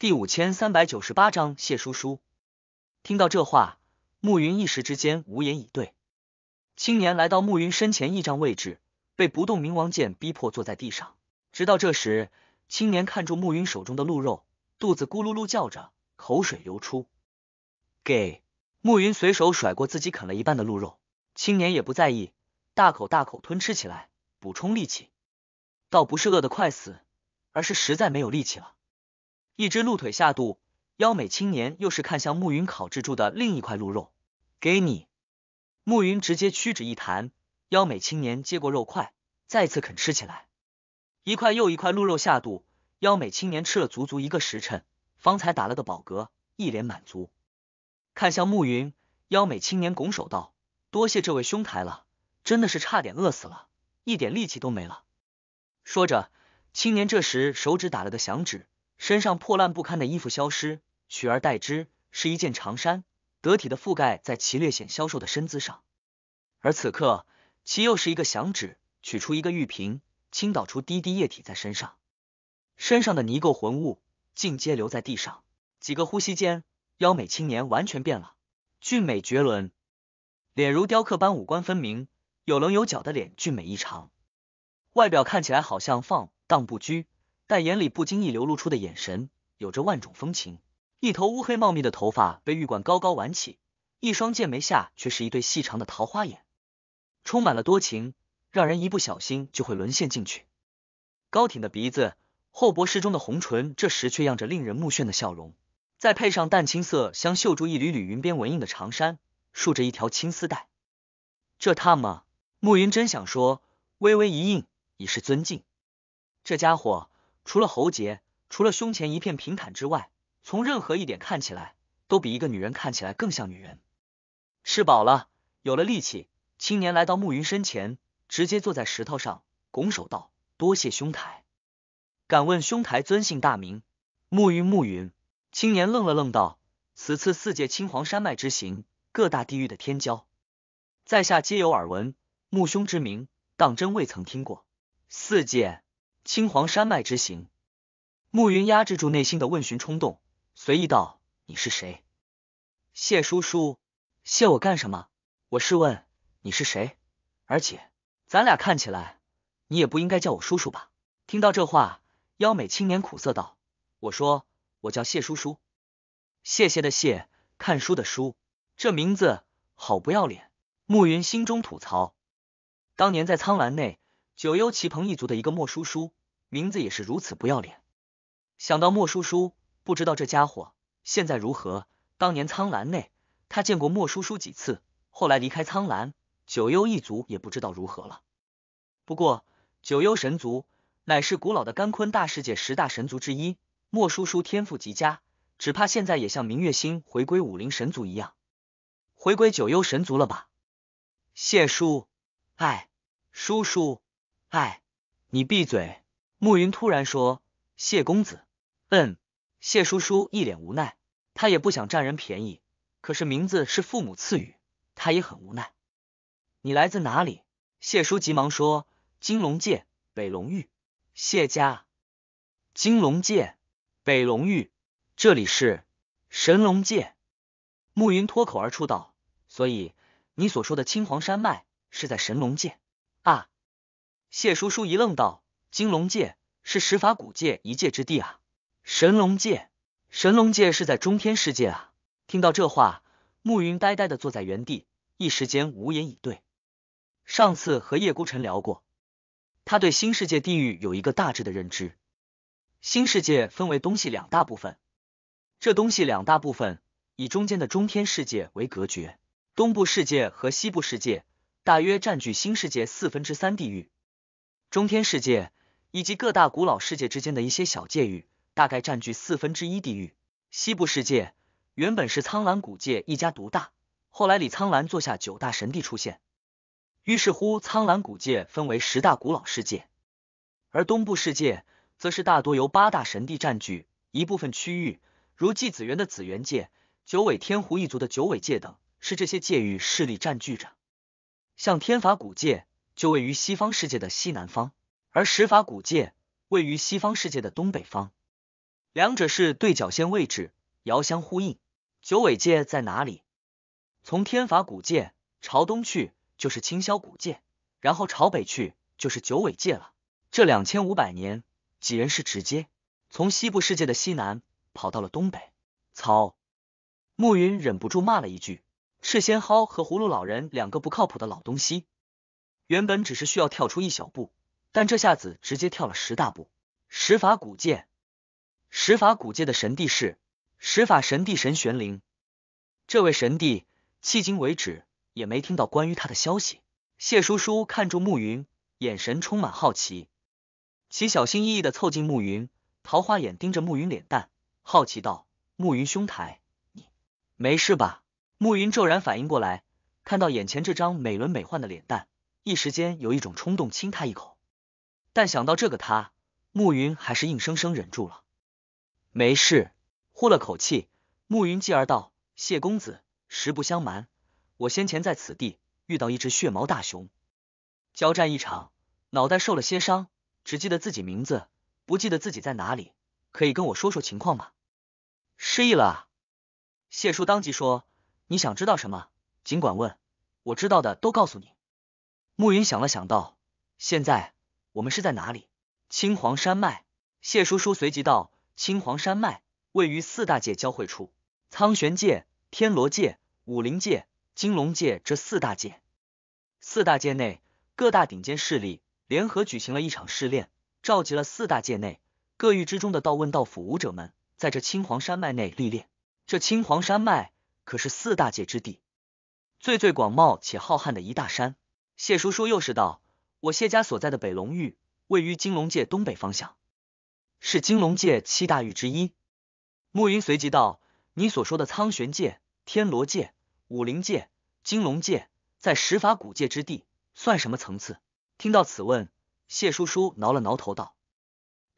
第五千三百九十八章谢叔叔。听到这话，暮云一时之间无言以对。青年来到暮云身前一张位置，被不动冥王剑逼迫坐在地上。直到这时，青年看住暮云手中的鹿肉，肚子咕噜噜叫着，口水流出。给暮云随手甩过自己啃了一半的鹿肉，青年也不在意，大口大口吞吃起来，补充力气。倒不是饿得快死，而是实在没有力气了。一只鹿腿下肚，妖美青年又是看向暮云烤制住的另一块鹿肉，给你。暮云直接屈指一弹，妖美青年接过肉块，再次啃吃起来。一块又一块鹿肉下肚，妖美青年吃了足足一个时辰，方才打了个饱嗝，一脸满足，看向暮云，妖美青年拱手道：“多谢这位兄台了，真的是差点饿死了，一点力气都没了。”说着，青年这时手指打了个响指。身上破烂不堪的衣服消失，取而代之是一件长衫，得体的覆盖在其略显消瘦的身姿上。而此刻，其又是一个响指，取出一个玉瓶，倾倒出滴滴液体在身上，身上的泥垢魂物尽皆留在地上。几个呼吸间，妖美青年完全变了，俊美绝伦，脸如雕刻般五官分明，有棱有角的脸俊美异常，外表看起来好像放荡不拘。但眼里不经意流露出的眼神，有着万种风情。一头乌黑茂密的头发被玉冠高高挽起，一双剑眉下却是一对细长的桃花眼，充满了多情，让人一不小心就会沦陷进去。高挺的鼻子，厚薄适中的红唇，这时却漾着令人目眩的笑容。再配上淡青色镶绣珠一缕缕云边纹印的长衫，束着一条青丝带。这他妈，慕云真想说，微微一应，以示尊敬这家伙。除了喉结，除了胸前一片平坦之外，从任何一点看起来，都比一个女人看起来更像女人。吃饱了，有了力气，青年来到暮云身前，直接坐在石头上，拱手道：“多谢兄台，敢问兄台尊姓大名？”暮云。暮云。青年愣了愣，道：“此次四界青黄山脉之行，各大地域的天骄，在下皆有耳闻，慕兄之名，当真未曾听过。”四界。青黄山脉之行，暮云压制住内心的问询冲动，随意道：“你是谁？”谢叔叔，谢我干什么？我试问你是谁。而且咱俩看起来，你也不应该叫我叔叔吧？听到这话，妖美青年苦涩道：“我说我叫谢叔叔，谢谢的谢，看书的书，这名字好不要脸。”暮云心中吐槽，当年在苍兰内，九幽祁鹏一族的一个莫叔叔。名字也是如此不要脸。想到莫叔叔，不知道这家伙现在如何。当年苍兰内，他见过莫叔叔几次，后来离开苍兰，九幽一族也不知道如何了。不过九幽神族乃是古老的干坤大世界十大神族之一，莫叔叔天赋极佳，只怕现在也像明月星回归武林神族一样，回归九幽神族了吧？谢叔，哎，叔叔，哎，你闭嘴。暮云突然说：“谢公子，嗯。”谢叔叔一脸无奈，他也不想占人便宜，可是名字是父母赐予，他也很无奈。你来自哪里？谢叔急忙说：“金龙界北龙域谢家。”金龙界北龙域，这里是神龙界。暮云脱口而出道：“所以你所说的青黄山脉是在神龙界？”啊？”谢叔叔一愣道。金龙界是十法古界一界之地啊，神龙界，神龙界是在中天世界啊。听到这话，暮云呆呆的坐在原地，一时间无言以对。上次和叶孤城聊过，他对新世界地域有一个大致的认知。新世界分为东西两大部分，这东西两大部分以中间的中天世界为隔绝，东部世界和西部世界大约占据新世界四分之三地域。中天世界。以及各大古老世界之间的一些小界域，大概占据四分之一地域。西部世界原本是苍兰古界一家独大，后来李苍兰坐下九大神帝出现，于是乎苍兰古界分为十大古老世界。而东部世界则是大多由八大神帝占据一部分区域，如季子元的子元界、九尾天狐一族的九尾界等，是这些界域势力占据着。像天法古界就位于西方世界的西南方。而十法古界位于西方世界的东北方，两者是对角线位置，遥相呼应。九尾界在哪里？从天法古界朝东去就是清霄古界，然后朝北去就是九尾界了。这两千五百年，几人是直接从西部世界的西南跑到了东北？操！暮云忍不住骂了一句：“赤仙蒿和葫芦老人两个不靠谱的老东西。”原本只是需要跳出一小步。但这下子直接跳了十大步，十法古界，十法古界的神帝是十法神帝神玄灵。这位神帝迄今为止也没听到关于他的消息。谢叔叔看住暮云，眼神充满好奇，其小心翼翼的凑近暮云，桃花眼盯着暮云脸蛋，好奇道：“暮云兄台，你没事吧？”暮云骤然反应过来，看到眼前这张美轮美奂的脸蛋，一时间有一种冲动亲他一口。但想到这个，他暮云还是硬生生忍住了。没事，呼了口气，暮云继而道：“谢公子，实不相瞒，我先前在此地遇到一只血毛大熊，交战一场，脑袋受了些伤，只记得自己名字，不记得自己在哪里。可以跟我说说情况吗？”失忆了，谢叔当即说：“你想知道什么，尽管问，我知道的都告诉你。”暮云想了想，道：“现在。”我们是在哪里？青黄山脉。谢叔叔随即道：“青黄山脉位于四大界交汇处，苍玄界、天罗界、武灵界、金龙界这四大界。四大界内各大顶尖势力联合举行了一场试炼，召集了四大界内各域之中的道问道府武者们，在这青黄山脉内历练。这青黄山脉可是四大界之地最最广袤且浩瀚的一大山。”谢叔叔又是道。我谢家所在的北龙域，位于金龙界东北方向，是金龙界七大域之一。暮云随即道：“你所说的苍玄界、天罗界、武灵界、金龙界，在十法古界之地算什么层次？”听到此问，谢叔叔挠了挠头道：“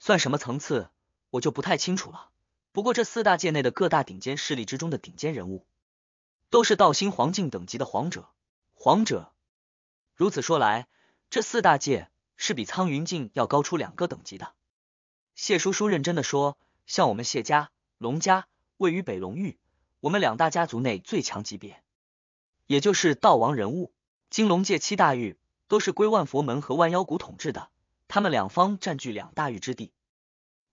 算什么层次，我就不太清楚了。不过这四大界内的各大顶尖势力之中的顶尖人物，都是道心黄境等级的皇者。皇者，如此说来。”这四大界是比苍云境要高出两个等级的。谢叔叔认真的说：“像我们谢家、龙家位于北龙域，我们两大家族内最强级别，也就是道王人物。金龙界七大域都是归万佛门和万妖谷统治的，他们两方占据两大域之地。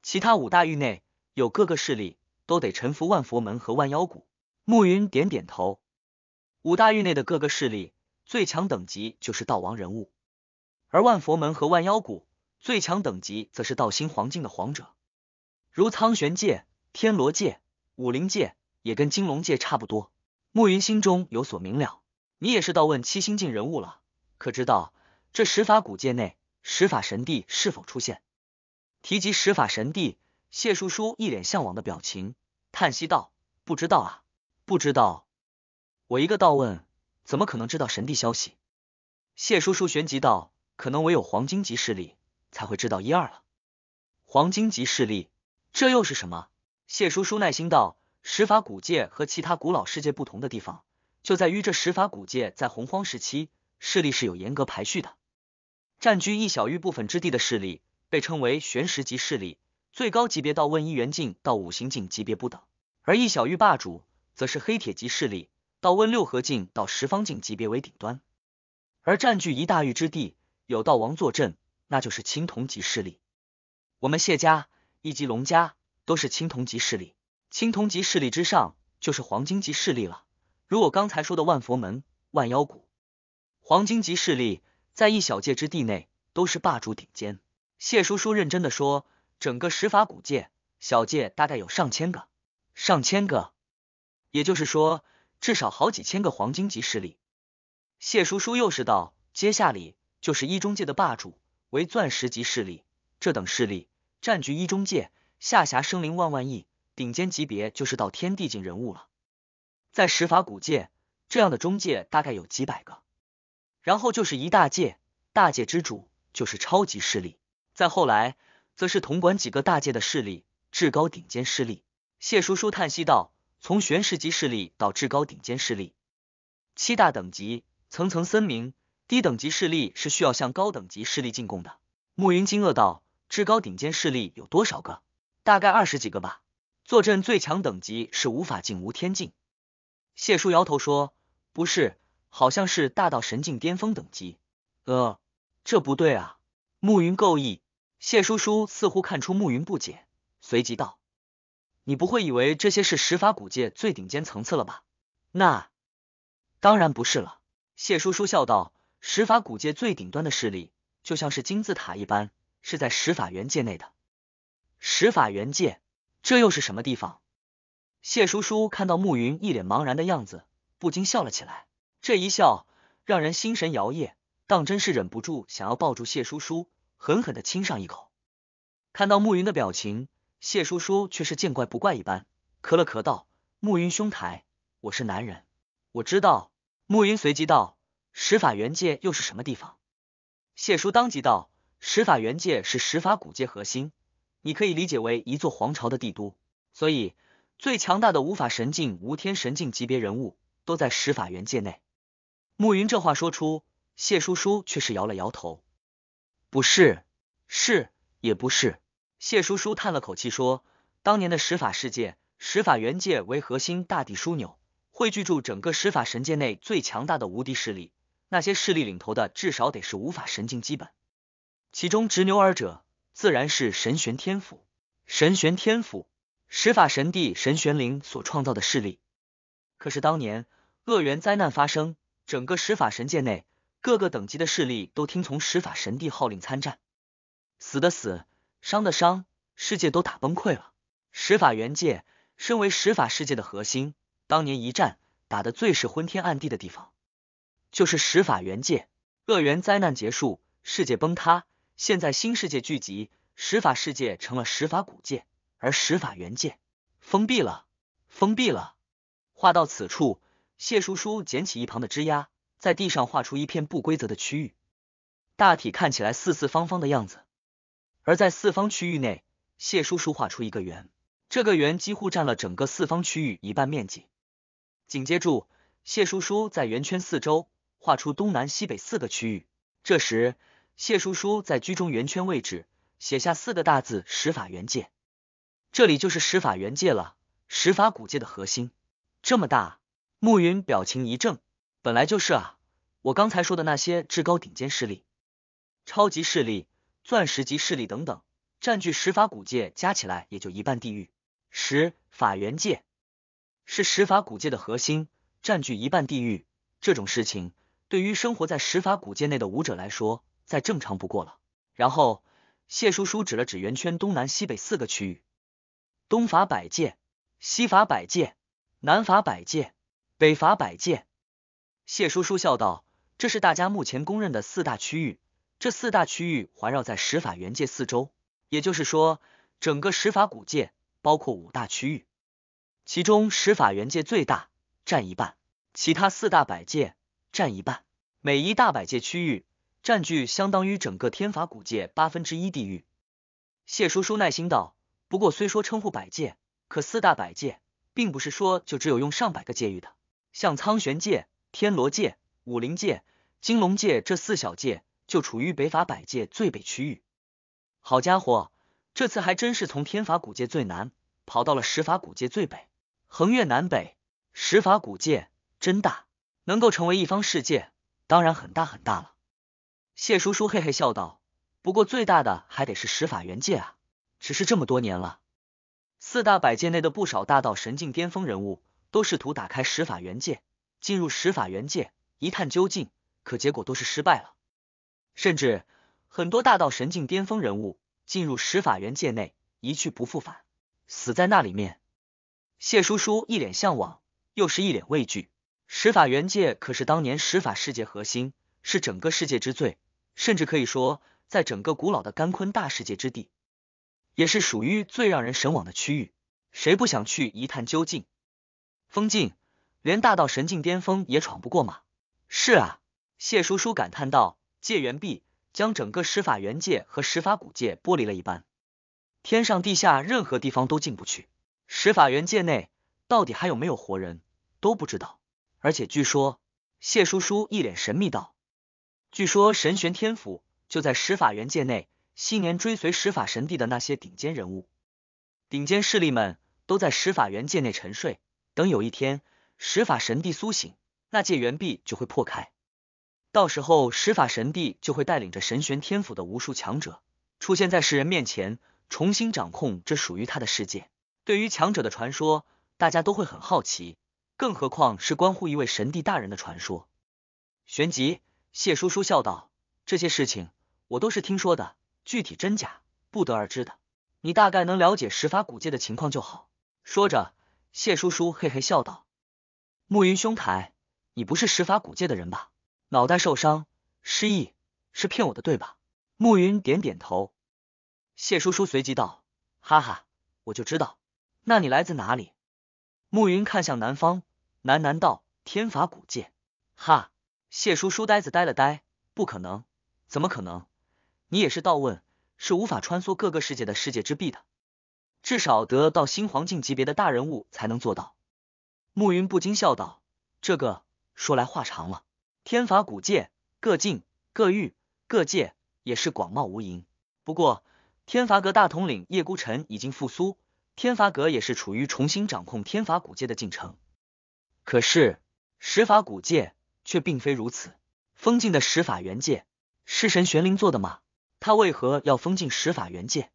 其他五大域内有各个势力，都得臣服万佛门和万妖谷。”暮云点点头，五大域内的各个势力最强等级就是道王人物。而万佛门和万妖谷最强等级则是道心黄境的皇者，如苍玄界、天罗界、武灵界也跟金龙界差不多。暮云心中有所明了，你也是道问七星境人物了，可知道这十法古界内十法神帝是否出现？提及十法神帝，谢叔叔一脸向往的表情，叹息道：“不知道啊，不知道，我一个道问怎么可能知道神帝消息？”谢叔叔旋即道。可能唯有黄金级势力才会知道一二了。黄金级势力，这又是什么？谢叔叔耐心道：“十法古界和其他古老世界不同的地方，就在于这十法古界在洪荒时期势力是有严格排序的。占据一小域部分之地的势力被称为玄石级势力，最高级别到问一元境到五行境级别不等；而一小域霸主则是黑铁级势力，到问六合境到十方境级别为顶端。而占据一大域之地。”有道王坐镇，那就是青铜级势力。我们谢家以及龙家都是青铜级势力。青铜级势力之上就是黄金级势力了。如我刚才说的万佛门、万妖谷，黄金级势力在一小界之地内都是霸主顶尖。谢叔叔认真的说，整个十法古界小界大概有上千个，上千个，也就是说至少好几千个黄金级势力。谢叔叔又是道接下里。就是一中介的霸主，为钻石级势力。这等势力占据一中介，下辖生灵万万亿。顶尖级别就是到天地境人物了。在十法古界，这样的中介大概有几百个。然后就是一大界，大界之主就是超级势力。再后来，则是统管几个大界的势力，至高顶尖势力。谢叔叔叹息道：“从玄世级势力到至高顶尖势力，七大等级，层层森明。”低等级势力是需要向高等级势力进贡的。暮云惊愕道：“至高顶尖势力有多少个？大概二十几个吧。坐镇最强等级是无法进无天境。”谢叔摇头说：“不是，好像是大到神境巅峰等级。呃，这不对啊！”暮云够意。谢叔叔似乎看出暮云不解，随即道：“你不会以为这些是十法古界最顶尖层次了吧？”“那当然不是了。”谢叔叔笑道。十法古界最顶端的势力，就像是金字塔一般，是在十法元界内的。十法元界，这又是什么地方？谢叔叔看到暮云一脸茫然的样子，不禁笑了起来。这一笑让人心神摇曳，当真是忍不住想要抱住谢叔叔，狠狠的亲上一口。看到暮云的表情，谢叔叔却是见怪不怪一般，咳了咳道：“暮云兄台，我是男人，我知道。”暮云随即道。十法元界又是什么地方？谢叔当即道：“十法元界是十法古界核心，你可以理解为一座皇朝的帝都。所以最强大的无法神境、无天神境级别人物都在十法元界内。”暮云这话说出，谢叔叔却是摇了摇头：“不是，是也不是。”谢叔叔叹了口气说：“当年的十法世界，十法元界为核心大地枢纽，汇聚住整个十法神界内最强大的无敌势力。”那些势力领头的，至少得是五法神境基本。其中执牛耳者，自然是神玄天府。神玄天府，十法神帝神玄灵所创造的势力。可是当年恶元灾难发生，整个十法神界内各个等级的势力都听从十法神帝号令参战，死的死，伤的伤，世界都打崩溃了。十法原界，身为十法世界的核心，当年一战打的最是昏天暗地的地方。就是十法圆界，乐园灾难结束，世界崩塌。现在新世界聚集，十法世界成了十法古界，而十法元界封闭了，封闭了。画到此处，谢叔叔捡起一旁的枝丫，在地上画出一片不规则的区域，大体看起来四四方方的样子。而在四方区域内，谢叔叔画出一个圆，这个圆几乎占了整个四方区域一半面积。紧接住，谢叔叔在圆圈四周。画出东南西北四个区域。这时，谢叔叔在居中圆圈位置写下四个大字“十法元界”。这里就是十法元界了，十法古界的核心。这么大，暮云表情一怔，本来就是啊，我刚才说的那些至高顶尖势力、超级势力、钻石级势力等等，占据十法古界加起来也就一半地域。十法元界是十法古界的核心，占据一半地域这种事情。对于生活在十法古界内的武者来说，再正常不过了。然后，谢叔叔指了指圆圈东南西北四个区域：东法百界、西法百界、南法百界、北法百界。谢叔叔笑道：“这是大家目前公认的四大区域。这四大区域环绕在十法原界四周，也就是说，整个十法古界包括五大区域，其中十法原界最大，占一半，其他四大百界。”占一半，每一大百界区域占据相当于整个天法古界八分之一地域。谢叔叔耐心道：“不过虽说称呼百界，可四大百界并不是说就只有用上百个界域的。像苍玄界、天罗界、武灵界、金龙界这四小界，就处于北法百界最北区域。好家伙，这次还真是从天法古界最南跑到了十法古界最北，横越南北，十法古界真大。”能够成为一方世界，当然很大很大了。谢叔叔嘿嘿笑道：“不过最大的还得是十法元界啊！只是这么多年了，四大百界内的不少大道神境巅峰人物都试图打开十法元界，进入十法元界一探究竟，可结果都是失败了。甚至很多大道神境巅峰人物进入十法元界内一去不复返，死在那里面。”谢叔叔一脸向往，又是一脸畏惧。十法原界可是当年十法世界核心，是整个世界之最，甚至可以说，在整个古老的干坤大世界之地，也是属于最让人神往的区域。谁不想去一探究竟？封禁，连大道神境巅峰也闯不过吗？是啊，谢叔叔感叹道。界元壁将整个十法原界和十法古界剥离了一般，天上地下任何地方都进不去。十法元界内到底还有没有活人都不知道。而且据说，谢叔叔一脸神秘道：“据说神玄天府就在十法元界内。昔年追随十法神帝的那些顶尖人物、顶尖势力们，都在十法元界内沉睡。等有一天十法神帝苏醒，那界元壁就会破开。到时候，十法神帝就会带领着神玄天府的无数强者出现在世人面前，重新掌控这属于他的世界。对于强者的传说，大家都会很好奇。”更何况是关乎一位神帝大人的传说。旋即，谢叔叔笑道：“这些事情我都是听说的，具体真假不得而知的。你大概能了解十法古界的情况就好。”说着，谢叔叔嘿嘿笑道：“暮云兄台，你不是十法古界的人吧？脑袋受伤失忆，是骗我的对吧？”暮云点点头。谢叔叔随即道：“哈哈，我就知道。那你来自哪里？”暮云看向南方。喃喃道：“天法古界，哈，谢叔书呆子呆了呆，不可能，怎么可能？你也是道问，是无法穿梭各个世界的世界之壁的，至少得到新皇境级别的大人物才能做到。”暮云不禁笑道：“这个说来话长了，天法古界各境、各域、各界也是广袤无垠。不过，天罚阁大统领叶孤城已经复苏，天罚阁也是处于重新掌控天罚古界的进程。”可是，十法古界却并非如此，封禁的十法元界是神玄灵做的吗？他为何要封禁十法元界？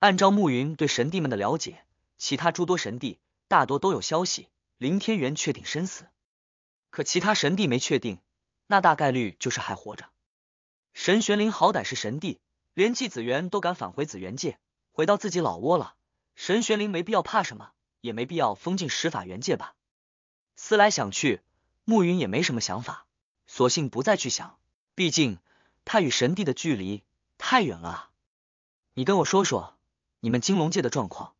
按照暮云对神帝们的了解，其他诸多神帝大多都有消息，林天元确定身死，可其他神帝没确定，那大概率就是还活着。神玄灵好歹是神帝，连纪子元都敢返回紫元界，回到自己老窝了，神玄灵没必要怕什么，也没必要封禁十法元界吧？思来想去，暮云也没什么想法，索性不再去想。毕竟他与神帝的距离太远了。你跟我说说你们金龙界的状况。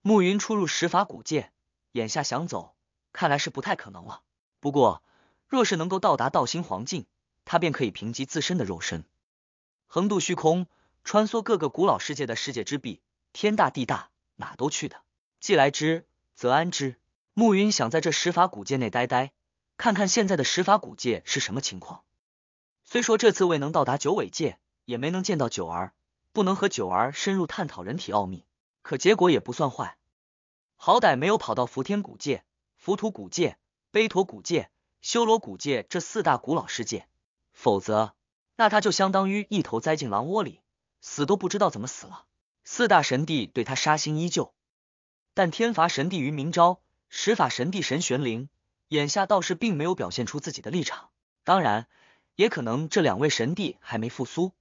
暮云初入十法古界，眼下想走，看来是不太可能了。不过，若是能够到达道心黄境，他便可以凭借自身的肉身，横渡虚空，穿梭各个古老世界的世界之壁。天大地大，哪都去的。既来之，则安之。暮云想在这十法古界内待待，看看现在的十法古界是什么情况。虽说这次未能到达九尾界，也没能见到九儿，不能和九儿深入探讨人体奥秘，可结果也不算坏，好歹没有跑到伏天古界、浮屠古界、悲陀古界、修罗古界这四大古老世界，否则那他就相当于一头栽进狼窝里，死都不知道怎么死了。四大神帝对他杀心依旧，但天罚神帝于明朝十法神帝神玄灵，眼下倒是并没有表现出自己的立场，当然，也可能这两位神帝还没复苏。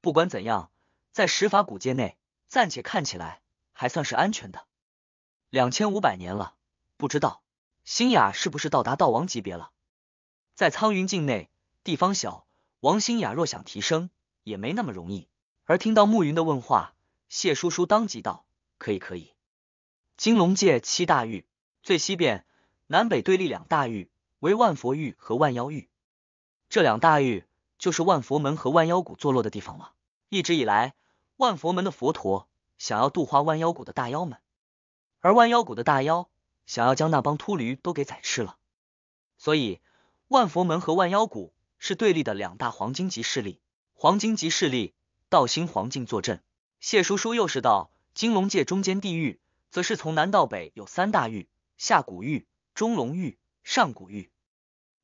不管怎样，在十法古界内，暂且看起来还算是安全的。两千五百年了，不知道星雅是不是到达道王级别了？在苍云境内，地方小，王星雅若想提升，也没那么容易。而听到暮云的问话，谢叔叔当即道：“可以，可以。”金龙界七大域。最西边，南北对立两大域为万佛域和万妖域，这两大域就是万佛门和万妖谷坐落的地方了。一直以来，万佛门的佛陀想要度化万妖谷的大妖们，而万妖谷的大妖想要将那帮秃驴都给宰吃了。所以，万佛门和万妖谷是对立的两大黄金级势力。黄金级势力，道心黄境坐镇。谢叔叔又是道，金龙界中间地域，则是从南到北有三大域。下古域、中龙域、上古域，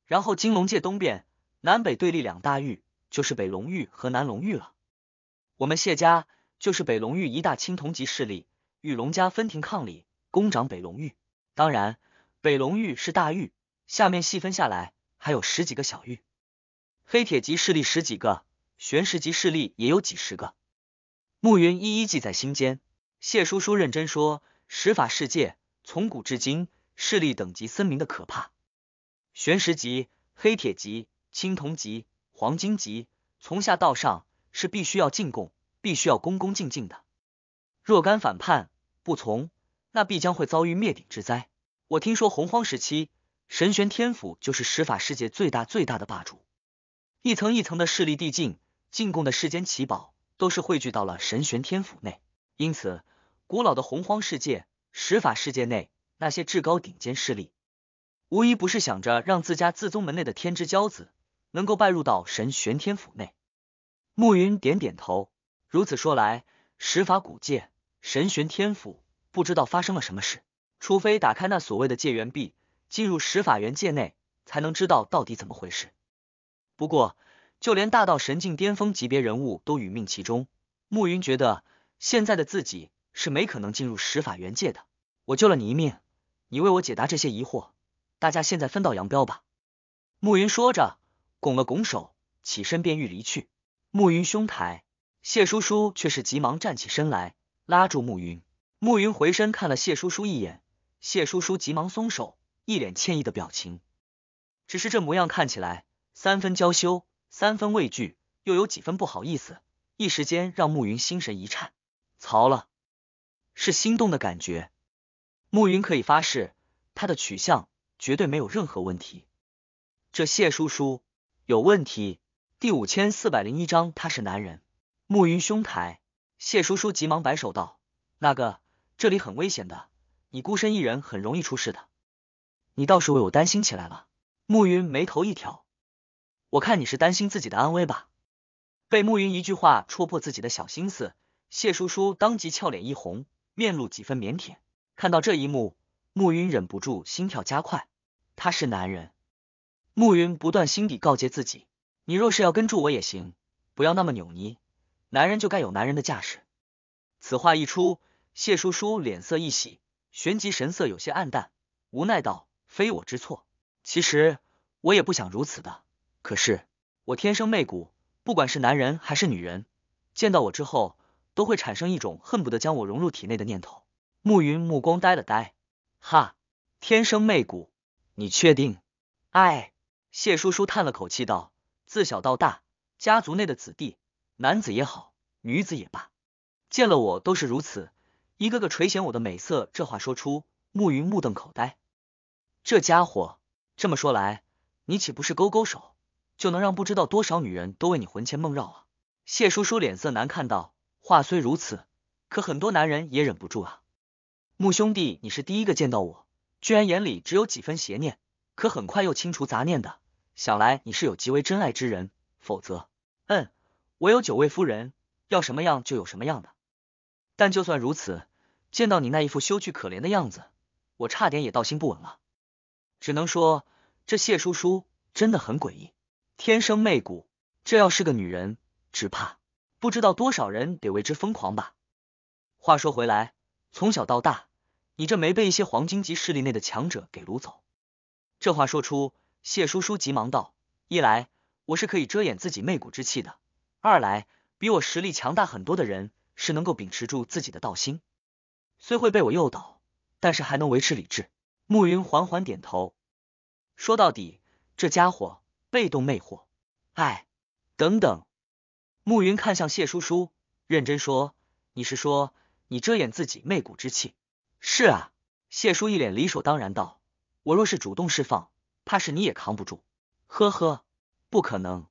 然后金龙界东边、南北对立两大域，就是北龙域和南龙域了。我们谢家就是北龙域一大青铜级势力，与龙家分庭抗礼，攻掌北龙域。当然，北龙域是大域，下面细分下来还有十几个小域，黑铁级势力十几个，玄石级势力也有几十个。暮云一一记在心间。谢叔叔认真说：“石法世界。”从古至今，势力等级森明的可怕。玄石级、黑铁级、青铜级、黄金级，从下到上是必须要进贡，必须要恭恭敬敬的。若干反叛不从，那必将会遭遇灭顶之灾。我听说洪荒时期，神玄天府就是十法世界最大最大的霸主。一层一层的势力递进，进贡的世间奇宝都是汇聚到了神玄天府内。因此，古老的洪荒世界。十法世界内那些至高顶尖势力，无一不是想着让自家自宗门内的天之骄子能够拜入到神玄天府内。暮云点点头，如此说来，十法古界神玄天府不知道发生了什么事，除非打开那所谓的界元壁，进入十法元界内，才能知道到底怎么回事。不过，就连大道神境巅峰级别人物都殒命其中，暮云觉得现在的自己。是没可能进入十法元界的。我救了你一命，你为我解答这些疑惑。大家现在分道扬镳吧。暮云说着，拱了拱手，起身便欲离去。暮云兄台，谢叔叔却是急忙站起身来，拉住暮云。暮云回身看了谢叔叔一眼，谢叔叔急忙松手，一脸歉意的表情。只是这模样看起来，三分娇羞，三分畏惧，又有几分不好意思，一时间让暮云心神一颤。曹了。是心动的感觉，暮云可以发誓，他的取向绝对没有任何问题。这谢叔叔有问题。第五千四百零一章，他是男人。暮云兄台，谢叔叔急忙摆手道：“那个，这里很危险的，你孤身一人很容易出事的。你倒是为我担心起来了。”暮云眉头一挑，我看你是担心自己的安危吧。被暮云一句话戳破自己的小心思，谢叔叔当即俏脸一红。面露几分腼腆，看到这一幕，暮云忍不住心跳加快。他是男人，暮云不断心底告诫自己，你若是要跟住我也行，不要那么扭捏，男人就该有男人的架势。此话一出，谢叔叔脸色一喜，旋即神色有些暗淡，无奈道，非我之错，其实我也不想如此的，可是我天生媚骨，不管是男人还是女人，见到我之后。都会产生一种恨不得将我融入体内的念头。暮云目光呆了呆，哈，天生媚骨，你确定？哎，谢叔叔叹了口气道：“自小到大，家族内的子弟，男子也好，女子也罢，见了我都是如此，一个个垂涎我的美色。”这话说出，暮云目瞪口呆。这家伙这么说来，你岂不是勾勾手就能让不知道多少女人都为你魂牵梦绕了？谢叔叔脸色难看道。话虽如此，可很多男人也忍不住啊。木兄弟，你是第一个见到我，居然眼里只有几分邪念，可很快又清除杂念的。想来你是有极为真爱之人，否则，嗯，我有九位夫人，要什么样就有什么样的。但就算如此，见到你那一副羞惧可怜的样子，我差点也道心不稳了。只能说，这谢叔叔真的很诡异，天生媚骨。这要是个女人，只怕。不知道多少人得为之疯狂吧。话说回来，从小到大，你这没被一些黄金级势力内的强者给掳走？这话说出，谢叔叔急忙道：“一来我是可以遮掩自己媚骨之气的；二来比我实力强大很多的人，是能够秉持住自己的道心，虽会被我诱导，但是还能维持理智。”暮云缓缓点头，说：“到底这家伙被动魅惑，哎，等等。”暮云看向谢叔叔，认真说：“你是说你遮掩自己媚骨之气？”“是啊。”谢叔一脸理所当然道：“我若是主动释放，怕是你也扛不住。”“呵呵，不可能。”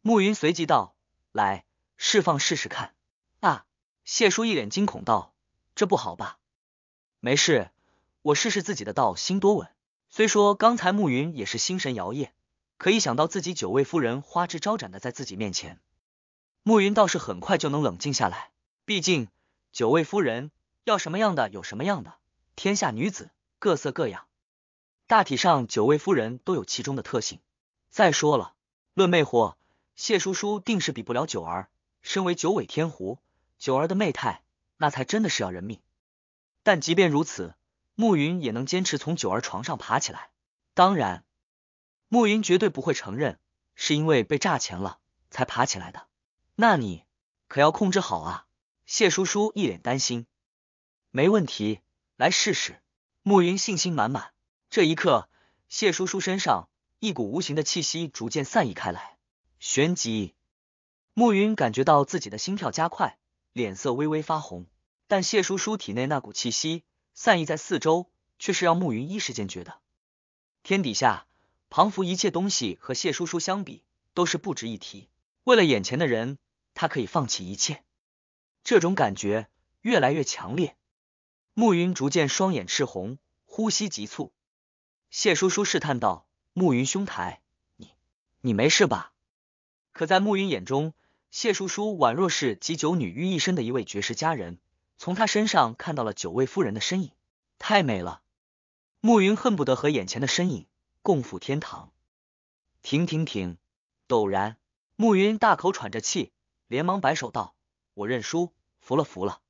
暮云随即道：“来，释放试试看。”啊！谢叔一脸惊恐道：“这不好吧？”“没事，我试试自己的道心多稳。”虽说刚才暮云也是心神摇曳，可一想到自己九位夫人花枝招展的在自己面前，暮云倒是很快就能冷静下来，毕竟九位夫人要什么样的有什么样的，天下女子各色各样，大体上九位夫人都有其中的特性。再说了，论魅惑，谢叔叔定是比不了九儿。身为九尾天狐，九儿的媚态那才真的是要人命。但即便如此，暮云也能坚持从九儿床上爬起来。当然，暮云绝对不会承认是因为被诈钱了才爬起来的。那你可要控制好啊！谢叔叔一脸担心。没问题，来试试。暮云信心满满。这一刻，谢叔叔身上一股无形的气息逐渐散逸开来，旋即，暮云感觉到自己的心跳加快，脸色微微发红。但谢叔叔体内那股气息散逸在四周，却是让暮云一时间觉得，天底下庞幅一切东西和谢叔叔相比，都是不值一提。为了眼前的人，他可以放弃一切。这种感觉越来越强烈，暮云逐渐双眼赤红，呼吸急促。谢叔叔试探道：“暮云兄台，你你没事吧？”可在暮云眼中，谢叔叔宛若是集九女于一身的一位绝世佳人，从他身上看到了九位夫人的身影，太美了。暮云恨不得和眼前的身影共赴天堂。停停停！陡然。暮云大口喘着气，连忙摆手道：“我认输，服了，服了。”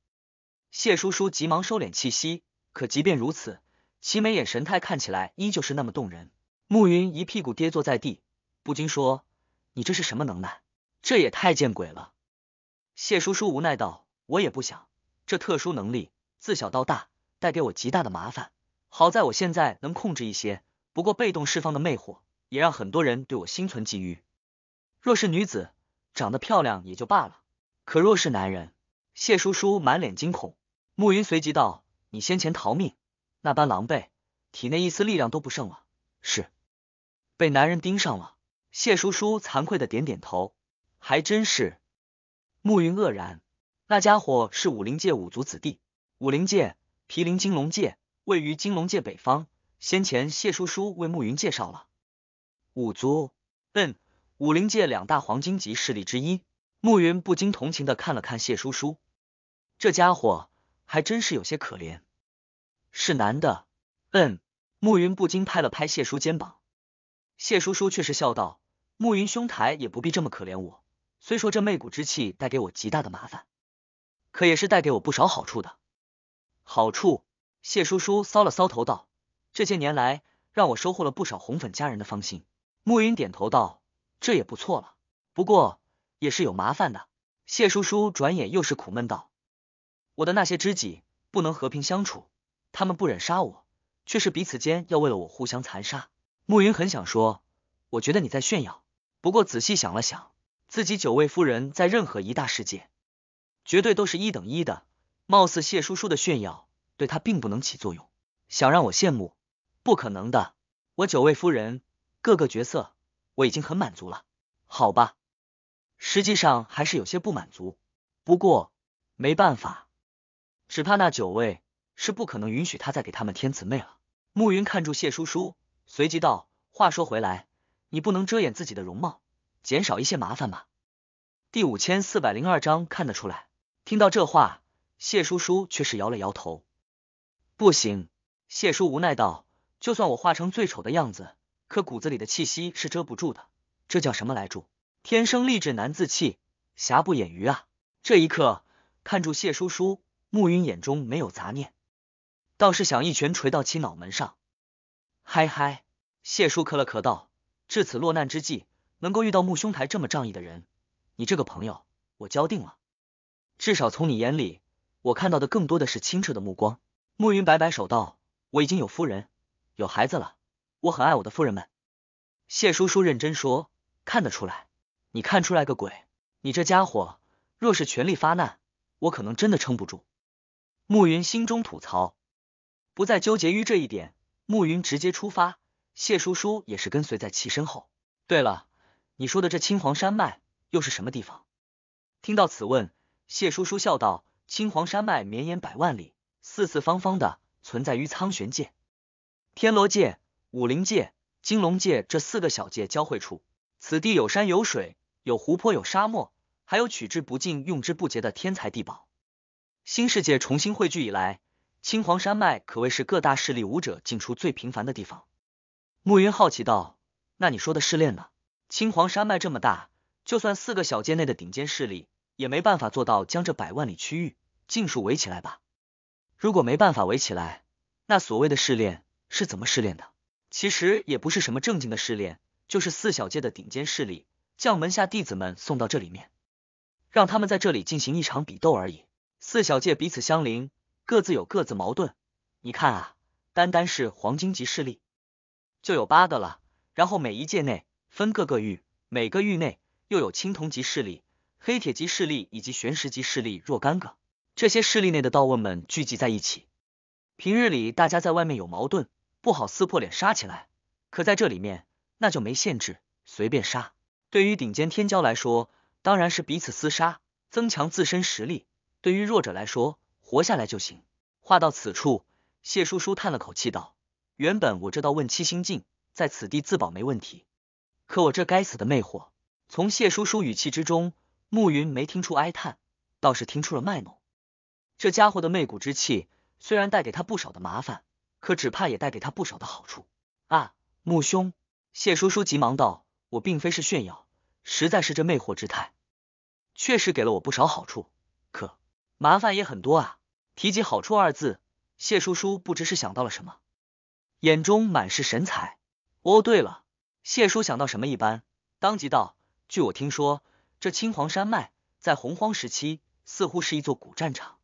谢叔叔急忙收敛气息，可即便如此，其眉眼神态看起来依旧是那么动人。暮云一屁股跌坐在地，不禁说：“你这是什么能耐？这也太见鬼了！”谢叔叔无奈道：“我也不想，这特殊能力自小到大带给我极大的麻烦。好在我现在能控制一些，不过被动释放的魅惑也让很多人对我心存觊觎。”若是女子长得漂亮也就罢了，可若是男人，谢叔叔满脸惊恐。暮云随即道：“你先前逃命那般狼狈，体内一丝力量都不剩了，是被男人盯上了。”谢叔叔惭愧的点点头，还真是。暮云愕然，那家伙是武林界五族子弟。武林界毗邻金龙界，位于金龙界北方。先前谢叔叔为暮云介绍了五族。嗯。武林界两大黄金级势力之一，慕云不禁同情的看了看谢叔叔，这家伙还真是有些可怜。是男的，嗯。暮云不禁拍了拍谢叔肩膀，谢叔叔却是笑道：“暮云兄台也不必这么可怜我。虽说这媚骨之气带给我极大的麻烦，可也是带给我不少好处的。”好处，谢叔叔搔了搔头道：“这些年来，让我收获了不少红粉佳人的芳心。”暮云点头道。这也不错了，不过也是有麻烦的。谢叔叔转眼又是苦闷道：“我的那些知己不能和平相处，他们不忍杀我，却是彼此间要为了我互相残杀。”暮云很想说：“我觉得你在炫耀。”不过仔细想了想，自己九位夫人在任何一大世界，绝对都是一等一的。貌似谢叔叔的炫耀对他并不能起作用，想让我羡慕，不可能的。我九位夫人各个角色。我已经很满足了，好吧，实际上还是有些不满足，不过没办法，只怕那九位是不可能允许他再给他们添姊妹了。暮云看住谢叔叔，随即道：“话说回来，你不能遮掩自己的容貌，减少一些麻烦吧。”第五千四百零二章看得出来，听到这话，谢叔叔却是摇了摇头：“不行。”谢叔无奈道：“就算我化成最丑的样子。”可骨子里的气息是遮不住的，这叫什么来住？天生丽质难自弃，瑕不掩瑜啊！这一刻，看住谢叔叔，暮云眼中没有杂念，倒是想一拳捶到其脑门上。嗨嗨，谢叔咳了咳道，至此落难之际，能够遇到穆兄台这么仗义的人，你这个朋友我交定了。至少从你眼里，我看到的更多的是清澈的目光。暮云摆摆手道，我已经有夫人，有孩子了。我很爱我的夫人们，谢叔叔认真说，看得出来，你看出来个鬼，你这家伙若是全力发难，我可能真的撑不住。暮云心中吐槽，不再纠结于这一点，暮云直接出发，谢叔叔也是跟随在其身后。对了，你说的这青黄山脉又是什么地方？听到此问，谢叔叔笑道：青黄山脉绵延百万里，四四方方的存在于苍玄界、天罗界。武林界、金龙界这四个小界交汇处，此地有山有水，有湖泊有沙漠，还有取之不尽、用之不竭的天才地宝。新世界重新汇聚以来，青黄山脉可谓是各大势力武者进出最频繁的地方。暮云好奇道：“那你说的试炼呢？青黄山脉这么大，就算四个小界内的顶尖势力，也没办法做到将这百万里区域尽数围起来吧？如果没办法围起来，那所谓的试炼是怎么试炼的？”其实也不是什么正经的试炼，就是四小界的顶尖势力将门下弟子们送到这里面，让他们在这里进行一场比斗而已。四小界彼此相邻，各自有各自矛盾。你看啊，单单是黄金级势力就有八个了，然后每一界内分各个域，每个域内又有青铜级势力、黑铁级势力以及玄石级势力若干个。这些势力内的道问们聚集在一起，平日里大家在外面有矛盾。不好撕破脸杀起来，可在这里面那就没限制，随便杀。对于顶尖天骄来说，当然是彼此厮杀，增强自身实力；对于弱者来说，活下来就行。话到此处，谢叔叔叹了口气道：“原本我这道问七星镜在此地自保没问题，可我这该死的魅惑……”从谢叔叔语气之中，暮云没听出哀叹，倒是听出了卖弄。这家伙的媚骨之气虽然带给他不少的麻烦。可只怕也带给他不少的好处啊，穆兄！谢叔叔急忙道：“我并非是炫耀，实在是这魅惑之态，确实给了我不少好处。可麻烦也很多啊。”提及好处二字，谢叔叔不知是想到了什么，眼中满是神采。哦，对了，谢叔想到什么一般，当即道：“据我听说，这青黄山脉在洪荒时期似乎是一座古战场，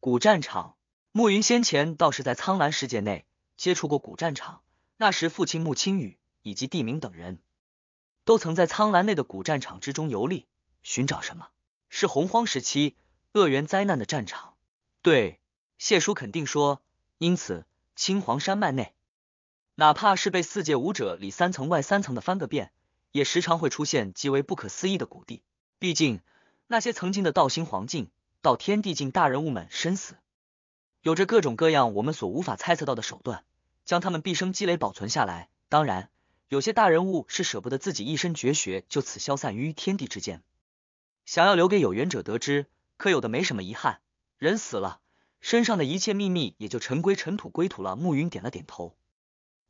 古战场。”暮云先前倒是在苍兰世界内接触过古战场，那时父亲穆青雨以及地明等人，都曾在苍兰内的古战场之中游历，寻找什么是洪荒时期恶源灾难的战场。对，谢叔肯定说，因此青黄山脉内，哪怕是被四界武者里三层外三层的翻个遍，也时常会出现极为不可思议的古地。毕竟那些曾经的道心黄境到天地境大人物们身死。有着各种各样我们所无法猜测到的手段，将他们毕生积累保存下来。当然，有些大人物是舍不得自己一身绝学就此消散于天地之间，想要留给有缘者得知。可有的没什么遗憾，人死了，身上的一切秘密也就尘归尘，土归土了。暮云点了点头。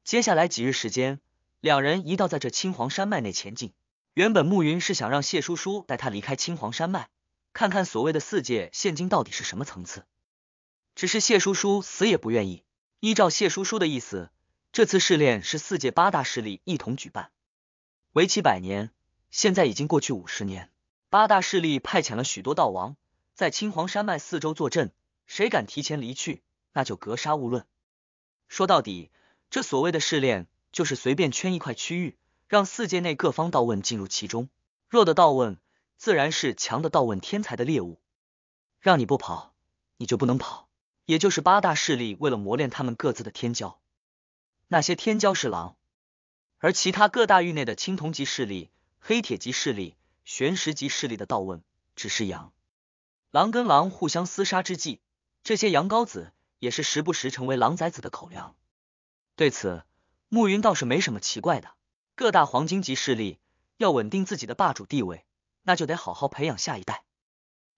接下来几日时间，两人一道在这青黄山脉内前进。原本暮云是想让谢叔叔带他离开青黄山脉，看看所谓的四界现今到底是什么层次。只是谢叔叔死也不愿意。依照谢叔叔的意思，这次试炼是四界八大势力一同举办，为期百年。现在已经过去五十年，八大势力派遣了许多道王在青黄山脉四周坐镇，谁敢提前离去，那就格杀勿论。说到底，这所谓的试炼，就是随便圈一块区域，让四界内各方道问进入其中。弱的道问自然是强的道问天才的猎物，让你不跑，你就不能跑。也就是八大势力为了磨练他们各自的天骄，那些天骄是狼，而其他各大域内的青铜级势力、黑铁级势力、玄石级势力的道问只是羊。狼跟狼互相厮杀之际，这些羊羔子也是时不时成为狼崽子的口粮。对此，暮云倒是没什么奇怪的。各大黄金级势力要稳定自己的霸主地位，那就得好好培养下一代。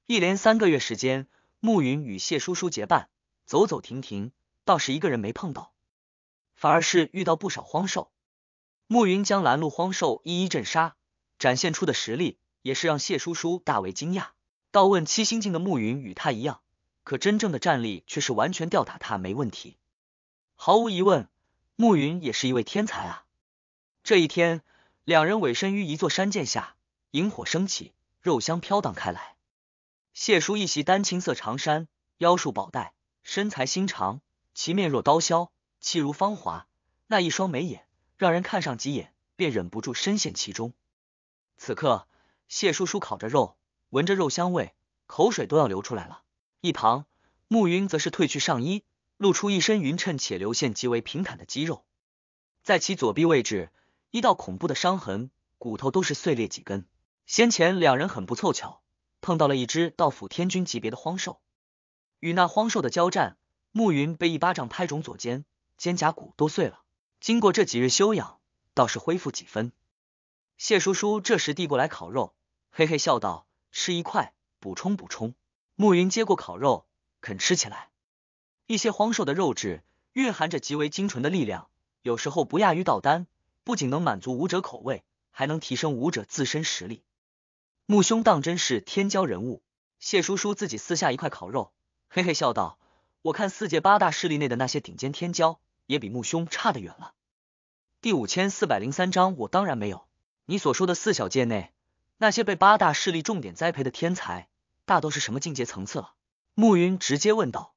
一连三个月时间，暮云与谢叔叔结伴。走走停停，倒是一个人没碰到，反而是遇到不少荒兽。暮云将拦路荒兽一一镇杀，展现出的实力也是让谢叔叔大为惊讶。倒问七星境的暮云与他一样，可真正的战力却是完全吊打他没问题。毫无疑问，暮云也是一位天才啊。这一天，两人委身于一座山涧下，萤火升起，肉香飘荡开来。谢叔一袭丹青色长衫，腰束宝带。身材修长，其面若刀削，气如芳华，那一双眉眼让人看上几眼便忍不住深陷其中。此刻，谢叔叔烤着肉，闻着肉香味，口水都要流出来了。一旁，暮云则是褪去上衣，露出一身匀称且流线极为平坦的肌肉，在其左臂位置，一道恐怖的伤痕，骨头都是碎裂几根。先前两人很不凑巧碰到了一只到府天君级别的荒兽。与那荒兽的交战，暮云被一巴掌拍肿左肩，肩胛骨都碎了。经过这几日休养，倒是恢复几分。谢叔叔这时递过来烤肉，嘿嘿笑道：“吃一块，补充补充。”暮云接过烤肉，肯吃起来。一些荒兽的肉质蕴含着极为精纯的力量，有时候不亚于道丹，不仅能满足武者口味，还能提升武者自身实力。穆兄当真是天骄人物。谢叔叔自己撕下一块烤肉。嘿嘿笑道：“我看四界八大势力内的那些顶尖天骄，也比穆兄差得远了。”第五千四百零三章，我当然没有你所说的四小界内那些被八大势力重点栽培的天才，大都是什么境界层次了？暮云直接问道：“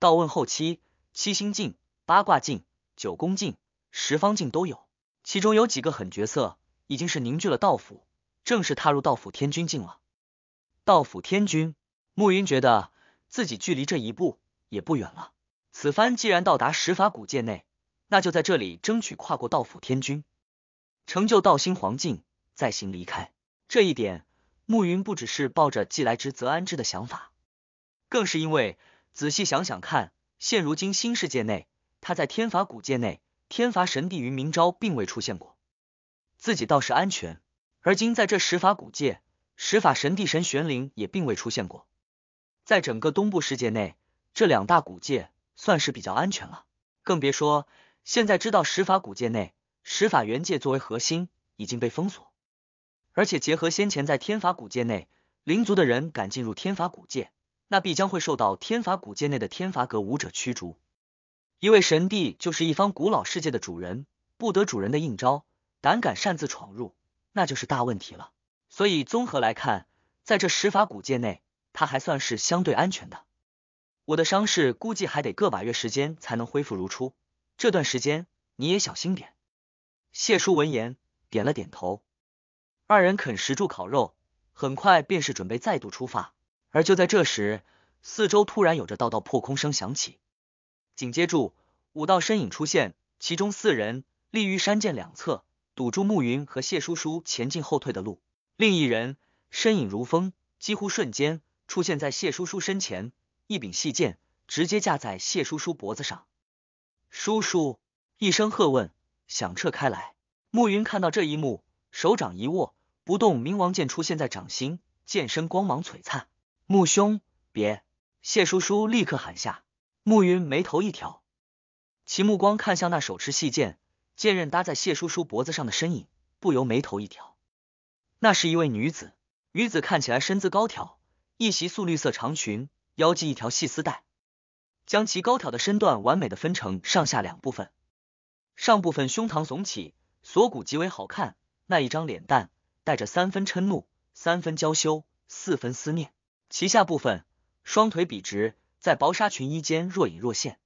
道问后期、七星境、八卦境、九宫境、十方境都有，其中有几个狠角色，已经是凝聚了道府，正式踏入道府天君境了。”道府天君，暮云觉得。自己距离这一步也不远了。此番既然到达十法古界内，那就在这里争取跨过道府天君，成就道心黄境，再行离开。这一点，慕云不只是抱着既来之则安之的想法，更是因为仔细想想看，现如今新世界内，他在天法古界内，天罚神帝云明昭并未出现过，自己倒是安全。而今在这十法古界，十法神帝神玄灵也并未出现过。在整个东部世界内，这两大古界算是比较安全了。更别说现在知道石法古界内石法原界作为核心已经被封锁，而且结合先前在天法古界内灵族的人敢进入天法古界，那必将会受到天法古界内的天法阁武者驱逐。一位神帝就是一方古老世界的主人，不得主人的应招，胆敢擅自闯入，那就是大问题了。所以综合来看，在这石法古界内。他还算是相对安全的，我的伤势估计还得个把月时间才能恢复如初，这段时间你也小心点。谢叔闻言点了点头，二人啃食住烤肉，很快便是准备再度出发。而就在这时，四周突然有着道道破空声响起，紧接住五道身影出现，其中四人立于山涧两侧，堵住暮云和谢叔叔前进后退的路，另一人身影如风，几乎瞬间。出现在谢叔叔身前，一柄细剑直接架在谢叔叔脖子上。叔叔一声喝问响彻开来。暮云看到这一幕，手掌一握，不动冥王剑出现在掌心，剑身光芒璀璨。穆兄，别！谢叔叔立刻喊下。暮云眉头一挑，其目光看向那手持细剑，剑刃搭在谢叔叔脖子上的身影，不由眉头一挑。那是一位女子，女子看起来身姿高挑。一袭素绿色长裙，腰系一条细丝带，将其高挑的身段完美的分成上下两部分。上部分胸膛耸起，锁骨极为好看，那一张脸蛋带着三分嗔怒，三分娇羞，四分思念。其下部分双腿笔直，在薄纱裙衣间若隐若现，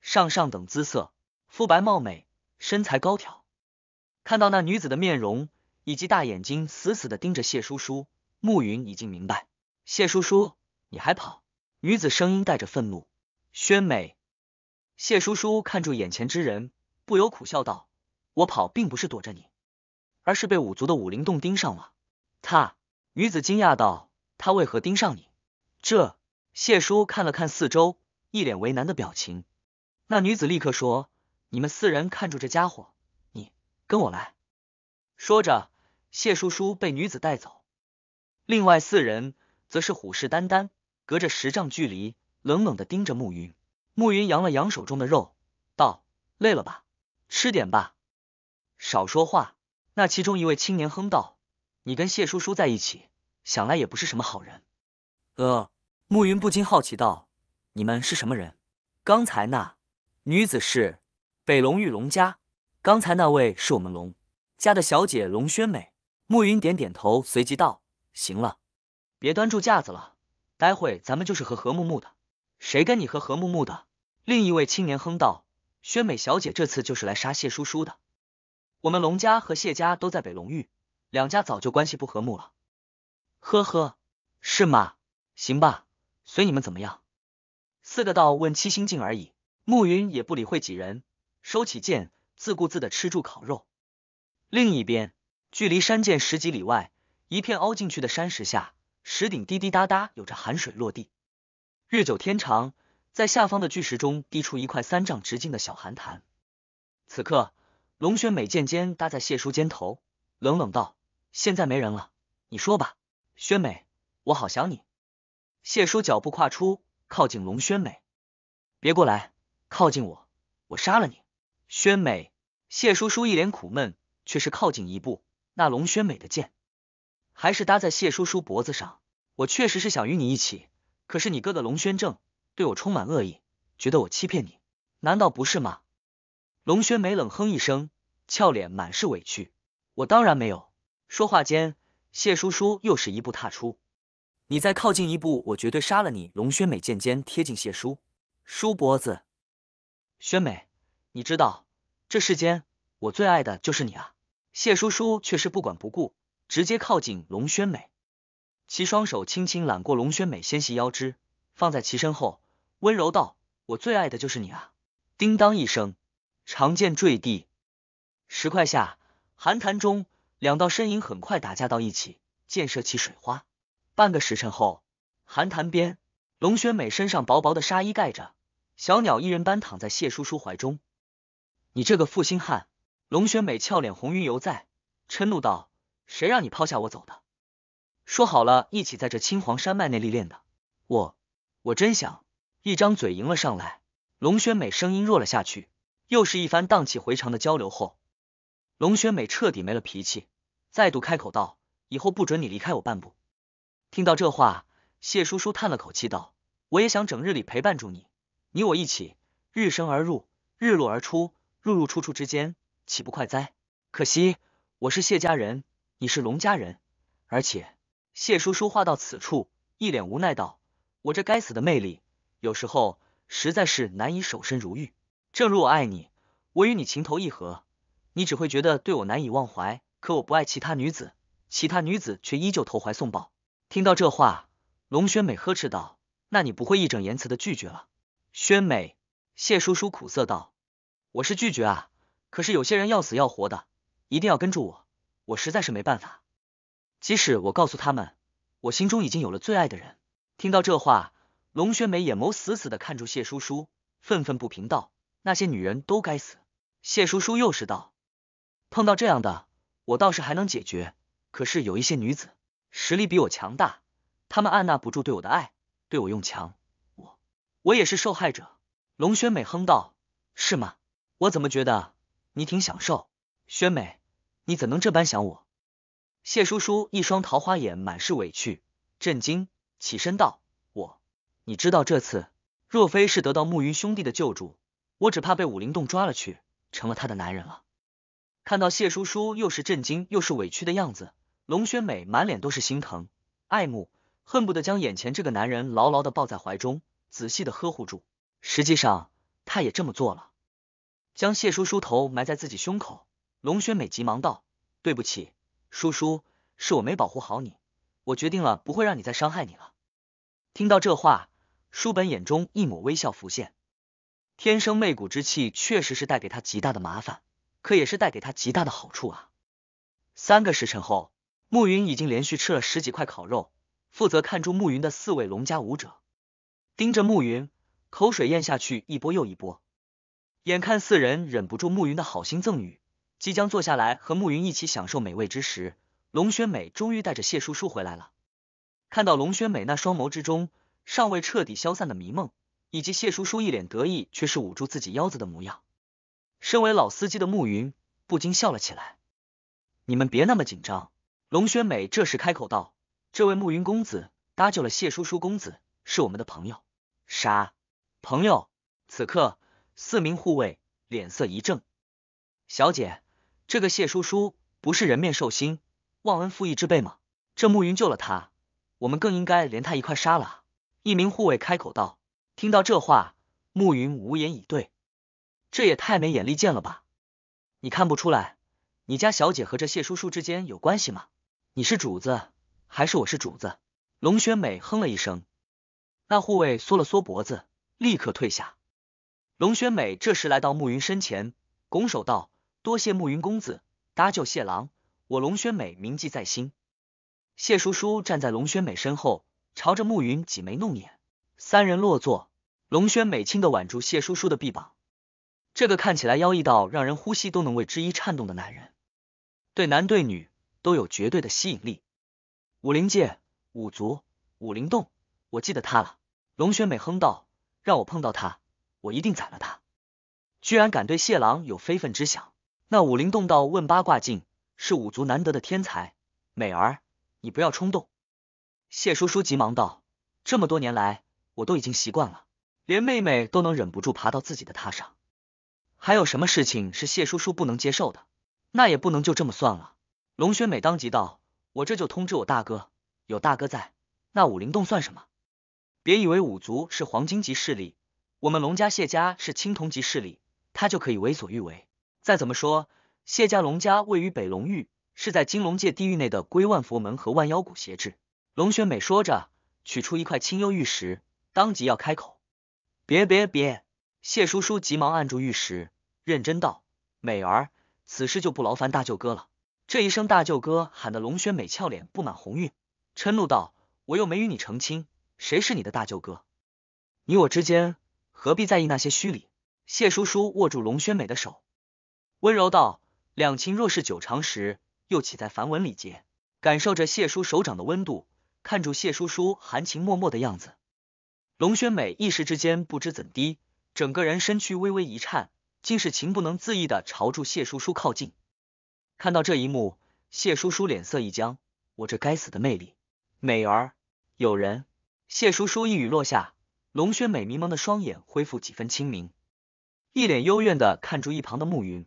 上上等姿色，肤白貌美，身材高挑。看到那女子的面容以及大眼睛死死的盯着谢叔叔，暮云已经明白。谢叔叔，你还跑？女子声音带着愤怒。宣美，谢叔叔看住眼前之人，不由苦笑道：“我跑并不是躲着你，而是被五族的五灵洞盯上了。”他女子惊讶道：“他为何盯上你？”这谢叔看了看四周，一脸为难的表情。那女子立刻说：“你们四人看住这家伙，你跟我来。”说着，谢叔叔被女子带走。另外四人。则是虎视眈眈，隔着十丈距离，冷冷的盯着暮云。暮云扬了扬手中的肉，道：“累了吧，吃点吧。”少说话。那其中一位青年哼道：“你跟谢叔叔在一起，想来也不是什么好人。”呃，暮云不禁好奇道：“你们是什么人？”刚才那女子是北龙玉龙家，刚才那位是我们龙家的小姐龙轩美。暮云点点头，随即道：“行了。”别端住架子了，待会咱们就是和和睦睦的，谁跟你和和睦睦的？另一位青年哼道：“宣美小姐这次就是来杀谢叔叔的。我们龙家和谢家都在北龙域，两家早就关系不和睦了。”呵呵，是吗？行吧，随你们怎么样。四个道问七星镜而已，暮云也不理会几人，收起剑，自顾自的吃住烤肉。另一边，距离山涧十几里外，一片凹进去的山石下。石顶滴滴答答，有着寒水落地，日久天长，在下方的巨石中滴出一块三丈直径的小寒潭。此刻，龙轩美剑尖搭在谢叔肩头，冷冷道：“现在没人了，你说吧，轩美，我好想你。”谢叔脚步跨出，靠近龙轩美，别过来，靠近我，我杀了你，轩美。谢叔叔一脸苦闷，却是靠近一步。那龙轩美的剑。还是搭在谢叔叔脖子上，我确实是想与你一起，可是你哥的龙轩正对我充满恶意，觉得我欺骗你，难道不是吗？龙轩美冷哼一声，俏脸满是委屈。我当然没有。说话间，谢叔叔又是一步踏出，你再靠近一步，我绝对杀了你！龙轩美渐渐贴近谢叔叔脖子。轩美，你知道，这世间我最爱的就是你啊！谢叔叔却是不管不顾。直接靠近龙轩美，其双手轻轻揽过龙轩美纤细腰肢，放在其身后，温柔道：“我最爱的就是你啊！”叮当一声，长剑坠地。石块下，寒潭中，两道身影很快打架到一起，溅射起水花。半个时辰后，寒潭边，龙轩美身上薄薄的纱衣盖着，小鸟依人般躺在谢叔叔怀中。你这个负心汉！龙轩美俏脸红晕犹在，嗔怒道。谁让你抛下我走的？说好了一起在这青黄山脉内历练的，我我真想一张嘴迎了上来。龙轩美声音弱了下去，又是一番荡气回肠的交流后，龙轩美彻底没了脾气，再度开口道：“以后不准你离开我半步。”听到这话，谢叔叔叹了口气道：“我也想整日里陪伴住你，你我一起日升而入，日落而出，入入出出之间，岂不快哉？可惜我是谢家人。”你是龙家人，而且谢叔叔话到此处，一脸无奈道：“我这该死的魅力，有时候实在是难以守身如玉。正如我爱你，我与你情投意合，你只会觉得对我难以忘怀。可我不爱其他女子，其他女子却依旧投怀送抱。”听到这话，龙轩美呵斥道：“那你不会义正言辞的拒绝了？”轩美，谢叔叔苦涩道：“我是拒绝啊，可是有些人要死要活的，一定要跟住我。”我实在是没办法，即使我告诉他们，我心中已经有了最爱的人。听到这话，龙轩美眼眸死死的看住谢叔叔，愤愤不平道：“那些女人都该死。”谢叔叔又是道：“碰到这样的，我倒是还能解决，可是有一些女子实力比我强大，她们按捺不住对我的爱，对我用强，我我也是受害者。”龙轩美哼道：“是吗？我怎么觉得你挺享受？”轩美，你怎能这般想我？谢叔叔一双桃花眼满是委屈、震惊，起身道：“我，你知道这次若非是得到暮云兄弟的救助，我只怕被武林洞抓了去，成了他的男人了。”看到谢叔叔又是震惊又是委屈的样子，龙轩美满脸都是心疼、爱慕，恨不得将眼前这个男人牢牢的抱在怀中，仔细的呵护住。实际上，他也这么做了，将谢叔叔头埋在自己胸口。龙轩美急忙道：“对不起，叔叔，是我没保护好你。我决定了，不会让你再伤害你了。”听到这话，书本眼中一抹微笑浮现。天生媚骨之气确实是带给他极大的麻烦，可也是带给他极大的好处啊。三个时辰后，暮云已经连续吃了十几块烤肉。负责看住暮云的四位龙家武者盯着暮云，口水咽下去一波又一波。眼看四人忍不住暮云的好心赠予。即将坐下来和慕云一起享受美味之时，龙轩美终于带着谢叔叔回来了。看到龙轩美那双眸之中尚未彻底消散的迷梦，以及谢叔叔一脸得意却是捂住自己腰子的模样，身为老司机的慕云不禁笑了起来。你们别那么紧张。龙轩美这时开口道：“这位慕云公子搭救了谢叔叔公子，是我们的朋友。”啥朋友？此刻四名护卫脸色一正，小姐。这个谢叔叔不是人面兽心、忘恩负义之辈吗？这慕云救了他，我们更应该连他一块杀了。一名护卫开口道。听到这话，慕云无言以对。这也太没眼力见了吧？你看不出来，你家小姐和这谢叔叔之间有关系吗？你是主子，还是我是主子？龙雪美哼了一声。那护卫缩了缩脖子，立刻退下。龙雪美这时来到慕云身前，拱手道。多谢慕云公子搭救谢郎，我龙轩美铭记在心。谢叔叔站在龙轩美身后，朝着慕云挤眉弄眼。三人落座，龙轩美轻的挽住谢叔叔的臂膀。这个看起来妖异到让人呼吸都能为之一颤动的男人，对男对女都有绝对的吸引力。武林界、五族、武林洞，我记得他了。龙轩美哼道：“让我碰到他，我一定宰了他！居然敢对谢郎有非分之想！”那武林洞道问八卦镜是五族难得的天才，美儿，你不要冲动。谢叔叔急忙道：“这么多年来，我都已经习惯了，连妹妹都能忍不住爬到自己的榻上，还有什么事情是谢叔叔不能接受的？那也不能就这么算了。”龙雪美当即道：“我这就通知我大哥，有大哥在，那武林洞算什么？别以为五族是黄金级势力，我们龙家谢家是青铜级势力，他就可以为所欲为。”再怎么说，谢家龙家位于北龙域，是在金龙界地域内的归万佛门和万妖谷辖制。龙轩美说着，取出一块清幽玉石，当即要开口。别别别！谢叔叔急忙按住玉石，认真道：“美儿，此事就不劳烦大舅哥了。”这一声大舅哥喊得龙轩美俏脸布满红晕，嗔怒道：“我又没与你成亲，谁是你的大舅哥？你我之间何必在意那些虚礼？”谢叔叔握住龙轩美的手。温柔道：“两情若是久长时，又岂在繁文礼节？”感受着谢叔手掌的温度，看住谢叔叔含情脉脉的样子，龙轩美一时之间不知怎的，整个人身躯微微一颤，竟是情不能自抑的朝住谢叔叔靠近。看到这一幕，谢叔叔脸色一僵：“我这该死的魅力，美儿，有人！”谢叔叔一语落下，龙轩美迷茫的双眼恢复几分清明，一脸幽怨的看住一旁的暮云。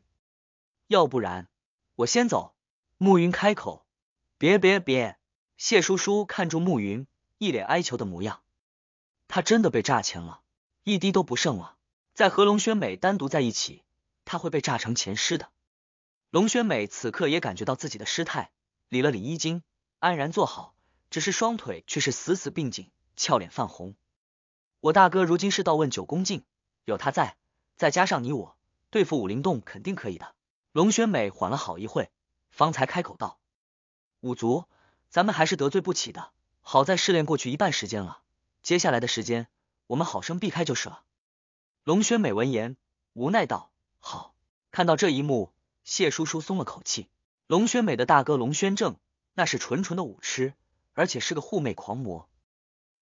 要不然我先走。”暮云开口，“别别别！”谢叔叔看住暮云，一脸哀求的模样。他真的被炸钱了，一滴都不剩了。再和龙轩美单独在一起，他会被炸成钱尸的。龙轩美此刻也感觉到自己的失态，理了理衣襟，安然坐好，只是双腿却是死死并紧，俏脸泛红。我大哥如今是道问九宫镜，有他在，再加上你我，对付五灵洞肯定可以的。龙轩美缓了好一会，方才开口道：“五族，咱们还是得罪不起的。好在试炼过去一半时间了，接下来的时间我们好生避开就是了。”龙轩美闻言无奈道：“好。”看到这一幕，谢叔叔松了口气。龙轩美的大哥龙轩正那是纯纯的武痴，而且是个护妹狂魔，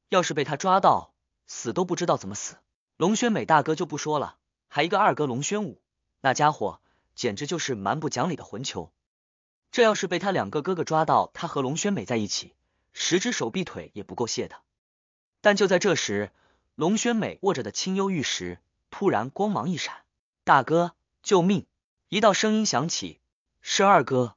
要是被他抓到，死都不知道怎么死。龙轩美大哥就不说了，还一个二哥龙轩武，那家伙。简直就是蛮不讲理的混球！这要是被他两个哥哥抓到，他和龙轩美在一起，十只手臂腿也不够卸的。但就在这时，龙轩美握着的清幽玉石突然光芒一闪，大哥，救命！一道声音响起，是二哥。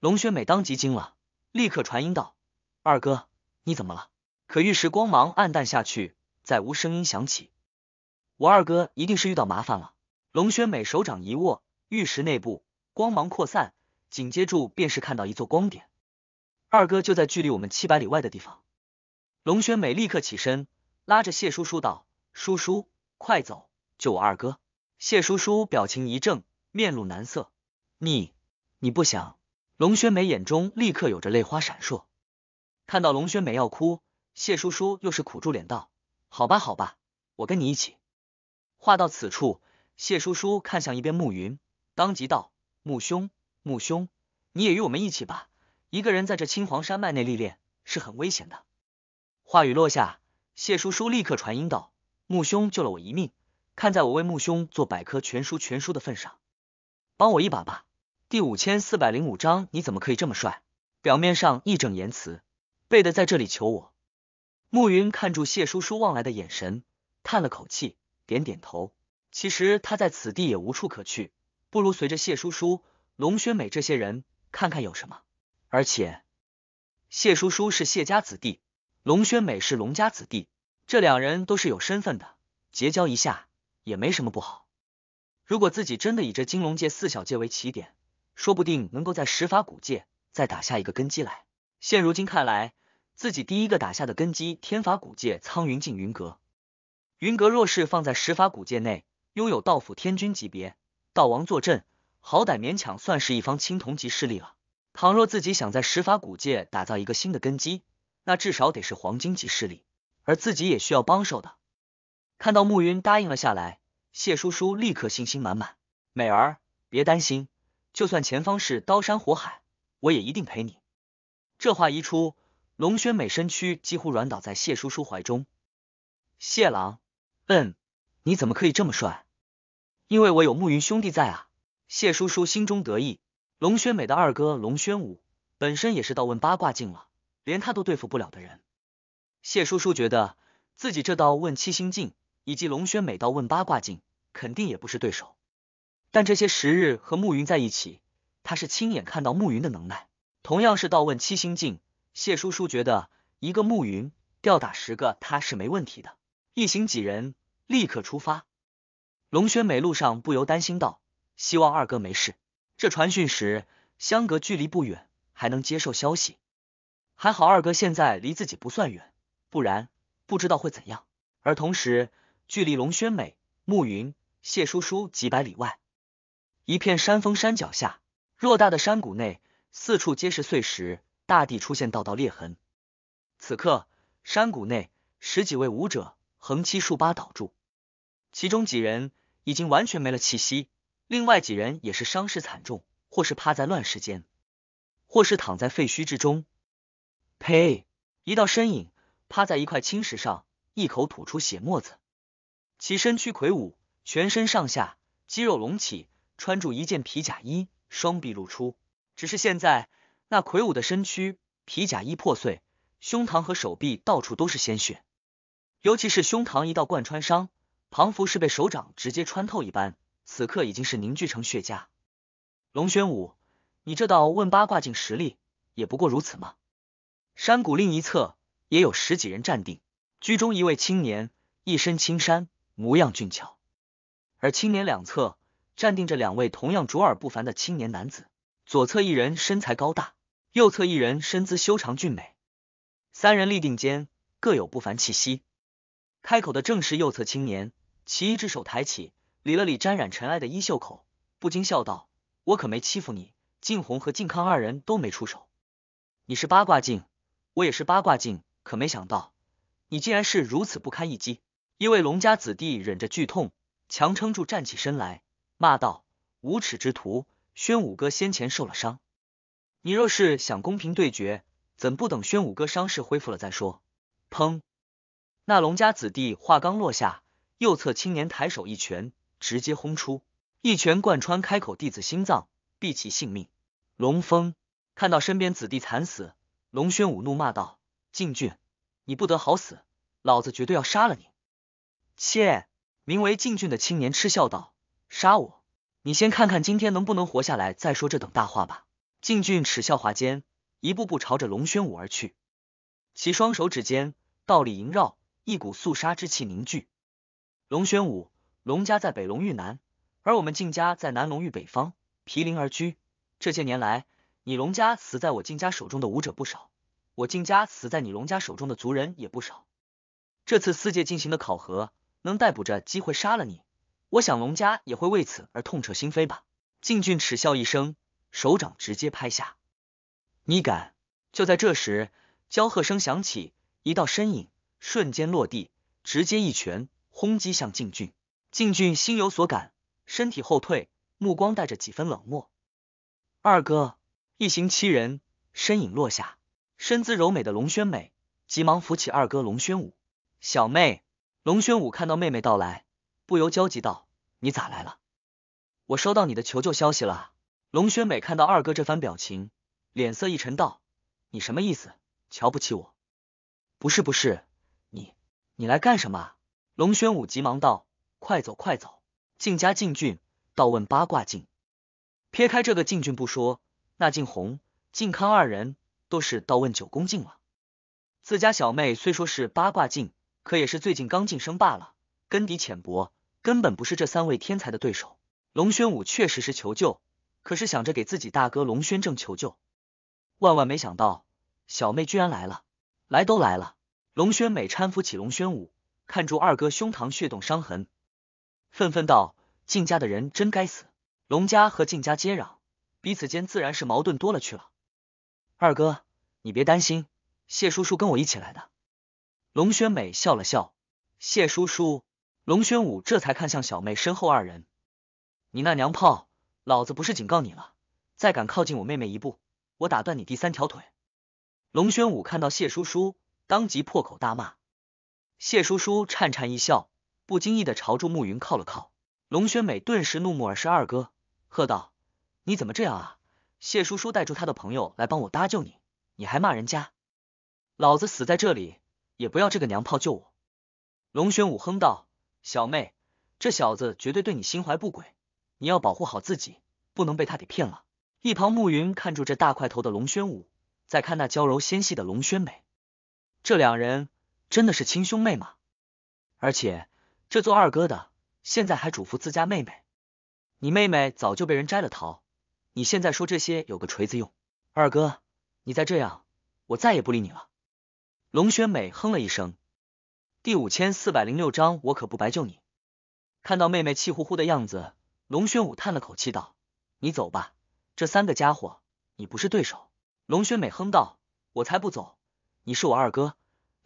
龙轩美当即惊了，立刻传音道：“二哥，你怎么了？”可玉石光芒暗淡下去，再无声音响起。我二哥一定是遇到麻烦了。龙轩美手掌一握。玉石内部光芒扩散，紧接住便是看到一座光点。二哥就在距离我们七百里外的地方。龙轩美立刻起身，拉着谢叔叔道：“叔叔，快走，救我二哥！”谢叔叔表情一正，面露难色：“你，你不想？”龙轩美眼中立刻有着泪花闪烁。看到龙轩美要哭，谢叔叔又是苦住脸道：“好吧，好吧，我跟你一起。”话到此处，谢叔叔看向一边暮云。当即道：“穆兄，穆兄，你也与我们一起吧。一个人在这青黄山脉内历练是很危险的。”话语落下，谢叔叔立刻传音道：“穆兄救了我一命，看在我为穆兄做百科全书全书的份上，帮我一把吧。”第五千四百零五章，你怎么可以这么帅？表面上义正言辞，背的在这里求我。暮云看住谢叔叔望来的眼神，叹了口气，点点头。其实他在此地也无处可去。不如随着谢叔叔、龙轩美这些人看看有什么。而且，谢叔叔是谢家子弟，龙轩美是龙家子弟，这两人都是有身份的，结交一下也没什么不好。如果自己真的以这金龙界四小界为起点，说不定能够在十法古界再打下一个根基来。现如今看来，自己第一个打下的根基天法古界苍云镜云阁，云阁若是放在十法古界内，拥有道府天君级别。道王坐镇，好歹勉强算是一方青铜级势力了。倘若自己想在十法古界打造一个新的根基，那至少得是黄金级势力，而自己也需要帮手的。看到暮云答应了下来，谢叔叔立刻信心满满：“美儿，别担心，就算前方是刀山火海，我也一定陪你。”这话一出，龙轩美身躯几乎软倒在谢叔叔怀中。谢郎，嗯，你怎么可以这么帅？因为我有暮云兄弟在啊，谢叔叔心中得意。龙轩美的二哥龙轩武本身也是道问八卦境了，连他都对付不了的人。谢叔叔觉得自己这道问七星境以及龙轩美道问八卦境肯定也不是对手。但这些时日和暮云在一起，他是亲眼看到暮云的能耐，同样是道问七星境，谢叔叔觉得一个暮云吊打十个他是没问题的。一行几人立刻出发。龙轩美路上不由担心道：“希望二哥没事。这传讯时相隔距离不远，还能接受消息。还好二哥现在离自己不算远，不然不知道会怎样。”而同时，距离龙轩美、暮云、谢叔叔几百里外，一片山峰山脚下，偌大的山谷内四处皆是碎石，大地出现道道裂痕。此刻，山谷内十几位武者横七竖八倒住，其中几人。已经完全没了气息，另外几人也是伤势惨重，或是趴在乱石间，或是躺在废墟之中。呸！一道身影趴在一块青石上，一口吐出血沫子。其身躯魁梧，全身上下肌肉隆起，穿住一件皮甲衣，双臂露出。只是现在，那魁梧的身躯皮甲衣破碎，胸膛和手臂到处都是鲜血，尤其是胸膛一道贯穿伤。庞福是被手掌直接穿透一般，此刻已经是凝聚成血痂。龙玄武，你这道问八卦镜实力也不过如此吗？山谷另一侧也有十几人站定，居中一位青年，一身青衫，模样俊俏。而青年两侧站定着两位同样卓尔不凡的青年男子，左侧一人身材高大，右侧一人身姿修长俊美。三人立定间各有不凡气息，开口的正是右侧青年。其一只手抬起，理了理沾染尘埃的衣袖口，不禁笑道：“我可没欺负你，靖红和靖康二人都没出手。你是八卦镜，我也是八卦镜，可没想到你竟然是如此不堪一击。”一位龙家子弟忍着剧痛，强撑住站起身来，骂道：“无耻之徒！宣武哥先前受了伤，你若是想公平对决，怎不等宣武哥伤势恢复了再说？”砰！那龙家子弟话刚落下。右侧青年抬手一拳，直接轰出，一拳贯穿开口弟子心脏，毙其性命。龙峰看到身边子弟惨死，龙宣武怒骂道：“靖俊，你不得好死，老子绝对要杀了你！”切，名为靖俊的青年嗤笑道：“杀我？你先看看今天能不能活下来，再说这等大话吧。”靖俊耻笑华间，一步步朝着龙宣武而去，其双手指尖道力萦绕，一股肃杀之气凝聚。龙玄武，龙家在北龙域南，而我们靖家在南龙域北方，毗邻而居。这些年来，你龙家死在我靖家手中的武者不少，我靖家死在你龙家手中的族人也不少。这次四界进行的考核，能逮捕着机会杀了你，我想龙家也会为此而痛彻心扉吧。晋俊耻笑一声，手掌直接拍下，你敢？就在这时，交喝声响起，一道身影瞬间落地，直接一拳。轰击向晋俊，晋俊心有所感，身体后退，目光带着几分冷漠。二哥一行七人身影落下，身姿柔美的龙轩美急忙扶起二哥龙轩武。小妹龙轩武看到妹妹到来，不由焦急道：“你咋来了？我收到你的求救消息了。”龙轩美看到二哥这番表情，脸色一沉道：“你什么意思？瞧不起我？不是不是，你你来干什么？”龙宣武急忙道：“快走，快走！靖家靖俊，倒问八卦镜。撇开这个靖俊不说，那靖红、靖康二人都是倒问九宫镜了。自家小妹虽说是八卦镜，可也是最近刚晋升罢了，根底浅薄，根本不是这三位天才的对手。”龙宣武确实是求救，可是想着给自己大哥龙宣正求救，万万没想到小妹居然来了，来都来了。龙宣美搀扶起龙宣武。看住二哥胸膛血洞伤痕，愤愤道：“靳家的人真该死！龙家和靳家接壤，彼此间自然是矛盾多了去了。二哥，你别担心，谢叔叔跟我一起来的。”龙轩美笑了笑。谢叔叔，龙轩武这才看向小妹身后二人：“你那娘炮，老子不是警告你了，再敢靠近我妹妹一步，我打断你第三条腿！”龙轩武看到谢叔叔，当即破口大骂。谢叔叔颤颤一笑，不经意的朝住慕云靠了靠。龙轩美顿时怒目而视，二哥喝道：“你怎么这样啊？谢叔叔带住他的朋友来帮我搭救你，你还骂人家？老子死在这里也不要这个娘炮救我！”龙轩武哼道：“小妹，这小子绝对对你心怀不轨，你要保护好自己，不能被他给骗了。”一旁慕云看住这大块头的龙轩武，再看那娇柔纤细的龙轩美，这两人。真的是亲兄妹吗？而且这做二哥的现在还嘱咐自家妹妹，你妹妹早就被人摘了桃，你现在说这些有个锤子用？二哥，你再这样，我再也不理你了。龙玄美哼了一声。第五千四百零六章，我可不白救你。看到妹妹气呼呼的样子，龙玄武叹了口气道：“你走吧，这三个家伙，你不是对手。”龙玄美哼道：“我才不走，你是我二哥。”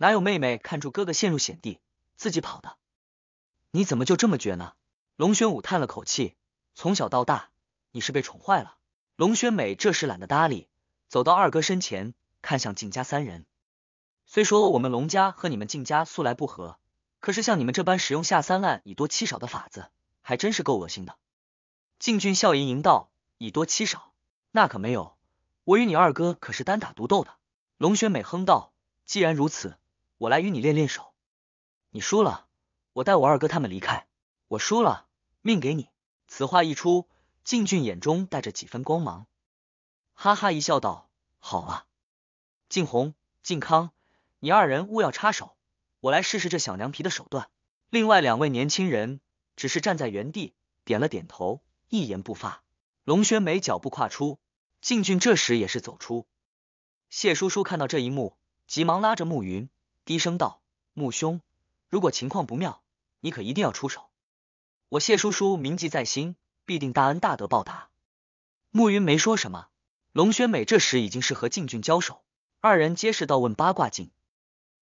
哪有妹妹看住哥哥陷入险地，自己跑的？你怎么就这么绝呢？龙玄武叹了口气，从小到大，你是被宠坏了。龙玄美这时懒得搭理，走到二哥身前，看向靳家三人。虽说我们龙家和你们靳家素来不和，可是像你们这般使用下三滥、以多欺少的法子，还真是够恶心的。靳俊笑盈盈道：“以多欺少？那可没有，我与你二哥可是单打独斗的。”龙玄美哼道：“既然如此。”我来与你练练手，你输了，我带我二哥他们离开；我输了，命给你。此话一出，晋俊眼中带着几分光芒，哈哈一笑，道：“好啊，晋红、靖康，你二人勿要插手，我来试试这小娘皮的手段。”另外两位年轻人只是站在原地，点了点头，一言不发。龙轩眉脚步跨出，晋俊这时也是走出。谢叔叔看到这一幕，急忙拉着暮云。低声道：“穆兄，如果情况不妙，你可一定要出手。我谢叔叔铭记在心，必定大恩大德报答。”慕云没说什么。龙轩美这时已经是和晋俊交手，二人皆是道问八卦镜。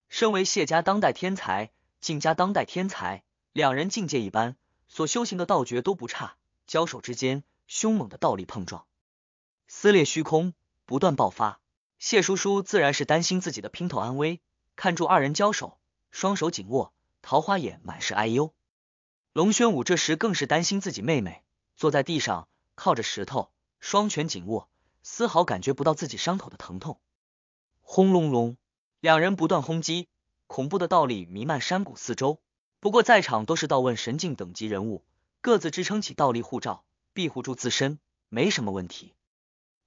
身为谢家当代天才，晋家当代天才，两人境界一般，所修行的道诀都不差。交手之间，凶猛的道力碰撞，撕裂虚空，不断爆发。谢叔叔自然是担心自己的姘头安危。看住二人交手，双手紧握，桃花眼满是哀忧。龙宣武这时更是担心自己妹妹，坐在地上靠着石头，双拳紧握，丝毫感觉不到自己伤口的疼痛。轰隆隆，两人不断轰击，恐怖的道力弥漫山谷四周。不过在场都是道问神境等级人物，各自支撑起道力护罩，庇护住自身，没什么问题。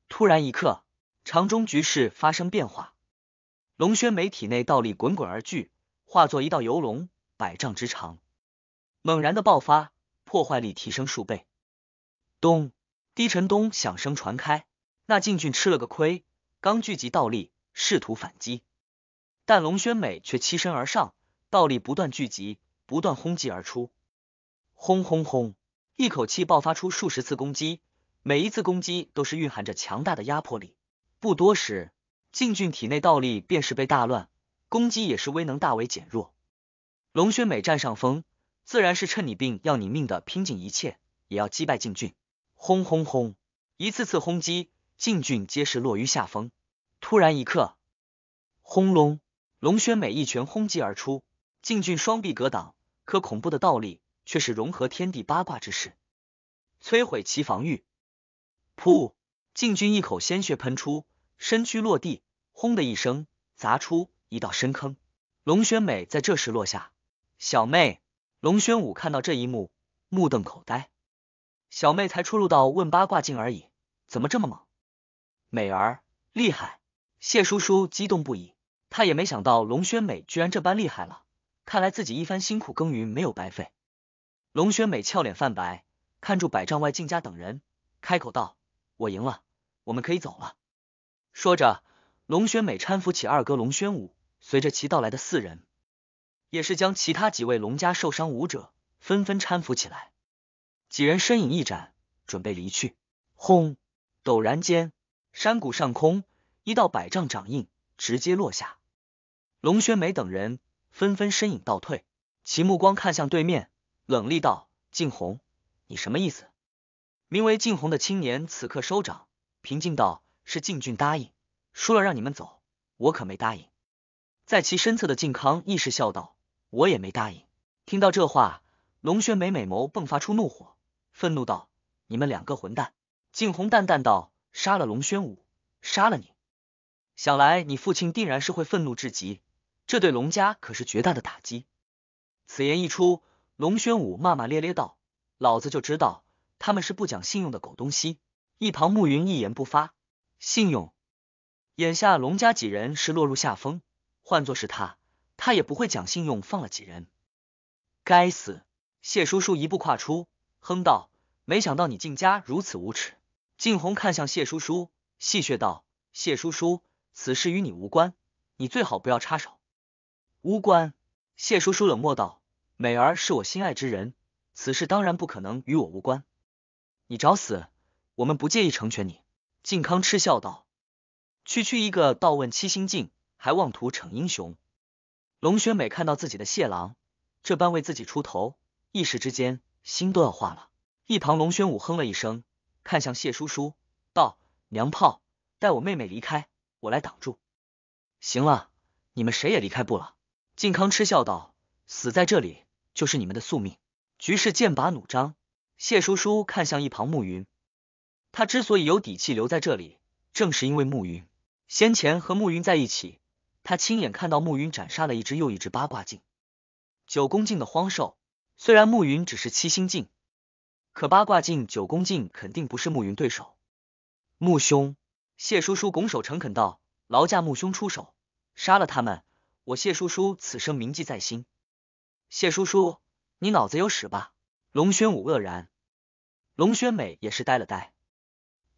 突然，一刻，场中局势发生变化。龙轩美体内道力滚滚而聚，化作一道游龙，百丈之长，猛然的爆发，破坏力提升数倍。咚，低沉咚响声传开，那禁军吃了个亏，刚聚集道力试图反击，但龙轩美却欺身而上，道力不断聚集，不断轰击而出。轰轰轰，一口气爆发出数十次攻击，每一次攻击都是蕴含着强大的压迫力。不多时。晋俊体内道力便是被大乱，攻击也是威能大为减弱。龙轩美占上风，自然是趁你病要你命的，拼尽一切也要击败晋俊。轰轰轰，一次次轰击，晋俊皆是落于下风。突然，一刻，轰隆！龙轩美一拳轰击而出，晋俊双臂格挡，可恐怖的道力却是融合天地八卦之势，摧毁其防御。噗！晋军一口鲜血喷出。身躯落地，轰的一声，砸出一道深坑。龙轩美在这时落下。小妹，龙轩武看到这一幕，目瞪口呆。小妹才出入到问八卦境而已，怎么这么猛？美儿厉害！谢叔叔激动不已，他也没想到龙轩美居然这般厉害了。看来自己一番辛苦耕耘没有白费。龙轩美俏脸泛白，看住百丈外静家等人，开口道：“我赢了，我们可以走了。”说着，龙轩美搀扶起二哥龙轩武，随着其到来的四人，也是将其他几位龙家受伤武者纷纷搀扶起来。几人身影一展，准备离去。轰！陡然间，山谷上空一道百丈掌印直接落下，龙轩美等人纷纷身影倒退，其目光看向对面，冷厉道：“静红，你什么意思？”名为静红的青年此刻收掌，平静道。是靖俊答应输了让你们走，我可没答应。在其身侧的靖康亦是笑道：“我也没答应。”听到这话，龙轩美美眸迸发出怒火，愤怒道：“你们两个混蛋！”靖红淡淡道：“杀了龙轩武，杀了你！想来你父亲定然是会愤怒至极，这对龙家可是绝大的打击。”此言一出，龙轩武骂骂咧咧道：“老子就知道他们是不讲信用的狗东西！”一旁慕云一言不发。信用，眼下龙家几人是落入下风，换作是他，他也不会讲信用放了几人。该死！谢叔叔一步跨出，哼道：“没想到你靳家如此无耻。”靳红看向谢叔叔，戏谑道：“谢叔叔，此事与你无关，你最好不要插手。”无关！谢叔叔冷漠道：“美儿是我心爱之人，此事当然不可能与我无关。你找死，我们不介意成全你。”靖康嗤笑道：“区区一个道问七星镜，还妄图逞英雄。”龙轩美看到自己的谢郎这般为自己出头，一时之间心都要化了。一旁龙轩武哼了一声，看向谢叔叔道：“娘炮，带我妹妹离开，我来挡住。”行了，你们谁也离开不了。”靖康嗤笑道：“死在这里就是你们的宿命。”局势剑拔弩张，谢叔叔看向一旁暮云。他之所以有底气留在这里，正是因为暮云。先前和暮云在一起，他亲眼看到暮云斩杀了一只又一只八卦镜、九宫镜的荒兽。虽然暮云只是七星镜，可八卦镜、九宫镜肯定不是暮云对手。穆兄，谢叔叔拱手诚恳道：“劳驾穆兄出手，杀了他们，我谢叔叔此生铭记在心。”谢叔叔，你脑子有屎吧？龙轩武愕然，龙轩美也是呆了呆。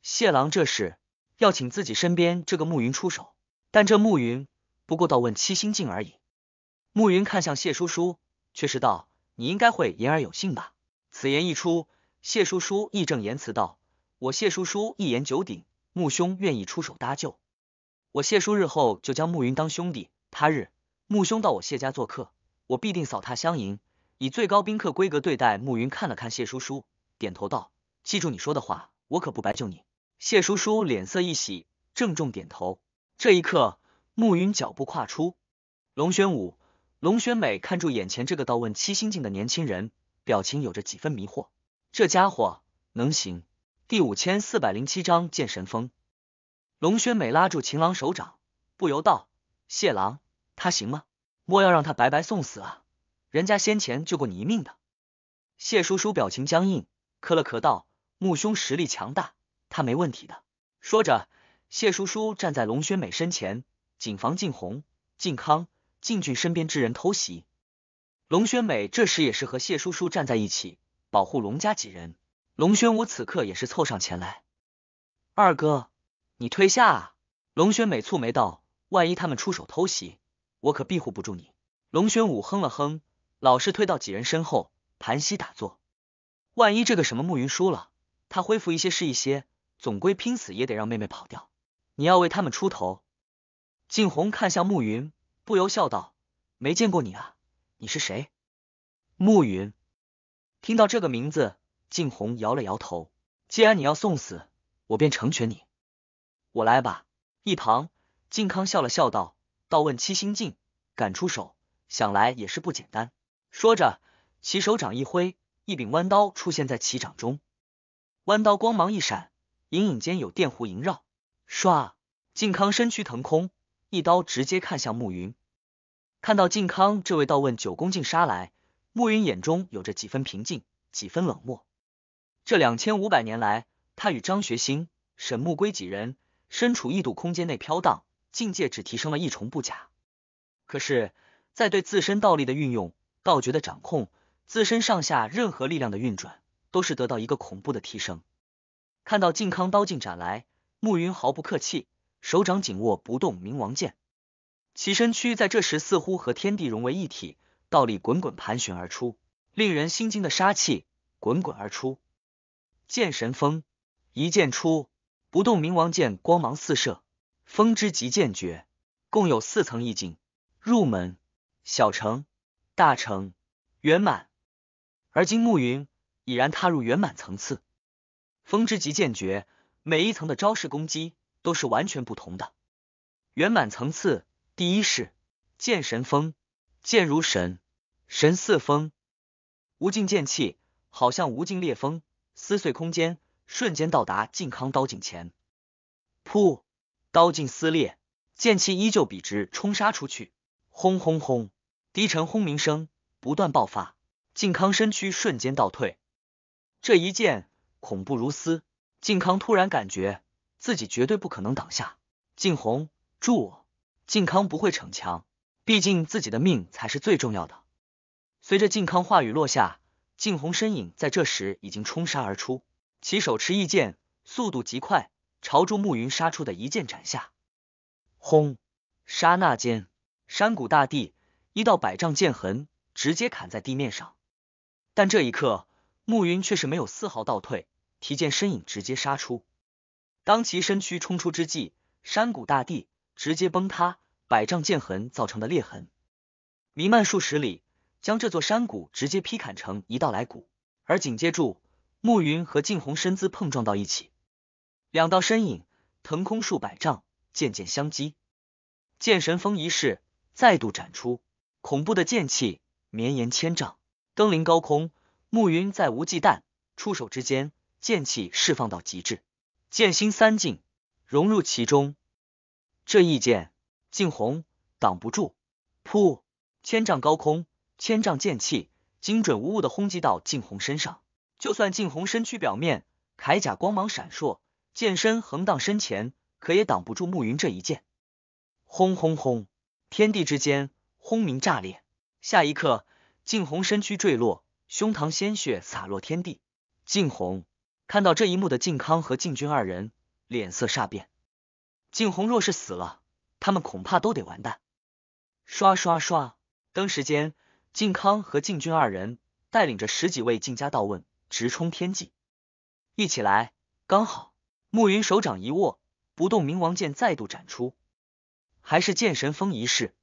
谢郎，这是要请自己身边这个暮云出手，但这暮云不过到问七星镜而已。暮云看向谢叔叔，却是道：“你应该会言而有信吧？”此言一出，谢叔叔义正言辞道：“我谢叔叔一言九鼎，暮兄愿意出手搭救，我谢叔日后就将暮云当兄弟。他日暮兄到我谢家做客，我必定扫榻相迎，以最高宾客规格对待。”暮云看了看谢叔叔，点头道：“记住你说的话，我可不白救你。”谢叔叔脸色一喜，郑重点头。这一刻，暮云脚步跨出。龙玄武、龙玄美看住眼前这个倒问七星境的年轻人，表情有着几分迷惑。这家伙能行？第五千四百零七章剑神风。龙玄美拉住秦郎手掌，不由道：“谢郎，他行吗？莫要让他白白送死啊！人家先前救过你一命的。”谢叔叔表情僵硬，磕了磕道：“木兄实力强大。”他没问题的。说着，谢叔叔站在龙轩美身前，谨防靳红、靳康、靳俊身边之人偷袭。龙轩美这时也是和谢叔叔站在一起，保护龙家几人。龙轩武此刻也是凑上前来：“二哥，你退下啊！”龙轩美蹙眉道：“万一他们出手偷袭，我可庇护不住你。”龙轩武哼了哼，老是退到几人身后，盘膝打坐。万一这个什么暮云输了，他恢复一些是一些。总归拼死也得让妹妹跑掉，你要为他们出头。静红看向暮云，不由笑道：“没见过你啊，你是谁？”暮云听到这个名字，静红摇了摇头。既然你要送死，我便成全你。我来吧。一旁，靖康笑了笑道：“倒问七星镜，敢出手，想来也是不简单。”说着，其手掌一挥，一柄弯刀出现在其掌中，弯刀光芒一闪。隐隐间有电弧萦绕，唰！靖康身躯腾空，一刀直接看向暮云。看到靖康这位道问九宫境杀来，暮云眼中有着几分平静，几分冷漠。这两千五百年来，他与张学兴、沈穆归几人身处异度空间内飘荡，境界只提升了一重不假，可是，在对自身道力的运用、道诀的掌控、自身上下任何力量的运转，都是得到一个恐怖的提升。看到靖康刀劲斩来，慕云毫不客气，手掌紧握不动冥王剑，其身躯在这时似乎和天地融为一体，道力滚滚盘旋而出，令人心惊的杀气滚滚而出。剑神风一剑出，不动冥王剑光芒四射，风之极剑诀共有四层意境：入门、小成、大成、圆满。而今暮云已然踏入圆满层次。风之极剑诀，每一层的招式攻击都是完全不同的。圆满层次第一式，剑神风，剑如神，神似风，无尽剑气好像无尽烈风，撕碎空间，瞬间到达靖康刀颈前。噗，刀劲撕裂，剑气依旧笔直冲杀出去。轰轰轰，低沉轰鸣声不断爆发，靖康身躯瞬间倒退。这一剑。恐怖如斯，靖康突然感觉自己绝对不可能挡下。靖红，助我！靖康不会逞强，毕竟自己的命才是最重要的。随着靖康话语落下，靖红身影在这时已经冲杀而出，其手持一剑，速度极快，朝住慕云杀出的一剑斩下。轰！刹那间，山谷大地一道百丈剑痕直接砍在地面上。但这一刻。暮云却是没有丝毫倒退，提剑身影直接杀出。当其身躯冲出之际，山谷大地直接崩塌，百丈剑痕造成的裂痕弥漫数十里，将这座山谷直接劈砍成一道来骨。而紧接着，暮云和静红身姿碰撞到一起，两道身影腾空数百丈，剑剑相击。剑神风一式再度展出，恐怖的剑气绵延千丈，登临高空。暮云再无忌惮，出手之间，剑气释放到极致，剑心三境融入其中。这一剑，静红挡不住。噗！千丈高空，千丈剑气精准无误的轰击到静红身上。就算静红身躯表面铠甲光芒闪烁，剑身横荡身前，可也挡不住暮云这一剑。轰轰轰！天地之间轰鸣炸裂。下一刻，镜红身躯坠落。胸膛鲜血洒落天地，靖红看到这一幕的靖康和靖军二人脸色煞变。靖红若是死了，他们恐怕都得完蛋。刷刷刷！登时间，靖康和靖军二人带领着十几位靖家道问直冲天际。一起来，刚好。暮云手掌一握，不动明王剑再度展出，还是剑神风一式。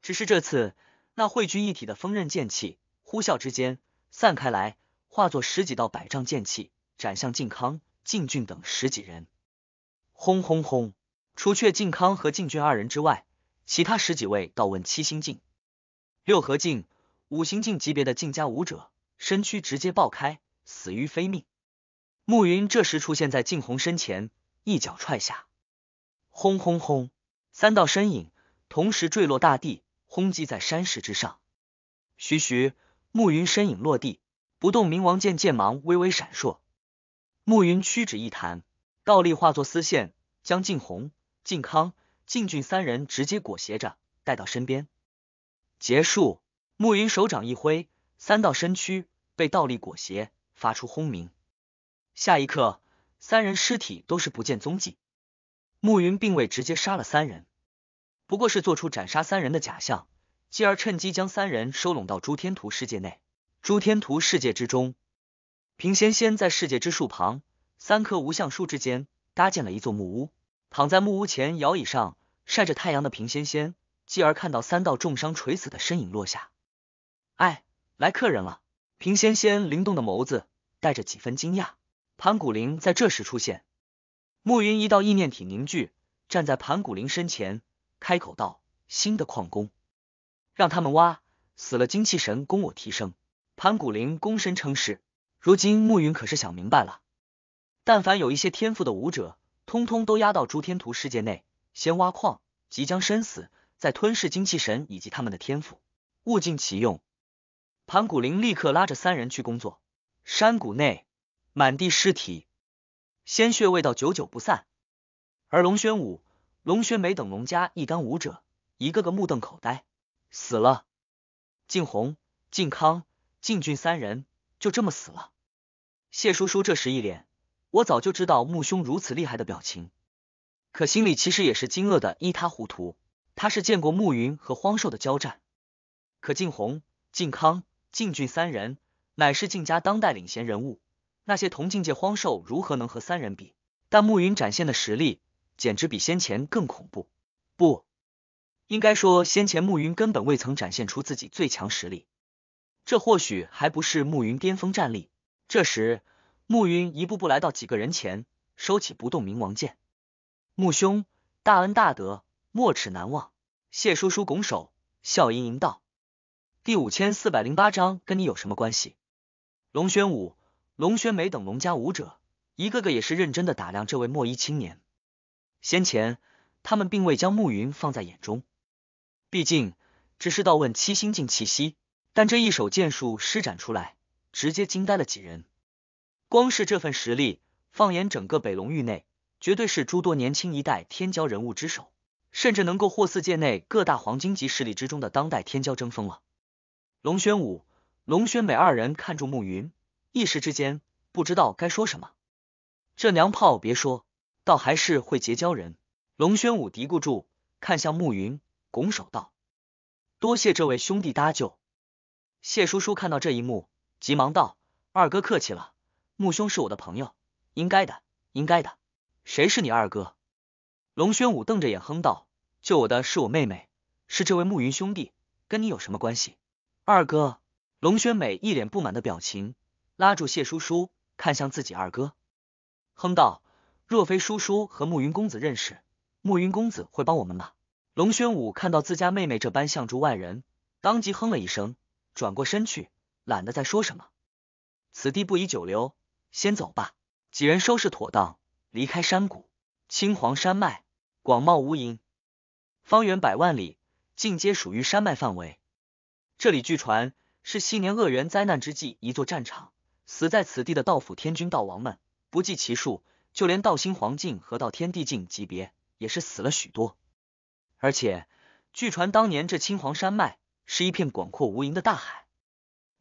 只是这次，那汇聚一体的锋刃剑气呼啸之间。散开来，化作十几道百丈剑气，斩向靖康、靖俊等十几人。轰轰轰！除却靖康和靖俊二人之外，其他十几位倒问七星镜、六合镜、五行镜级别的靖家武者，身躯直接爆开，死于非命。暮云这时出现在靖红身前，一脚踹下。轰轰轰！三道身影同时坠落大地，轰击在山石之上。徐徐。暮云身影落地不动，冥王剑剑芒微微闪烁。暮云屈指一弹，倒立化作丝线，将靖红、靖康、靖俊三人直接裹挟着带到身边。结束，暮云手掌一挥，三道身躯被倒立裹挟，发出轰鸣。下一刻，三人尸体都是不见踪迹。暮云并未直接杀了三人，不过是做出斩杀三人的假象。继而趁机将三人收拢到诸天图世界内。诸天图世界之中，平仙仙在世界之树旁三棵无相树之间搭建了一座木屋，躺在木屋前摇椅上晒着太阳的平仙仙，继而看到三道重伤垂死的身影落下。哎，来客人了！平仙仙灵动的眸子带着几分惊讶。盘古灵在这时出现，暮云一道意念体凝聚，站在盘古灵身前，开口道：“新的矿工。”让他们挖死了精气神供我提升。盘古灵躬身称是。如今暮云可是想明白了，但凡有一些天赋的武者，通通都压到诸天图世界内，先挖矿，即将身死，再吞噬精气神以及他们的天赋，物尽其用。盘古灵立刻拉着三人去工作。山谷内满地尸体，鲜血味道久久不散。而龙轩武、龙轩梅等龙家一干武者，一个个目瞪口呆。死了，靖红、靖康、靖俊三人就这么死了。谢叔叔这时一脸我早就知道穆兄如此厉害的表情，可心里其实也是惊愕的一塌糊涂。他是见过暮云和荒兽的交战，可靖红、靖康、靖俊三人乃是靖家当代领衔人物，那些同境界荒兽如何能和三人比？但暮云展现的实力简直比先前更恐怖，不。应该说，先前暮云根本未曾展现出自己最强实力，这或许还不是暮云巅峰战力。这时，暮云一步步来到几个人前，收起不动明王剑。穆兄，大恩大德，莫齿难忘。谢叔叔拱手，笑盈盈道：“第五千四百零八章，跟你有什么关系？”龙玄武、龙玄美等龙家武者，一个个也是认真的打量这位墨衣青年。先前他们并未将暮云放在眼中。毕竟只是道问七星境气息，但这一手剑术施展出来，直接惊呆了几人。光是这份实力，放眼整个北龙域内，绝对是诸多年轻一代天骄人物之首，甚至能够获四界内各大黄金级势力之中的当代天骄争锋了。龙玄武、龙轩美二人看住慕云，一时之间不知道该说什么。这娘炮别说，倒还是会结交人。龙轩武嘀咕住，看向慕云。拱手道：“多谢这位兄弟搭救。”谢叔叔看到这一幕，急忙道：“二哥客气了，穆兄是我的朋友，应该的，应该的。”谁是你二哥？龙轩武瞪着眼哼道：“救我的是我妹妹，是这位慕云兄弟，跟你有什么关系？”二哥，龙轩美一脸不满的表情，拉住谢叔叔，看向自己二哥，哼道：“若非叔叔和慕云公子认识，慕云公子会帮我们吗？”龙宣武看到自家妹妹这般像住外人，当即哼了一声，转过身去，懒得再说什么。此地不宜久留，先走吧。几人收拾妥当，离开山谷。青黄山脉广袤无垠，方圆百万里尽皆属于山脉范围。这里据传是昔年恶缘灾难之际，一座战场，死在此地的道府天君、道王们不计其数，就连道心黄境和道天地境级别也是死了许多。而且，据传当年这青黄山脉是一片广阔无垠的大海，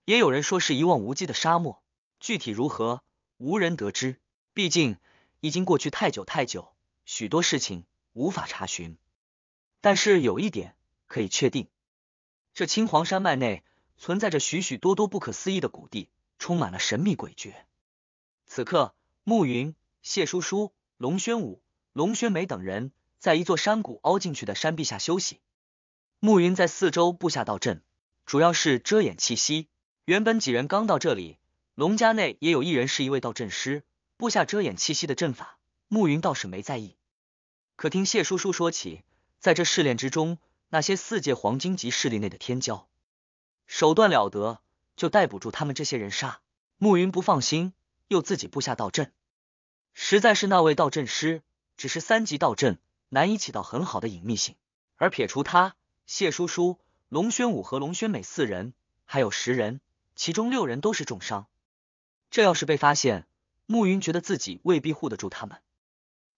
也有人说是一望无际的沙漠，具体如何，无人得知。毕竟已经过去太久太久，许多事情无法查询。但是有一点可以确定，这青黄山脉内存在着许许多多不可思议的谷地，充满了神秘诡谲。此刻，暮云、谢叔叔、龙轩武、龙轩美等人。在一座山谷凹进去的山壁下休息，暮云在四周布下道阵，主要是遮掩气息。原本几人刚到这里，龙家内也有一人是一位道阵师，布下遮掩气息的阵法。暮云倒是没在意，可听谢叔叔说起，在这试炼之中，那些四界黄金级势力内的天骄手段了得，就逮捕住他们这些人杀。暮云不放心，又自己布下道阵。实在是那位道阵师只是三级道阵。难以起到很好的隐秘性，而撇除他、谢叔叔、龙轩武和龙轩美四人，还有十人，其中六人都是重伤。这要是被发现，慕云觉得自己未必护得住他们。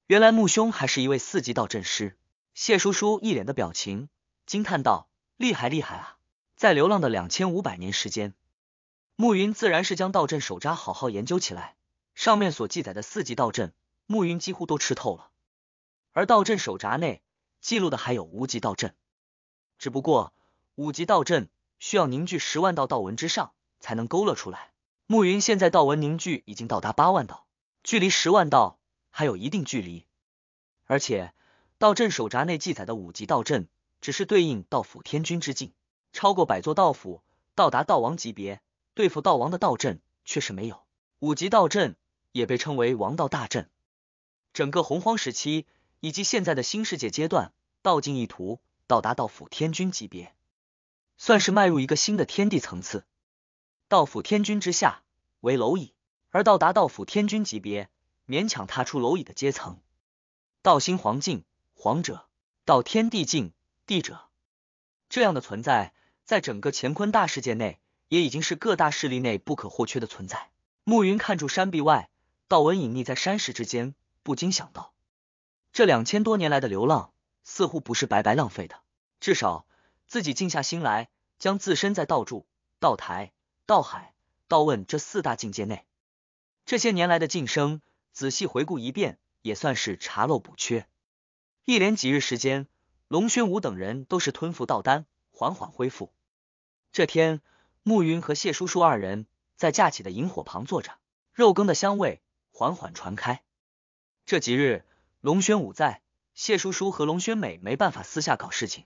原来慕兄还是一位四级道阵师，谢叔叔一脸的表情惊叹道：“厉害厉害啊！”在流浪的两千五百年时间，慕云自然是将道阵手札好好研究起来，上面所记载的四级道阵，暮云几乎都吃透了。而道阵手札内记录的还有无极道阵，只不过五级道阵需要凝聚十万道道纹之上才能勾勒出来。暮云现在道文凝聚已经到达八万道，距离十万道还有一定距离。而且，道阵手札内记载的五级道阵只是对应道府天君之境，超过百座道府，到达道王级别，对付道王的道阵却是没有。五级道阵也被称为王道大阵，整个洪荒时期。以及现在的新世界阶段，道境一途到达道府天君级别，算是迈入一个新的天地层次。道府天君之下为蝼蚁，而到达道府天君级别，勉强踏出蝼蚁的阶层。道心黄境，黄者；道天地境，地者。这样的存在，在整个乾坤大世界内，也已经是各大势力内不可或缺的存在。暮云看住山壁外，道纹隐匿在山石之间，不禁想到。这两千多年来的流浪，似乎不是白白浪费的。至少自己静下心来，将自身在道柱、道台、道海、道问这四大境界内这些年来的晋升仔细回顾一遍，也算是查漏补缺。一连几日时间，龙宣武等人都是吞服道丹，缓缓恢复。这天，慕云和谢叔叔二人在架起的萤火旁坐着，肉羹的香味缓缓传开。这几日。龙轩武在，谢叔叔和龙轩美没办法私下搞事情。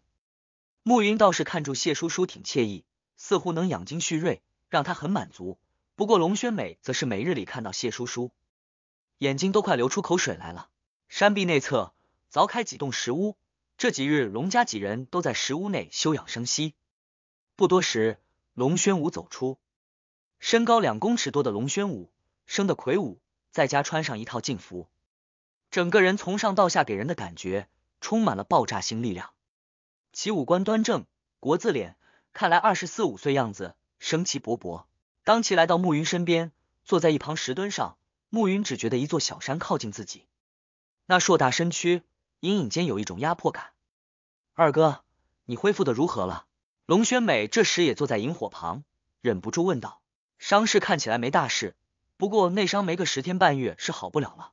暮云倒是看住谢叔叔挺惬意，似乎能养精蓄锐，让他很满足。不过龙轩美则是每日里看到谢叔叔，眼睛都快流出口水来了。山壁内侧凿开几栋石屋，这几日龙家几人都在石屋内休养生息。不多时，龙轩武走出，身高两公尺多的龙轩武，生得魁梧，在家穿上一套劲服。整个人从上到下给人的感觉充满了爆炸性力量，其五官端正，国字脸，看来二十四五岁样子，生气勃勃。当其来到暮云身边，坐在一旁石墩上，暮云只觉得一座小山靠近自己，那硕大身躯，隐隐间有一种压迫感。二哥，你恢复的如何了？龙轩美这时也坐在萤火旁，忍不住问道：“伤势看起来没大事，不过内伤没个十天半月是好不了了。”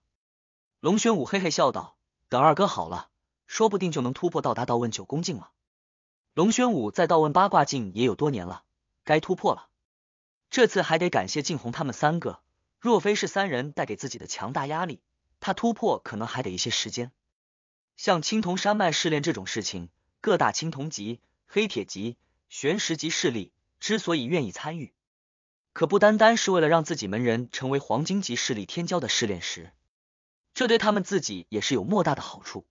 龙玄武嘿嘿笑道：“等二哥好了，说不定就能突破到达道问九宫境了。”龙玄武在道问八卦境也有多年了，该突破了。这次还得感谢静红他们三个，若非是三人带给自己的强大压力，他突破可能还得一些时间。像青铜山脉试炼这种事情，各大青铜级、黑铁级、玄石级势力之所以愿意参与，可不单单是为了让自己门人成为黄金级势力天骄的试炼石。这对他们自己也是有莫大的好处。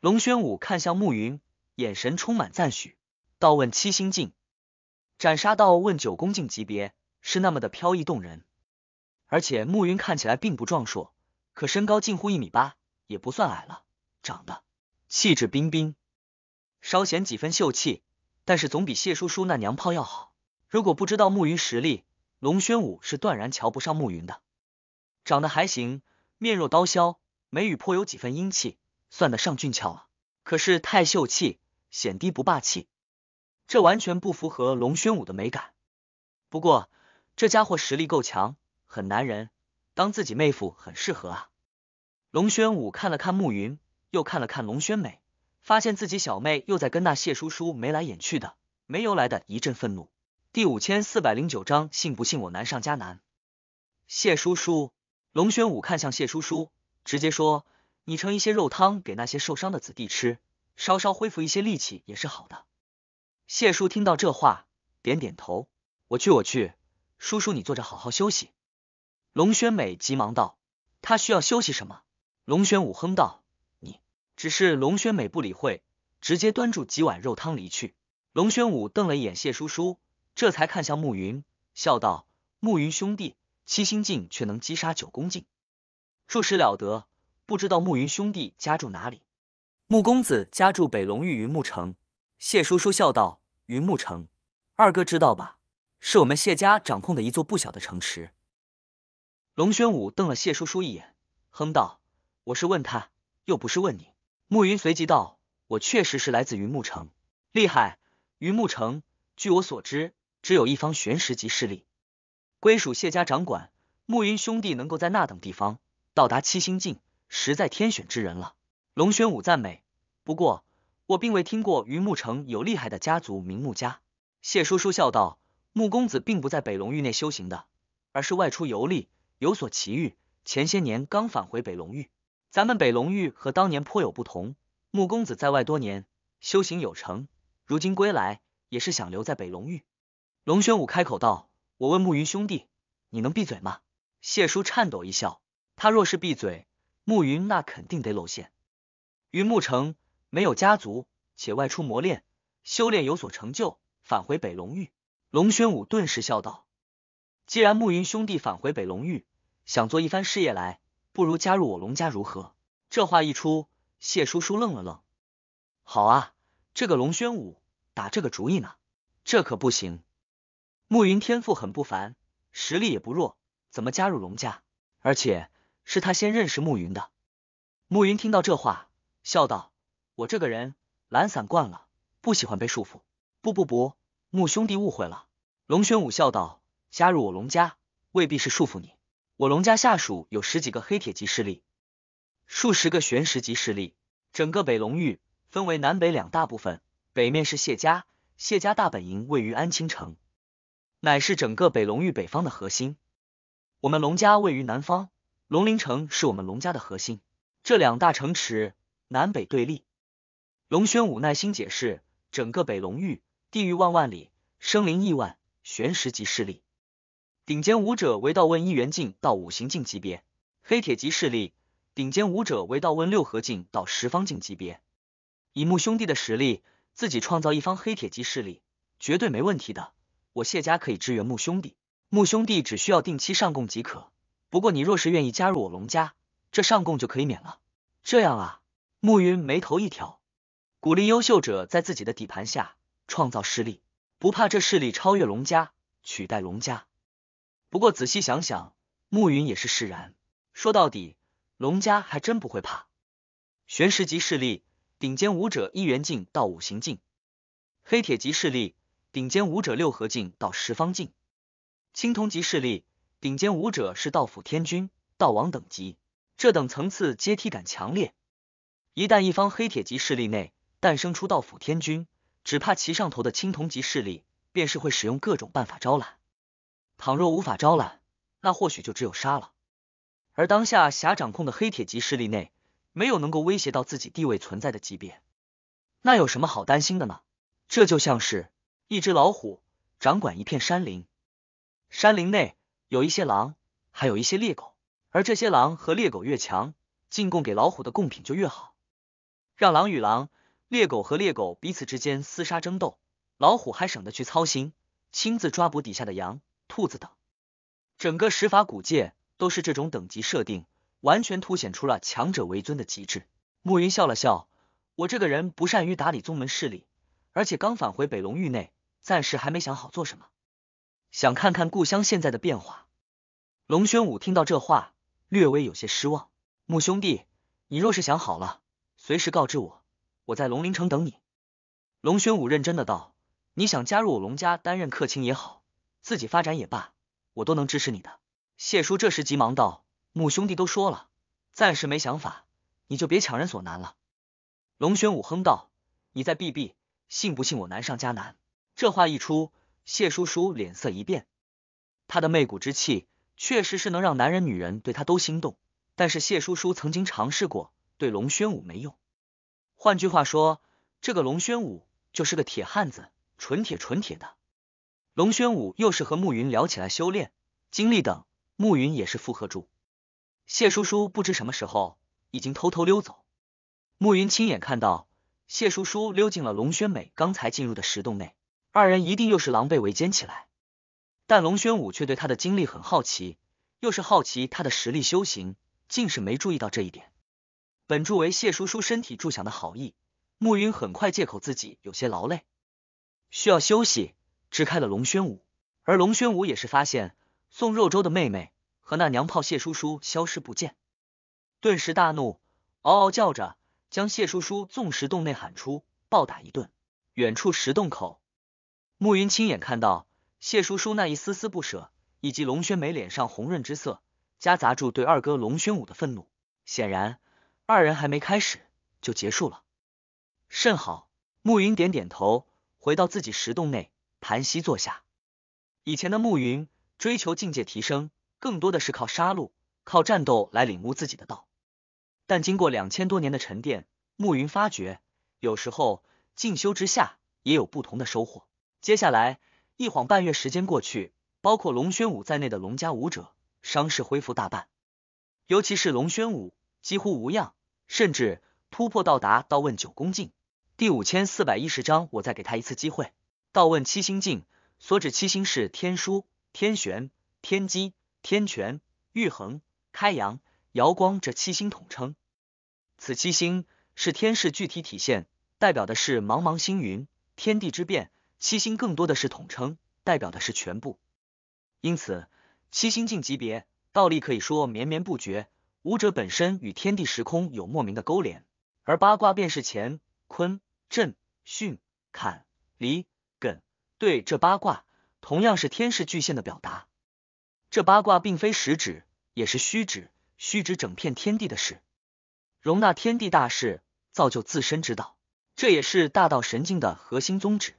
龙宣武看向暮云，眼神充满赞许。道问七星境，斩杀道问九宫境级别，是那么的飘逸动人。而且暮云看起来并不壮硕，可身高近乎一米八，也不算矮了。长得气质彬彬，稍显几分秀气，但是总比谢叔叔那娘炮要好。如果不知道暮云实力，龙宣武是断然瞧不上暮云的。长得还行。面若刀削，眉宇颇有几分英气，算得上俊俏了。可是太秀气，显低不霸气，这完全不符合龙轩武的美感。不过这家伙实力够强，很男人，当自己妹夫很适合啊。龙轩武看了看暮云，又看了看龙轩美，发现自己小妹又在跟那谢叔叔眉来眼去的，没由来的一阵愤怒。第五千四百零九章，信不信我难上加难？谢叔叔。龙玄武看向谢叔叔，直接说：“你盛一些肉汤给那些受伤的子弟吃，稍稍恢复一些力气也是好的。”谢叔听到这话，点点头：“我去，我去，叔叔你坐着好好休息。”龙玄美急忙道：“他需要休息什么？”龙玄武哼道：“你。”只是龙玄美不理会，直接端住几碗肉汤离去。龙玄武瞪了一眼谢叔叔，这才看向暮云，笑道：“暮云兄弟。”七星镜却能击杀九宫镜，术士了得。不知道慕云兄弟家住哪里？慕公子家住北龙域云木城。谢叔叔笑道：“云木城，二哥知道吧？是我们谢家掌控的一座不小的城池。”龙玄武瞪了谢叔叔一眼，哼道：“我是问他，又不是问你。”暮云随即道：“我确实是来自云木城。”厉害！云木城，据我所知，只有一方玄石级势力。归属谢家掌管，暮云兄弟能够在那等地方到达七星境，实在天选之人了。龙玄武赞美，不过我并未听过于木城有厉害的家族，名木家。谢叔叔笑道：“慕公子并不在北龙域内修行的，而是外出游历，有所奇遇。前些年刚返回北龙域，咱们北龙域和当年颇有不同。慕公子在外多年，修行有成，如今归来也是想留在北龙域。”龙玄武开口道。我问慕云兄弟，你能闭嘴吗？谢叔颤抖一笑，他若是闭嘴，慕云那肯定得露馅。云慕城没有家族，且外出磨练，修炼有所成就，返回北龙域。龙宣武顿时笑道：“既然慕云兄弟返回北龙域，想做一番事业来，不如加入我龙家如何？”这话一出，谢叔叔愣了愣。好啊，这个龙宣武打这个主意呢，这可不行。慕云天赋很不凡，实力也不弱，怎么加入龙家？而且是他先认识慕云的。慕云听到这话，笑道：“我这个人懒散惯了，不喜欢被束缚。”“不不不，慕兄弟误会了。”龙玄武笑道：“加入我龙家未必是束缚你，我龙家下属有十几个黑铁级势力，数十个玄石级势力，整个北龙域分为南北两大部分，北面是谢家，谢家大本营位于安清城。”乃是整个北龙域北方的核心，我们龙家位于南方，龙陵城是我们龙家的核心，这两大城池南北对立。龙宣武耐心解释，整个北龙域地域万万里，生灵亿万，玄石级势力顶尖武者为道问一元境到五行境级别，黑铁级势力顶尖武者为道问六合境到十方境级别。以木兄弟的实力，自己创造一方黑铁级势力绝对没问题的。我谢家可以支援穆兄弟，穆兄弟只需要定期上供即可。不过你若是愿意加入我龙家，这上供就可以免了。这样啊，暮云眉头一挑，鼓励优秀者在自己的底盘下创造势力，不怕这势力超越龙家，取代龙家。不过仔细想想，暮云也是释然。说到底，龙家还真不会怕。玄石级势力，顶尖武者一元境到五行境；黑铁级势力。顶尖武者六合境到十方境，青铜级势力顶尖武者是道府天君、道王等级，这等层次阶梯感强烈。一旦一方黑铁级势力内诞生出道府天君，只怕其上头的青铜级势力便是会使用各种办法招揽。倘若无法招揽，那或许就只有杀了。而当下侠掌控的黑铁级势力内没有能够威胁到自己地位存在的级别，那有什么好担心的呢？这就像是。一只老虎掌管一片山林，山林内有一些狼，还有一些猎狗，而这些狼和猎狗越强，进贡给老虎的贡品就越好。让狼与狼、猎狗和猎狗彼此之间厮杀争斗，老虎还省得去操心，亲自抓捕底下的羊、兔子等。整个十法古界都是这种等级设定，完全凸显出了强者为尊的极致。暮云笑了笑：“我这个人不善于打理宗门势力，而且刚返回北龙域内。”暂时还没想好做什么，想看看故乡现在的变化。龙玄武听到这话，略微有些失望。木兄弟，你若是想好了，随时告知我，我在龙陵城等你。龙玄武认真的道：“你想加入我龙家担任客卿也好，自己发展也罢，我都能支持你的。”谢叔这时急忙道：“木兄弟都说了，暂时没想法，你就别强人所难了。”龙玄武哼道：“你再避避，信不信我难上加难？”这话一出，谢叔叔脸色一变。他的媚骨之气确实是能让男人、女人对他都心动，但是谢叔叔曾经尝试过，对龙轩武没用。换句话说，这个龙轩武就是个铁汉子，纯铁纯铁的。龙轩武又是和慕云聊起来修炼经历等，慕云也是附和住。谢叔叔不知什么时候已经偷偷溜走，慕云亲眼看到谢叔叔溜进了龙轩美刚才进入的石洞内。二人一定又是狼狈为奸起来，但龙宣武却对他的经历很好奇，又是好奇他的实力修行，竟是没注意到这一点。本助为谢叔叔身体助想的好意，暮云很快借口自己有些劳累，需要休息，支开了龙宣武。而龙宣武也是发现宋肉粥的妹妹和那娘炮谢叔叔消失不见，顿时大怒，嗷嗷叫着将谢叔叔纵石洞内喊出，暴打一顿。远处石洞口。暮云亲眼看到谢叔叔那一丝丝不舍，以及龙轩眉脸上红润之色，夹杂住对二哥龙轩武的愤怒。显然，二人还没开始就结束了。甚好，暮云点点头，回到自己石洞内盘膝坐下。以前的暮云追求境界提升，更多的是靠杀戮、靠战斗来领悟自己的道。但经过两千多年的沉淀，暮云发觉，有时候进修之下也有不同的收获。接下来，一晃半月时间过去，包括龙宣武在内的龙家武者伤势恢复大半，尤其是龙宣武几乎无恙，甚至突破到达道问九宫境。第五千四百一十章，我再给他一次机会。道问七星境，所指七星是天枢、天玄、天机、天权、玉衡、开阳、瑶光这七星统称。此七星是天势具体体现，代表的是茫茫星云，天地之变。七星更多的是统称，代表的是全部。因此，七星境级别道力可以说绵绵不绝。武者本身与天地时空有莫名的勾连，而八卦便是乾、坤、震、巽、坎、离、艮。对这八卦，同样是天世巨线的表达。这八卦并非实指，也是虚指，虚指整片天地的事，容纳天地大事，造就自身之道。这也是大道神境的核心宗旨。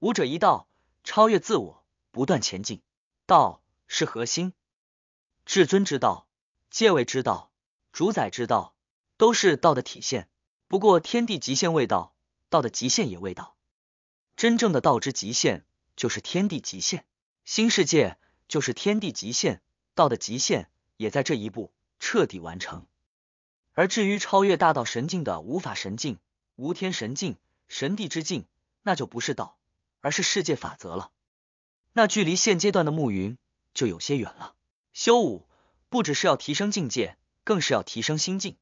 武者一道超越自我，不断前进。道是核心，至尊之道、界位之道、主宰之道，都是道的体现。不过天地极限未到，道的极限也未到。真正的道之极限就是天地极限，新世界就是天地极限，道的极限也在这一步彻底完成。而至于超越大道神境的无法神境、无天神境、神帝之境，那就不是道。而是世界法则了，那距离现阶段的暮云就有些远了。修武不只是要提升境界，更是要提升心境。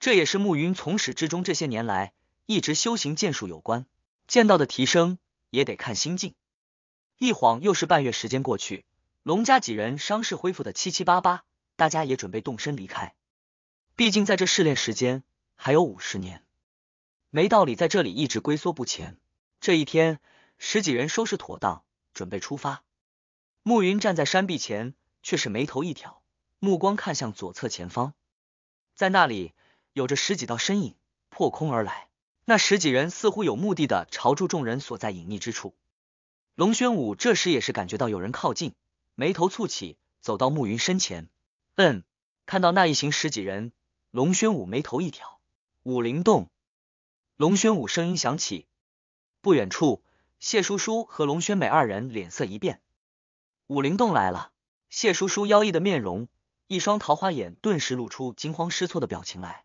这也是暮云从始至终这些年来一直修行剑术有关，剑道的提升也得看心境。一晃又是半月时间过去，龙家几人伤势恢复的七七八八，大家也准备动身离开。毕竟在这试炼时间还有五十年，没道理在这里一直龟缩不前。这一天。十几人收拾妥当，准备出发。暮云站在山壁前，却是眉头一挑，目光看向左侧前方，在那里有着十几道身影破空而来。那十几人似乎有目的的朝住众人所在隐匿之处。龙轩武这时也是感觉到有人靠近，眉头蹙起，走到暮云身前。嗯，看到那一行十几人，龙轩武眉头一挑。武林洞，龙轩武声音响起，不远处。谢叔叔和龙轩美二人脸色一变，武灵洞来了。谢叔叔妖异的面容，一双桃花眼顿时露出惊慌失措的表情来。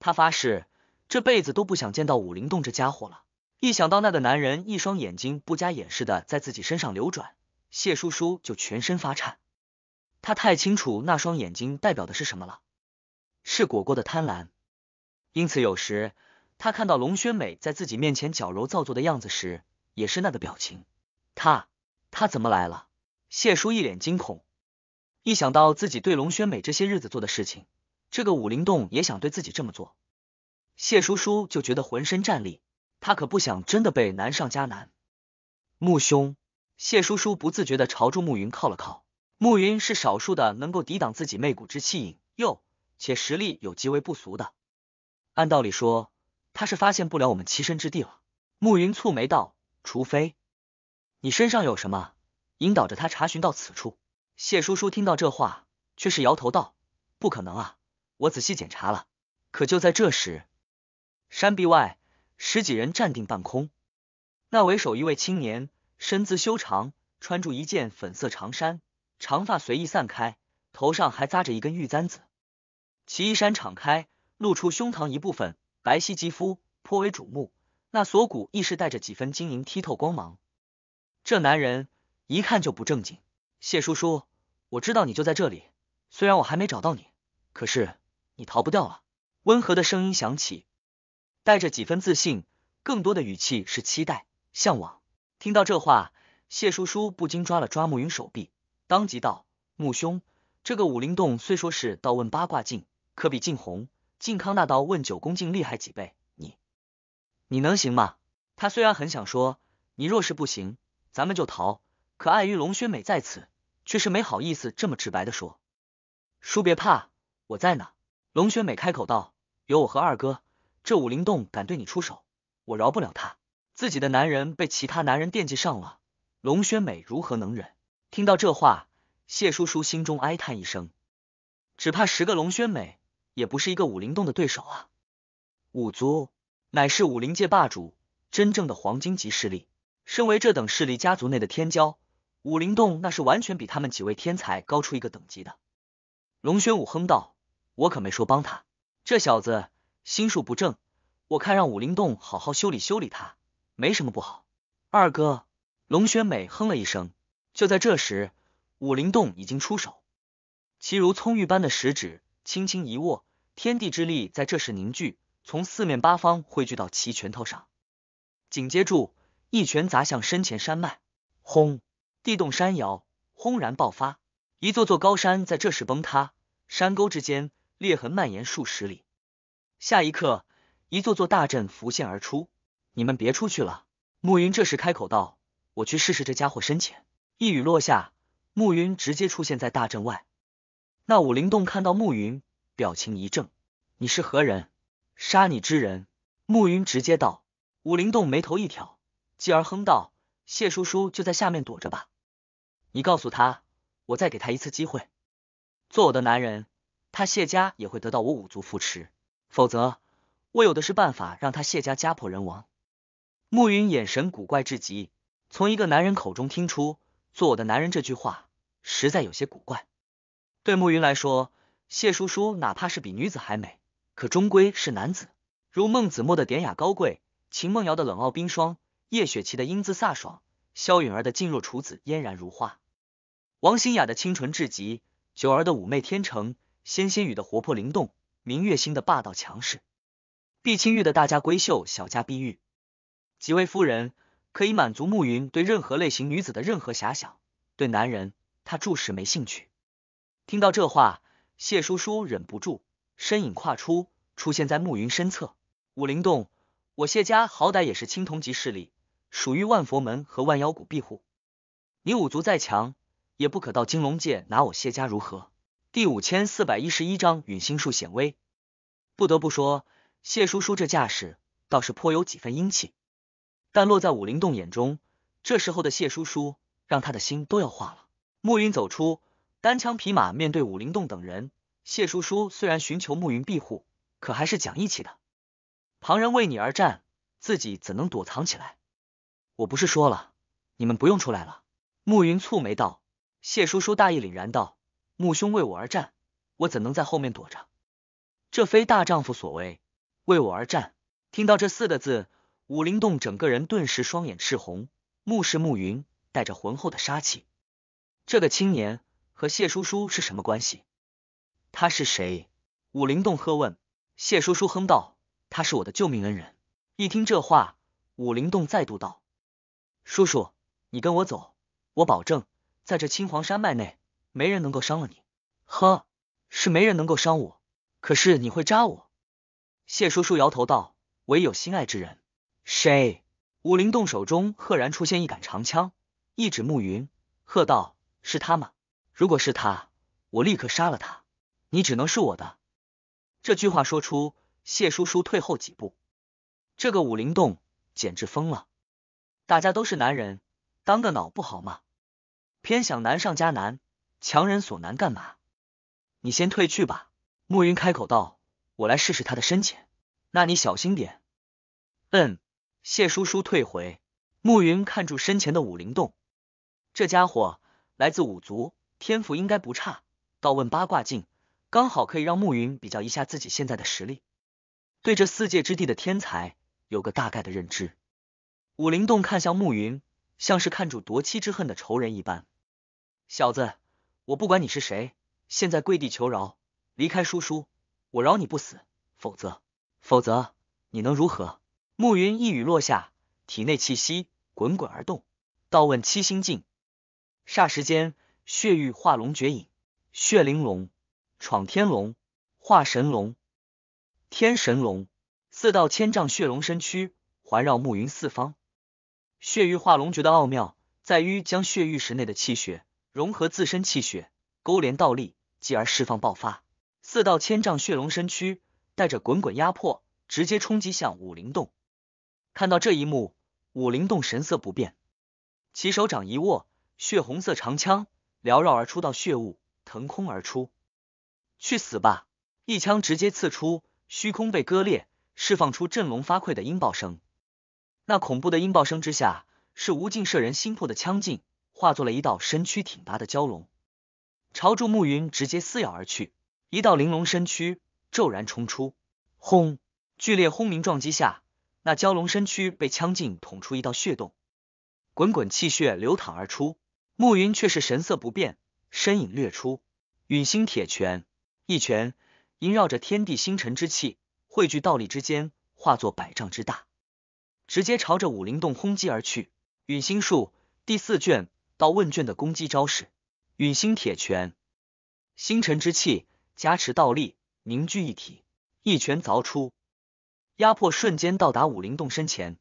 他发誓这辈子都不想见到武灵洞这家伙了。一想到那个男人一双眼睛不加掩饰的在自己身上流转，谢叔叔就全身发颤。他太清楚那双眼睛代表的是什么了，是果果的贪婪。因此，有时他看到龙轩美在自己面前矫揉造作的样子时，也是那个表情，他他怎么来了？谢叔一脸惊恐，一想到自己对龙轩美这些日子做的事情，这个武林洞也想对自己这么做，谢叔叔就觉得浑身战栗。他可不想真的被难上加难。穆兄，谢叔叔不自觉的朝住慕云靠了靠。慕云是少数的能够抵挡自己媚骨之气引诱，且实力有极为不俗的。按道理说，他是发现不了我们栖身之地了。暮云蹙眉道。除非你身上有什么引导着他查询到此处。谢叔叔听到这话，却是摇头道：“不可能啊，我仔细检查了。”可就在这时，山壁外十几人站定半空，那为首一位青年身姿修长，穿着一件粉色长衫，长发随意散开，头上还扎着一根玉簪子，其衣衫敞开，露出胸膛一部分白皙肌肤，颇为瞩目。那锁骨亦是带着几分晶莹剔透光芒，这男人一看就不正经。谢叔叔，我知道你就在这里，虽然我还没找到你，可是你逃不掉了。温和的声音响起，带着几分自信，更多的语气是期待、向往。听到这话，谢叔叔不禁抓了抓暮云手臂，当即道：“穆兄，这个武林洞虽说是道问八卦镜，可比镜红、靖康那道问九宫镜厉害几倍。”你能行吗？他虽然很想说，你若是不行，咱们就逃。可碍于龙轩美在此，却是没好意思这么直白的说。叔别怕，我在呢。龙轩美开口道：“有我和二哥，这武灵洞敢对你出手，我饶不了他。自己的男人被其他男人惦记上了，龙轩美如何能忍？”听到这话，谢叔叔心中哀叹一声，只怕十个龙轩美也不是一个武灵洞的对手啊。五族。乃是武林界霸主，真正的黄金级势力。身为这等势力家族内的天骄，武林洞那是完全比他们几位天才高出一个等级的。龙玄武哼道：“我可没说帮他，这小子心术不正，我看让武林洞好好修理修理他，没什么不好。”二哥龙玄美哼了一声。就在这时，武林洞已经出手，其如葱郁般的食指轻轻一握，天地之力在这时凝聚。从四面八方汇聚到其拳头上，紧接住一拳砸向身前山脉，轰，地动山摇，轰然爆发，一座座高山在这时崩塌，山沟之间裂痕蔓延数十里。下一刻，一座座大阵浮现而出，你们别出去了。暮云这时开口道：“我去试试这家伙深浅。”一语落下，暮云直接出现在大阵外。那五灵洞看到暮云，表情一怔：“你是何人？”杀你之人，暮云直接道。武灵洞眉头一挑，继而哼道：“谢叔叔就在下面躲着吧，你告诉他，我再给他一次机会，做我的男人，他谢家也会得到我五族扶持。否则，我有的是办法让他谢家家破人亡。”暮云眼神古怪至极，从一个男人口中听出“做我的男人”这句话，实在有些古怪。对暮云来说，谢叔叔哪怕是比女子还美。可终归是男子，如孟子墨的典雅高贵，秦梦瑶的冷傲冰霜，叶雪琪的英姿飒爽，萧允儿的静若处子，嫣然如花，王新雅的清纯至极，九儿的妩媚天成，仙仙雨的活泼灵动，明月心的霸道强势，碧清玉的大家闺秀，小家碧玉，几位夫人可以满足慕云对任何类型女子的任何遐想。对男人，他注视没兴趣。听到这话，谢叔叔忍不住身影跨出。出现在暮云身侧，武林洞，我谢家好歹也是青铜级势力，属于万佛门和万妖谷庇护。你五族再强，也不可到金龙界拿我谢家如何？第五千四百一十一章陨星术显威。不得不说，谢叔叔这架势倒是颇有几分英气，但落在武林洞眼中，这时候的谢叔叔让他的心都要化了。暮云走出，单枪匹马面对武林洞等人。谢叔叔虽然寻求暮云庇护。可还是讲义气的，旁人为你而战，自己怎能躲藏起来？我不是说了，你们不用出来了。慕云蹙眉道：“谢叔叔，大义凛然道，穆兄为我而战，我怎能在后面躲着？这非大丈夫所为，为我而战。”听到这四个字，武灵洞整个人顿时双眼赤红，目视慕云，带着浑厚的杀气。这个青年和谢叔叔是什么关系？他是谁？武灵洞喝问。谢叔叔哼道：“他是我的救命恩人。”一听这话，武灵洞再度道：“叔叔，你跟我走，我保证在这青黄山脉内，没人能够伤了你。呵，是没人能够伤我，可是你会扎我。”谢叔叔摇头道：“唯有心爱之人。”谁？武灵洞手中赫然出现一杆长枪，一指暮云，喝道：“是他吗？如果是他，我立刻杀了他。你只能是我的。”这句话说出，谢叔叔退后几步。这个武林洞简直疯了！大家都是男人，当个脑不好吗？偏想难上加难，强人所难干嘛？你先退去吧。暮云开口道：“我来试试他的深浅。”那你小心点。嗯，谢叔叔退回。暮云看住身前的武林洞，这家伙来自五族，天赋应该不差。倒问八卦镜。刚好可以让暮云比较一下自己现在的实力，对这四界之地的天才有个大概的认知。武灵洞看向暮云，像是看住夺妻之恨的仇人一般。小子，我不管你是谁，现在跪地求饶，离开叔叔，我饶你不死。否则，否则你能如何？暮云一语落下，体内气息滚滚而动，道问七星镜。霎时间，血玉化龙绝影，血玲珑。闯天龙，化神龙，天神龙，四道千丈血龙身躯环绕暮云四方。血玉化龙诀的奥妙在于将血玉石内的气血融合自身气血，勾连倒立，继而释放爆发。四道千丈血龙身躯带着滚滚压迫，直接冲击向武灵洞。看到这一幕，武灵洞神色不变，其手掌一握，血红色长枪缭绕而出，道血雾腾空而出。去死吧！一枪直接刺出，虚空被割裂，释放出振聋发聩的音爆声。那恐怖的音爆声之下，是无尽摄人心魄的枪劲，化作了一道身躯挺拔的蛟龙，朝住暮云直接撕咬而去。一道玲珑身躯骤然冲出，轰！剧烈轰鸣撞击下，那蛟龙身躯被枪劲捅出一道血洞，滚滚气血流淌而出。暮云却是神色不变，身影掠出，陨星铁拳。一拳萦绕着天地星辰之气，汇聚道力之间，化作百丈之大，直接朝着武灵洞轰击而去。陨星术第四卷到问卷的攻击招式，陨星铁拳，星辰之气加持道力凝聚一体，一拳凿出，压迫瞬间到达武灵洞身前。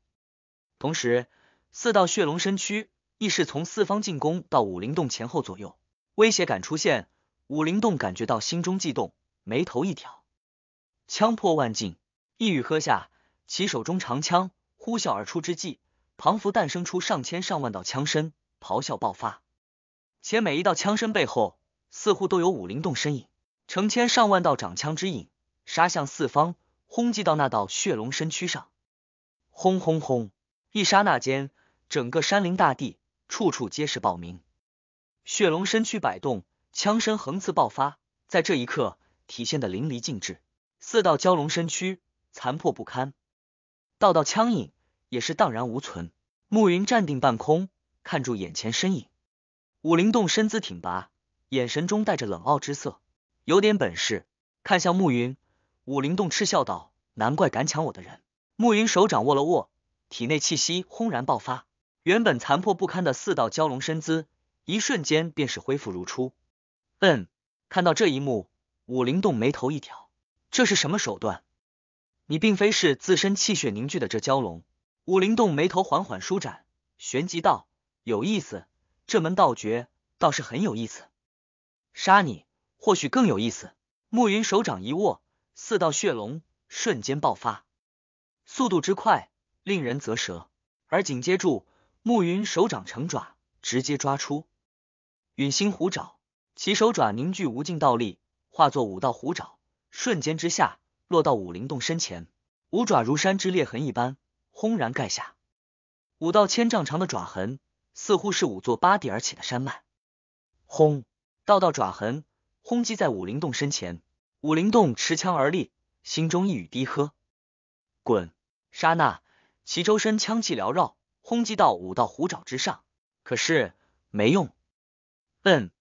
同时，四道血龙身躯亦是从四方进攻到武灵洞前后左右，威胁感出现。武灵洞感觉到心中悸动，眉头一挑，枪破万径，一语喝下，其手中长枪呼啸而出之际，庞佛诞生出上千上万道枪身，咆哮爆发，且每一道枪身背后似乎都有武灵洞身影，成千上万道长枪之影杀向四方，轰击到那道血龙身躯上，轰轰轰！一刹那间，整个山林大地处处皆是爆鸣，血龙身躯摆动。枪声横刺爆发，在这一刻体现的淋漓尽致。四道蛟龙身躯残破不堪，道道枪影也是荡然无存。暮云站定半空，看住眼前身影。武灵动身姿挺拔，眼神中带着冷傲之色，有点本事。看向暮云，武灵动嗤笑道：“难怪敢抢我的人。”暮云手掌握了握，体内气息轰然爆发，原本残破不堪的四道蛟龙身姿，一瞬间便是恢复如初。嗯，看到这一幕，武灵洞眉头一挑，这是什么手段？你并非是自身气血凝聚的这蛟龙。武灵洞眉头缓缓舒展，旋即道：“有意思，这门道诀倒是很有意思。杀你或许更有意思。”暮云手掌一握，四道血龙瞬间爆发，速度之快令人啧舌。而紧接住，暮云手掌成爪，直接抓出陨星虎爪。其手爪凝聚无尽道力，化作五道虎爪，瞬间之下落到武灵洞身前。五爪如山之裂痕一般，轰然盖下。五道千丈长的爪痕，似乎是五座拔地而起的山脉。轰！道道爪痕轰击在武灵洞身前。武灵洞持枪而立，心中一语低喝：“滚！”刹那，其周身枪气缭绕，轰击到五道虎爪之上。可是没用。嗯。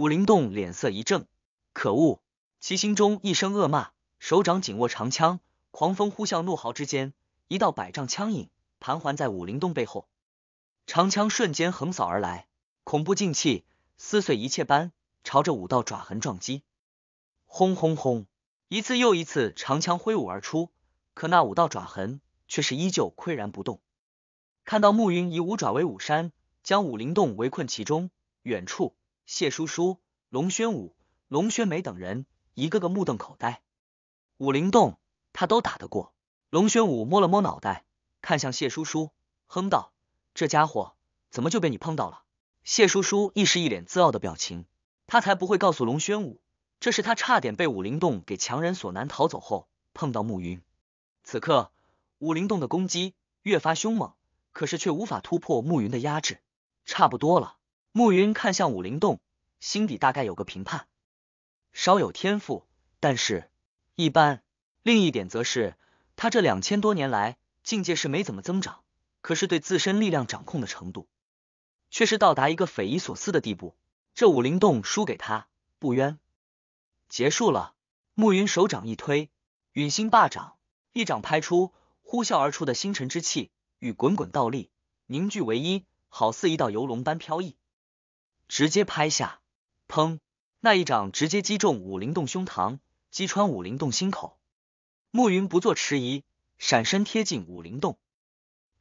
武灵动脸色一正，可恶！其心中一声恶骂，手掌紧握长枪，狂风呼啸、怒嚎之间，一道百丈枪影盘桓在武灵动背后，长枪瞬间横扫而来，恐怖劲气撕碎一切般，朝着五道爪痕撞击。轰轰轰！一次又一次，长枪挥舞而出，可那五道爪痕却是依旧岿然不动。看到暮云以五爪为五山，将武灵动围困其中，远处。谢叔叔、龙轩武、龙轩美等人一个个目瞪口呆，武灵洞他都打得过。龙轩武摸了摸脑袋，看向谢叔叔，哼道：“这家伙怎么就被你碰到了？”谢叔叔亦是一脸自傲的表情，他才不会告诉龙轩武，这是他差点被武灵洞给强人所难逃走后碰到暮云。此刻，武灵洞的攻击越发凶猛，可是却无法突破暮云的压制。差不多了。暮云看向武灵洞，心底大概有个评判，稍有天赋，但是一般。另一点则是，他这两千多年来境界是没怎么增长，可是对自身力量掌控的程度，却是到达一个匪夷所思的地步。这武灵洞输给他不冤。结束了，暮云手掌一推，陨星霸掌一掌拍出，呼啸而出的星辰之气与滚滚倒立凝聚为一，好似一道游龙般飘逸。直接拍下，砰！那一掌直接击中武灵洞胸膛，击穿武灵洞心口。暮云不做迟疑，闪身贴近武灵洞。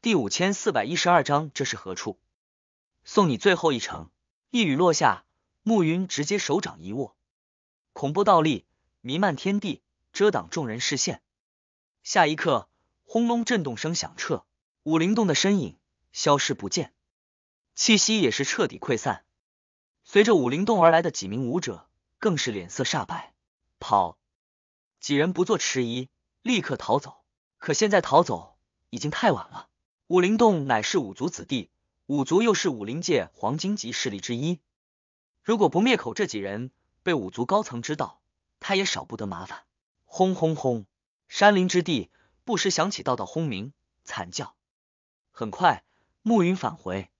第五千四百一十二章，这是何处？送你最后一程。一语落下，暮云直接手掌一握，恐怖倒立弥漫天地，遮挡众人视线。下一刻，轰隆震动声响彻，武灵洞的身影消失不见，气息也是彻底溃散。随着武林洞而来的几名武者更是脸色煞白，跑。几人不做迟疑，立刻逃走。可现在逃走已经太晚了。武林洞乃是五族子弟，五族又是武林界黄金级势力之一。如果不灭口，这几人被五族高层知道，他也少不得麻烦。轰轰轰！山林之地不时响起道道轰鸣、惨叫。很快，暮云返回，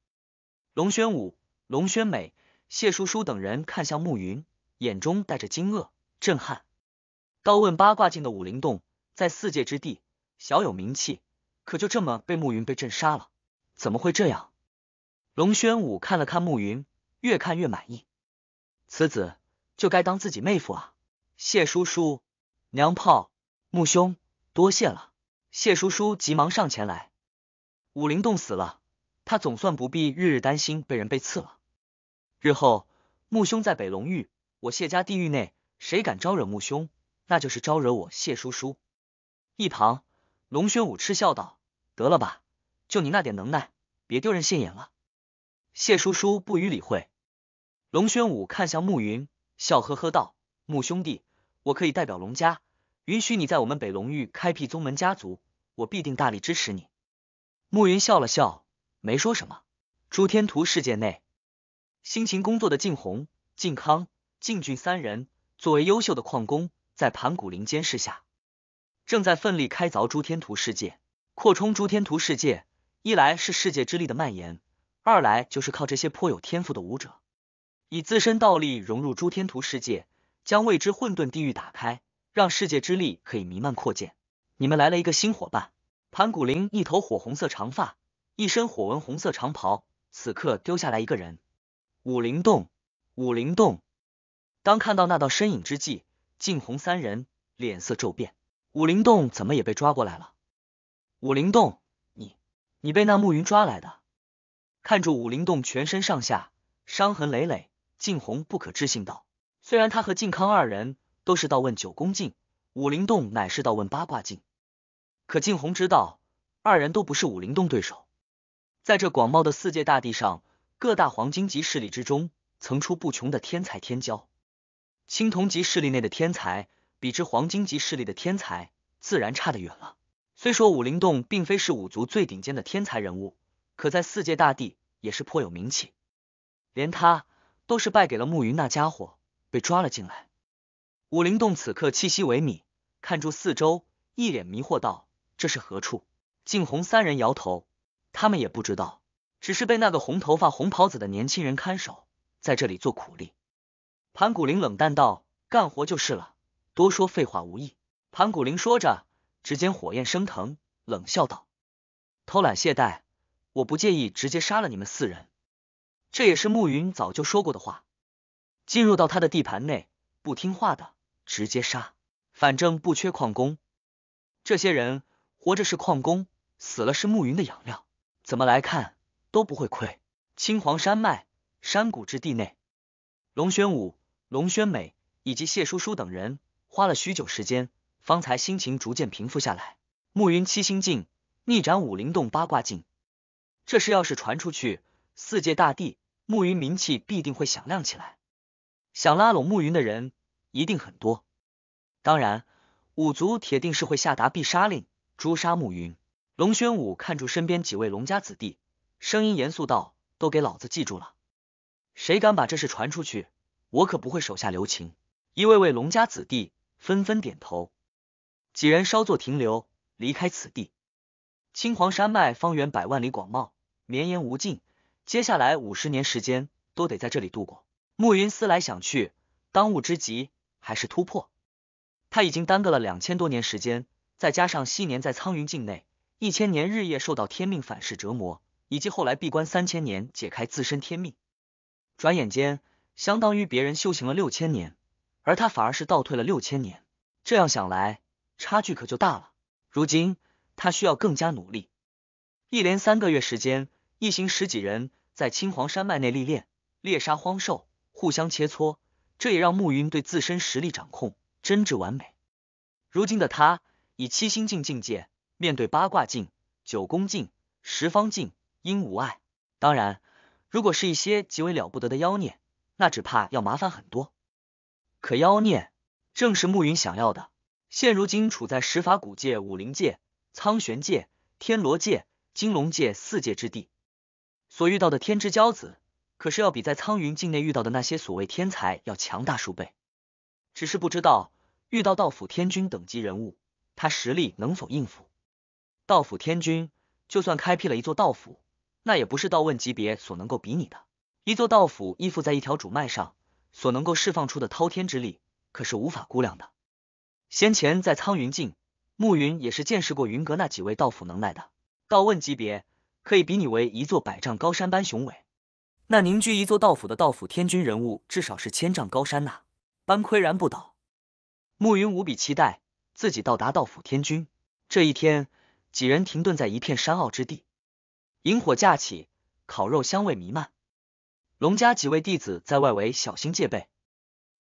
龙轩武、龙轩美。谢叔叔等人看向暮云，眼中带着惊愕、震撼。高问八卦镜的武林洞在四界之地小有名气，可就这么被暮云被震杀了，怎么会这样？龙宣武看了看暮云，越看越满意，此子就该当自己妹夫啊！谢叔叔，娘炮，穆兄，多谢了！谢叔叔急忙上前来，武灵洞死了，他总算不必日日担心被人被刺了。日后，穆兄在北龙域，我谢家地域内，谁敢招惹穆兄，那就是招惹我谢叔叔。一旁，龙宣武嗤笑道：“得了吧，就你那点能耐，别丢人现眼了。”谢叔叔不予理会。龙宣武看向穆云，笑呵呵道：“穆兄弟，我可以代表龙家，允许你在我们北龙域开辟宗门家族，我必定大力支持你。”暮云笑了笑，没说什么。诸天图世界内。辛勤工作的靳红、靳康、靳俊三人作为优秀的矿工，在盘古林监视下，正在奋力开凿诸天图世界，扩充诸天图世界。一来是世界之力的蔓延，二来就是靠这些颇有天赋的武者，以自身道力融入诸天图世界，将未知混沌地狱打开，让世界之力可以弥漫扩建。你们来了一个新伙伴，盘古林一头火红色长发，一身火纹红色长袍，此刻丢下来一个人。武灵洞，武灵洞！当看到那道身影之际，静红三人脸色骤变。武灵洞怎么也被抓过来了？武灵洞，你，你被那暮云抓来的？看着武灵洞全身上下伤痕累累，静红不可置信道：“虽然他和靖康二人都是道问九宫镜，武灵洞乃是道问八卦镜，可静红知道，二人都不是武灵洞对手。在这广袤的四界大地上。”各大黄金级势力之中，层出不穷的天才天骄。青铜级势力内的天才，比之黄金级势力的天才，自然差得远了。虽说武灵洞并非是五族最顶尖的天才人物，可在四界大地也是颇有名气。连他都是败给了暮云那家伙，被抓了进来。武灵洞此刻气息萎靡，看住四周，一脸迷惑道：“这是何处？”静红三人摇头，他们也不知道。只是被那个红头发、红袍子的年轻人看守，在这里做苦力。盘古灵冷淡道：“干活就是了，多说废话无益。”盘古灵说着，只见火焰升腾，冷笑道：“偷懒懈怠，我不介意直接杀了你们四人。”这也是暮云早就说过的话。进入到他的地盘内，不听话的直接杀，反正不缺矿工。这些人活着是矿工，死了是暮云的养料。怎么来看？都不会亏。青黄山脉山谷之地内，龙轩武、龙轩美以及谢叔叔等人花了许久时间，方才心情逐渐平复下来。暮云七星镜逆斩五灵洞八卦镜，这事要是传出去，四界大地暮云名气必定会响亮起来。想拉拢暮云的人一定很多，当然，五族铁定是会下达必杀令，诛杀暮云。龙轩武看住身边几位龙家子弟。声音严肃道：“都给老子记住了，谁敢把这事传出去，我可不会手下留情。”一位位龙家子弟纷纷点头。几人稍作停留，离开此地。青黄山脉方圆百万里广袤，绵延无尽。接下来五十年时间都得在这里度过。暮云思来想去，当务之急还是突破。他已经耽搁了两千多年时间，再加上昔年在苍云境内一千年日夜受到天命反噬折磨。以及后来闭关三千年解开自身天命，转眼间相当于别人修行了六千年，而他反而是倒退了六千年。这样想来，差距可就大了。如今他需要更加努力。一连三个月时间，一行十几人在青黄山脉内历练、猎杀荒兽、互相切磋，这也让暮云对自身实力掌控真至完美。如今的他以七星境境界面对八卦镜、九宫镜、十方镜。应无碍。当然，如果是一些极为了不得的妖孽，那只怕要麻烦很多。可妖孽正是暮云想要的。现如今处在十法古界、武灵界、苍玄界、天罗界、金龙界四界之地，所遇到的天之骄子，可是要比在苍云境内遇到的那些所谓天才要强大数倍。只是不知道遇到道府天君等级人物，他实力能否应付？道府天君就算开辟了一座道府。那也不是道问级别所能够比拟的。一座道府依附在一条主脉上，所能够释放出的滔天之力，可是无法估量的。先前在苍云境，暮云也是见识过云阁那几位道府能耐的。道问级别可以比拟为一座百丈高山般雄伟，那凝聚一座道府的道府天军人物，至少是千丈高山呐，般岿然不倒。暮云无比期待自己到达道府天君这一天。几人停顿在一片山坳之地。引火架起，烤肉香味弥漫。龙家几位弟子在外围小心戒备。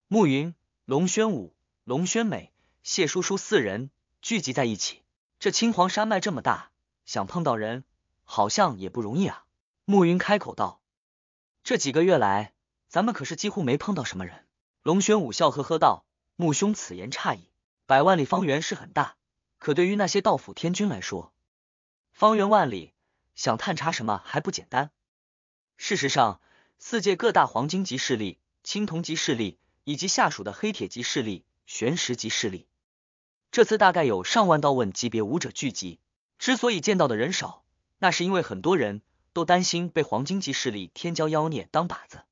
慕云、龙轩武、龙轩美、谢叔叔四人聚集在一起。这青黄山脉这么大，想碰到人好像也不容易啊。暮云开口道：“这几个月来，咱们可是几乎没碰到什么人。”龙轩武笑呵呵道：“穆兄此言差矣，百万里方圆是很大，可对于那些道府天君来说，方圆万里。”想探查什么还不简单？事实上，四界各大黄金级势力、青铜级势力以及下属的黑铁级势力、玄石级势力，这次大概有上万道问级别武者聚集。之所以见到的人少，那是因为很多人都担心被黄金级势力天骄妖孽当靶子。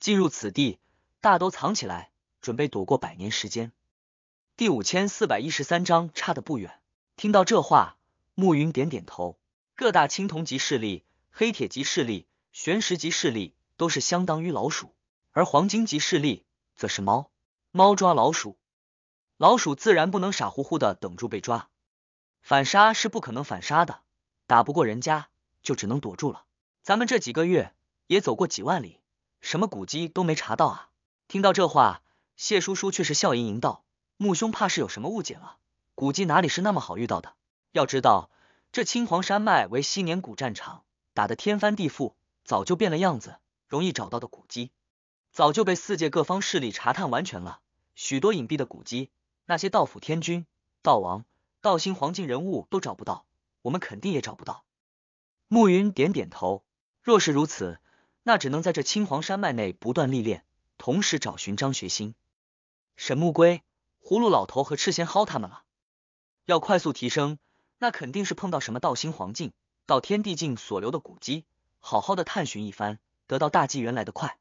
进入此地，大都藏起来，准备躲过百年时间。第五千四百一十三章差的不远。听到这话，暮云点点头。各大青铜级势力、黑铁级势力、玄石级势力都是相当于老鼠，而黄金级势力则是猫，猫抓老鼠，老鼠自然不能傻乎乎的等住被抓，反杀是不可能反杀的，打不过人家就只能躲住了。咱们这几个月也走过几万里，什么古迹都没查到啊！听到这话，谢叔叔却是笑盈盈道：“穆兄怕是有什么误解了，古迹哪里是那么好遇到的？要知道。”这青黄山脉为昔年古战场，打得天翻地覆，早就变了样子，容易找到的古迹早就被四界各方势力查探完全了。许多隐蔽的古迹，那些道府、天君、道王、道星、黄金人物都找不到，我们肯定也找不到。暮云点点头，若是如此，那只能在这青黄山脉内不断历练，同时找寻张学兴、沈木归、葫芦老头和赤仙蒿他们了。要快速提升。那肯定是碰到什么道心黄境到天地境所留的古迹，好好的探寻一番，得到大纪元来得快。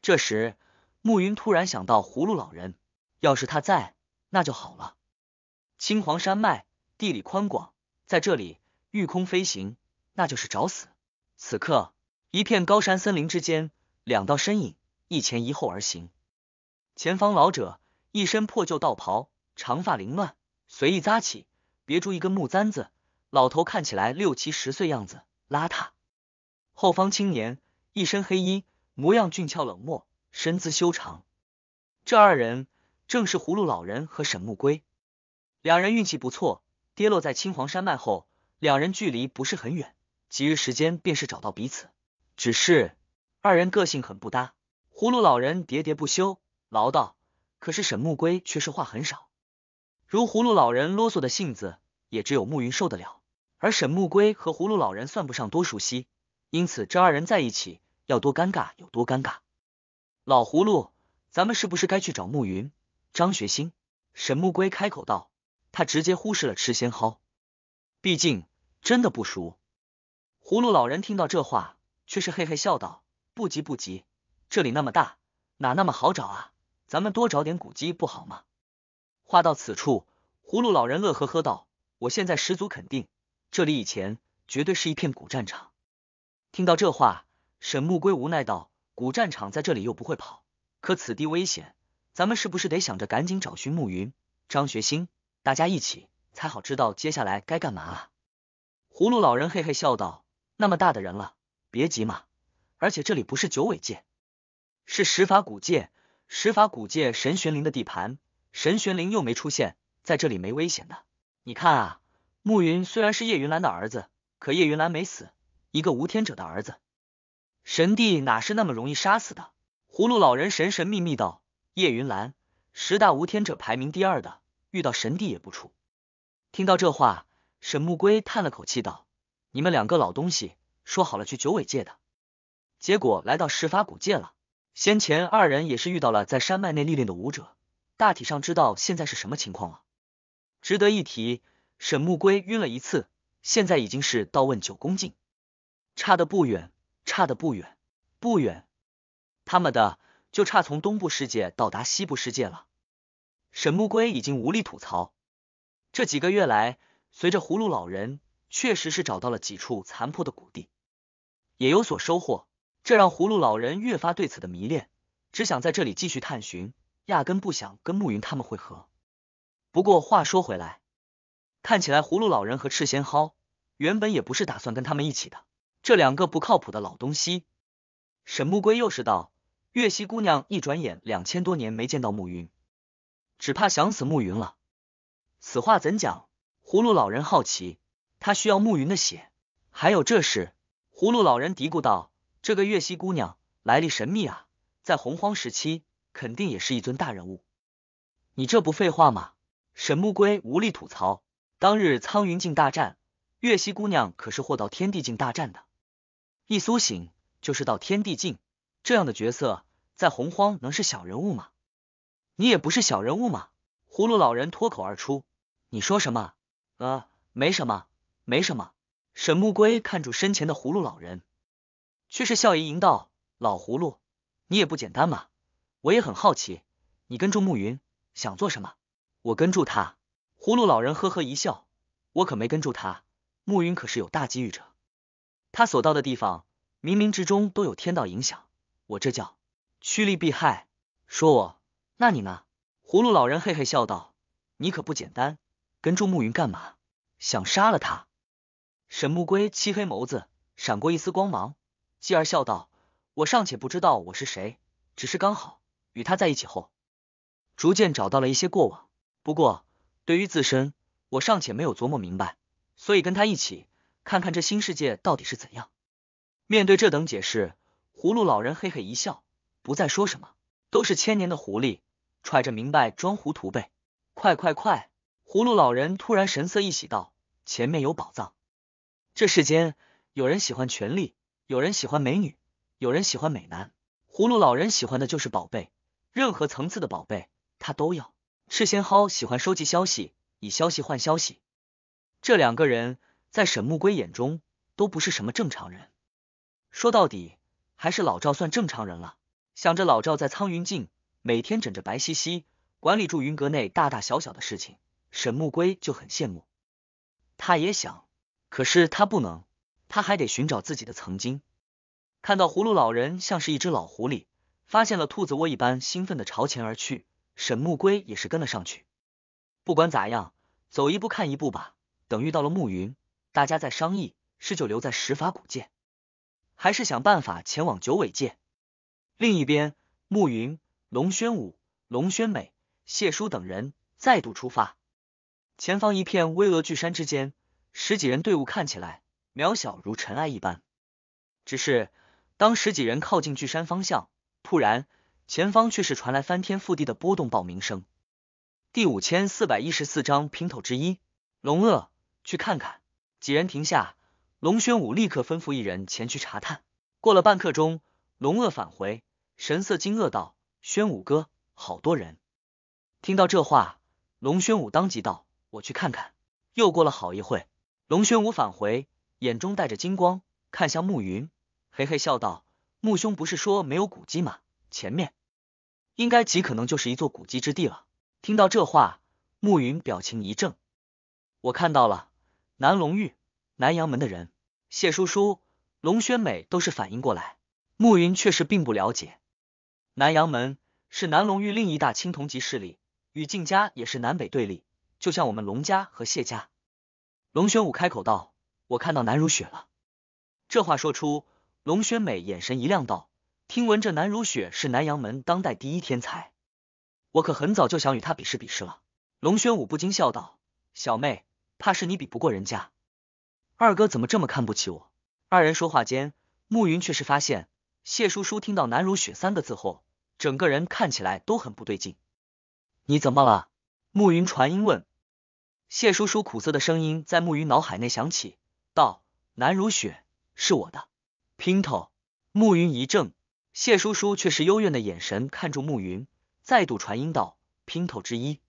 这时，暮云突然想到，葫芦老人要是他在，那就好了。青黄山脉地理宽广，在这里御空飞行那就是找死。此刻，一片高山森林之间，两道身影一前一后而行。前方老者一身破旧道袍，长发凌乱，随意扎起。别住一根木簪子，老头看起来六七十岁样子，邋遢。后方青年一身黑衣，模样俊俏冷漠，身姿修长。这二人正是葫芦老人和沈木龟。两人运气不错，跌落在青黄山脉后，两人距离不是很远，几日时间便是找到彼此。只是二人个性很不搭，葫芦老人喋喋不休，唠叨，可是沈木龟却是话很少。如葫芦老人啰嗦的性子，也只有暮云受得了。而沈木归和葫芦老人算不上多熟悉，因此这二人在一起要多尴尬有多尴尬。老葫芦，咱们是不是该去找暮云、张学兴？沈木归开口道，他直接忽视了吃仙蒿，毕竟真的不熟。葫芦老人听到这话，却是嘿嘿笑道：“不急不急，这里那么大，哪那么好找啊？咱们多找点古迹不好吗？”话到此处，葫芦老人乐呵呵道：“我现在十足肯定，这里以前绝对是一片古战场。”听到这话，沈木归无奈道：“古战场在这里又不会跑，可此地危险，咱们是不是得想着赶紧找寻暮云、张学兴，大家一起才好知道接下来该干嘛？”啊？”葫芦老人嘿嘿笑道：“那么大的人了，别急嘛。而且这里不是九尾界，是十法古界，十法古界神玄灵的地盘。”神玄灵又没出现在这里，没危险的。你看啊，暮云虽然是叶云兰的儿子，可叶云兰没死，一个无天者的儿子，神帝哪是那么容易杀死的？葫芦老人神神秘秘道：“叶云兰，十大无天者排名第二的，遇到神帝也不出。”听到这话，沈木龟叹了口气道：“你们两个老东西，说好了去九尾界的结果来到十法古界了。先前二人也是遇到了在山脉内历练的武者。”大体上知道现在是什么情况了。值得一提，沈木龟晕了一次，现在已经是到问九宫境，差的不远，差的不远，不远。他们的就差从东部世界到达西部世界了。沈木龟已经无力吐槽。这几个月来，随着葫芦老人确实是找到了几处残破的谷地，也有所收获，这让葫芦老人越发对此的迷恋，只想在这里继续探寻。压根不想跟暮云他们会合。不过话说回来，看起来葫芦老人和赤仙蒿原本也不是打算跟他们一起的。这两个不靠谱的老东西。沈木归又是道：“月溪姑娘，一转眼两千多年没见到暮云，只怕想死暮云了。”此话怎讲？葫芦老人好奇。他需要暮云的血，还有这事。葫芦老人嘀咕道：“这个月溪姑娘来历神秘啊，在洪荒时期。”肯定也是一尊大人物，你这不废话吗？沈木归无力吐槽。当日苍云境大战，月溪姑娘可是获到天地境大战的，一苏醒就是到天地境，这样的角色在洪荒能是小人物吗？你也不是小人物吗？葫芦老人脱口而出：“你说什么？”呃，没什么，没什么。沈木归看住身前的葫芦老人，却是笑盈盈道：“老葫芦，你也不简单嘛。”我也很好奇，你跟住暮云想做什么？我跟住他。葫芦老人呵呵一笑，我可没跟住他。暮云可是有大机遇者，他所到的地方，冥冥之中都有天道影响。我这叫趋利避害。说，我？那你呢？葫芦老人嘿嘿笑道：“你可不简单，跟住暮云干嘛？想杀了他？”沈木归漆黑眸子闪过一丝光芒，继而笑道：“我尚且不知道我是谁，只是刚好。”与他在一起后，逐渐找到了一些过往。不过对于自身，我尚且没有琢磨明白，所以跟他一起看看这新世界到底是怎样。面对这等解释，葫芦老人嘿嘿一笑，不再说什么。都是千年的狐狸，揣着明白装糊涂呗。快快快！葫芦老人突然神色一喜道：“前面有宝藏！”这世间有人喜欢权力，有人喜欢美女，有人喜欢美男。葫芦老人喜欢的就是宝贝。任何层次的宝贝，他都要。赤仙蒿喜欢收集消息，以消息换消息。这两个人在沈木归眼中都不是什么正常人。说到底，还是老赵算正常人了。想着老赵在苍云境每天枕着白兮兮管理住云阁内大大小小的事情，沈木归就很羡慕。他也想，可是他不能，他还得寻找自己的曾经。看到葫芦老人，像是一只老狐狸。发现了兔子窝一般兴奋的朝前而去，沈木龟也是跟了上去。不管咋样，走一步看一步吧。等遇到了暮云，大家再商议是就留在十法古界，还是想办法前往九尾界。另一边，暮云、龙轩武、龙轩美、谢叔等人再度出发。前方一片巍峨巨山之间，十几人队伍看起来渺小如尘埃一般。只是当十几人靠近巨山方向。突然，前方却是传来翻天覆地的波动报名声。第五千四百一十四章平头之一。龙鳄，去看看。几人停下，龙宣武立刻吩咐一人前去查探。过了半刻钟，龙鳄返回，神色惊愕道：“宣武哥，好多人！”听到这话，龙宣武当即道：“我去看看。”又过了好一会，龙宣武返回，眼中带着金光，看向暮云，嘿嘿笑道。穆兄不是说没有古迹吗？前面应该极可能就是一座古迹之地了。听到这话，暮云表情一怔。我看到了南龙玉、南阳门的人，谢叔叔、龙轩美都是反应过来。暮云确实并不了解，南阳门是南龙玉另一大青铜级势力，与靖家也是南北对立，就像我们龙家和谢家。龙玄武开口道：“我看到南如雪了。”这话说出。龙轩美眼神一亮道：“听闻这南如雪是南阳门当代第一天才，我可很早就想与他比试比试了。”龙轩武不禁笑道：“小妹，怕是你比不过人家。”二哥怎么这么看不起我？二人说话间，暮云却是发现谢叔叔听到“南如雪”三个字后，整个人看起来都很不对劲。“你怎么了？”暮云传音问。谢叔叔苦涩的声音在暮云脑海内响起道：“南如雪是我的。”拼头，暮云一怔，谢叔叔却是幽怨的眼神看住暮云，再度传音道：“拼头之一。”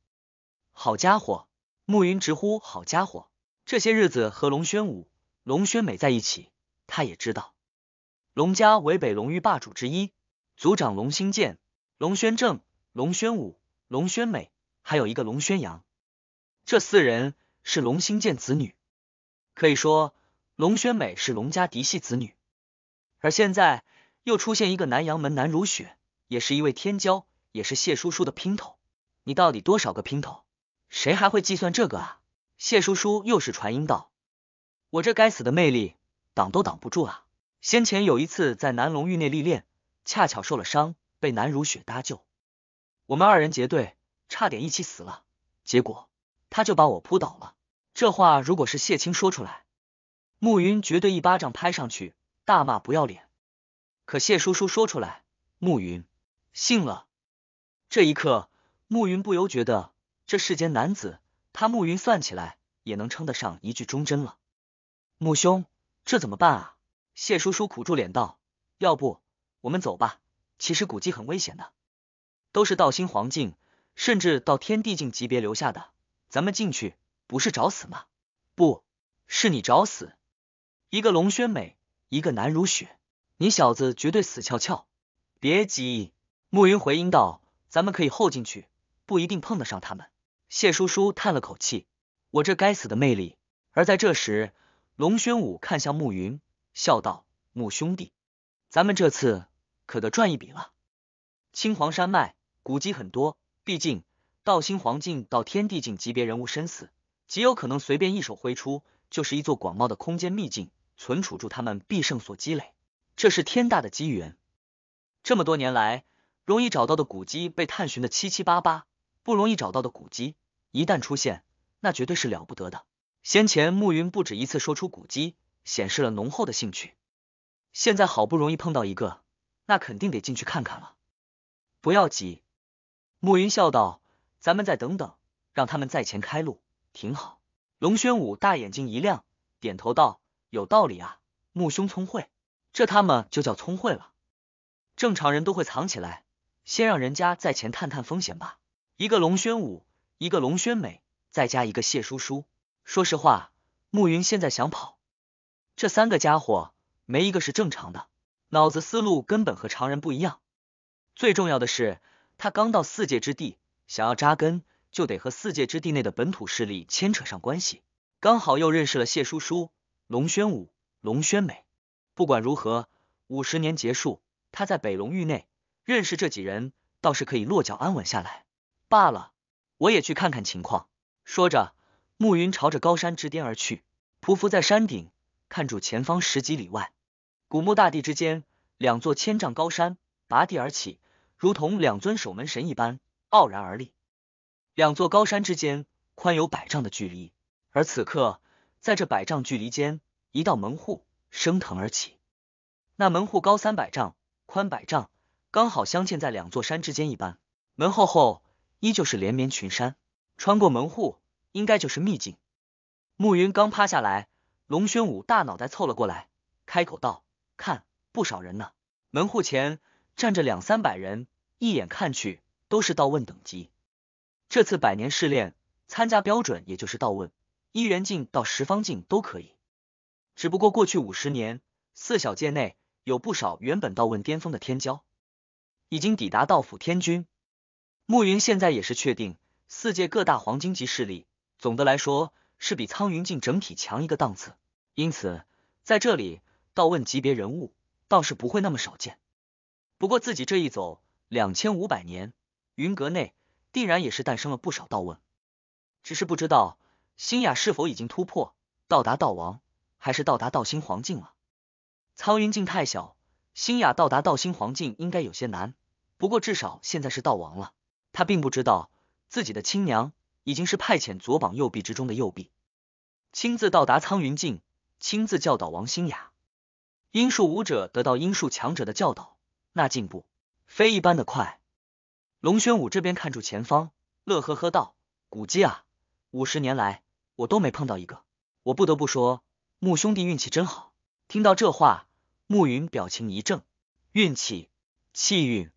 好家伙！暮云直呼：“好家伙！”这些日子和龙轩武、龙轩美在一起，他也知道，龙家为北龙域霸主之一，族长龙兴建、龙轩正、龙轩武、龙轩美，还有一个龙轩阳，这四人是龙兴建子女，可以说龙轩美是龙家嫡系子女。而现在又出现一个南洋门南如雪，也是一位天骄，也是谢叔叔的姘头。你到底多少个姘头？谁还会计算这个啊？谢叔叔又是传音道：“我这该死的魅力，挡都挡不住啊！先前有一次在南龙域内历练，恰巧受了伤，被南如雪搭救，我们二人结队，差点一起死了。结果他就把我扑倒了。”这话如果是谢青说出来，慕云绝对一巴掌拍上去。大骂不要脸，可谢叔叔说出来，暮云信了。这一刻，暮云不由觉得这世间男子，他暮云算起来也能称得上一句忠贞了。穆兄，这怎么办啊？谢叔叔苦住脸道：“要不我们走吧。其实古迹很危险的，都是道心黄境，甚至到天地境级别留下的。咱们进去不是找死吗？不是你找死，一个龙轩美。”一个难如雪，你小子绝对死翘翘！别急，暮云回音道：“咱们可以后进去，不一定碰得上他们。”谢叔叔叹了口气：“我这该死的魅力。”而在这时，龙宣武看向暮云，笑道：“慕兄弟，咱们这次可得赚一笔了。青黄山脉古迹很多，毕竟道心黄境到天地境级别人物身死，极有可能随便一手挥出，就是一座广袤的空间秘境。”存储住他们必胜所积累，这是天大的机缘。这么多年来，容易找到的古鸡被探寻的七七八八，不容易找到的古鸡，一旦出现，那绝对是了不得的。先前慕云不止一次说出古鸡，显示了浓厚的兴趣。现在好不容易碰到一个，那肯定得进去看看了。不要急，暮云笑道：“咱们再等等，让他们在前开路，挺好。”龙宣武大眼睛一亮，点头道。有道理啊，木兄聪慧，这他们就叫聪慧了。正常人都会藏起来，先让人家在前探探风险吧。一个龙轩武，一个龙轩美，再加一个谢叔叔。说实话，慕云现在想跑，这三个家伙没一个是正常的，脑子思路根本和常人不一样。最重要的是，他刚到四界之地，想要扎根，就得和四界之地内的本土势力牵扯上关系。刚好又认识了谢叔叔。龙轩武、龙轩美，不管如何，五十年结束，他在北龙域内认识这几人，倒是可以落脚安稳下来。罢了，我也去看看情况。说着，暮云朝着高山之巅而去，匍匐在山顶，看住前方十几里外古墓大地之间，两座千丈高山拔地而起，如同两尊守门神一般傲然而立。两座高山之间宽有百丈的距离，而此刻。在这百丈距离间，一道门户升腾而起。那门户高三百丈，宽百丈，刚好镶嵌在两座山之间一般。门后后依旧是连绵群山。穿过门户，应该就是秘境。暮云刚趴下来，龙宣武大脑袋凑了过来，开口道：“看，不少人呢。门户前站着两三百人，一眼看去都是道问等级。这次百年试炼参加标准，也就是道问。”一元境到十方境都可以，只不过过去五十年，四小界内有不少原本道问巅峰的天骄，已经抵达道府天君。暮云现在也是确定，四界各大黄金级势力，总的来说是比苍云境整体强一个档次，因此在这里道问级别人物倒是不会那么少见。不过自己这一走两千五百年，云阁内定然也是诞生了不少道问，只是不知道。新雅是否已经突破到达道王，还是到达道心黄境了？苍云境太小，新雅到达道心黄境应该有些难。不过至少现在是道王了。他并不知道自己的亲娘已经是派遣左膀右臂之中的右臂，亲自到达苍云境，亲自教导王新雅。音术武者得到音术强者的教导，那进步非一般的快。龙玄武这边看住前方，乐呵呵道：“古基啊，五十年来。”我都没碰到一个，我不得不说，木兄弟运气真好。听到这话，穆云表情一怔，运气、气运，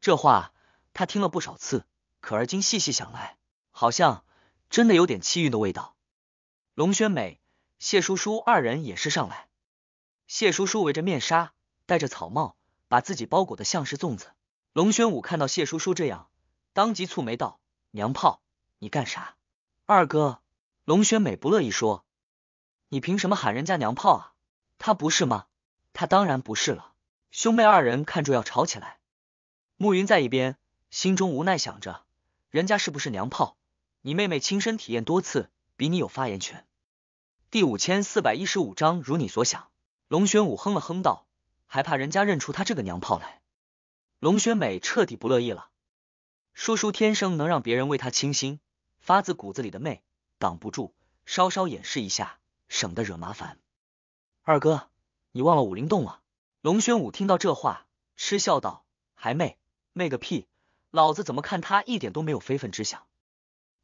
这话他听了不少次，可而今细细想来，好像真的有点气运的味道。龙轩美、谢叔叔二人也是上来，谢叔叔围着面纱，戴着草帽，把自己包裹的像是粽子。龙轩武看到谢叔叔这样，当即蹙眉道：“娘炮，你干啥？”二哥。龙雪美不乐意说：“你凭什么喊人家娘炮啊？他不是吗？他当然不是了。”兄妹二人看住要吵起来，慕云在一边心中无奈想着：“人家是不是娘炮？你妹妹亲身体验多次，比你有发言权。”第五千四百一十五章，如你所想，龙玄武哼了哼道：“还怕人家认出他这个娘炮来？”龙雪美彻底不乐意了：“叔叔天生能让别人为他倾心，发自骨子里的媚。”挡不住，稍稍掩饰一下，省得惹麻烦。二哥，你忘了武林洞了？龙玄武听到这话，嗤笑道：“还媚，媚个屁！老子怎么看他一点都没有非分之想，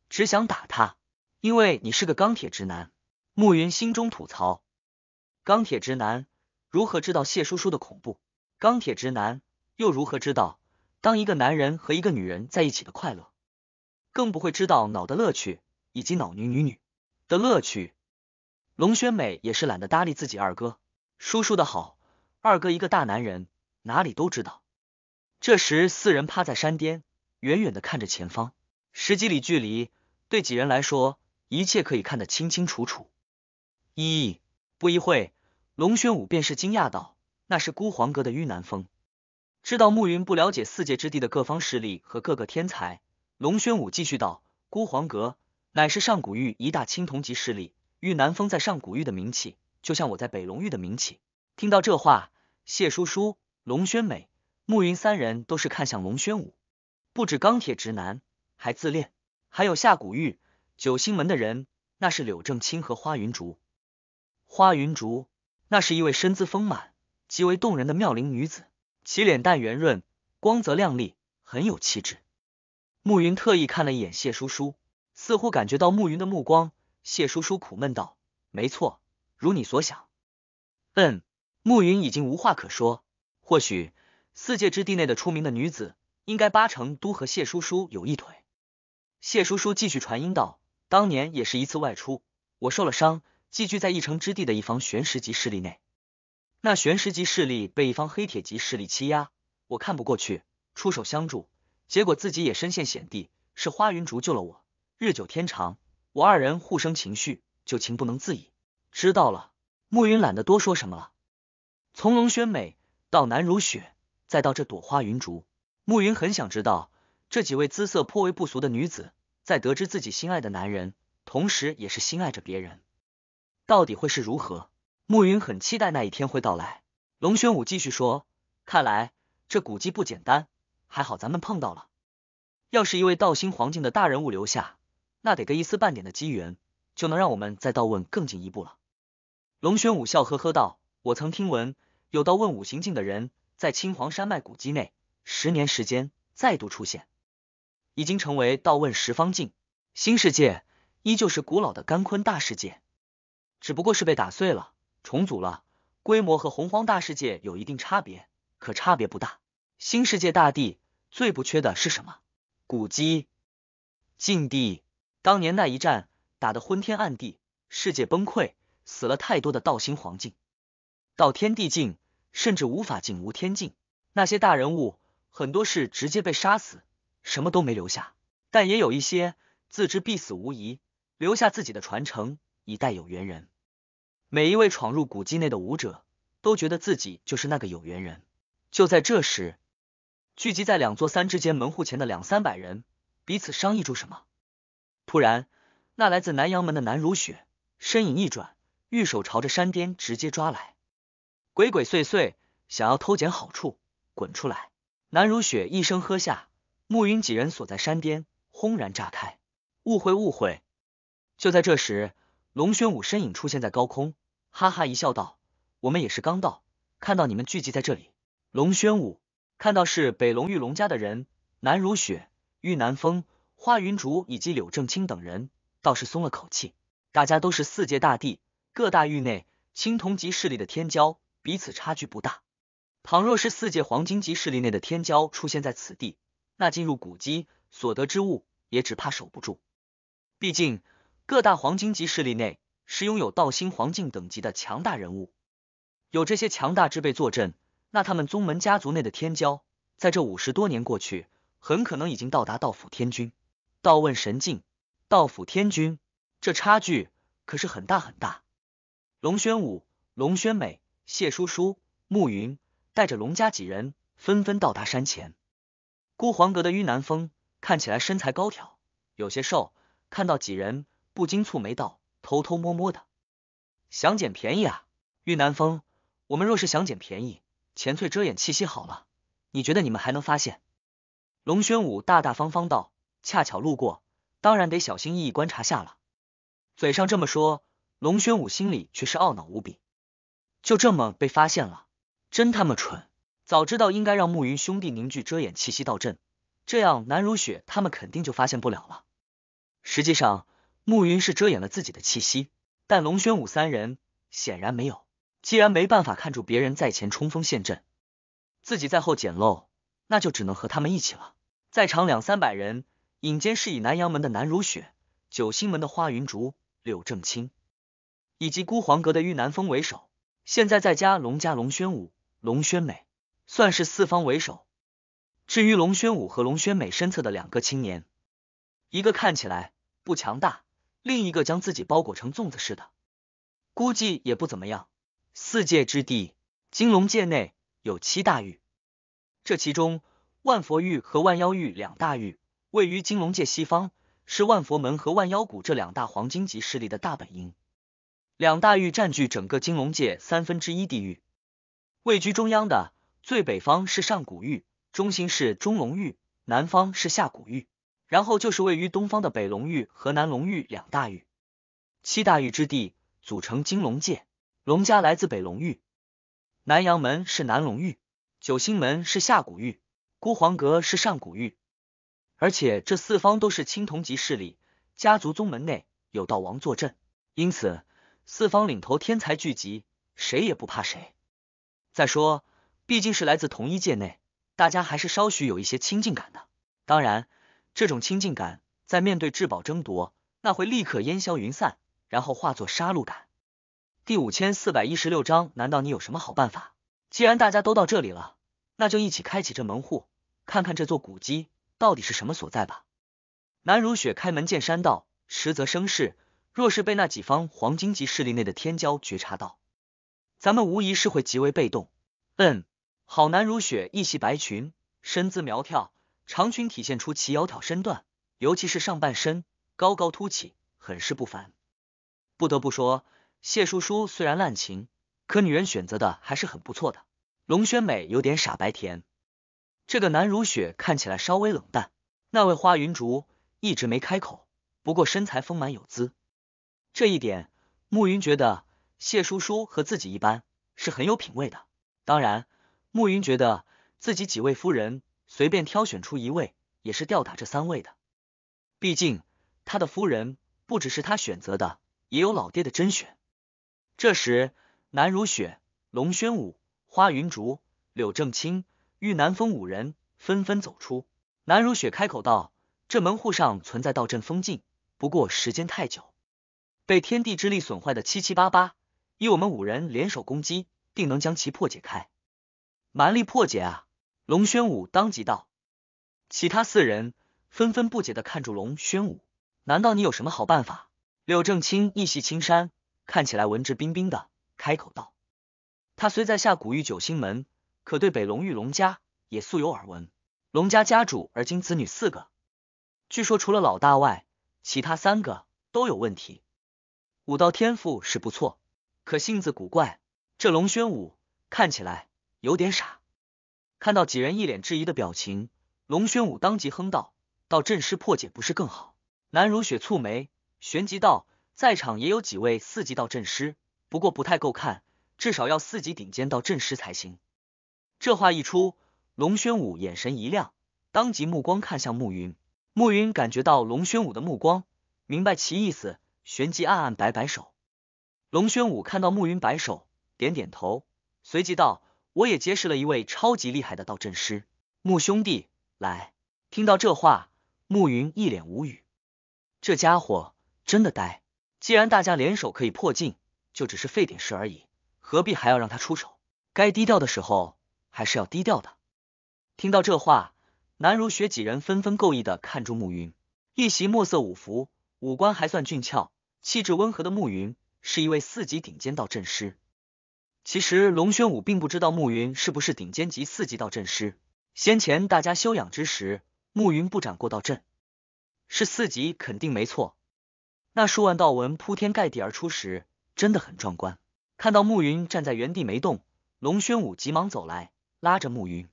只想打他。因为你是个钢铁直男。”暮云心中吐槽：“钢铁直男如何知道谢叔叔的恐怖？钢铁直男又如何知道当一个男人和一个女人在一起的快乐？更不会知道脑的乐趣。”以及老女女女的乐趣，龙轩美也是懒得搭理自己二哥，叔叔的好。二哥一个大男人，哪里都知道。这时四人趴在山巅，远远的看着前方，十几里距离，对几人来说，一切可以看得清清楚楚。一不一会，龙轩武便是惊讶道：“那是孤皇阁的郁南风。”知道慕云不了解四界之地的各方势力和各个天才，龙轩武继续道：“孤皇阁。”乃是上古玉一大青铜级势力，玉南风在上古玉的名气，就像我在北龙玉的名气。听到这话，谢叔叔、龙轩美、暮云三人都是看向龙轩武。不止钢铁直男，还自恋。还有下古玉、九星门的人，那是柳正清和花云竹。花云竹那是一位身姿丰满、极为动人的妙龄女子，其脸蛋圆润、光泽亮丽，很有气质。暮云特意看了一眼谢叔叔。似乎感觉到暮云的目光，谢叔叔苦闷道：“没错，如你所想。”嗯，暮云已经无话可说。或许四界之地内的出名的女子，应该八成都和谢叔叔有一腿。谢叔叔继续传音道：“当年也是一次外出，我受了伤，寄居在一城之地的一方玄石级势力内。那玄石级势力被一方黑铁级势力欺压，我看不过去，出手相助，结果自己也身陷险地，是花云竹救了我。”日久天长，我二人互生情绪，就情不能自已。知道了，暮云懒得多说什么了。从龙轩美到南如雪，再到这朵花云竹，暮云很想知道这几位姿色颇为不俗的女子，在得知自己心爱的男人，同时也是心爱着别人，到底会是如何？暮云很期待那一天会到来。龙轩武继续说：“看来这古迹不简单，还好咱们碰到了。要是一位道心黄境的大人物留下。”那得个一丝半点的机缘，就能让我们在道问更进一步了。龙玄武笑呵呵道：“我曾听闻，有道问五行境的人，在青黄山脉古迹内，十年时间再度出现，已经成为道问十方境。新世界依旧是古老的干坤大世界，只不过是被打碎了、重组了，规模和洪荒大世界有一定差别，可差别不大。新世界大地最不缺的是什么？古基、禁地。”当年那一战打得昏天暗地，世界崩溃，死了太多的道心黄境，到天地境，甚至无法进无天境。那些大人物很多是直接被杀死，什么都没留下。但也有一些自知必死无疑，留下自己的传承以待有缘人。每一位闯入古迹内的武者，都觉得自己就是那个有缘人。就在这时，聚集在两座山之间门户前的两三百人，彼此商议住什么。突然，那来自南阳门的南如雪身影一转，玉手朝着山巅直接抓来，鬼鬼祟祟想要偷捡好处，滚出来！南如雪一声喝下，暮云几人锁在山巅轰然炸开。误会误会！就在这时，龙宣武身影出现在高空，哈哈一笑道：“我们也是刚到，看到你们聚集在这里。”龙宣武看到是北龙玉龙家的人，南如雪、玉南风。花云竹以及柳正清等人倒是松了口气，大家都是四界大帝、各大域内青铜级势力的天骄，彼此差距不大。倘若是四界黄金级势力内的天骄出现在此地，那进入古基所得之物也只怕守不住。毕竟各大黄金级势力内是拥有道心黄境等级的强大人物，有这些强大之辈坐镇，那他们宗门家族内的天骄，在这五十多年过去，很可能已经到达道府天君。道问神境，道府天君，这差距可是很大很大。龙宣武、龙宣美、谢叔叔、慕云带着龙家几人纷纷到达山前。孤皇阁的郁南风看起来身材高挑，有些瘦，看到几人不禁蹙眉道：“偷偷摸摸的，想捡便宜啊？”郁南风，我们若是想捡便宜，钱翠遮掩气息好了，你觉得你们还能发现？龙宣武大大方方道。恰巧路过，当然得小心翼翼观察下了。嘴上这么说，龙玄武心里却是懊恼无比。就这么被发现了，真他妈蠢！早知道应该让暮云兄弟凝聚遮掩气息道阵，这样南如雪他们肯定就发现不了了。实际上，暮云是遮掩了自己的气息，但龙玄武三人显然没有。既然没办法看住别人在前冲锋陷阵，自己在后捡漏，那就只能和他们一起了。在场两三百人。隐间是以南阳门的南如雪、九星门的花云竹、柳正清，以及孤皇阁的玉南风为首，现在在家龙家龙轩武、龙轩美算是四方为首。至于龙轩武和龙轩美身侧的两个青年，一个看起来不强大，另一个将自己包裹成粽子似的，估计也不怎么样。四界之地，金龙界内有七大域，这其中万佛域和万妖域两大域。位于金龙界西方是万佛门和万妖谷这两大黄金级势力的大本营，两大域占据整个金龙界三分之一地域。位居中央的最北方是上古域，中心是中龙域，南方是下古域，然后就是位于东方的北龙域和南龙域两大域。七大域之地组成金龙界，龙家来自北龙域，南阳门是南龙域，九星门是下古域，孤皇阁是上古域。而且这四方都是青铜级势力，家族宗门内有道王坐镇，因此四方领头天才聚集，谁也不怕谁。再说，毕竟是来自同一界内，大家还是稍许有一些亲近感的。当然，这种亲近感在面对至宝争夺，那会立刻烟消云散，然后化作杀戮感。第五千四百一十六章，难道你有什么好办法？既然大家都到这里了，那就一起开启这门户，看看这座古迹到底是什么所在吧？南如雪开门见山道，实则生事。若是被那几方黄金级势力内的天骄觉察到，咱们无疑是会极为被动。嗯，好。南如雪一袭白裙，身姿苗条，长裙体现出其窈窕身段，尤其是上半身高高凸起，很是不凡。不得不说，谢叔叔虽然滥情，可女人选择的还是很不错的。龙轩美有点傻白甜。这个南如雪看起来稍微冷淡，那位花云竹一直没开口，不过身材丰满有姿，这一点慕云觉得谢叔叔和自己一般，是很有品味的。当然，慕云觉得自己几位夫人随便挑选出一位，也是吊打这三位的。毕竟他的夫人不只是他选择的，也有老爹的甄选。这时，南如雪、龙宣武、花云竹、柳正清。玉南风五人纷纷走出，南如雪开口道：“这门户上存在道阵封禁，不过时间太久，被天地之力损坏的七七八八，以我们五人联手攻击，定能将其破解开。”蛮力破解啊！龙轩武当即道，其他四人纷纷不解的看住龙轩武：“难道你有什么好办法？”柳正清一袭青衫，看起来文质彬彬的，开口道：“他虽在下古域九星门。”可对北龙域龙家也素有耳闻，龙家家主而今子女四个，据说除了老大外，其他三个都有问题。武道天赋是不错，可性子古怪。这龙轩武看起来有点傻。看到几人一脸质疑的表情，龙轩武当即哼道：“到阵师破解不是更好？”南如雪蹙眉，旋即道：“在场也有几位四级道阵师，不过不太够看，至少要四级顶尖道阵师才行。”这话一出，龙宣武眼神一亮，当即目光看向暮云。暮云感觉到龙宣武的目光，明白其意思，旋即暗暗摆摆手。龙宣武看到暮云摆手，点点头，随即道：“我也结识了一位超级厉害的道阵师，木兄弟，来。”听到这话，暮云一脸无语，这家伙真的呆。既然大家联手可以破镜，就只是费点事而已，何必还要让他出手？该低调的时候。还是要低调的。听到这话，南如雪几人纷纷够意的看住暮云。一袭墨色五服，五官还算俊俏，气质温和的暮云是一位四级顶尖道阵师。其实龙轩武并不知道暮云是不是顶尖级四级道阵师。先前大家修养之时，暮云不展过道阵，是四级肯定没错。那数万道纹铺天盖地而出时，真的很壮观。看到暮云站在原地没动，龙轩武急忙走来。拉着暮云，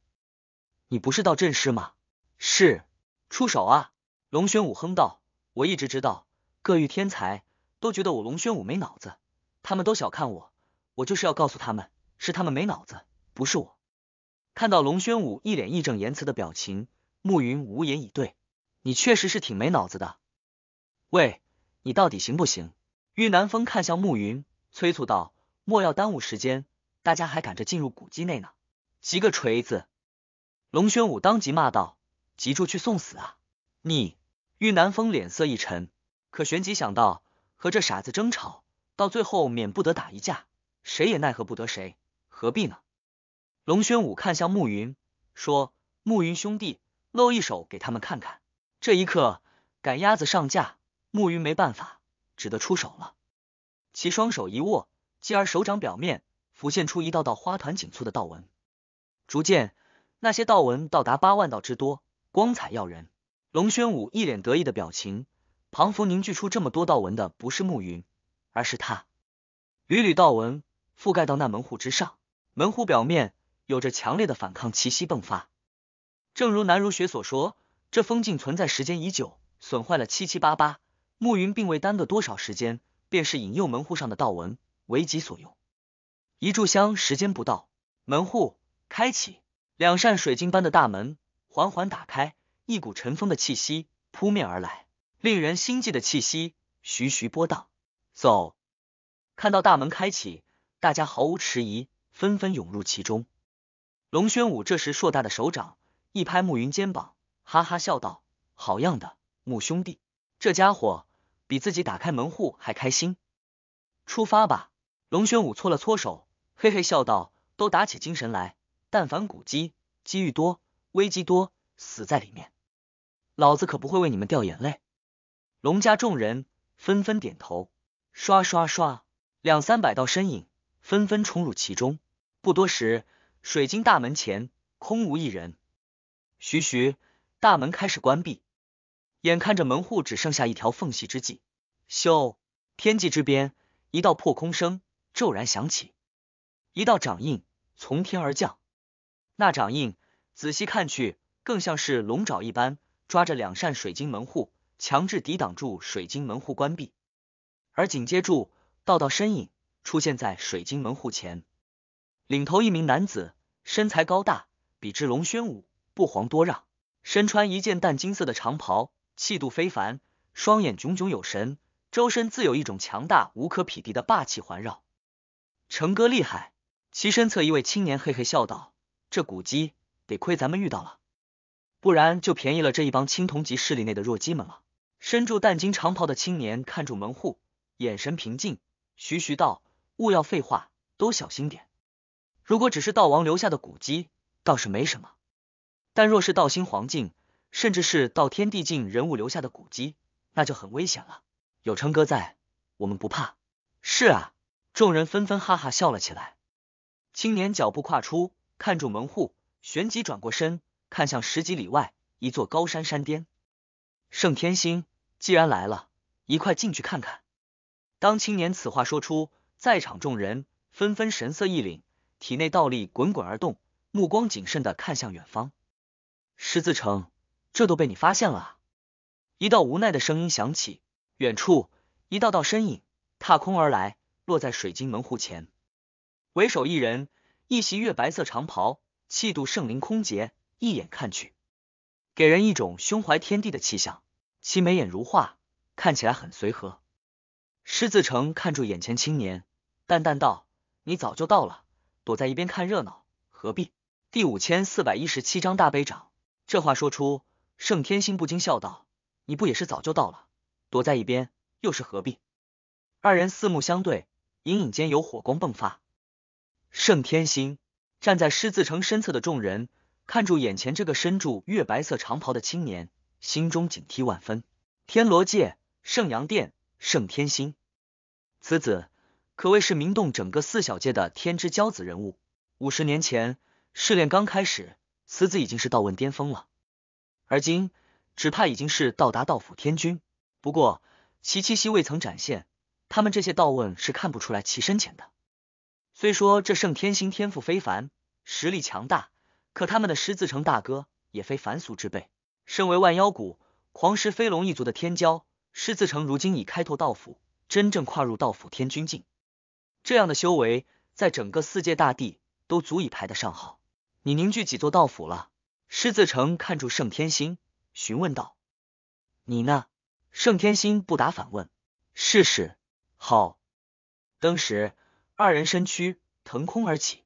你不是道阵师吗？是，出手啊！龙玄武哼道：“我一直知道，各域天才都觉得我龙玄武没脑子，他们都小看我，我就是要告诉他们，是他们没脑子，不是我。”看到龙玄武一脸义正言辞的表情，暮云无言以对。你确实是挺没脑子的，喂，你到底行不行？玉南风看向暮云，催促道：“莫要耽误时间，大家还赶着进入古迹内呢。”急个锤子！龙玄武当即骂道：“急住去送死啊！”你玉南风脸色一沉，可旋即想到和这傻子争吵，到最后免不得打一架，谁也奈何不得谁，何必呢？龙玄武看向暮云，说：“暮云兄弟，露一手给他们看看。”这一刻，赶鸭子上架，暮云没办法，只得出手了。其双手一握，继而手掌表面浮现出一道道花团锦簇的道纹。逐渐，那些道纹到达八万道之多，光彩耀人。龙宣武一脸得意的表情。庞佛凝聚出这么多道纹的不是暮云，而是他。缕缕道纹覆盖到那门户之上，门户表面有着强烈的反抗气息迸发。正如南如雪所说，这封禁存在时间已久，损坏了七七八八。暮云并未耽搁多少时间，便是引诱门户上的道纹为己所用。一炷香时间不到，门户。开启两扇水晶般的大门，缓缓打开，一股尘封的气息扑面而来，令人心悸的气息徐徐波荡。走，看到大门开启，大家毫无迟疑，纷纷涌入其中。龙轩武这时硕大的手掌一拍暮云肩膀，哈哈笑道：“好样的，木兄弟，这家伙比自己打开门户还开心。”出发吧！龙轩武搓了搓手，嘿嘿笑道：“都打起精神来。”但凡古机机遇多，危机多，死在里面，老子可不会为你们掉眼泪。龙家众人纷纷点头，刷刷刷，两三百道身影纷纷冲入其中。不多时，水晶大门前空无一人。徐徐，大门开始关闭。眼看着门户只剩下一条缝隙之际，咻！天际之边，一道破空声骤然响起，一道掌印从天而降。那掌印，仔细看去，更像是龙爪一般，抓着两扇水晶门户，强制抵挡住水晶门户关闭。而紧接住，道道身影出现在水晶门户前，领头一名男子，身材高大，比之龙宣武不遑多让，身穿一件淡金色的长袍，气度非凡，双眼炯炯有神，周身自有一种强大无可匹敌的霸气环绕。成哥厉害！其身侧一位青年嘿嘿笑道。这古鸡得亏咱们遇到了，不然就便宜了这一帮青铜级势力内的弱鸡们了。身着淡金长袍的青年看住门户，眼神平静，徐徐道：“勿要废话，都小心点。如果只是道王留下的古鸡，倒是没什么；但若是道心黄境，甚至是道天地境人物留下的古鸡，那就很危险了。有成哥在，我们不怕。”是啊，众人纷纷哈哈笑了起来。青年脚步跨出。看住门户，旋即转过身，看向十几里外一座高山山巅。盛天星，既然来了，一块进去看看。当青年此话说出，在场众人纷纷神色一凛，体内道力滚滚而动，目光谨慎的看向远方。狮子城，这都被你发现了？一道无奈的声音响起，远处一道道身影踏空而来，落在水晶门户前，为首一人。一袭月白色长袍，气度圣灵空洁，一眼看去，给人一种胸怀天地的气象。其眉眼如画，看起来很随和。施自成看住眼前青年，淡淡道：“你早就到了，躲在一边看热闹，何必？”第五千四百一十七章大悲掌。这话说出，盛天心不禁笑道：“你不也是早就到了，躲在一边又是何必？”二人四目相对，隐隐间有火光迸发。盛天星站在狮子城身侧的众人，看住眼前这个身着月白色长袍的青年，心中警惕万分。天罗界圣阳殿盛天星，此子可谓是名动整个四小界的天之骄子人物。五十年前试炼刚开始，此子已经是道问巅峰了，而今只怕已经是到达道府天君。不过其气息未曾展现，他们这些道问是看不出来其深浅的。虽说这圣天星天赋非凡，实力强大，可他们的狮子城大哥也非凡俗之辈。身为万妖谷狂狮飞龙一族的天骄，狮子城如今已开拓道府，真正跨入道府天君境。这样的修为，在整个四界大地都足以排得上号。你凝聚几座道府了？狮子城看住圣天星，询问道：“你呢？”圣天星不答，反问：“试试？”好。当时。二人身躯腾空而起，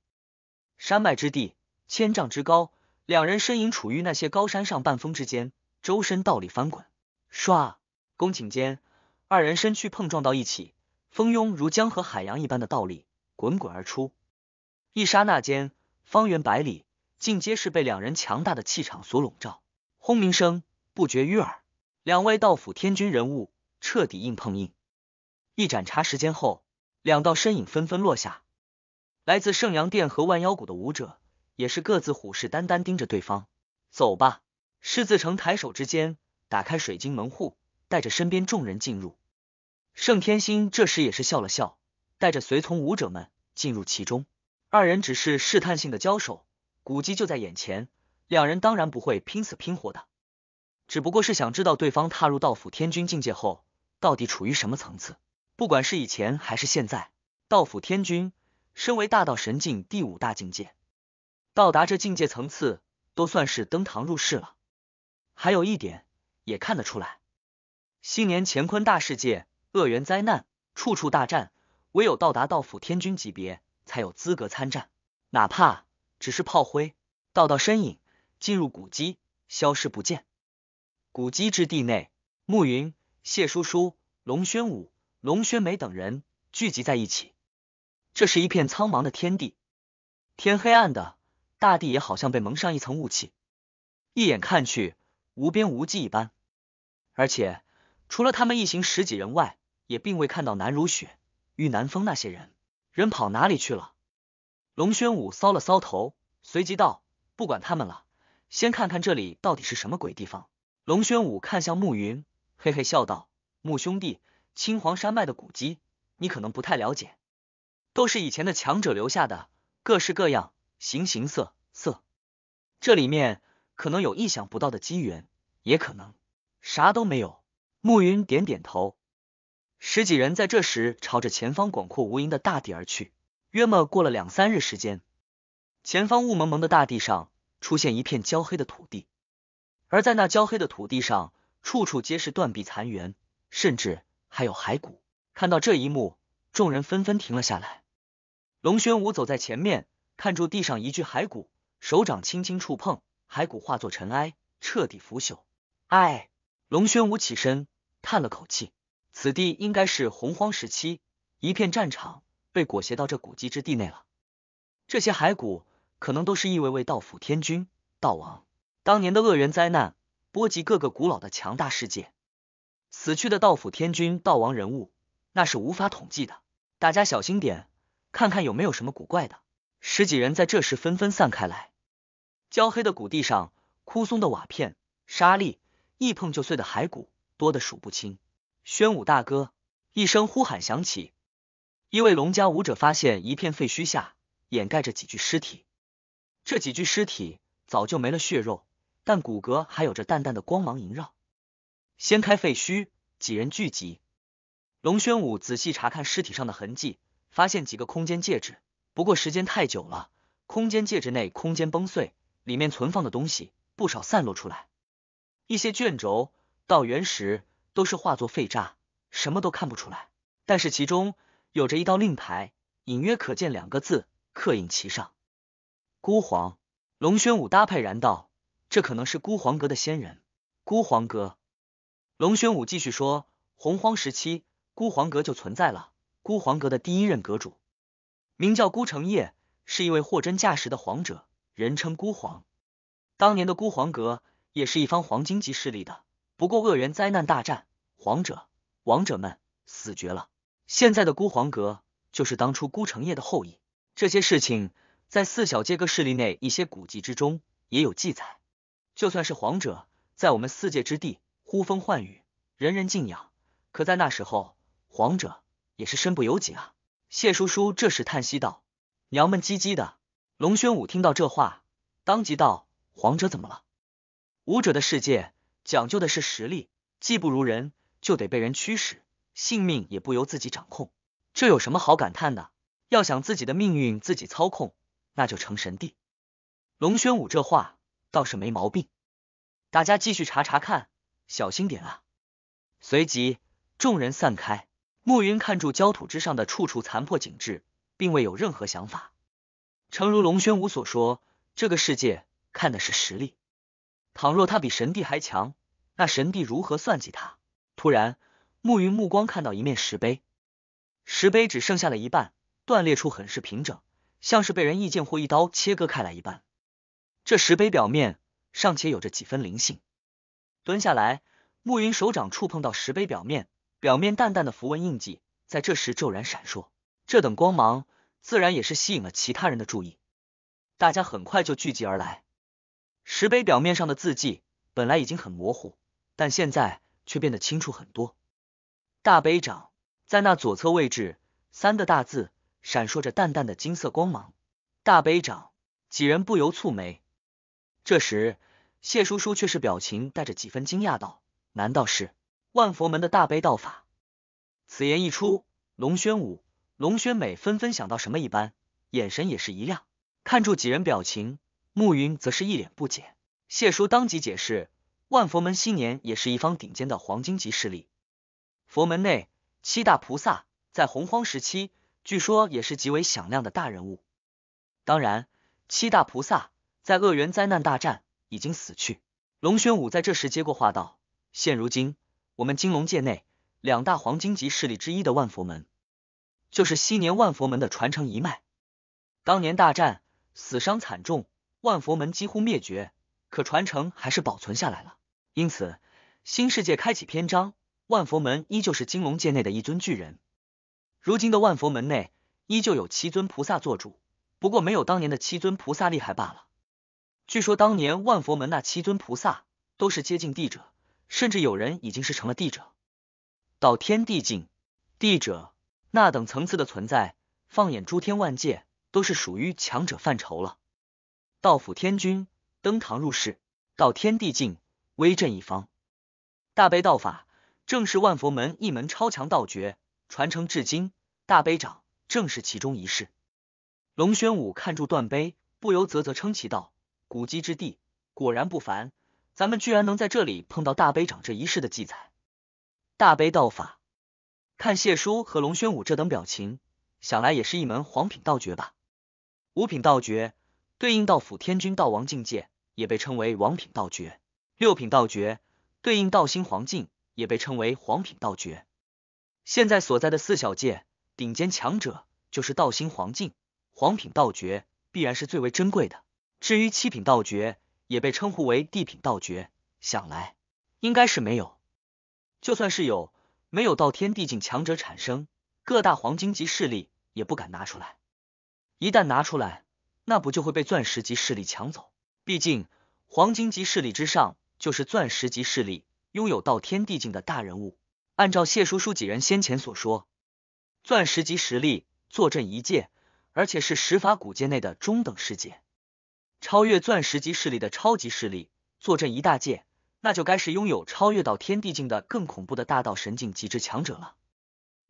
山脉之地，千丈之高，两人身影处于那些高山上半峰之间，周身倒立翻滚，唰，宫顷间，二人身躯碰撞到一起，蜂拥如江河海洋一般的倒立滚滚而出，一刹那间，方圆百里竟皆是被两人强大的气场所笼罩，轰鸣声不绝于耳，两位道府天君人物彻底硬碰硬，一盏茶时间后。两道身影纷纷落下，来自圣阳殿和万妖谷的武者也是各自虎视眈眈盯着对方。走吧，狮子城抬手之间打开水晶门户，带着身边众人进入。圣天星这时也是笑了笑，带着随从武者们进入其中。二人只是试探性的交手，古迹就在眼前，两人当然不会拼死拼活的，只不过是想知道对方踏入道府天君境界后到底处于什么层次。不管是以前还是现在，道府天君身为大道神境第五大境界，到达这境界层次都算是登堂入室了。还有一点也看得出来，新年乾坤大世界恶缘灾难处处大战，唯有到达道府天君级别才有资格参战，哪怕只是炮灰，道道身影进入古基消失不见。古基之地内，暮云、谢叔叔、龙宣武。龙轩梅等人聚集在一起，这是一片苍茫的天地，天黑暗的，大地也好像被蒙上一层雾气，一眼看去无边无际一般。而且除了他们一行十几人外，也并未看到南如雪、玉南风那些人，人跑哪里去了？龙轩武搔了搔头，随即道：“不管他们了，先看看这里到底是什么鬼地方。”龙轩武看向暮云，嘿嘿笑道：“木兄弟。”青黄山脉的古迹，你可能不太了解，都是以前的强者留下的，各式各样，形形色色。这里面可能有意想不到的机缘，也可能啥都没有。暮云点点头，十几人在这时朝着前方广阔无垠的大地而去。约莫过了两三日时间，前方雾蒙蒙的大地上出现一片焦黑的土地，而在那焦黑的土地上，处处皆是断壁残垣，甚至。还有骸骨，看到这一幕，众人纷纷停了下来。龙宣武走在前面，看住地上一具骸骨，手掌轻轻触碰，骸骨化作尘埃，彻底腐朽。唉，龙宣武起身，叹了口气。此地应该是洪荒时期一片战场，被裹挟到这古迹之地内了。这些骸骨可能都是一位位道府天君、道王。当年的恶源灾难，波及各个古老的强大世界。死去的道府天君、道王人物，那是无法统计的。大家小心点，看看有没有什么古怪的。十几人在这时纷纷散开来。焦黑的谷地上，枯松的瓦片、沙砾，一碰就碎的骸骨，多的数不清。宣武大哥一声呼喊响起，一位龙家武者发现一片废墟下掩盖着几具尸体。这几具尸体早就没了血肉，但骨骼还有着淡淡的光芒萦绕。掀开废墟，几人聚集。龙宣武仔细查看尸体上的痕迹，发现几个空间戒指。不过时间太久了，空间戒指内空间崩碎，里面存放的东西不少散落出来。一些卷轴、道元石都是化作废渣，什么都看不出来。但是其中有着一道令牌，隐约可见两个字刻印其上。孤皇，龙宣武搭配然道，这可能是孤皇阁的仙人。孤皇阁。龙玄武继续说：“洪荒时期，孤皇阁就存在了。孤皇阁的第一任阁主名叫孤城夜，是一位货真价实的皇者，人称孤皇。当年的孤皇阁也是一方黄金级势力的。不过恶人灾难大战，皇者、王者们死绝了。现在的孤皇阁就是当初孤城夜的后裔。这些事情在四小界各势力内一些古籍之中也有记载。就算是皇者，在我们四界之地。”呼风唤雨，人人敬仰。可在那时候，皇者也是身不由己啊。谢叔叔这时叹息道：“娘们唧唧的。”龙宣武听到这话，当即道：“皇者怎么了？武者的世界讲究的是实力，技不如人就得被人驱使，性命也不由自己掌控，这有什么好感叹的？要想自己的命运自己操控，那就成神帝。”龙宣武这话倒是没毛病，大家继续查查看。小心点啊！随即众人散开。暮云看住焦土之上的处处残破景致，并未有任何想法。诚如龙轩武所说，这个世界看的是实力。倘若他比神帝还强，那神帝如何算计他？突然，暮云目光看到一面石碑，石碑只剩下了一半，断裂处很是平整，像是被人一剑或一刀切割开来一般。这石碑表面尚且有着几分灵性。蹲下来，暮云手掌触碰到石碑表面，表面淡淡的符文印记，在这时骤然闪烁。这等光芒，自然也是吸引了其他人的注意。大家很快就聚集而来。石碑表面上的字迹本来已经很模糊，但现在却变得清楚很多。大碑掌在那左侧位置，三个大字闪烁着淡淡的金色光芒。大碑掌，几人不由蹙眉。这时。谢叔叔却是表情带着几分惊讶道：“难道是万佛门的大悲道法？”此言一出，龙轩武、龙轩美纷纷想到什么一般，眼神也是一亮。看住几人表情，暮云则是一脸不解。谢叔当即解释：“万佛门昔年也是一方顶尖的黄金级势力，佛门内七大菩萨在洪荒时期据说也是极为响亮的大人物。当然，七大菩萨在恶缘灾难大战。”已经死去。龙玄武在这时接过话道：“现如今，我们金龙界内两大黄金级势力之一的万佛门，就是昔年万佛门的传承一脉。当年大战，死伤惨重，万佛门几乎灭绝，可传承还是保存下来了。因此，新世界开启篇章，万佛门依旧是金龙界内的一尊巨人。如今的万佛门内，依旧有七尊菩萨做主，不过没有当年的七尊菩萨厉害罢了。”据说当年万佛门那七尊菩萨都是接近地者，甚至有人已经是成了地者。到天地境地者那等层次的存在，放眼诸天万界都是属于强者范畴了。道府天君登堂入室，到天地境威震一方。大悲道法正是万佛门一门超强道诀，传承至今。大悲掌正是其中一式。龙玄武看住断碑，不由啧啧称奇道。古籍之地果然不凡，咱们居然能在这里碰到大悲掌这一世的记载。大悲道法，看谢叔和龙轩武这等表情，想来也是一门黄品道诀吧？五品道诀对应道府天君道王境界，也被称为王品道诀；六品道诀对应道心黄境，也被称为黄品道诀。现在所在的四小界顶尖强者就是道心黄境，黄品道诀必然是最为珍贵的。至于七品道诀，也被称呼为地品道诀，想来应该是没有。就算是有，没有到天地境强者产生，各大黄金级势力也不敢拿出来。一旦拿出来，那不就会被钻石级势力抢走？毕竟黄金级势力之上就是钻石级势力，拥有到天地境的大人物。按照谢叔叔几人先前所说，钻石级实力坐镇一界，而且是十法古界内的中等世界。超越钻石级势力的超级势力坐镇一大界，那就该是拥有超越到天地境的更恐怖的大道神境极致强者了。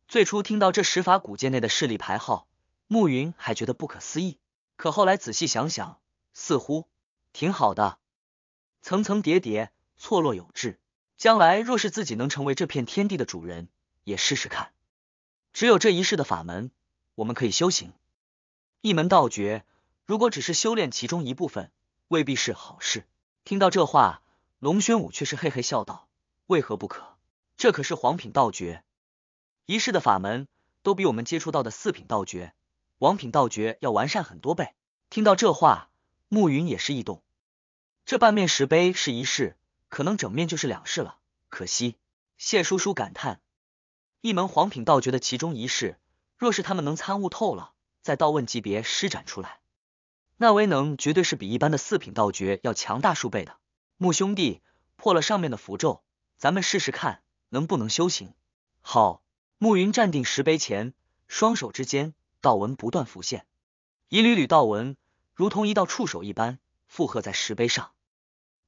最初听到这十法古界内的势力排号，暮云还觉得不可思议，可后来仔细想想，似乎挺好的。层层叠叠，错落有致。将来若是自己能成为这片天地的主人，也试试看。只有这一世的法门，我们可以修行一门道诀。如果只是修炼其中一部分，未必是好事。听到这话，龙宣武却是嘿嘿笑道：“为何不可？这可是黄品道诀一世的法门，都比我们接触到的四品道诀、王品道诀要完善很多倍。”听到这话，暮云也是一动。这半面石碑是一世，可能整面就是两世了。可惜，谢叔叔感叹：“一门黄品道诀的其中一世，若是他们能参悟透了，在道问级别施展出来。”那威能绝对是比一般的四品道诀要强大数倍的。木兄弟，破了上面的符咒，咱们试试看能不能修行。好，暮云站定石碑前，双手之间道纹不断浮现，一缕缕道纹如同一道触手一般附和在石碑上。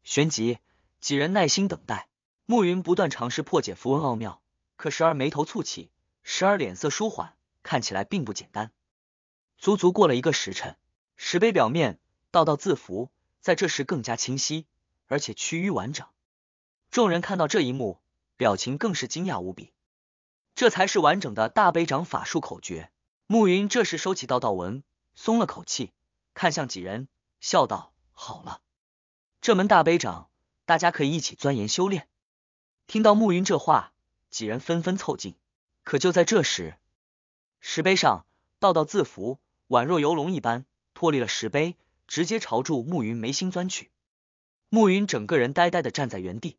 旋即，几人耐心等待，暮云不断尝试破解符文奥妙，可时而眉头蹙起，时而脸色舒缓，看起来并不简单。足足过了一个时辰。石碑表面道道字符，在这时更加清晰，而且趋于完整。众人看到这一幕，表情更是惊讶无比。这才是完整的大悲掌法术口诀。暮云这时收起道道文，松了口气，看向几人，笑道：“好了，这门大悲掌，大家可以一起钻研修炼。”听到暮云这话，几人纷纷凑近。可就在这时，石碑上道道字符宛若游龙一般。脱离了石碑，直接朝住暮云眉心钻去。暮云整个人呆呆的站在原地，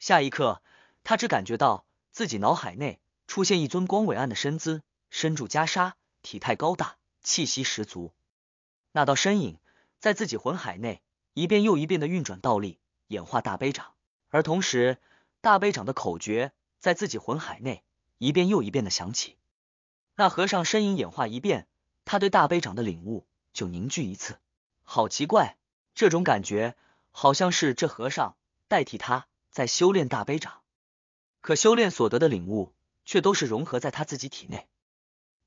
下一刻，他只感觉到自己脑海内出现一尊光伟岸的身姿，身着袈裟，体态高大，气息十足。那道身影在自己魂海内一遍又一遍的运转倒立，演化大悲掌，而同时，大悲掌的口诀在自己魂海内一遍又一遍的响起。那和尚身影演化一遍，他对大悲掌的领悟。就凝聚一次，好奇怪！这种感觉好像是这和尚代替他在修炼大悲掌，可修炼所得的领悟却都是融合在他自己体内。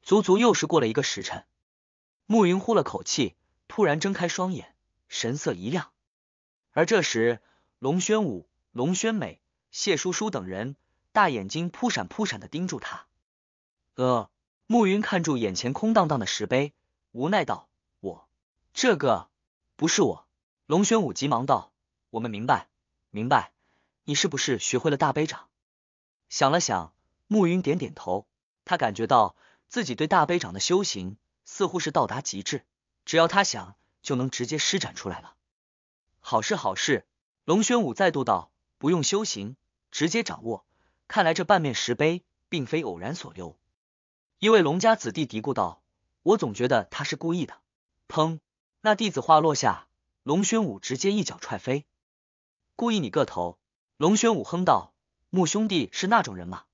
足足又是过了一个时辰，暮云呼了口气，突然睁开双眼，神色一亮。而这时，龙轩武、龙轩美、谢叔叔等人大眼睛扑闪扑闪的盯住他。呃，暮云看住眼前空荡荡的石碑，无奈道。这个不是我，龙玄武急忙道：“我们明白，明白。你是不是学会了大悲掌？”想了想，暮云点点头。他感觉到自己对大悲掌的修行似乎是到达极致，只要他想，就能直接施展出来了。好事，好事。龙玄武再度道：“不用修行，直接掌握。看来这半面石碑并非偶然所留。”一位龙家子弟嘀咕道：“我总觉得他是故意的。”砰。那弟子话落下，龙宣武直接一脚踹飞，故意你个头！龙宣武哼道：“穆兄弟是那种人吗？”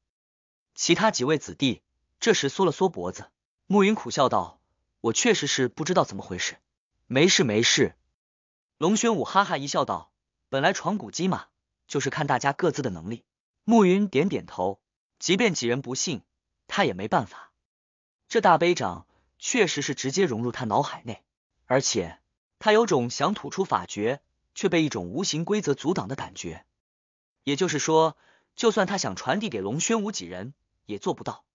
其他几位子弟这时缩了缩脖子。暮云苦笑道：“我确实是不知道怎么回事，没事没事。”龙宣武哈哈一笑，道：“本来闯古机嘛，就是看大家各自的能力。”暮云点点头，即便几人不信，他也没办法。这大悲掌确实是直接融入他脑海内。而且，他有种想吐出法诀却被一种无形规则阻挡的感觉。也就是说，就算他想传递给龙宣武几人，也做不到。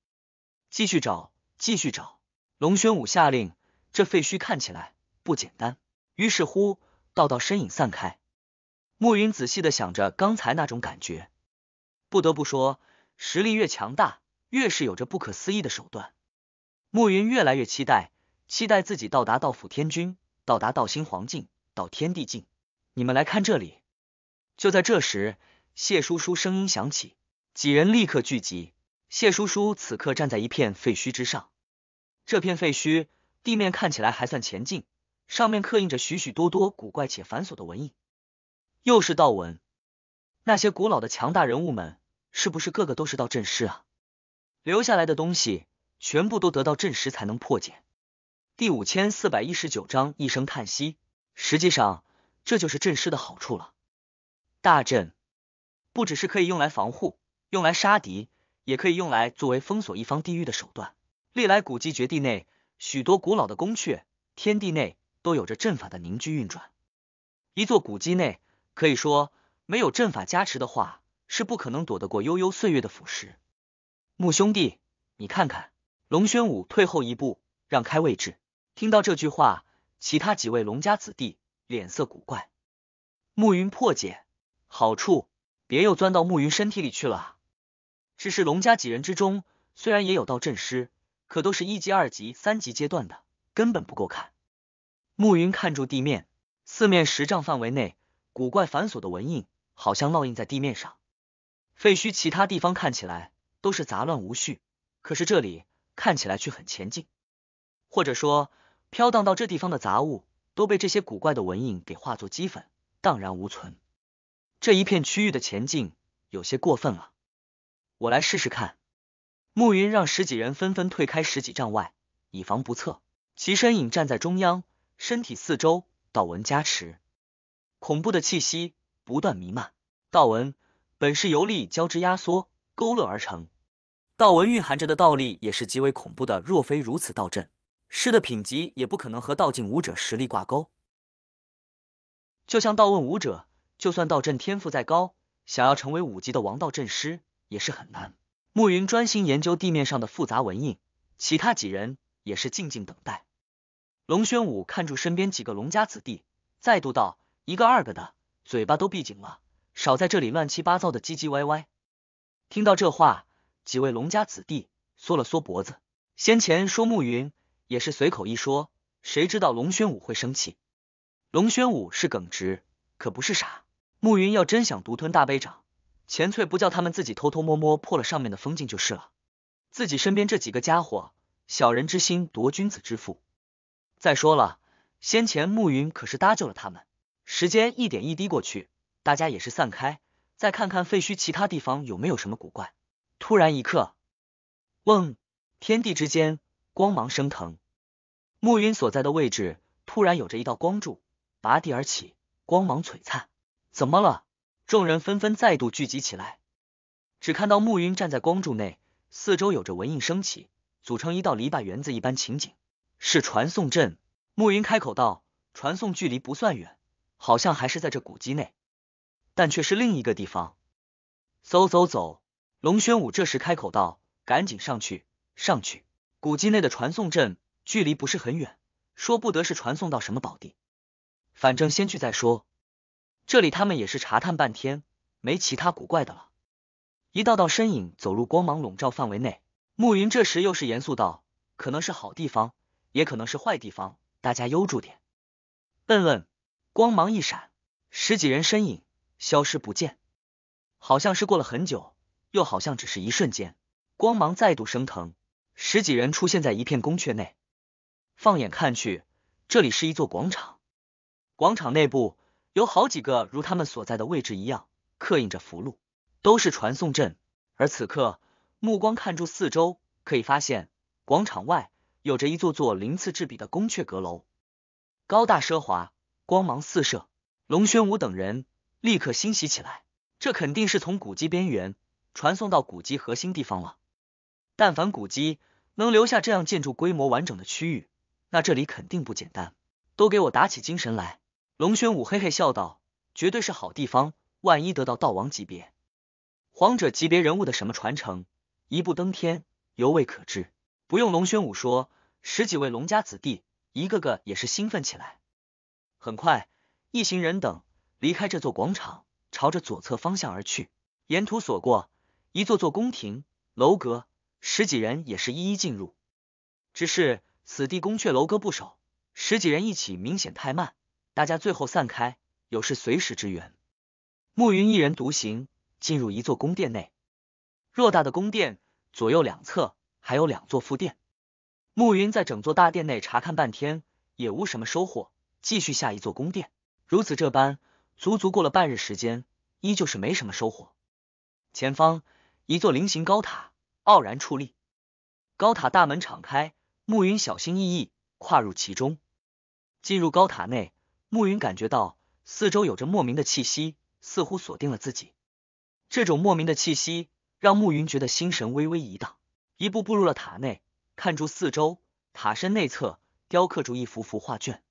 继续找，继续找！龙宣武下令。这废墟看起来不简单。于是乎，道道身影散开。暮云仔细的想着刚才那种感觉。不得不说，实力越强大，越是有着不可思议的手段。暮云越来越期待。期待自己到达道府天君，到达道心黄境，到天地境。你们来看这里。就在这时，谢叔叔声音响起，几人立刻聚集。谢叔叔此刻站在一片废墟之上，这片废墟地面看起来还算前进，上面刻印着许许多多古怪且繁琐的文印，又是道文。那些古老的强大人物们，是不是个个都是道阵师啊？留下来的东西，全部都得到阵师才能破解。第五千四百一十九章一声叹息。实际上，这就是阵师的好处了。大阵不只是可以用来防护，用来杀敌，也可以用来作为封锁一方地域的手段。历来古迹绝地内，许多古老的宫阙、天地内都有着阵法的凝聚运转。一座古迹内，可以说没有阵法加持的话，是不可能躲得过悠悠岁月的腐蚀。穆兄弟，你看看，龙宣武退后一步，让开位置。听到这句话，其他几位龙家子弟脸色古怪。暮云破解好处，别又钻到暮云身体里去了。只是龙家几人之中，虽然也有道阵师，可都是一级、二级、三级阶段的，根本不够看。暮云看住地面，四面十丈范围内，古怪繁琐的纹印，好像烙印在地面上。废墟其他地方看起来都是杂乱无序，可是这里看起来却很前进，或者说。飘荡到这地方的杂物都被这些古怪的纹印给化作齑粉，荡然无存。这一片区域的前进有些过分了，我来试试看。暮云让十几人纷纷退开十几丈外，以防不测。其身影站在中央，身体四周道纹加持，恐怖的气息不断弥漫。道纹本是由力交织压缩勾勒而成，道纹蕴含着的道力也是极为恐怖的。若非如此，道阵。师的品级也不可能和道境武者实力挂钩，就像道问武者，就算道阵天赋再高，想要成为五级的王道阵师也是很难。暮云专心研究地面上的复杂纹印，其他几人也是静静等待。龙玄武看住身边几个龙家子弟，再度道：“一个二个的嘴巴都闭紧了，少在这里乱七八糟的唧唧歪歪。”听到这话，几位龙家子弟缩了缩脖子，先前说暮云。也是随口一说，谁知道龙宣武会生气？龙宣武是耿直，可不是傻。暮云要真想独吞大悲掌，钱翠不叫他们自己偷偷摸摸破了上面的封禁就是了。自己身边这几个家伙，小人之心夺君子之腹。再说了，先前慕云可是搭救了他们。时间一点一滴过去，大家也是散开，再看看废墟其他地方有没有什么古怪。突然，一刻，嗡，天地之间。光芒升腾，暮云所在的位置突然有着一道光柱拔地而起，光芒璀璨。怎么了？众人纷纷再度聚集起来，只看到暮云站在光柱内，四周有着纹印升起，组成一道篱笆园子一般情景，是传送阵。暮云开口道：“传送距离不算远，好像还是在这古迹内，但却是另一个地方。”走走走！龙玄武这时开口道：“赶紧上去，上去！”古迹内的传送阵距离不是很远，说不得是传送到什么宝地，反正先去再说。这里他们也是查探半天，没其他古怪的了。一道道身影走入光芒笼罩范围内，暮云这时又是严肃道：“可能是好地方，也可能是坏地方，大家悠住点。”笨问，光芒一闪，十几人身影消失不见。好像是过了很久，又好像只是一瞬间，光芒再度升腾。十几人出现在一片宫阙内，放眼看去，这里是一座广场。广场内部有好几个如他们所在的位置一样刻印着符箓，都是传送阵。而此刻目光看住四周，可以发现广场外有着一座座鳞次栉比的宫阙阁楼，高大奢华，光芒四射。龙轩武等人立刻欣喜起来，这肯定是从古迹边缘传送到古迹核心地方了。但凡古迹能留下这样建筑规模完整的区域，那这里肯定不简单。都给我打起精神来！龙玄武嘿嘿笑道：“绝对是好地方，万一得到道王级别、皇者级别人物的什么传承，一步登天，犹未可知。”不用龙玄武说，十几位龙家子弟一个个也是兴奋起来。很快，一行人等离开这座广场，朝着左侧方向而去。沿途所过，一座座宫廷楼阁。十几人也是一一进入，只是此地宫阙楼阁不少，十几人一起明显太慢，大家最后散开，有事随时支援。暮云一人独行，进入一座宫殿内，偌大的宫殿左右两侧还有两座副殿。暮云在整座大殿内查看半天，也无什么收获，继续下一座宫殿。如此这般，足足过了半日时间，依旧是没什么收获。前方一座菱形高塔。傲然矗立，高塔大门敞开。暮云小心翼翼跨入其中。进入高塔内，暮云感觉到四周有着莫名的气息，似乎锁定了自己。这种莫名的气息让暮云觉得心神微微一荡。一步步入了塔内，看住四周，塔身内侧雕刻住一幅幅画卷。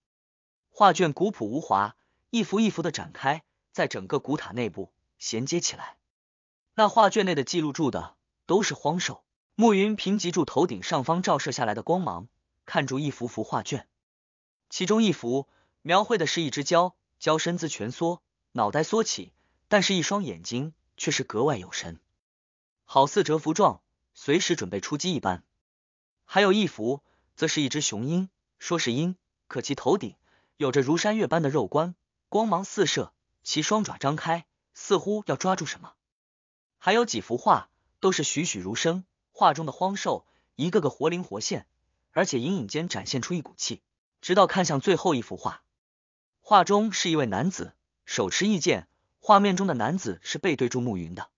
画卷古朴无华，一幅一幅的展开，在整个古塔内部衔接起来。那画卷内的记录住的。都是荒兽。暮云凭集住头顶上方照射下来的光芒，看住一幅幅画卷。其中一幅描绘的是一只蛟，蛟身姿蜷缩，脑袋缩起，但是一双眼睛却是格外有神，好似蛰伏状，随时准备出击一般。还有一幅，则是一只雄鹰，说是鹰，可其头顶有着如山岳般的肉冠，光芒四射，其双爪张开，似乎要抓住什么。还有几幅画。都是栩栩如生，画中的荒兽一个个活灵活现，而且隐隐间展现出一股气。直到看向最后一幅画，画中是一位男子，手持一剑。画面中的男子是背对住暮云的，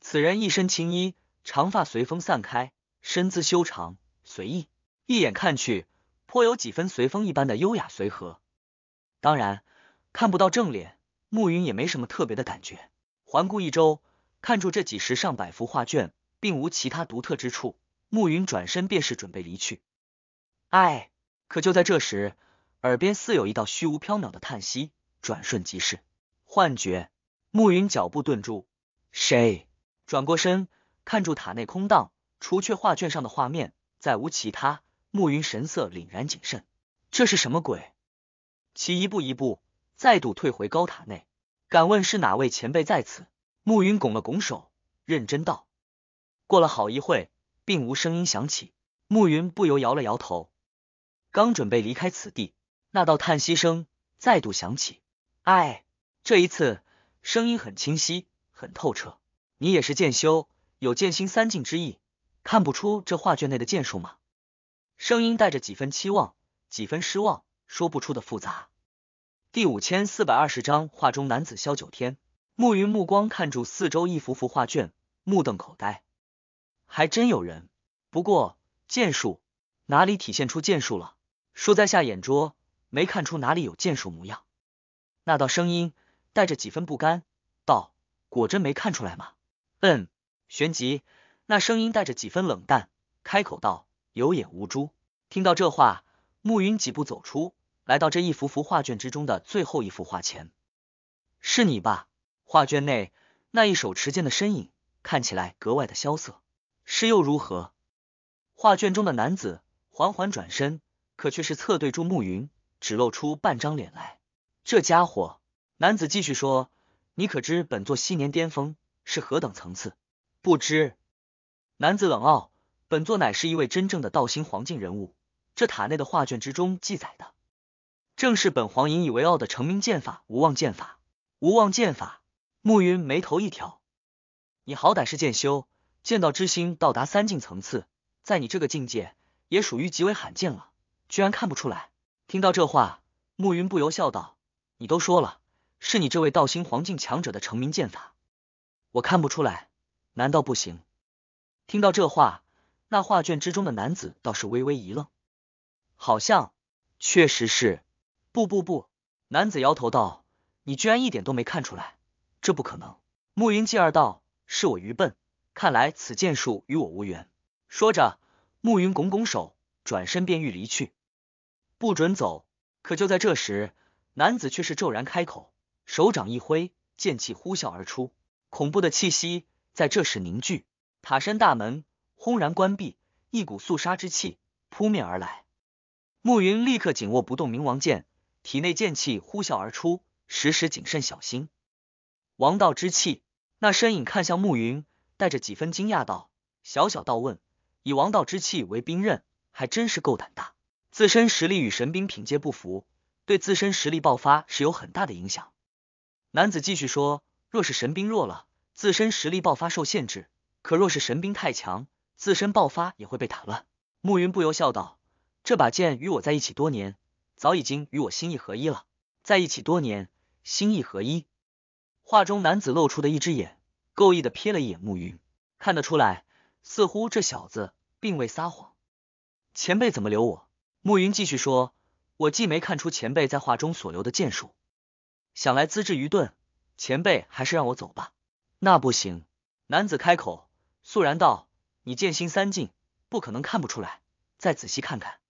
此人一身青衣，长发随风散开，身姿修长随意，一眼看去颇有几分随风一般的优雅随和。当然看不到正脸，暮云也没什么特别的感觉。环顾一周。看住这几十上百幅画卷，并无其他独特之处。暮云转身，便是准备离去。唉，可就在这时，耳边似有一道虚无缥缈的叹息，转瞬即逝，幻觉。暮云脚步顿住，谁？转过身，看住塔内空荡，除却画卷上的画面，再无其他。暮云神色凛然谨慎，这是什么鬼？其一步一步，再度退回高塔内，敢问是哪位前辈在此？暮云拱了拱手，认真道：“过了好一会，并无声音响起。暮云不由摇了摇头，刚准备离开此地，那道叹息声再度响起。哎，这一次声音很清晰，很透彻。你也是剑修，有剑心三境之意，看不出这画卷内的剑术吗？”声音带着几分期望，几分失望，说不出的复杂。第五千四百二十章：画中男子萧九天。暮云目光看住四周一幅幅画卷，目瞪口呆，还真有人。不过剑术哪里体现出剑术了？书在下眼拙，没看出哪里有剑术模样。那道声音带着几分不甘道：“果真没看出来吗？”嗯。旋即，那声音带着几分冷淡开口道：“有眼无珠。”听到这话，暮云几步走出来到这一幅幅画卷之中的最后一幅画前：“是你吧？”画卷内那一手持剑的身影看起来格外的萧瑟。是又如何？画卷中的男子缓缓转身，可却是侧对住暮云，只露出半张脸来。这家伙，男子继续说：“你可知本座昔年巅峰是何等层次？”不知。男子冷傲：“本座乃是一位真正的道心黄境人物。这塔内的画卷之中记载的，正是本皇引以为傲的成名剑法——无望剑法。无望剑法。”暮云眉头一挑，你好歹是剑修，剑道之心到达三境层次，在你这个境界也属于极为罕见了，居然看不出来。听到这话，暮云不由笑道：“你都说了，是你这位道心黄境强者的成名剑法，我看不出来，难道不行？”听到这话，那画卷之中的男子倒是微微一愣，好像确实是，不不不，男子摇头道：“你居然一点都没看出来。”这不可能！慕云继而道：“是我愚笨，看来此剑术与我无缘。”说着，慕云拱拱手，转身便欲离去。不准走！可就在这时，男子却是骤然开口，手掌一挥，剑气呼啸而出，恐怖的气息在这时凝聚。塔身大门轰然关闭，一股肃杀之气扑面而来。暮云立刻紧握不动冥王剑，体内剑气呼啸而出，时时谨慎小心。王道之气，那身影看向暮云，带着几分惊讶道：“小小道问，以王道之气为兵刃，还真是够胆大。自身实力与神兵品阶不符，对自身实力爆发是有很大的影响。”男子继续说：“若是神兵弱了，自身实力爆发受限制；可若是神兵太强，自身爆发也会被打乱。”暮云不由笑道：“这把剑与我在一起多年，早已经与我心意合一了。在一起多年，心意合一。”画中男子露出的一只眼，够意的瞥了一眼暮云，看得出来，似乎这小子并未撒谎。前辈怎么留我？暮云继续说：“我既没看出前辈在画中所留的剑术，想来资质愚钝，前辈还是让我走吧。”那不行。男子开口，肃然道：“你剑心三境，不可能看不出来。再仔细看看，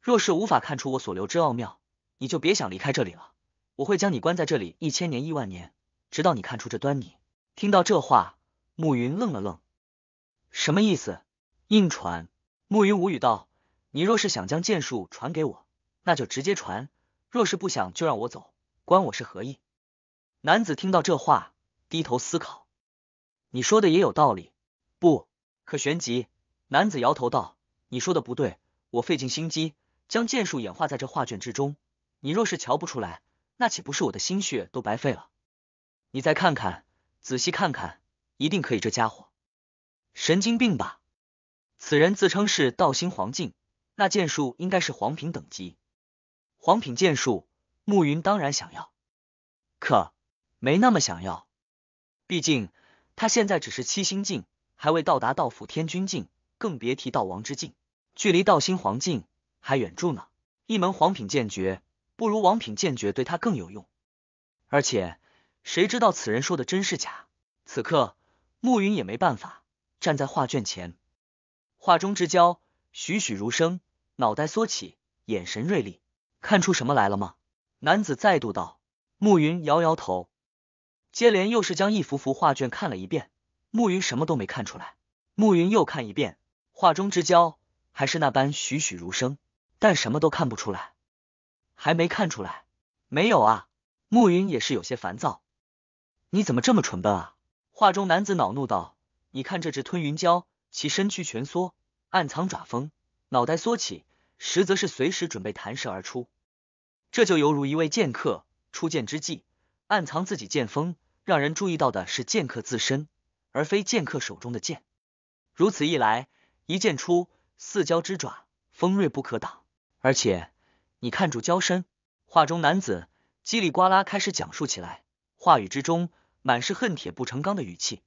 若是无法看出我所留之奥妙，你就别想离开这里了。我会将你关在这里一千年、亿万年。”直到你看出这端倪。听到这话，暮云愣了愣，什么意思？硬传？暮云无语道：“你若是想将剑术传给我，那就直接传；若是不想，就让我走，关我是何意？”男子听到这话，低头思考：“你说的也有道理，不可。”旋即，男子摇头道：“你说的不对，我费尽心机将剑术演化在这画卷之中，你若是瞧不出来，那岂不是我的心血都白费了？”你再看看，仔细看看，一定可以。这家伙，神经病吧？此人自称是道心黄境，那剑术应该是黄品等级。黄品剑术，暮云当然想要，可没那么想要。毕竟他现在只是七星境，还未到达道府天君境，更别提道王之境，距离道心黄境还远著呢。一门黄品剑诀，不如王品剑诀对他更有用，而且。谁知道此人说的真是假？此刻暮云也没办法站在画卷前，画中之交栩栩如生，脑袋缩起，眼神锐利，看出什么来了吗？男子再度道。暮云摇摇头，接连又是将一幅幅画卷看了一遍，暮云什么都没看出来。暮云又看一遍，画中之交还是那般栩栩如生，但什么都看不出来，还没看出来？没有啊。暮云也是有些烦躁。你怎么这么蠢笨啊！画中男子恼怒道：“你看这只吞云蛟，其身躯蜷缩，暗藏爪锋，脑袋缩起，实则是随时准备弹射而出。这就犹如一位剑客出剑之际，暗藏自己剑锋，让人注意到的是剑客自身，而非剑客手中的剑。如此一来，一剑出，四蛟之爪锋锐不可挡。而且，你看住蛟身。”画中男子叽里呱啦开始讲述起来，话语之中。满是恨铁不成钢的语气。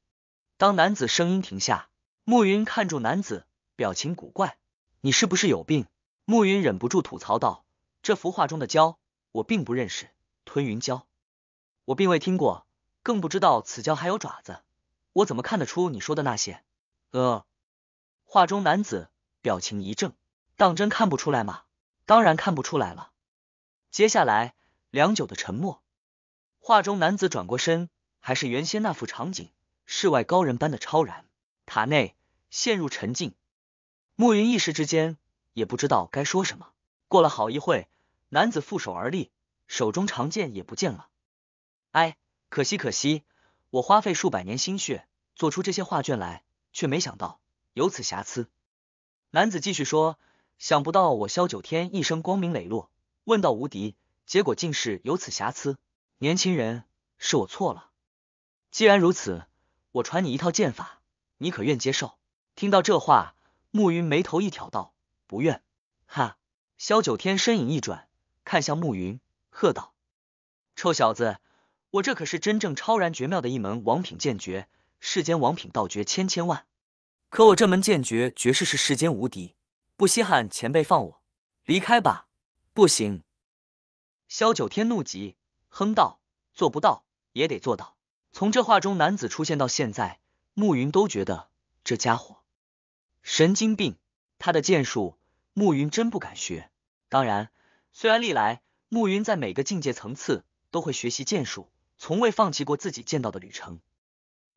当男子声音停下，暮云看住男子，表情古怪：“你是不是有病？”暮云忍不住吐槽道：“这幅画中的蛟，我并不认识，吞云蛟，我并未听过，更不知道此蛟还有爪子，我怎么看得出你说的那些？”呃，画中男子表情一怔：“当真看不出来吗？”“当然看不出来了。”接下来，良久的沉默。画中男子转过身。还是原先那副场景，世外高人般的超然。塔内陷入沉静，暮云一时之间也不知道该说什么。过了好一会，男子负手而立，手中长剑也不见了。哎，可惜可惜，我花费数百年心血做出这些画卷来，却没想到有此瑕疵。男子继续说：“想不到我萧九天一生光明磊落，问道无敌，结果竟是有此瑕疵。年轻人，是我错了。”既然如此，我传你一套剑法，你可愿接受？听到这话，暮云眉头一挑，道：“不愿。”哈！萧九天身影一转，看向暮云，喝道：“臭小子，我这可是真正超然绝妙的一门王品剑诀，世间王品道诀千千万，可我这门剑诀绝世是世间无敌，不稀罕前辈放我离开吧？”不行！萧九天怒极，哼道：“做不到也得做到。”从这话中，男子出现到现在，暮云都觉得这家伙神经病。他的剑术，暮云真不敢学。当然，虽然历来暮云在每个境界层次都会学习剑术，从未放弃过自己剑道的旅程，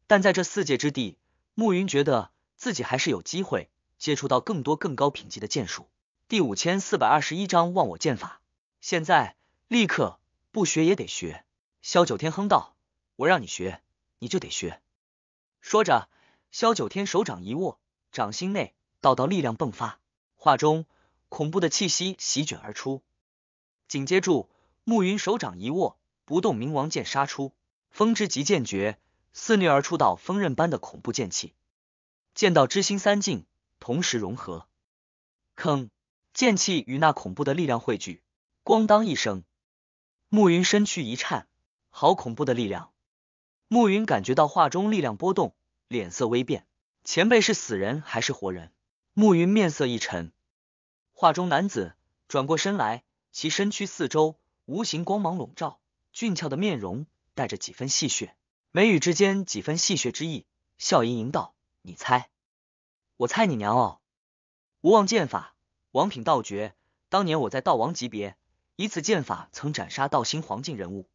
但在这四界之地，暮云觉得自己还是有机会接触到更多更高品级的剑术。第五千四百二十一章忘我剑法。现在，立刻不学也得学。萧九天哼道。我让你学，你就得学。说着，萧九天手掌一握，掌心内道道力量迸发，画中恐怖的气息席卷而出。紧接住，暮云手掌一握，不动冥王剑杀出，风之极剑诀肆虐而出，到锋刃般的恐怖剑气，剑道之心三境同时融合。吭！剑气与那恐怖的力量汇聚，咣当一声，暮云身躯一颤，好恐怖的力量！暮云感觉到画中力量波动，脸色微变。前辈是死人还是活人？暮云面色一沉。画中男子转过身来，其身躯四周无形光芒笼罩，俊俏的面容带着几分戏谑，眉宇之间几分戏谑之意，笑吟吟道：“你猜？我猜你娘哦。无妄剑法，王品道诀，当年我在道王级别，以此剑法曾斩杀道心黄境人物。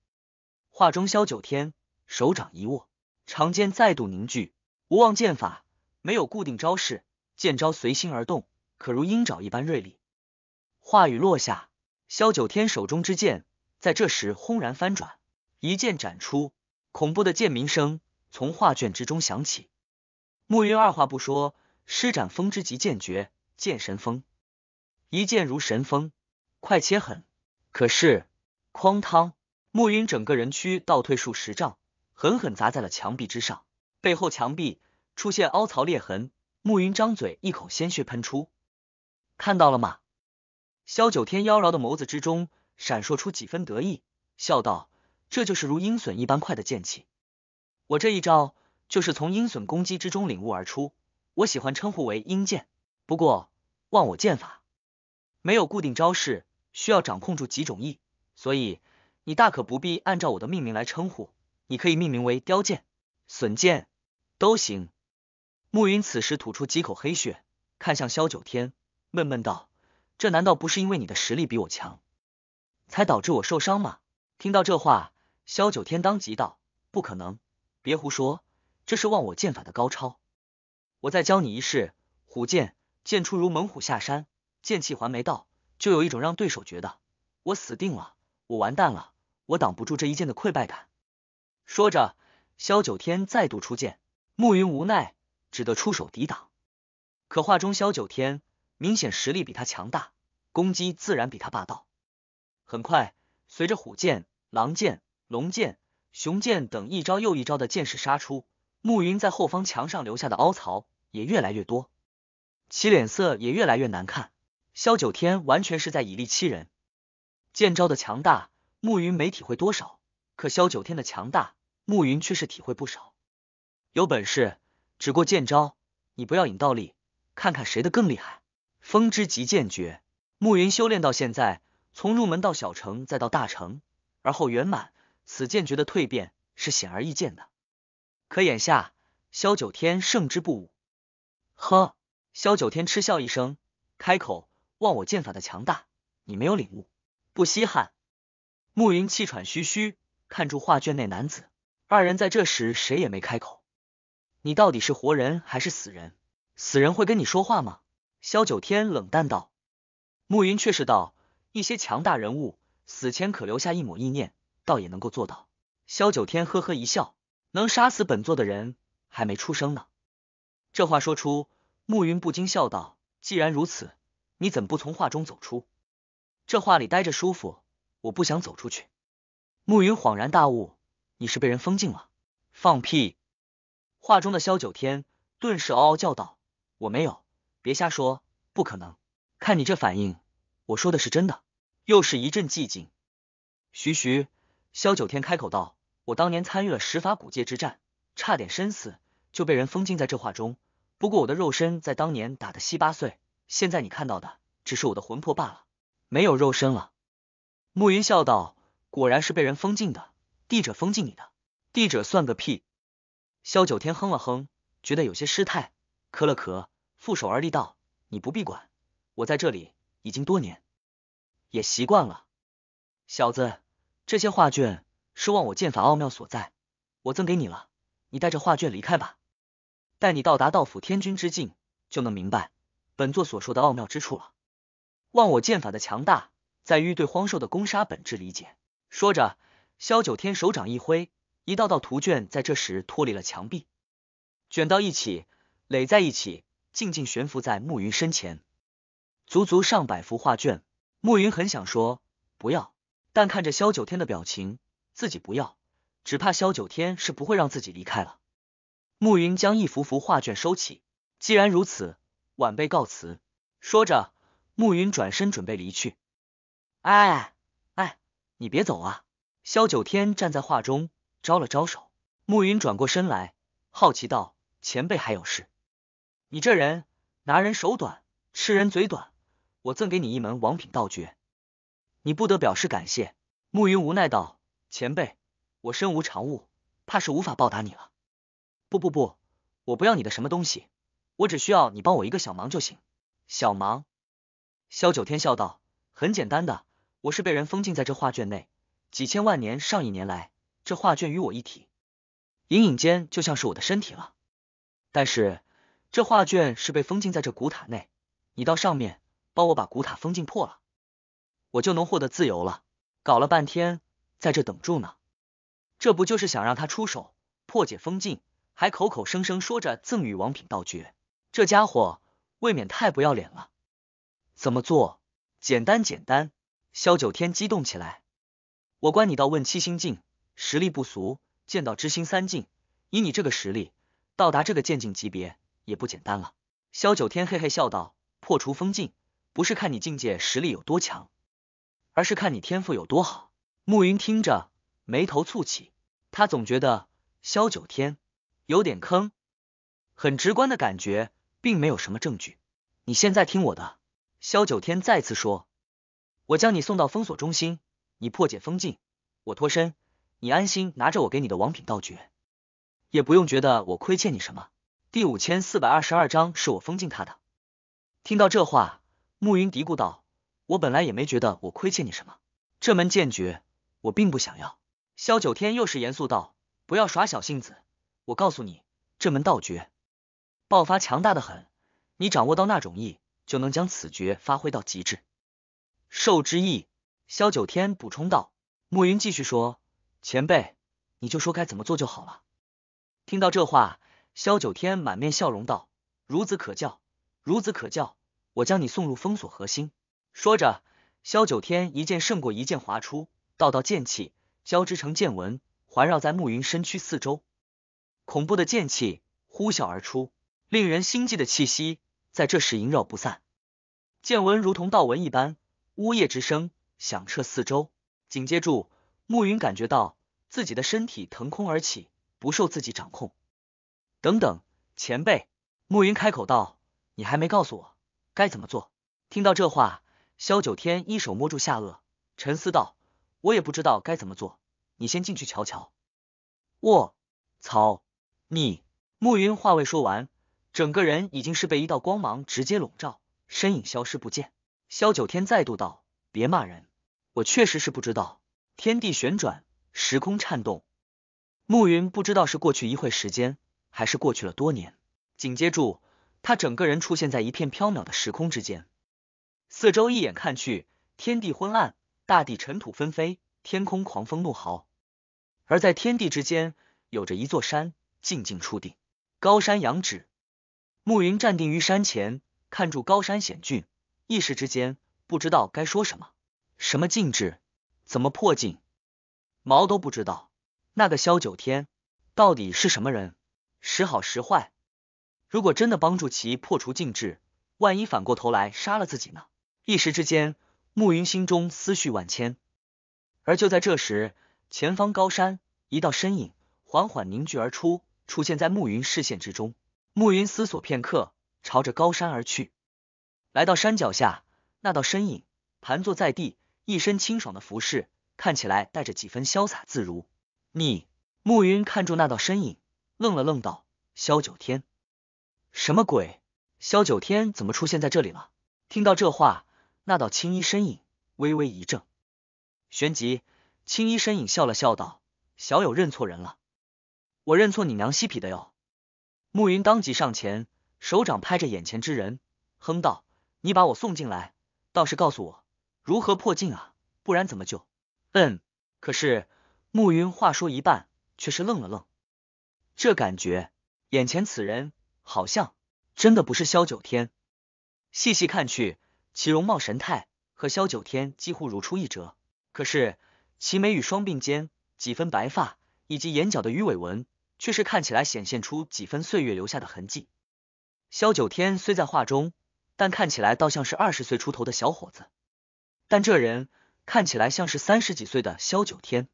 画中萧九天。”手掌一握，长剑再度凝聚无望剑法，没有固定招式，剑招随心而动，可如鹰爪一般锐利。话语落下，萧九天手中之剑在这时轰然翻转，一剑斩出，恐怖的剑鸣声从画卷之中响起。暮云二话不说，施展风之极剑诀，剑神风，一剑如神风，快且狠。可是，哐当！暮云整个人躯倒退数十丈。狠狠砸在了墙壁之上，背后墙壁出现凹槽裂痕。暮云张嘴，一口鲜血喷出。看到了吗？萧九天妖娆的眸子之中闪烁出几分得意，笑道：“这就是如鹰隼一般快的剑气。我这一招就是从鹰隼攻击之中领悟而出，我喜欢称呼为鹰剑。不过，忘我剑法没有固定招式，需要掌控住几种意，所以你大可不必按照我的命名来称呼。”你可以命名为雕剑、隼剑都行。暮云此时吐出几口黑血，看向萧九天，闷闷道：“这难道不是因为你的实力比我强，才导致我受伤吗？”听到这话，萧九天当即道：“不可能，别胡说，这是忘我剑法的高超。我再教你一式虎剑，剑出如猛虎下山，剑气还没到，就有一种让对手觉得我死定了，我完蛋了，我挡不住这一剑的溃败感。”说着，萧九天再度出剑，慕云无奈只得出手抵挡。可画中萧九天明显实力比他强大，攻击自然比他霸道。很快，随着虎剑、狼剑、龙剑、熊剑等一招又一招的剑士杀出，暮云在后方墙上留下的凹槽也越来越多，其脸色也越来越难看。萧九天完全是在以力欺人，剑招的强大，暮云没体会多少，可萧九天的强大。暮云却是体会不少，有本事只过剑招，你不要引倒立，看看谁的更厉害。风之极剑诀，暮云修炼到现在，从入门到小成，再到大成，而后圆满，此剑诀的蜕变是显而易见的。可眼下萧九天胜之不武，呵！萧九天嗤笑一声，开口：“忘我剑法的强大，你没有领悟，不稀罕。”暮云气喘吁吁，看住画卷内男子。二人在这时谁也没开口。你到底是活人还是死人？死人会跟你说话吗？萧九天冷淡道。暮云却是道：一些强大人物死前可留下一抹意念，倒也能够做到。萧九天呵呵一笑，能杀死本座的人还没出生呢。这话说出，暮云不禁笑道：既然如此，你怎么不从画中走出？这画里待着舒服，我不想走出去。暮云恍然大悟。你是被人封禁了？放屁！画中的萧九天顿时嗷嗷叫道：“我没有，别瞎说，不可能！看你这反应，我说的是真的。”又是一阵寂静。徐徐，萧九天开口道：“我当年参与了十法古界之战，差点身死，就被人封禁在这画中。不过我的肉身在当年打的稀八碎，现在你看到的只是我的魂魄罢了，没有肉身了。”暮云笑道：“果然是被人封禁的。”地者封禁你的，地者算个屁！萧九天哼了哼，觉得有些失态，咳了咳，负手而立道：“你不必管，我在这里已经多年，也习惯了。小子，这些画卷是忘我剑法奥妙所在，我赠给你了，你带着画卷离开吧。待你到达道府天君之境，就能明白本座所说的奥妙之处了。忘我剑法的强大，在于对荒兽的攻杀本质理解。”说着。萧九天手掌一挥，一道道图卷在这时脱离了墙壁，卷到一起，垒在一起，静静悬浮在暮云身前，足足上百幅画卷。暮云很想说不要，但看着萧九天的表情，自己不要，只怕萧九天是不会让自己离开了。暮云将一幅幅画卷收起，既然如此，晚辈告辞。说着，暮云转身准备离去。哎哎，你别走啊！萧九天站在画中，招了招手。暮云转过身来，好奇道：“前辈还有事？你这人拿人手短，吃人嘴短。我赠给你一门王品道诀，你不得表示感谢。”暮云无奈道：“前辈，我身无长物，怕是无法报答你了。”“不不不，我不要你的什么东西，我只需要你帮我一个小忙就行。”小忙。萧九天笑道：“很简单的，我是被人封禁在这画卷内。”几千万年、上亿年来，这画卷与我一体，隐隐间就像是我的身体了。但是这画卷是被封禁在这古塔内，你到上面帮我把古塔封禁破了，我就能获得自由了。搞了半天，在这等住呢，这不就是想让他出手破解封禁，还口口声声说着赠与王品道爵，这家伙未免太不要脸了。怎么做？简单，简单。萧九天激动起来。我观你到问七星境，实力不俗，剑道之心三境。以你这个实力，到达这个剑境级别也不简单了。萧九天嘿嘿笑道：“破除封禁，不是看你境界实力有多强，而是看你天赋有多好。”暮云听着，眉头蹙起，他总觉得萧九天有点坑，很直观的感觉，并没有什么证据。你现在听我的，萧九天再次说：“我将你送到封锁中心。”你破解封禁，我脱身，你安心拿着我给你的王品道诀，也不用觉得我亏欠你什么。第五千四百二十二章是我封禁他的。听到这话，暮云嘀咕道：“我本来也没觉得我亏欠你什么，这门剑诀我并不想要。”萧九天又是严肃道：“不要耍小性子，我告诉你，这门道诀爆发强大的很，你掌握到那种意，就能将此诀发挥到极致，受之意。”萧九天补充道：“暮云，继续说，前辈，你就说该怎么做就好了。”听到这话，萧九天满面笑容道：“孺子可教，孺子可教，我将你送入封锁核心。”说着，萧九天一剑胜过一剑划出，道道剑气交织成剑纹，环绕在暮云身躯四周。恐怖的剑气呼啸而出，令人心悸的气息在这时萦绕不散。剑纹如同道纹一般，呜咽之声。响彻四周，紧接住，暮云感觉到自己的身体腾空而起，不受自己掌控。等等，前辈，暮云开口道：“你还没告诉我该怎么做。”听到这话，萧九天一手摸住下颚，沉思道：“我也不知道该怎么做，你先进去瞧瞧。”卧槽！你！暮云话未说完，整个人已经是被一道光芒直接笼罩，身影消失不见。萧九天再度道：“别骂人。”我确实是不知道，天地旋转，时空颤动。暮云不知道是过去一会时间，还是过去了多年。紧接住，他整个人出现在一片缥缈的时空之间，四周一眼看去，天地昏暗，大地尘土纷飞，天空狂风怒嚎。而在天地之间，有着一座山静静矗地，高山仰止。暮云站定于山前，看住高山险峻，一时之间不知道该说什么。什么禁制？怎么破禁？毛都不知道。那个萧九天到底是什么人？时好时坏。如果真的帮助其破除禁制，万一反过头来杀了自己呢？一时之间，暮云心中思绪万千。而就在这时，前方高山一道身影缓缓凝聚而出，出现在暮云视线之中。暮云思索片刻，朝着高山而去。来到山脚下，那道身影盘坐在地。一身清爽的服饰，看起来带着几分潇洒自如。你，暮云看住那道身影，愣了愣，道：“萧九天，什么鬼？萧九天怎么出现在这里了？”听到这话，那道青衣身影微微一怔，旋即青衣身影笑了笑道：“小友认错人了，我认错你娘西皮的哟。”暮云当即上前，手掌拍着眼前之人，哼道：“你把我送进来，倒是告诉我。”如何破镜啊？不然怎么救？嗯，可是暮云话说一半，却是愣了愣。这感觉，眼前此人好像真的不是萧九天。细细看去，其容貌神态和萧九天几乎如出一辙。可是其眉宇双鬓间几分白发，以及眼角的鱼尾纹，却是看起来显现出几分岁月留下的痕迹。萧九天虽在画中，但看起来倒像是二十岁出头的小伙子。但这人看起来像是三十几岁的萧九天。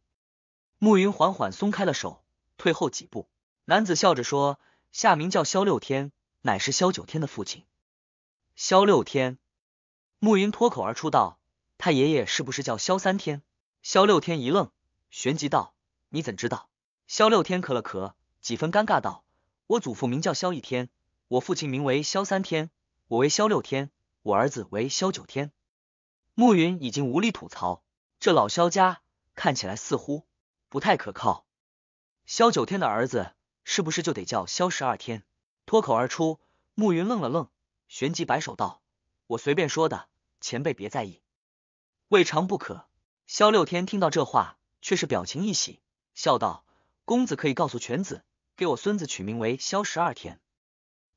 暮云缓缓松开了手，退后几步。男子笑着说：“下名叫萧六天，乃是萧九天的父亲。”萧六天，暮云脱口而出道：“他爷爷是不是叫萧三天？”萧六天一愣，旋即道：“你怎知道？”萧六天咳了咳，几分尴尬道：“我祖父名叫萧一天，我父亲名为萧三天，我为萧六天，我儿子为萧九天。”暮云已经无力吐槽，这老萧家看起来似乎不太可靠。萧九天的儿子是不是就得叫萧十二天？脱口而出，暮云愣了愣，旋即摆手道：“我随便说的，前辈别在意，未尝不可。”萧六天听到这话，却是表情一喜，笑道：“公子可以告诉犬子，给我孙子取名为萧十二天。”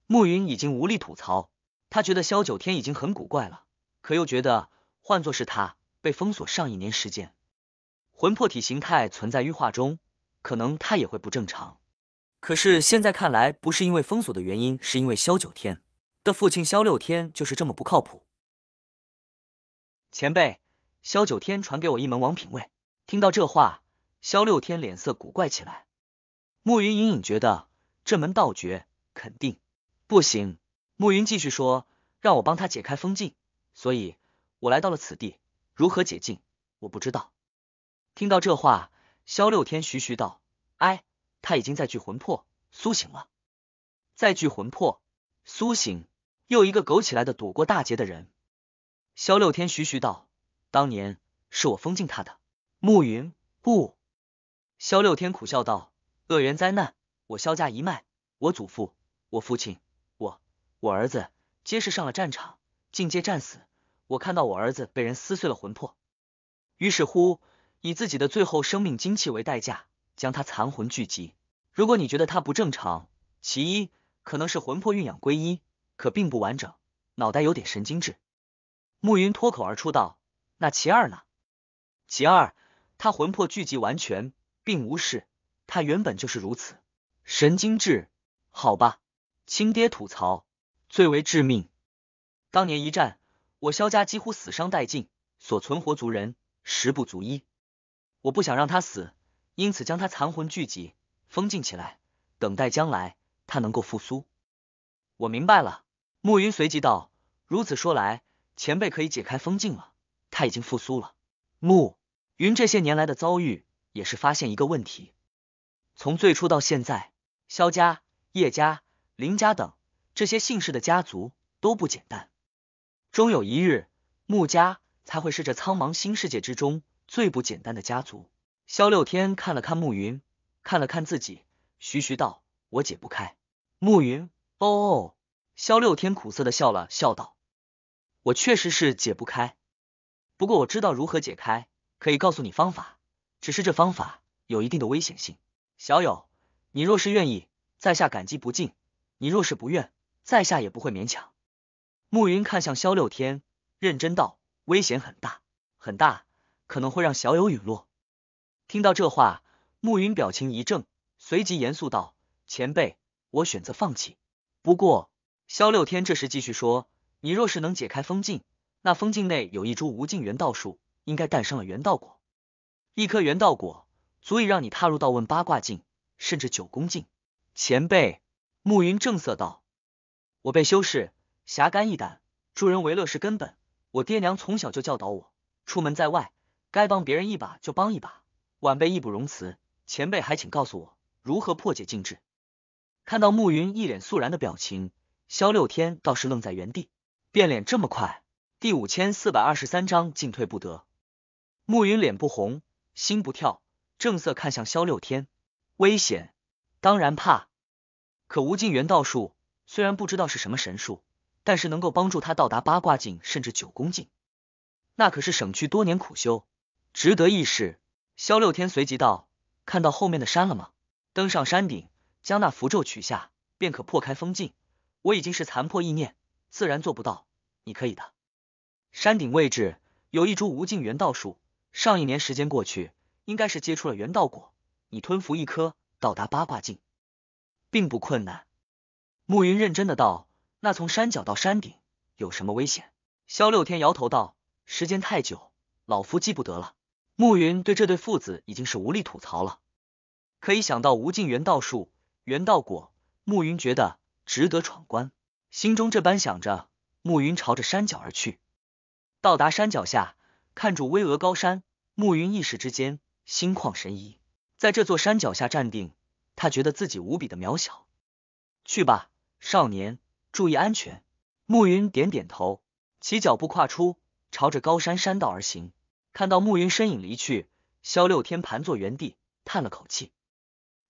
暮云已经无力吐槽，他觉得萧九天已经很古怪了，可又觉得。换作是他被封锁上一年时间，魂魄体形态存在淤化中，可能他也会不正常。可是现在看来，不是因为封锁的原因，是因为萧九天的父亲萧六天就是这么不靠谱。前辈，萧九天传给我一门王品位。听到这话，萧六天脸色古怪起来。暮云隐隐觉得这门道诀肯定不行。暮云继续说：“让我帮他解开封禁，所以。”我来到了此地，如何解禁？我不知道。听到这话，萧六天徐徐道：“哎，他已经在聚魂魄苏醒了，在聚魂魄苏醒，又一个苟起来的躲过大劫的人。”萧六天徐徐道：“当年是我封禁他的。”暮云不，萧六天苦笑道：“乐园灾难，我萧家一脉，我祖父、我父亲、我、我儿子，皆是上了战场，进阶战死。”我看到我儿子被人撕碎了魂魄，于是乎以自己的最后生命精气为代价，将他残魂聚集。如果你觉得他不正常，其一可能是魂魄运养归一，可并不完整，脑袋有点神经质。暮云脱口而出道：“那其二呢？其二他魂魄聚集完全，并无事，他原本就是如此神经质，好吧。”亲爹吐槽最为致命，当年一战。我萧家几乎死伤殆尽，所存活族人十不足一。我不想让他死，因此将他残魂聚集，封禁起来，等待将来他能够复苏。我明白了。暮云随即道：“如此说来，前辈可以解开封禁了。他已经复苏了。”暮云这些年来的遭遇，也是发现一个问题：从最初到现在，萧家、叶家、林家等这些姓氏的家族都不简单。终有一日，穆家才会是这苍茫新世界之中最不简单的家族。萧六天看了看暮云，看了看自己，徐徐道：“我解不开。”暮云，哦。萧六天苦涩的笑了，笑道：“我确实是解不开，不过我知道如何解开，可以告诉你方法。只是这方法有一定的危险性。小友，你若是愿意，在下感激不尽；你若是不愿，在下也不会勉强。”暮云看向萧六天，认真道：“危险很大，很大，可能会让小友陨落。”听到这话，暮云表情一怔，随即严肃道：“前辈，我选择放弃。”不过，萧六天这时继续说：“你若是能解开封禁，那封禁内有一株无尽元道树，应该诞生了元道果。一颗元道果，足以让你踏入道问八卦境，甚至九宫境。”前辈，暮云正色道：“我被修士。”侠肝义胆，助人为乐是根本。我爹娘从小就教导我，出门在外，该帮别人一把就帮一把，晚辈义不容辞。前辈还请告诉我如何破解禁制。看到暮云一脸肃然的表情，萧六天倒是愣在原地，变脸这么快。第五千四百二十三章进退不得。暮云脸不红，心不跳，正色看向萧六天：“危险，当然怕。可无尽元道术虽然不知道是什么神术。”但是能够帮助他到达八卦境甚至九宫境，那可是省去多年苦修，值得一试。萧六天随即道：“看到后面的山了吗？登上山顶，将那符咒取下，便可破开封禁。我已经是残破意念，自然做不到。你可以的。”山顶位置有一株无尽元道树，上一年时间过去，应该是结出了元道果。你吞服一颗，到达八卦境，并不困难。”暮云认真的道。那从山脚到山顶有什么危险？萧六天摇头道：“时间太久，老夫记不得了。”暮云对这对父子已经是无力吐槽了。可以想到无尽元道树、元道果，暮云觉得值得闯关。心中这般想着，暮云朝着山脚而去。到达山脚下，看住巍峨高山，暮云一时之间心旷神怡。在这座山脚下站定，他觉得自己无比的渺小。去吧，少年。注意安全。暮云点点头，其脚步跨出，朝着高山山道而行。看到暮云身影离去，萧六天盘坐原地，叹了口气：“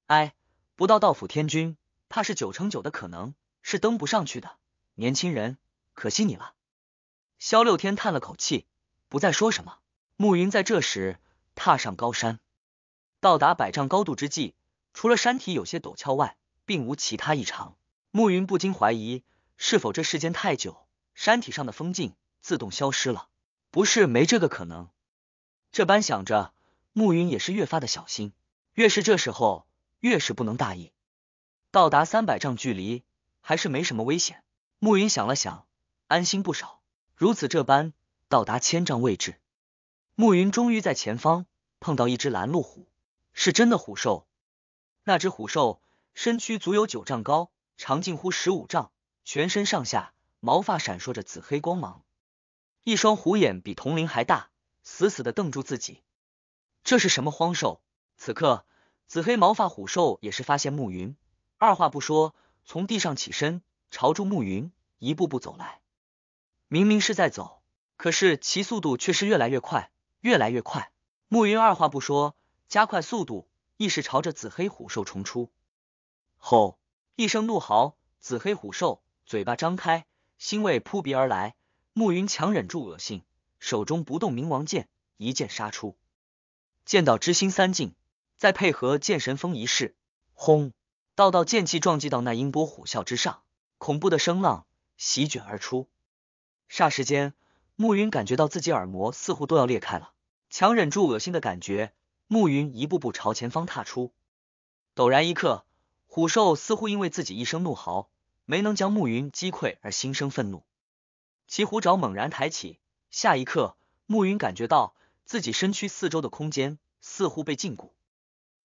唉，不到道府天君，怕是九成九的可能是登不上去的。年轻人，可惜你了。”萧六天叹了口气，不再说什么。暮云在这时踏上高山，到达百丈高度之际，除了山体有些陡峭外，并无其他异常。暮云不禁怀疑，是否这世间太久，山体上的风镜自动消失了？不是没这个可能。这般想着，暮云也是越发的小心，越是这时候，越是不能大意。到达三百丈距离，还是没什么危险。暮云想了想，安心不少。如此这般，到达千丈位置，暮云终于在前方碰到一只拦路虎，是真的虎兽。那只虎兽身躯足有九丈高。长近乎十五丈，全身上下毛发闪烁着紫黑光芒，一双虎眼比铜铃还大，死死的瞪住自己。这是什么荒兽？此刻，紫黑毛发虎兽也是发现暮云，二话不说从地上起身，朝住暮云一步步走来。明明是在走，可是其速度却是越来越快，越来越快。暮云二话不说，加快速度，意识朝着紫黑虎兽冲出。吼！一声怒嚎，紫黑虎兽嘴巴张开，腥味扑鼻而来。暮云强忍住恶心，手中不动冥王剑，一剑杀出。剑道之心三境，再配合剑神风一式，轰！道道剑气撞击到那音波虎啸之上，恐怖的声浪席卷而出。霎时间，暮云感觉到自己耳膜似乎都要裂开了，强忍住恶心的感觉，暮云一步步朝前方踏出。陡然，一刻。虎兽似乎因为自己一声怒嚎没能将暮云击溃而心生愤怒，其虎爪猛然抬起，下一刻，暮云感觉到自己身躯四周的空间似乎被禁锢，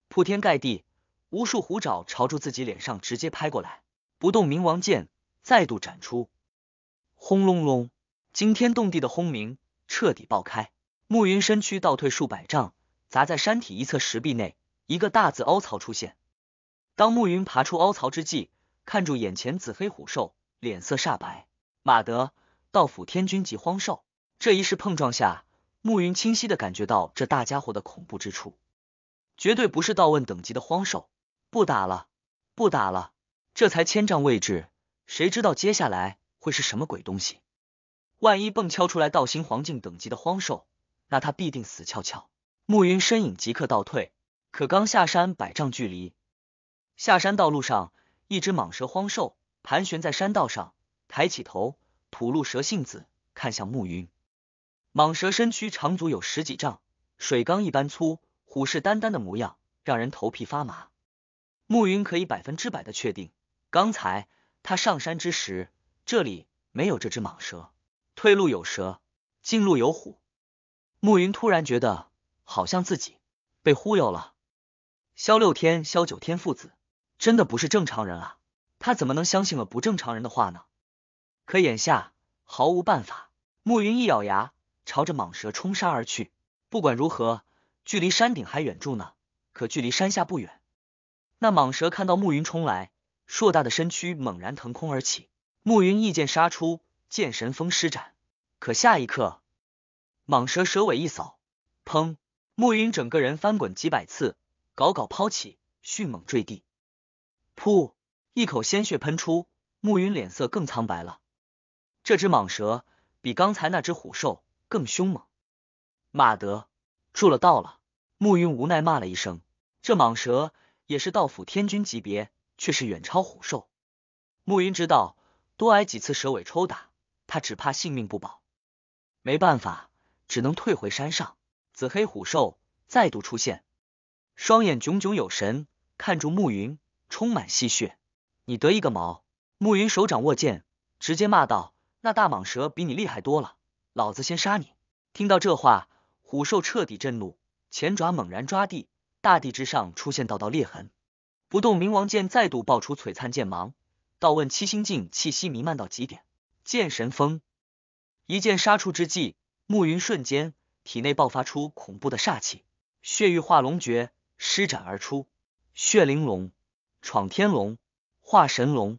铺天盖地，无数虎爪朝住自己脸上直接拍过来。不动冥王剑再度斩出，轰隆隆，惊天动地的轰鸣彻底爆开，暮云身躯倒退数百丈，砸在山体一侧石壁内，一个大字凹槽出现。当暮云爬出凹槽之际，看住眼前紫黑虎兽，脸色煞白。马德，道府天君级荒兽，这一世碰撞下，暮云清晰的感觉到这大家伙的恐怖之处，绝对不是道问等级的荒兽。不打了，不打了！这才千丈位置，谁知道接下来会是什么鬼东西？万一蹦敲出来道心黄境等级的荒兽，那他必定死翘翘。暮云身影即刻倒退，可刚下山百丈距离。下山道路上，一只蟒蛇荒兽盘旋在山道上，抬起头，吐露蛇信子，看向暮云。蟒蛇身躯长足有十几丈，水缸一般粗，虎视眈眈的模样，让人头皮发麻。暮云可以百分之百的确定，刚才他上山之时，这里没有这只蟒蛇。退路有蛇，进路有虎。暮云突然觉得，好像自己被忽悠了。萧六天、萧九天父子。真的不是正常人啊！他怎么能相信了不正常人的话呢？可眼下毫无办法，暮云一咬牙，朝着蟒蛇冲杀而去。不管如何，距离山顶还远着呢，可距离山下不远。那蟒蛇看到暮云冲来，硕大的身躯猛然腾空而起。暮云一剑杀出，剑神风施展。可下一刻，蟒蛇蛇尾一扫，砰！暮云整个人翻滚几百次，搞搞抛起，迅猛坠地。噗！一口鲜血喷出，暮云脸色更苍白了。这只蟒蛇比刚才那只虎兽更凶猛，马德，住了道了！暮云无奈骂了一声。这蟒蛇也是道府天君级别，却是远超虎兽。暮云知道，多挨几次蛇尾抽打，他只怕性命不保。没办法，只能退回山上。紫黑虎兽再度出现，双眼炯炯有神，看住暮云。充满戏谑，你得意个毛！暮云手掌握剑，直接骂道：“那大蟒蛇比你厉害多了，老子先杀你！”听到这话，虎兽彻底震怒，前爪猛然抓地，大地之上出现道道裂痕。不动冥王剑再度爆出璀璨剑芒，道问七星镜气息弥漫到极点，剑神风一剑杀出之际，暮云瞬间体内爆发出恐怖的煞气，血玉化龙诀施展而出，血玲珑。闯天龙，化神龙，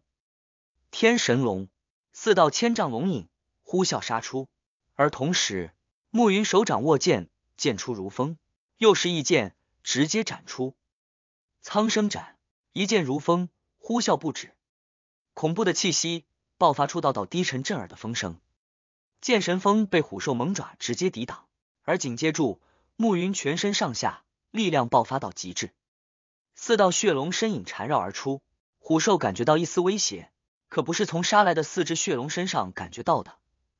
天神龙，四道千丈龙影呼啸杀出。而同时，暮云手掌握剑，剑出如风，又是一剑直接斩出。苍生斩，一剑如风，呼啸不止，恐怖的气息爆发出道道低沉震耳的风声。剑神风被虎兽猛爪直接抵挡，而紧接住，暮云全身上下力量爆发到极致。四道血龙身影缠绕而出，虎兽感觉到一丝威胁，可不是从杀来的四只血龙身上感觉到的，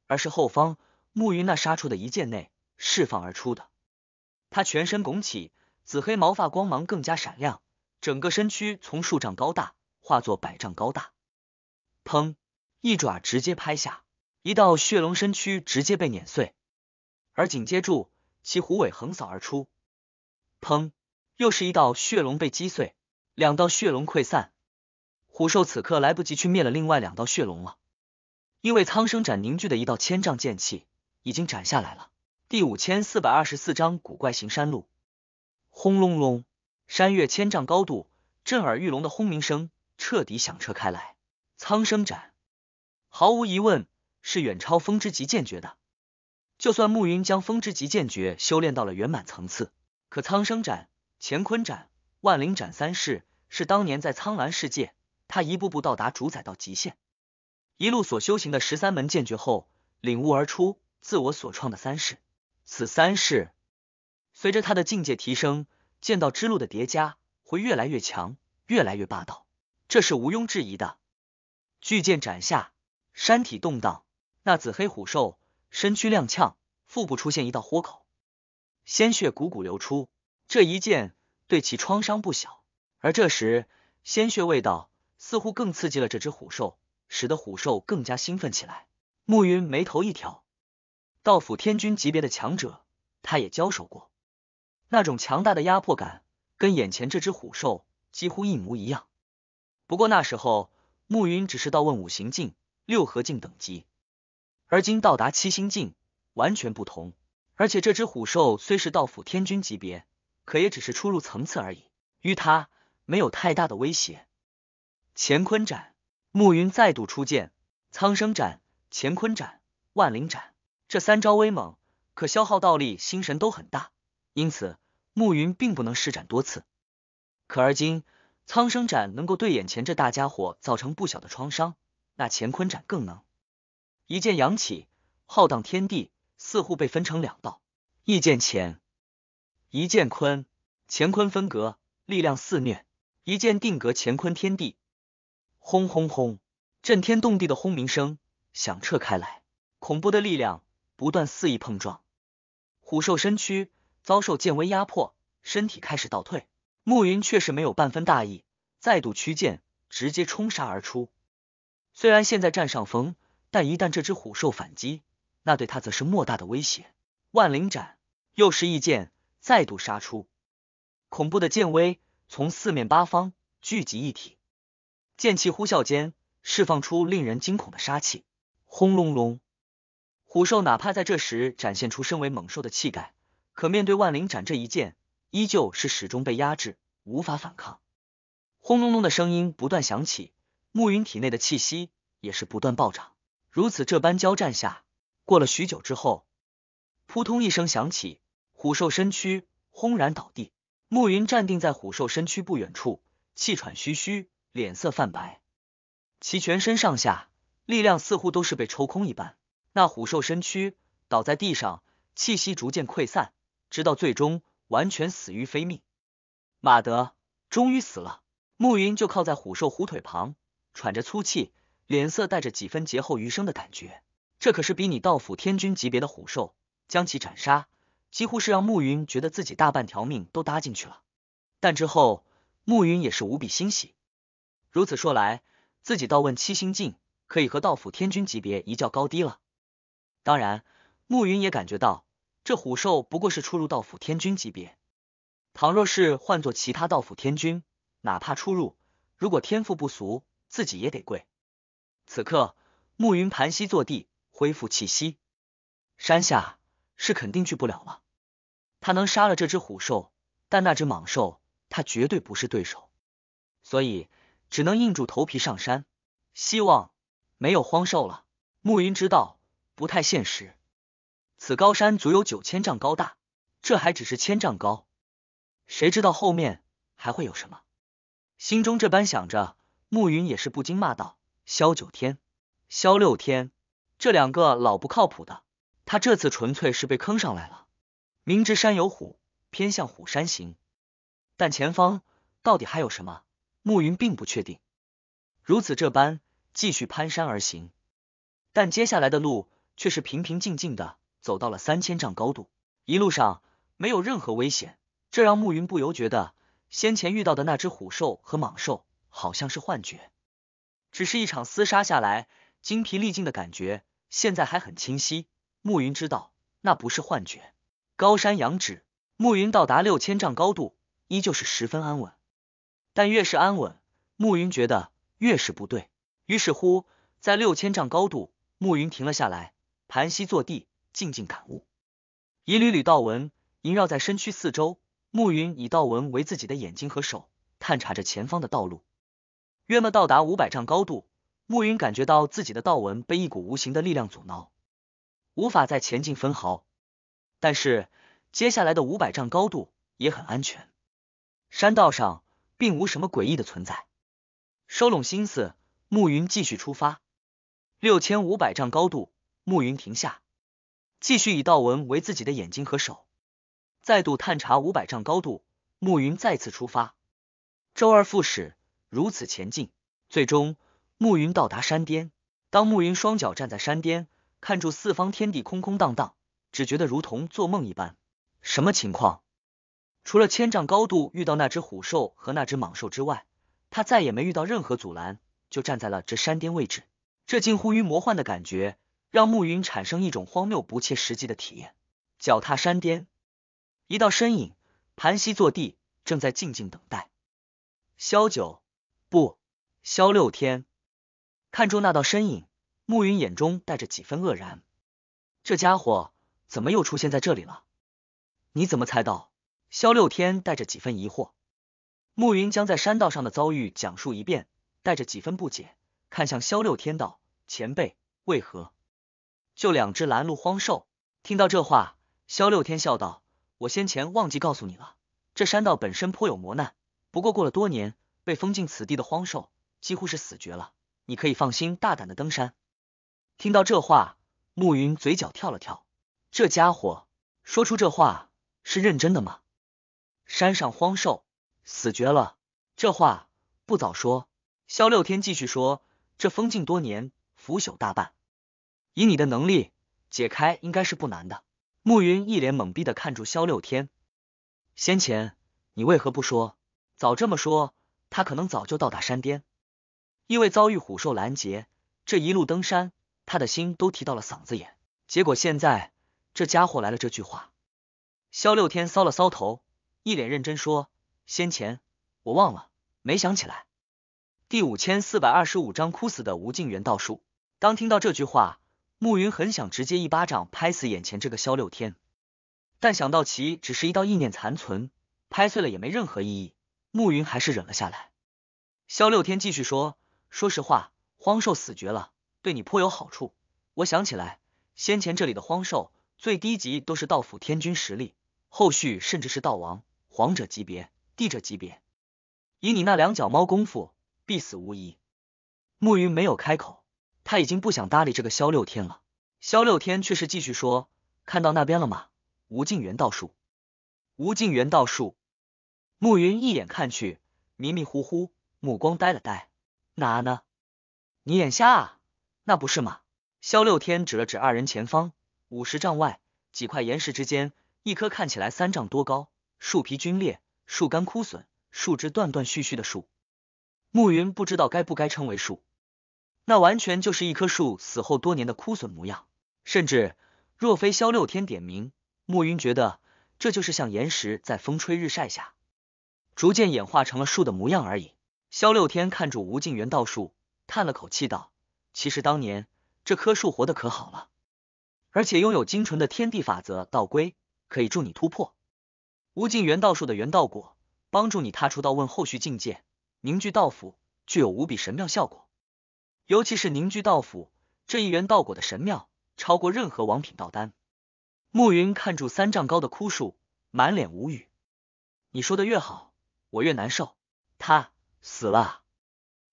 而是后方暮云那杀出的一剑内释放而出的。它全身拱起，紫黑毛发光芒更加闪亮，整个身躯从数丈高大化作百丈高大。砰！一爪直接拍下，一道血龙身躯直接被碾碎，而紧接住，其虎尾横扫而出，砰！又是一道血龙被击碎，两道血龙溃散，虎兽此刻来不及去灭了另外两道血龙了，因为苍生斩凝聚的一道千丈剑气已经斩下来了。第五千四百二十四章古怪行山路。轰隆隆，山越千丈高度，震耳欲聋的轰鸣声彻底响彻开来。苍生斩，毫无疑问是远超风之极剑诀的。就算暮云将风之极剑诀修炼到了圆满层次，可苍生斩。乾坤斩、万灵斩三式是当年在苍兰世界，他一步步到达主宰到极限，一路所修行的十三门剑诀后领悟而出，自我所创的三式。此三式随着他的境界提升，剑道之路的叠加会越来越强，越来越霸道，这是毋庸置疑的。巨剑斩下，山体动荡，那紫黑虎兽身躯踉跄，腹部出现一道豁口，鲜血汩汩流出。这一剑对其创伤不小，而这时鲜血味道似乎更刺激了这只虎兽，使得虎兽更加兴奋起来。暮云眉头一挑，道府天君级别的强者他也交手过，那种强大的压迫感跟眼前这只虎兽几乎一模一样。不过那时候暮云只是道问五行境、六合境等级，而今到达七星境完全不同。而且这只虎兽虽是道府天君级别。可也只是出入层次而已，于他没有太大的威胁。乾坤斩，暮云再度出剑，苍生斩、乾坤斩、万灵斩，这三招威猛，可消耗道力、心神都很大，因此暮云并不能施展多次。可而今，苍生斩能够对眼前这大家伙造成不小的创伤，那乾坤斩更能。一剑扬起，浩荡天地似乎被分成两道，一剑前。一剑坤，乾坤分隔，力量肆虐，一剑定格乾坤天地。轰轰轰！震天动地的轰鸣声响彻开来，恐怖的力量不断肆意碰撞，虎兽身躯遭受剑威压迫，身体开始倒退。暮云却是没有半分大意，再度驱剑，直接冲杀而出。虽然现在占上风，但一旦这只虎兽反击，那对他则是莫大的威胁。万灵斩，又是一剑。再度杀出，恐怖的剑威从四面八方聚集一体，剑气呼啸间释放出令人惊恐的杀气。轰隆隆，虎兽哪怕在这时展现出身为猛兽的气概，可面对万灵斩这一剑，依旧是始终被压制，无法反抗。轰隆隆的声音不断响起，暮云体内的气息也是不断暴涨。如此这般交战下，过了许久之后，扑通一声响起。虎兽身躯轰然倒地，暮云站定在虎兽身躯不远处，气喘吁吁，脸色泛白，其全身上下力量似乎都是被抽空一般。那虎兽身躯倒在地上，气息逐渐溃散，直到最终完全死于非命。马德，终于死了！暮云就靠在虎兽虎腿旁，喘着粗气，脸色带着几分劫后余生的感觉。这可是比你道府天君级别的虎兽将其斩杀。几乎是让暮云觉得自己大半条命都搭进去了，但之后暮云也是无比欣喜。如此说来，自己倒问七星境可以和道府天君级别一较高低了。当然，暮云也感觉到这虎兽不过是初入道府天君级别，倘若是换做其他道府天君，哪怕初入，如果天赋不俗，自己也得跪。此刻，暮云盘膝坐地恢复气息，山下是肯定去不了了。他能杀了这只虎兽，但那只莽兽他绝对不是对手，所以只能硬住头皮上山，希望没有荒兽了。暮云知道不太现实，此高山足有九千丈高大，这还只是千丈高，谁知道后面还会有什么？心中这般想着，暮云也是不禁骂道：“萧九天、萧六天这两个老不靠谱的，他这次纯粹是被坑上来了。”明知山有虎，偏向虎山行，但前方到底还有什么？暮云并不确定。如此这般继续攀山而行，但接下来的路却是平平静静的，走到了三千丈高度，一路上没有任何危险，这让暮云不由觉得先前遇到的那只虎兽和蟒兽好像是幻觉。只是一场厮杀下来，精疲力尽的感觉现在还很清晰。暮云知道那不是幻觉。高山仰止，暮云到达六千丈高度，依旧是十分安稳。但越是安稳，暮云觉得越是不对。于是乎，在六千丈高度，暮云停了下来，盘膝坐地，静静感悟。一缕缕道纹萦绕在身躯四周，暮云以道纹为自己的眼睛和手，探查着前方的道路。约莫到达五百丈高度，暮云感觉到自己的道纹被一股无形的力量阻挠，无法再前进分毫。但是，接下来的五百丈高度也很安全，山道上并无什么诡异的存在。收拢心思，暮云继续出发。六千五百丈高度，暮云停下，继续以道纹为自己的眼睛和手，再度探查五百丈高度。暮云再次出发，周而复始，如此前进，最终暮云到达山巅。当暮云双脚站在山巅，看住四方天地空空荡荡。只觉得如同做梦一般，什么情况？除了千丈高度遇到那只虎兽和那只蟒兽之外，他再也没遇到任何阻拦，就站在了这山巅位置。这近乎于魔幻的感觉，让暮云产生一种荒谬不切实际的体验。脚踏山巅，一道身影盘膝坐地，正在静静等待。萧九不，萧六天看住那道身影，暮云眼中带着几分愕然，这家伙。怎么又出现在这里了？你怎么猜到？萧六天带着几分疑惑，暮云将在山道上的遭遇讲述一遍，带着几分不解看向萧六天道：“前辈为何就两只拦路荒兽？”听到这话，萧六天笑道：“我先前忘记告诉你了，这山道本身颇有磨难，不过过了多年，被封禁此地的荒兽几乎是死绝了，你可以放心大胆的登山。”听到这话，暮云嘴角跳了跳。这家伙说出这话是认真的吗？山上荒兽死绝了，这话不早说。萧六天继续说：“这封禁多年，腐朽大半，以你的能力解开应该是不难的。”暮云一脸懵逼的看住萧六天。先前你为何不说？早这么说，他可能早就到达山巅。因为遭遇虎兽拦截，这一路登山，他的心都提到了嗓子眼。结果现在。这家伙来了这句话，萧六天搔了搔头，一脸认真说：“先前我忘了，没想起来。”第五千四百二十五章枯死的吴尽元道术。当听到这句话，暮云很想直接一巴掌拍死眼前这个萧六天，但想到其只是一道意念残存，拍碎了也没任何意义，暮云还是忍了下来。萧六天继续说：“说实话，荒兽死绝了，对你颇有好处。我想起来，先前这里的荒兽。”最低级都是道府天君实力，后续甚至是道王、皇者级别、帝者级别。以你那两脚猫功夫，必死无疑。慕云没有开口，他已经不想搭理这个萧六天了。萧六天却是继续说：“看到那边了吗？无尽元道术，无尽元道术。”暮云一眼看去，迷迷糊糊，目光呆了呆，哪呢？你眼瞎？啊？那不是吗？萧六天指了指二人前方。五十丈外，几块岩石之间，一棵看起来三丈多高，树皮皲裂，树干枯损，树枝断断续续的树。暮云不知道该不该称为树，那完全就是一棵树死后多年的枯损模样。甚至若非萧六天点名，暮云觉得这就是像岩石在风吹日晒下逐渐演化成了树的模样而已。萧六天看着无尽原道树，叹了口气道：“其实当年这棵树活得可好了。”而且拥有精纯的天地法则道规，可以助你突破无尽元道术的元道果，帮助你踏出道问后续境界，凝聚道府具有无比神妙效果。尤其是凝聚道府这一元道果的神妙，超过任何王品道丹。暮云看住三丈高的枯树，满脸无语。你说的越好，我越难受。他死了。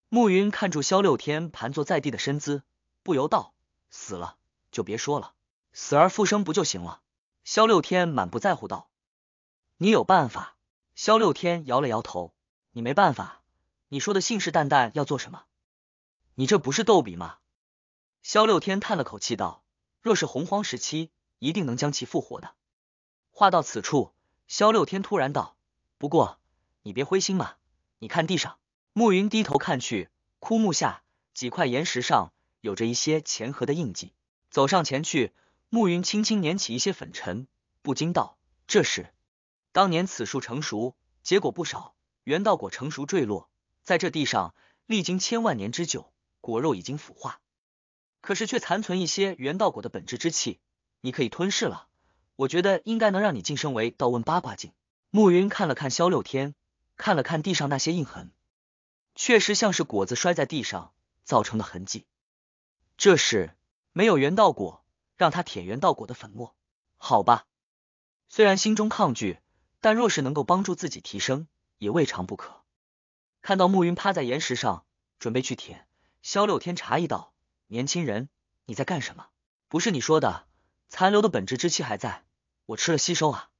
暮云看住萧六天盘坐在地的身姿，不由道：“死了就别说了。”死而复生不就行了？萧六天满不在乎道：“你有办法？”萧六天摇了摇头：“你没办法。”你说的信誓旦旦要做什么？你这不是逗比吗？”萧六天叹了口气道：“若是洪荒时期，一定能将其复活的。”话到此处，萧六天突然道：“不过你别灰心嘛，你看地上。”暮云低头看去，枯木下几块岩石上有着一些前河的印记。走上前去。暮云轻轻捻起一些粉尘，不禁道：“这是当年此树成熟，结果不少原道果成熟坠落在这地上，历经千万年之久，果肉已经腐化，可是却残存一些原道果的本质之气，你可以吞噬了。我觉得应该能让你晋升为道问八卦镜。”暮云看了看萧六天，看了看地上那些印痕，确实像是果子摔在地上造成的痕迹。这是没有原道果。让他舔原道果的粉末，好吧。虽然心中抗拒，但若是能够帮助自己提升，也未尝不可。看到暮云趴在岩石上准备去舔，萧六天诧异道：“年轻人，你在干什么？”“不是你说的，残留的本质之气还在，我吃了吸收啊。”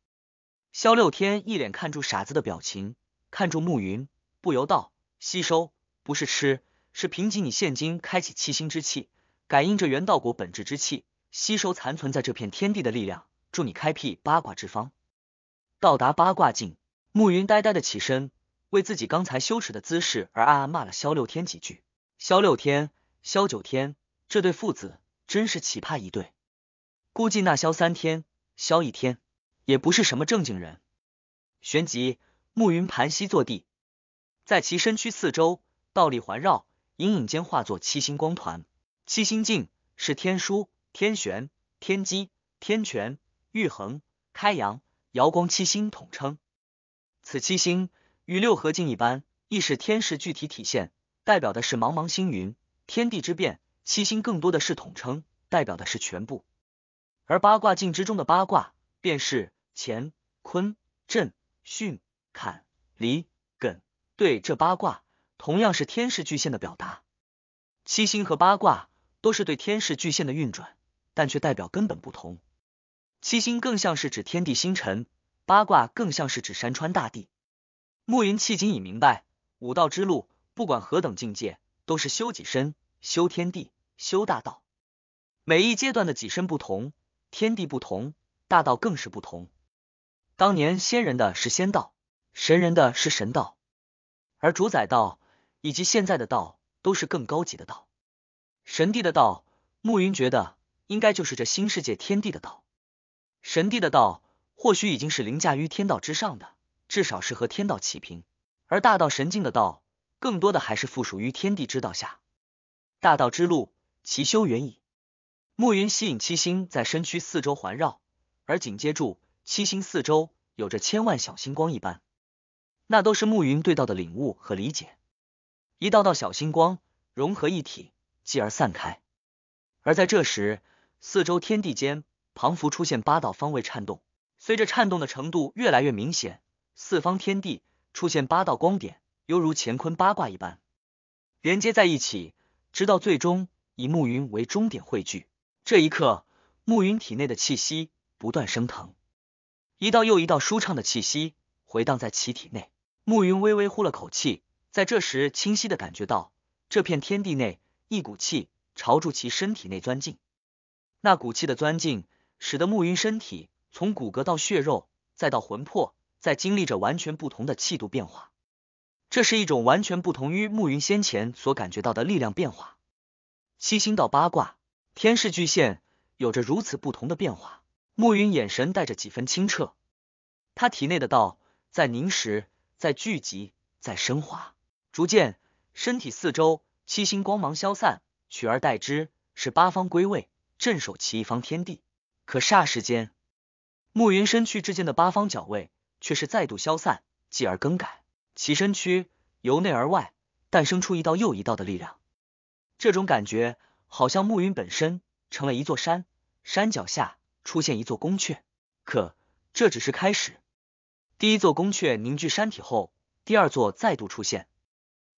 萧六天一脸看住傻子的表情，看住暮云，不由道：“吸收不是吃，是凭借你现今开启七星之气，感应着元道果本质之气。”吸收残存在这片天地的力量，助你开辟八卦之方，到达八卦境。暮云呆呆的起身，为自己刚才羞耻的姿势而暗暗骂了萧六天几句。萧六天、萧九天这对父子真是奇葩一对，估计那萧三天、萧一天也不是什么正经人。旋即，暮云盘膝坐地，在其身躯四周倒立环绕，隐隐间化作七星光团。七星镜是天书。天玄、天机、天权、玉衡、开阳、瑶光七星统称，此七星与六合镜一般，亦是天势具体体现，代表的是茫茫星云、天地之变。七星更多的是统称，代表的是全部。而八卦镜之中的八卦，便是乾、坤、震、巽、坎、离、艮、兑，这八卦同样是天势巨线的表达。七星和八卦都是对天势巨线的运转。但却代表根本不同。七星更像是指天地星辰，八卦更像是指山川大地。暮云迄今已明白，武道之路不管何等境界，都是修己身、修天地、修大道。每一阶段的己身不同，天地不同，大道更是不同。当年仙人的是仙道，神人的是神道，而主宰道以及现在的道都是更高级的道。神帝的道，暮云觉得。应该就是这新世界天地的道，神帝的道或许已经是凌驾于天道之上的，至少是和天道齐平。而大道神境的道，更多的还是附属于天地之道下。大道之路，其修远矣。暮云吸引七星在身躯四周环绕，而紧接住七星四周有着千万小星光一般，那都是暮云对道的领悟和理解。一道道小星光融合一体，继而散开。而在这时。四周天地间，彷佛出现八道方位颤动。随着颤动的程度越来越明显，四方天地出现八道光点，犹如乾坤八卦一般连接在一起，直到最终以暮云为终点汇聚。这一刻，暮云体内的气息不断升腾，一道又一道舒畅的气息回荡在其体内。暮云微微呼了口气，在这时清晰的感觉到这片天地内一股气朝住其身体内钻进。那股气的钻进，使得暮云身体从骨骼到血肉，再到魂魄，在经历着完全不同的气度变化。这是一种完全不同于暮云先前所感觉到的力量变化。七星到八卦，天世巨线有着如此不同的变化。暮云眼神带着几分清澈，他体内的道在凝实，在聚集，在升华。逐渐，身体四周七星光芒消散，取而代之是八方归位。镇守其一方天地，可霎时间，暮云身躯之间的八方角位却是再度消散，继而更改其身躯，由内而外诞生出一道又一道的力量。这种感觉，好像暮云本身成了一座山，山脚下出现一座宫阙。可这只是开始，第一座宫阙凝聚山体后，第二座再度出现，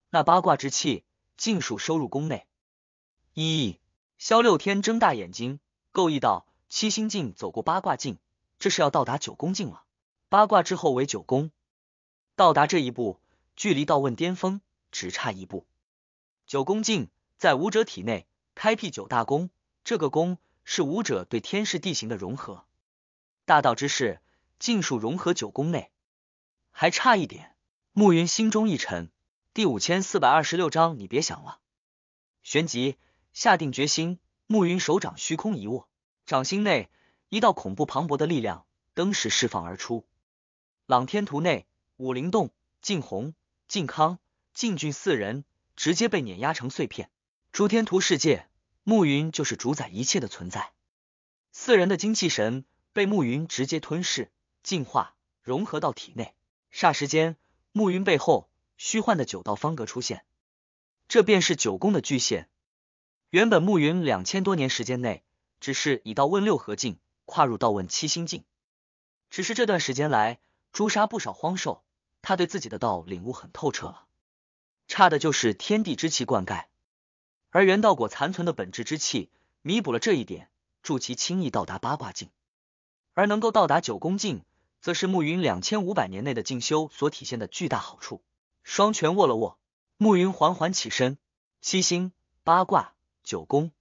那八卦之气尽数收入宫内。一。萧六天睁大眼睛，构意道：“七星镜走过八卦镜，这是要到达九宫镜了。八卦之后为九宫，到达这一步，距离道问巅峰只差一步。九宫镜在武者体内开辟九大宫，这个宫是武者对天时地形的融合，大道之势尽数融合九宫内，还差一点。”暮云心中一沉。第五千四百二十六章，你别想了。旋即。下定决心，暮云手掌虚空一握，掌心内一道恐怖磅礴的力量登时释放而出。朗天图内，武灵、洞、静红、靖康、靖俊四人直接被碾压成碎片。诸天图世界，暮云就是主宰一切的存在。四人的精气神被暮云直接吞噬、净化、融合到体内。霎时间，暮云背后虚幻的九道方格出现，这便是九宫的巨线。原本暮云两千多年时间内，只是以道问六合境跨入道问七星境，只是这段时间来诛杀不少荒兽，他对自己的道领悟很透彻了，差的就是天地之气灌溉，而元道果残存的本质之气弥补了这一点，助其轻易到达八卦境，而能够到达九宫境，则是暮云两千五百年内的进修所体现的巨大好处。双拳握了握，暮云缓缓起身，七星八卦。九宫，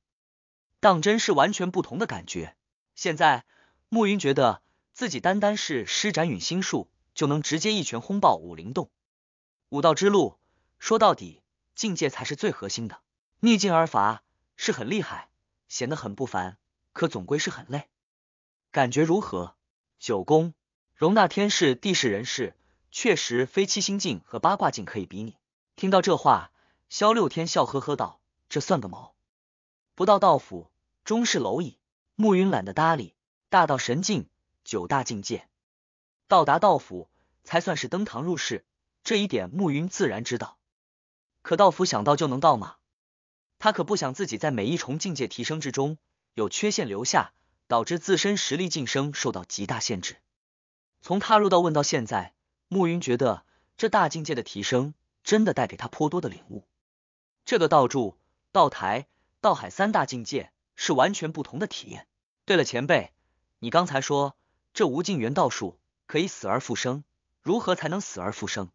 当真是完全不同的感觉。现在，暮云觉得自己单单是施展陨星术，就能直接一拳轰爆武灵洞。武道之路，说到底，境界才是最核心的。逆境而伐，是很厉害，显得很不凡，可总归是很累。感觉如何？九宫容纳天士、地世、人士，确实非七星境和八卦镜可以比拟。听到这话，萧六天笑呵呵道：“这算个毛？”不到道府，终是蝼蚁。暮云懒得搭理。大道神境，九大境界，到达道府才算是登堂入室。这一点，暮云自然知道。可道府想到就能到吗？他可不想自己在每一重境界提升之中有缺陷留下，导致自身实力晋升受到极大限制。从踏入到问到现在，暮云觉得这大境界的提升真的带给他颇多的领悟。这个道柱，道台。道海三大境界是完全不同的体验。对了，前辈，你刚才说这无尽元道术可以死而复生，如何才能死而复生？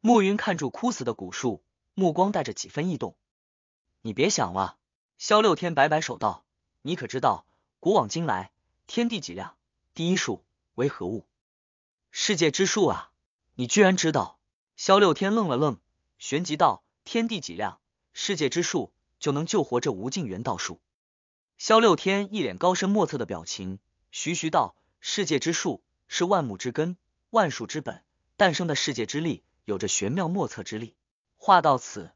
暮云看住枯死的古树，目光带着几分异动。你别想了。萧六天摆摆手道：“你可知道，古往今来，天地几量第一术为何物？世界之术啊！你居然知道？”萧六天愣了愣，旋即道：“天地几量，世界之术。”就能救活这无尽源道术。萧六天一脸高深莫测的表情，徐徐道：“世界之树是万木之根，万树之本，诞生的世界之力有着玄妙莫测之力。”话到此，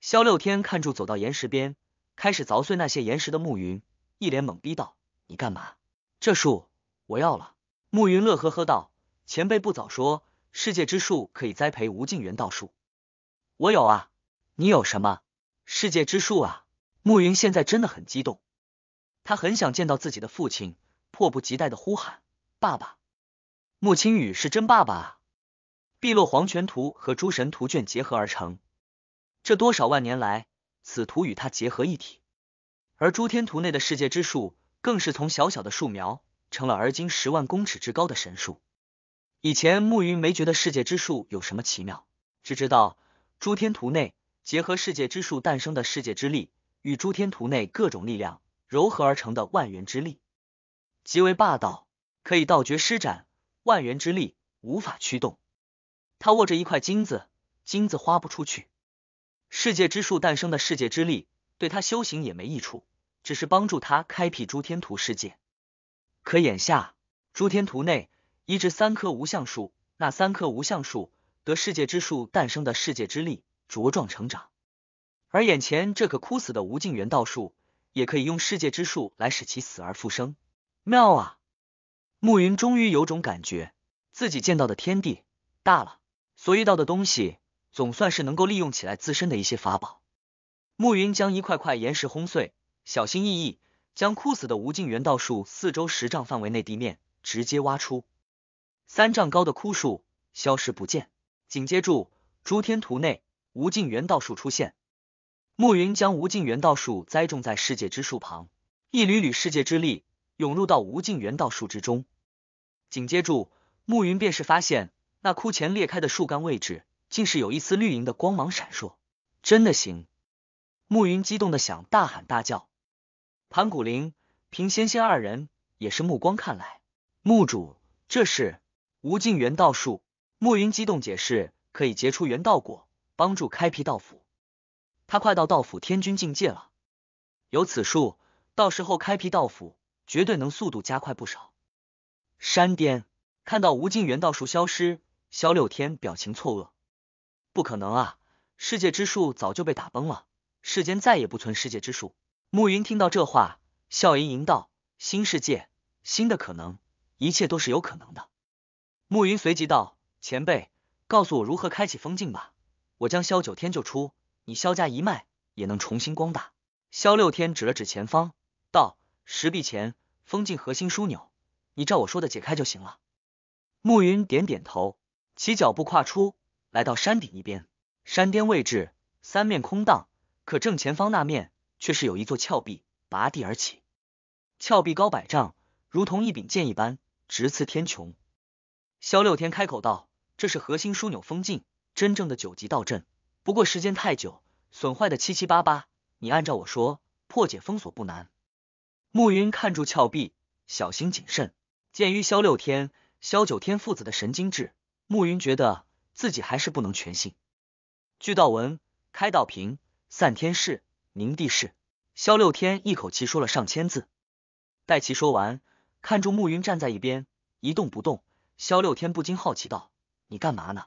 萧六天看住走到岩石边，开始凿碎那些岩石的暮云，一脸懵逼道：“你干嘛？这树我要了。”暮云乐呵呵道：“前辈不早说，世界之树可以栽培无尽源道术，我有啊，你有什么？”世界之树啊！暮云现在真的很激动，他很想见到自己的父亲，迫不及待的呼喊：“爸爸！”穆青雨是真爸爸啊！碧落黄泉图和诸神图卷结合而成，这多少万年来，此图与他结合一体，而诸天图内的世界之树更是从小小的树苗，成了而今十万公尺之高的神树。以前暮云没觉得世界之树有什么奇妙，只知道诸天图内。结合世界之树诞生的世界之力与诸天图内各种力量糅合而成的万缘之力，极为霸道，可以道绝施展。万缘之力无法驱动。他握着一块金子，金子花不出去。世界之树诞生的世界之力对他修行也没益处，只是帮助他开辟诸天图世界。可眼下，诸天图内一至三棵无相树，那三棵无相树得世界之树诞生的世界之力。茁壮成长，而眼前这棵枯死的无尽元道树，也可以用世界之树来使其死而复生。妙啊！暮云终于有种感觉，自己见到的天地大了，所遇到的东西总算是能够利用起来自身的一些法宝。暮云将一块块岩石轰碎，小心翼翼将枯死的无尽元道树四周十丈范围内地面直接挖出，三丈高的枯树消失不见。紧接住，诸天图内。无尽元道树出现，暮云将无尽元道树栽种在世界之树旁，一缕缕世界之力涌入到无尽元道树之中。紧接住，暮云便是发现那枯前裂开的树干位置，竟是有一丝绿莹的光芒闪烁。真的行！暮云激动的想大喊大叫。盘古灵、平仙仙二人也是目光看来，墓主这是无尽元道树。暮云激动解释，可以结出元道果。帮助开辟道府，他快到道府天君境界了。有此术，到时候开辟道府绝对能速度加快不少。山巅看到无尽元道术消失，萧六天表情错愕：“不可能啊！世界之树早就被打崩了，世间再也不存世界之树。”暮云听到这话，笑盈盈道：“新世界，新的可能，一切都是有可能的。”暮云随即道：“前辈，告诉我如何开启封禁吧。”我将萧九天救出，你萧家一脉也能重新光大。萧六天指了指前方，道：“石壁前封禁核心枢纽，你照我说的解开就行了。”暮云点点头，其脚步跨出，来到山顶一边。山巅位置三面空荡，可正前方那面却是有一座峭壁拔地而起，峭壁高百丈，如同一柄剑一般直刺天穹。萧六天开口道：“这是核心枢纽封禁。”真正的九级道阵，不过时间太久，损坏的七七八八。你按照我说，破解封锁不难。暮云看住峭壁，小心谨慎。鉴于萧六天、萧九天父子的神经质，暮云觉得自己还是不能全信。聚道文，开道平、散天势，凝地势。萧六天一口气说了上千字。待其说完，看住暮云站在一边一动不动，萧六天不禁好奇道：“你干嘛呢？”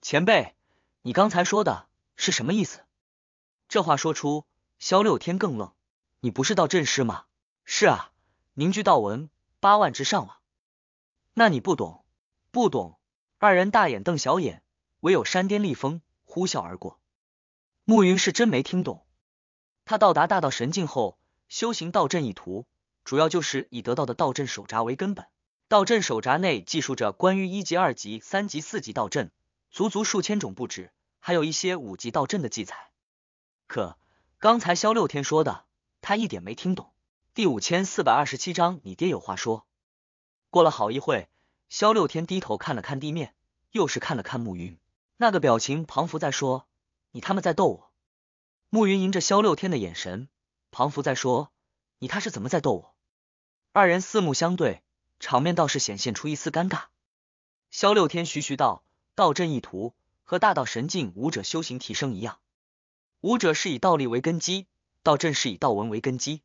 前辈，你刚才说的是什么意思？这话说出，萧六天更愣。你不是道阵师吗？是啊，凝聚道纹八万之上了。那你不懂，不懂。二人大眼瞪小眼，唯有山巅厉风呼啸而过。暮云是真没听懂。他到达大道神境后，修行道阵一图，主要就是以得到的道阵手札为根本。道阵手札内记述着关于一级、二级、三级、四级道阵。足足数千种布置，还有一些五级道阵的记载。可刚才萧六天说的，他一点没听懂。第五千四百二十七章，你爹有话说。过了好一会，萧六天低头看了看地面，又是看了看暮云，那个表情庞佛在说：“你他妈在逗我。”暮云迎着萧六天的眼神，庞佛在说：“你他是怎么在逗我？”二人四目相对，场面倒是显现出一丝尴尬。萧六天徐徐道。道阵意图和大道神境武者修行提升一样，武者是以道力为根基，道阵是以道文为根基。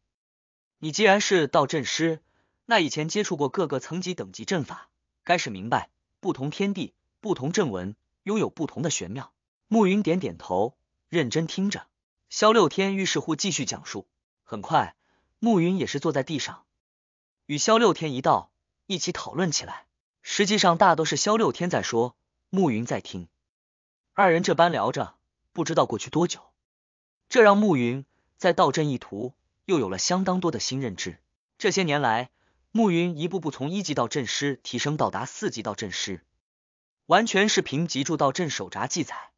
你既然是道阵师，那以前接触过各个层级等级阵法，该是明白不同天地、不同阵文拥有不同的玄妙。暮云点点头，认真听着。萧六天于是乎继续讲述。很快，暮云也是坐在地上，与萧六天一道一起讨论起来。实际上，大都是萧六天在说。暮云在听，二人这般聊着，不知道过去多久，这让暮云在道阵一途又有了相当多的新认知。这些年来，暮云一步步从一级道阵师提升到达四级道阵师，完全是凭《集注道阵手札》记载。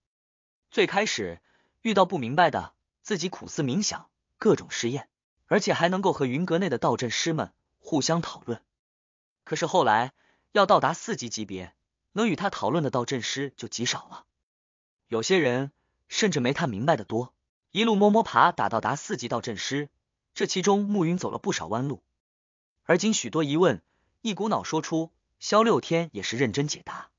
最开始遇到不明白的，自己苦思冥想，各种试验，而且还能够和云阁内的道阵师们互相讨论。可是后来要到达四级级别。能与他讨论的道阵师就极少了，有些人甚至没他明白的多。一路摸摸爬打到达四级道阵师，这其中慕云走了不少弯路。而今许多疑问一股脑说出，萧六天也是认真解答。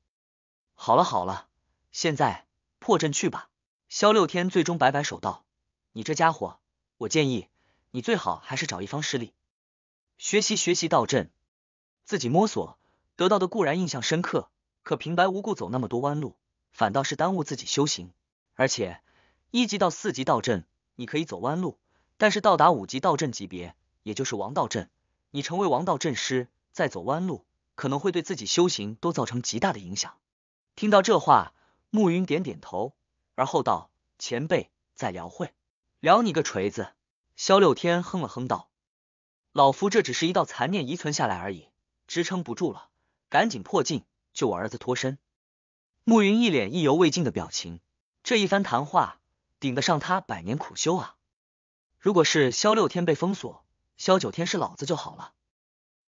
好了好了，现在破阵去吧。萧六天最终摆摆手道：“你这家伙，我建议你最好还是找一方势力，学习学习道阵，自己摸索得到的固然印象深刻。”可平白无故走那么多弯路，反倒是耽误自己修行。而且一级到四级道阵，你可以走弯路；但是到达五级道阵级别，也就是王道阵，你成为王道阵师，再走弯路，可能会对自己修行都造成极大的影响。听到这话，暮云点点头，而后道：“前辈，再聊会，聊你个锤子！”萧六天哼了哼道：“老夫这只是一道残念遗存下来而已，支撑不住了，赶紧破镜。”救我儿子脱身！暮云一脸意犹未尽的表情，这一番谈话顶得上他百年苦修啊！如果是萧六天被封锁，萧九天是老子就好了。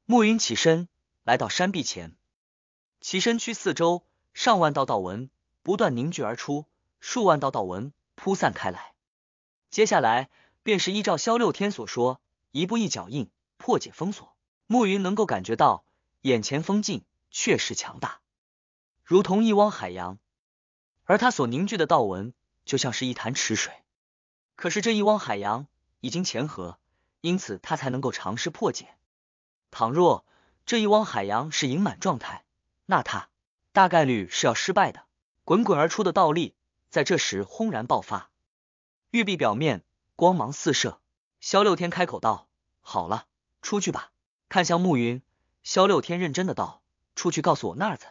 暮云起身来到山壁前，其身躯四周上万道道纹不断凝聚而出，数万道道纹铺散开来。接下来便是依照萧六天所说，一步一脚印破解封锁。暮云能够感觉到眼前封禁。确实强大，如同一汪海洋，而他所凝聚的道纹就像是一潭池水。可是这一汪海洋已经前河，因此他才能够尝试破解。倘若这一汪海洋是盈满状态，那他大概率是要失败的。滚滚而出的倒立在这时轰然爆发，玉璧表面光芒四射。萧六天开口道：“好了，出去吧。”看向暮云，萧六天认真的道。出去告诉我那儿子，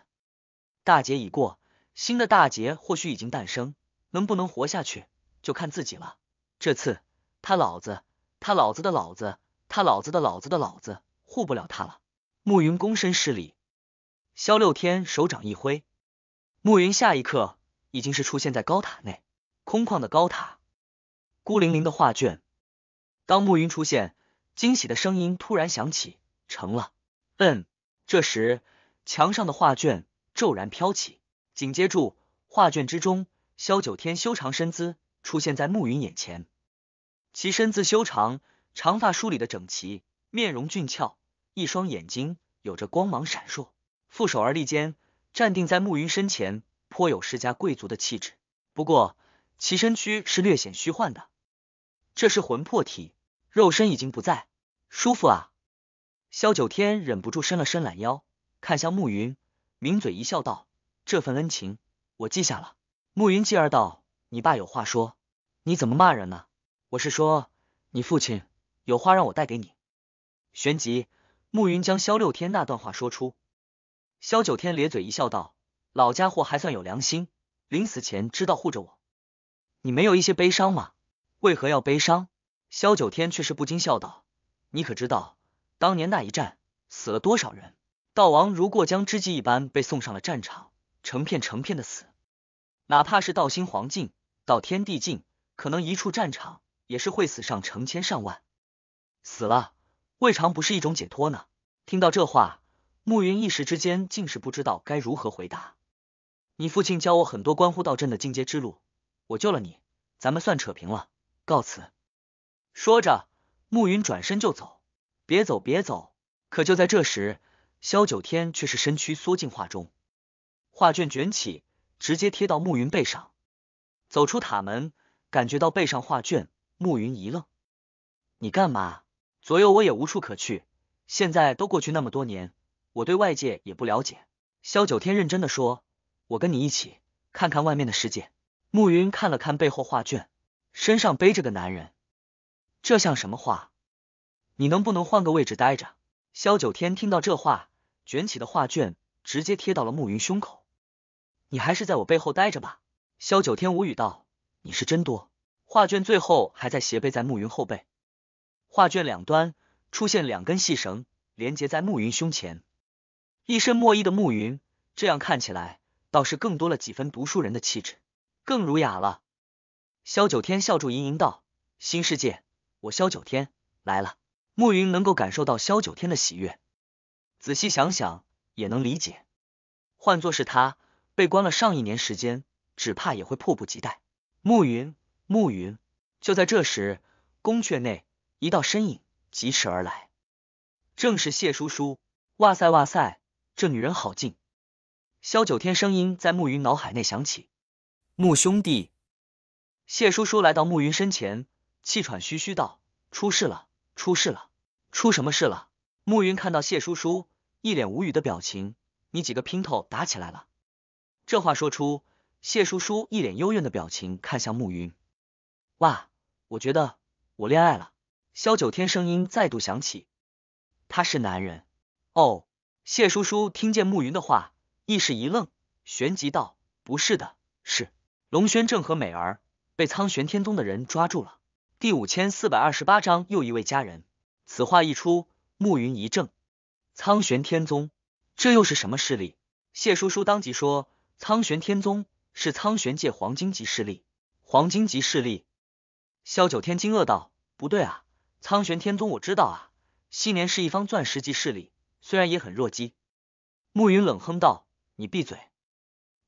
大劫已过，新的大劫或许已经诞生，能不能活下去就看自己了。这次他老子，他老子的老子，他老子的老子的老子护不了他了。暮云躬身施礼，萧六天手掌一挥，暮云下一刻已经是出现在高塔内，空旷的高塔，孤零零的画卷。当暮云出现，惊喜的声音突然响起：“成了。”嗯，这时。墙上的画卷骤然飘起，紧接住画卷之中，萧九天修长身姿出现在暮云眼前。其身姿修长，长发梳理的整齐，面容俊俏，一双眼睛有着光芒闪烁。负手而立间，站定在暮云身前，颇有世家贵族的气质。不过其身躯是略显虚幻的，这是魂魄体，肉身已经不在。舒服啊！萧九天忍不住伸了伸懒腰。看向暮云，抿嘴一笑，道：“这份恩情我记下了。”暮云继而道：“你爸有话说，你怎么骂人呢？我是说，你父亲有话让我带给你。”旋即，暮云将萧六天那段话说出。萧九天咧嘴一笑，道：“老家伙还算有良心，临死前知道护着我。你没有一些悲伤吗？为何要悲伤？”萧九天却是不禁笑道：“你可知道，当年那一战死了多少人？”道王如过江之鲫一般被送上了战场，成片成片的死。哪怕是道心黄境、道天地境，可能一处战场也是会死上成千上万。死了，未尝不是一种解脱呢。听到这话，暮云一时之间竟是不知道该如何回答。你父亲教我很多关乎道阵的进阶之路，我救了你，咱们算扯平了。告辞。说着，暮云转身就走。别走，别走！可就在这时。萧九天却是身躯缩进画中，画卷卷起，直接贴到暮云背上。走出塔门，感觉到背上画卷，暮云一愣：“你干嘛？左右我也无处可去。现在都过去那么多年，我对外界也不了解。”萧九天认真的说：“我跟你一起看看外面的世界。”暮云看了看背后画卷，身上背着个男人，这像什么画？你能不能换个位置待着？萧九天听到这话，卷起的画卷直接贴到了暮云胸口。你还是在我背后待着吧。萧九天无语道：“你是真多。”画卷最后还在斜背在暮云后背，画卷两端出现两根细绳，连接在暮云胸前。一身墨衣的暮云，这样看起来倒是更多了几分读书人的气质，更儒雅了。萧九天笑住盈盈道：“新世界，我萧九天来了。”暮云能够感受到萧九天的喜悦，仔细想想也能理解。换作是他被关了上一年时间，只怕也会迫不及待。暮云，暮云！就在这时，宫阙内一道身影疾驰而来，正是谢叔叔。哇塞哇塞，这女人好劲！萧九天声音在暮云脑海内响起：“慕兄弟，谢叔叔来到暮云身前，气喘吁吁道：出事了。”出事了！出什么事了？暮云看到谢叔叔一脸无语的表情，你几个姘头打起来了？这话说出，谢叔叔一脸幽怨的表情看向暮云。哇，我觉得我恋爱了。萧九天声音再度响起，他是男人。哦，谢叔叔听见暮云的话，亦是一愣，旋即道：不是的，是龙轩正和美儿被苍玄天宗的人抓住了。第五千四百二十八章又一位家人。此话一出，暮云一怔。苍玄天宗，这又是什么势力？谢叔叔当即说：“苍玄天宗是苍玄界黄金级势力。”黄金级势力？萧九天惊愕道：“不对啊，苍玄天宗我知道啊，昔年是一方钻石级势力，虽然也很弱鸡。”暮云冷哼道：“你闭嘴！”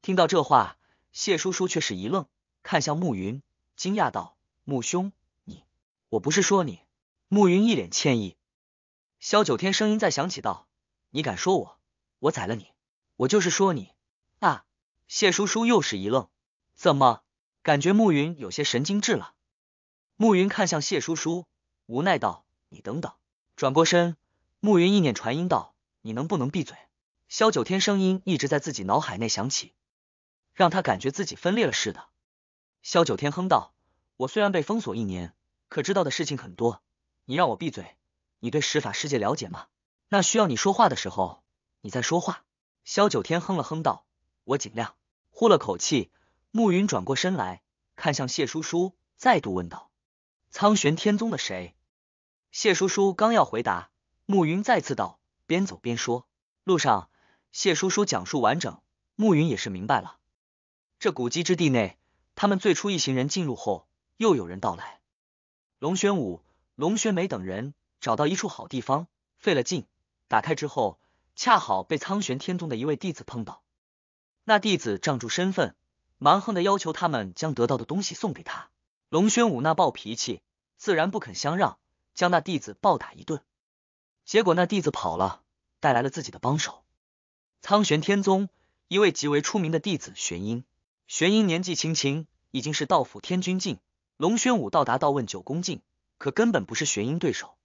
听到这话，谢叔叔却是一愣，看向暮云，惊讶道：“穆兄。”我不是说你，慕云一脸歉意。萧九天声音再响起道：“你敢说我，我宰了你！我就是说你！”啊，谢叔叔又是一愣，怎么感觉慕云有些神经质了？暮云看向谢叔叔，无奈道：“你等等。”转过身，暮云意念传音道：“你能不能闭嘴？”萧九天声音一直在自己脑海内响起，让他感觉自己分裂了似的。萧九天哼道：“我虽然被封锁一年。”可知道的事情很多，你让我闭嘴。你对十法世界了解吗？那需要你说话的时候，你在说话。萧九天哼了哼道：“我尽量。”呼了口气，暮云转过身来看向谢叔叔，再度问道：“苍玄天宗的谁？”谢叔叔刚要回答，暮云再次道：“边走边说。”路上，谢叔叔讲述完整，暮云也是明白了。这古迹之地内，他们最初一行人进入后，又有人到来。龙玄武、龙玄梅等人找到一处好地方，费了劲打开之后，恰好被苍玄天宗的一位弟子碰到。那弟子仗住身份，蛮横的要求他们将得到的东西送给他。龙玄武那暴脾气，自然不肯相让，将那弟子暴打一顿。结果那弟子跑了，带来了自己的帮手——苍玄天宗一位极为出名的弟子玄英。玄英年纪轻轻，已经是道府天君境。龙宣武到达道问九宫境，可根本不是玄英对手。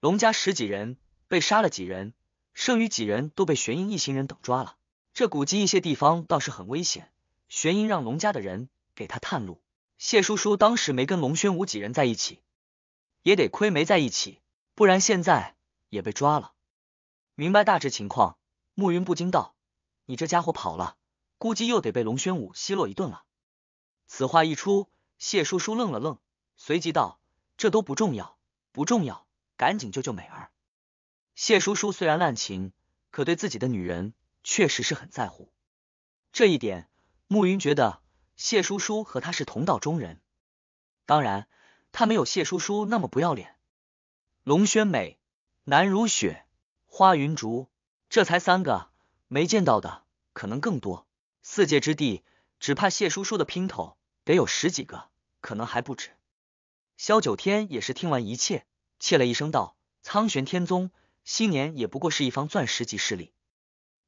龙家十几人被杀了几人，剩余几人都被玄英一行人等抓了。这古迹一些地方倒是很危险。玄英让龙家的人给他探路。谢叔叔当时没跟龙宣武几人在一起，也得亏没在一起，不然现在也被抓了。明白大致情况，暮云不禁道：“你这家伙跑了，估计又得被龙宣武奚落一顿了。”此话一出。谢叔叔愣了愣，随即道：“这都不重要，不重要，赶紧救救美儿。”谢叔叔虽然滥情，可对自己的女人确实是很在乎。这一点，慕云觉得谢叔叔和他是同道中人。当然，他没有谢叔叔那么不要脸。龙轩、美南如雪、花云竹，这才三个，没见到的可能更多。四界之地，只怕谢叔叔的姘头。得有十几个，可能还不止。萧九天也是听完一切，切了一声道：“苍玄天宗昔年也不过是一方钻石级势力，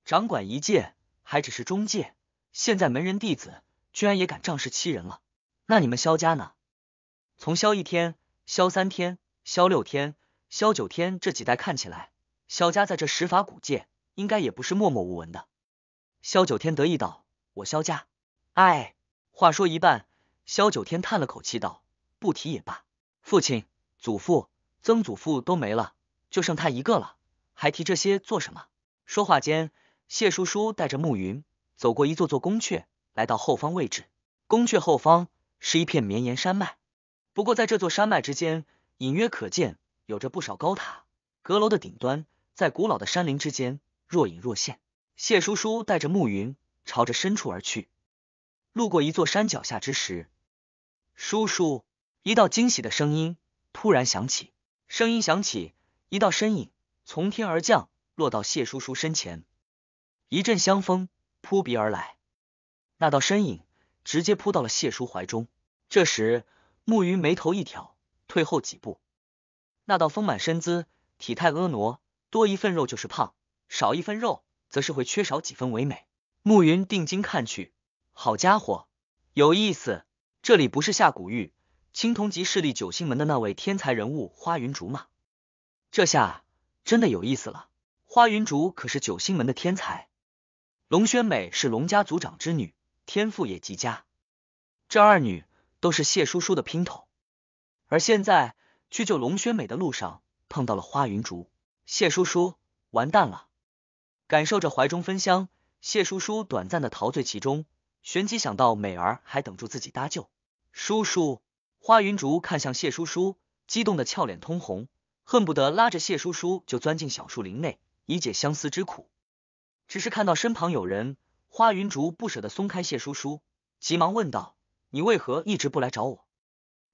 掌管一界还只是中介，现在门人弟子居然也敢仗势欺人了。那你们萧家呢？从萧一天、萧三天、萧六天、萧九天这几代看起来，萧家在这十法古界应该也不是默默无闻的。”萧九天得意道：“我萧家，哎，话说一半。”萧九天叹了口气道：“不提也罢，父亲、祖父、曾祖父都没了，就剩他一个了，还提这些做什么？”说话间，谢叔叔带着暮云走过一座座宫阙，来到后方位置。宫阙后方是一片绵延山脉，不过在这座山脉之间，隐约可见有着不少高塔、阁楼的顶端，在古老的山林之间若隐若现。谢叔叔带着暮云朝着深处而去，路过一座山脚下之时。叔叔，一道惊喜的声音突然响起，声音响起，一道身影从天而降，落到谢叔叔身前，一阵香风扑鼻而来，那道身影直接扑到了谢叔怀中。这时，暮云眉头一挑，退后几步。那道丰满身姿，体态婀娜，多一份肉就是胖，少一份肉则是会缺少几分唯美。暮云定睛看去，好家伙，有意思。这里不是下古域，青铜级势力九星门的那位天才人物花云竹吗？这下真的有意思了。花云竹可是九星门的天才，龙轩美是龙家族长之女，天赋也极佳。这二女都是谢叔叔的姘头，而现在去救龙轩美的路上碰到了花云竹，谢叔叔完蛋了。感受着怀中芬香，谢叔叔短暂的陶醉其中，旋即想到美儿还等住自己搭救。叔叔，花云竹看向谢叔叔，激动的俏脸通红，恨不得拉着谢叔叔就钻进小树林内，以解相思之苦。只是看到身旁有人，花云竹不舍得松开谢叔叔，急忙问道：“你为何一直不来找我？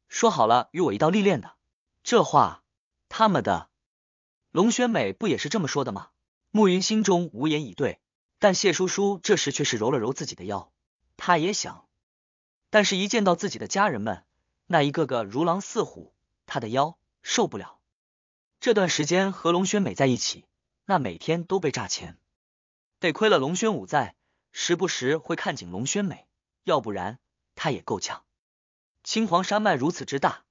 说好了与我一道历练的。”这话，他们的龙轩美不也是这么说的吗？暮云心中无言以对。但谢叔叔这时却是揉了揉自己的腰，他也想。但是，一见到自己的家人们，那一个个如狼似虎，他的腰受不了。这段时间和龙轩美在一起，那每天都被炸钱。得亏了龙轩武在，时不时会看紧龙轩美，要不然他也够呛。青黄山脉如此之大，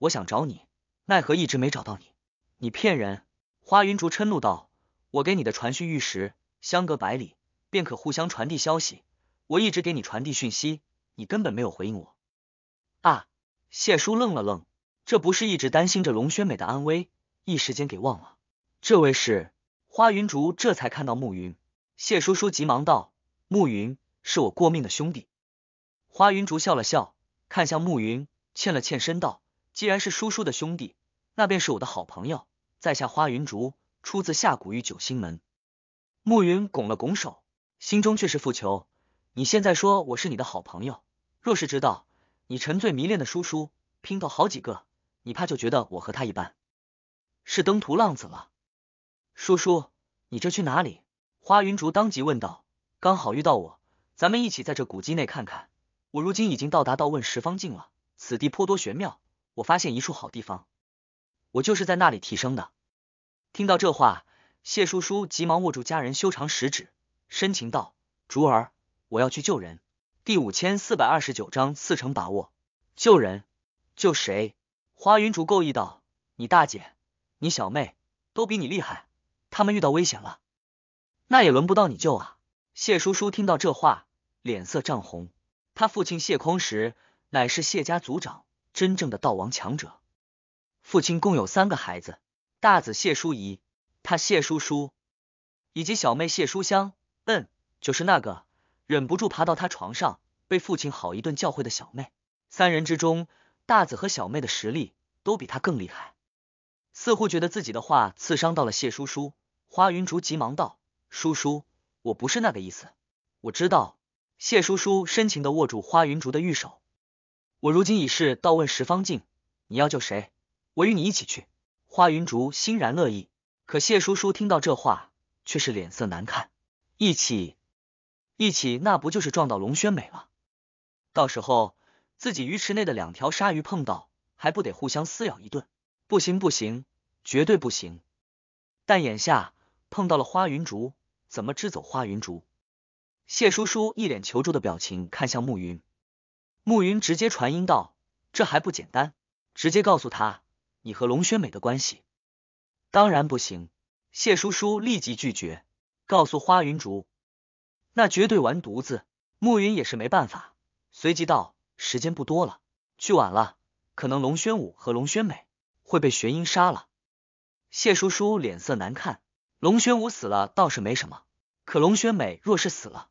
我想找你，奈何一直没找到你。你骗人！花云竹嗔怒道：“我给你的传讯玉石，相隔百里便可互相传递消息，我一直给你传递讯息。”你根本没有回应我。啊！谢叔愣了愣，这不是一直担心着龙轩美的安危，一时间给忘了。这位是花云竹，这才看到暮云。谢叔叔急忙道：“暮云是我过命的兄弟。”花云竹笑了笑，看向暮云，欠了欠身道：“既然是叔叔的兄弟，那便是我的好朋友。在下花云竹，出自下古域九星门。”暮云拱了拱手，心中却是复求：“你现在说我是你的好朋友？若是知道你沉醉迷恋的叔叔拼到好几个，你怕就觉得我和他一般是登徒浪子了。叔叔，你这去哪里？花云竹当即问道。刚好遇到我，咱们一起在这古迹内看看。我如今已经到达道问十方境了，此地颇多玄妙，我发现一处好地方，我就是在那里提升的。听到这话，谢叔叔急忙握住家人修长食指，深情道：“竹儿，我要去救人。”第五千四百二十九章四成把握。救人？救谁？花云竹够意道：“你大姐，你小妹都比你厉害，他们遇到危险了，那也轮不到你救啊！”谢叔叔听到这话，脸色涨红。他父亲谢匡时乃是谢家族长，真正的道王强者。父亲共有三个孩子，大子谢淑仪，他谢叔叔，以及小妹谢书香。嗯，就是那个。忍不住爬到他床上，被父亲好一顿教诲的小妹，三人之中，大子和小妹的实力都比他更厉害，似乎觉得自己的话刺伤到了谢叔叔。花云竹急忙道：“叔叔，我不是那个意思，我知道。”谢叔叔深情的握住花云竹的玉手：“我如今已是到问十方镜，你要救谁，我与你一起去。”花云竹欣然乐意，可谢叔叔听到这话，却是脸色难看，一起。一起那不就是撞到龙轩美了？到时候自己鱼池内的两条鲨鱼碰到，还不得互相撕咬一顿？不行不行，绝对不行！但眼下碰到了花云竹，怎么支走花云竹？谢叔叔一脸求助的表情看向暮云，暮云直接传音道：“这还不简单？直接告诉他你和龙轩美的关系。”当然不行！谢叔叔立即拒绝，告诉花云竹。那绝对完犊子！暮云也是没办法，随即道：“时间不多了，去晚了，可能龙轩武和龙轩美会被玄英杀了。”谢叔叔脸色难看，龙轩武死了倒是没什么，可龙轩美若是死了，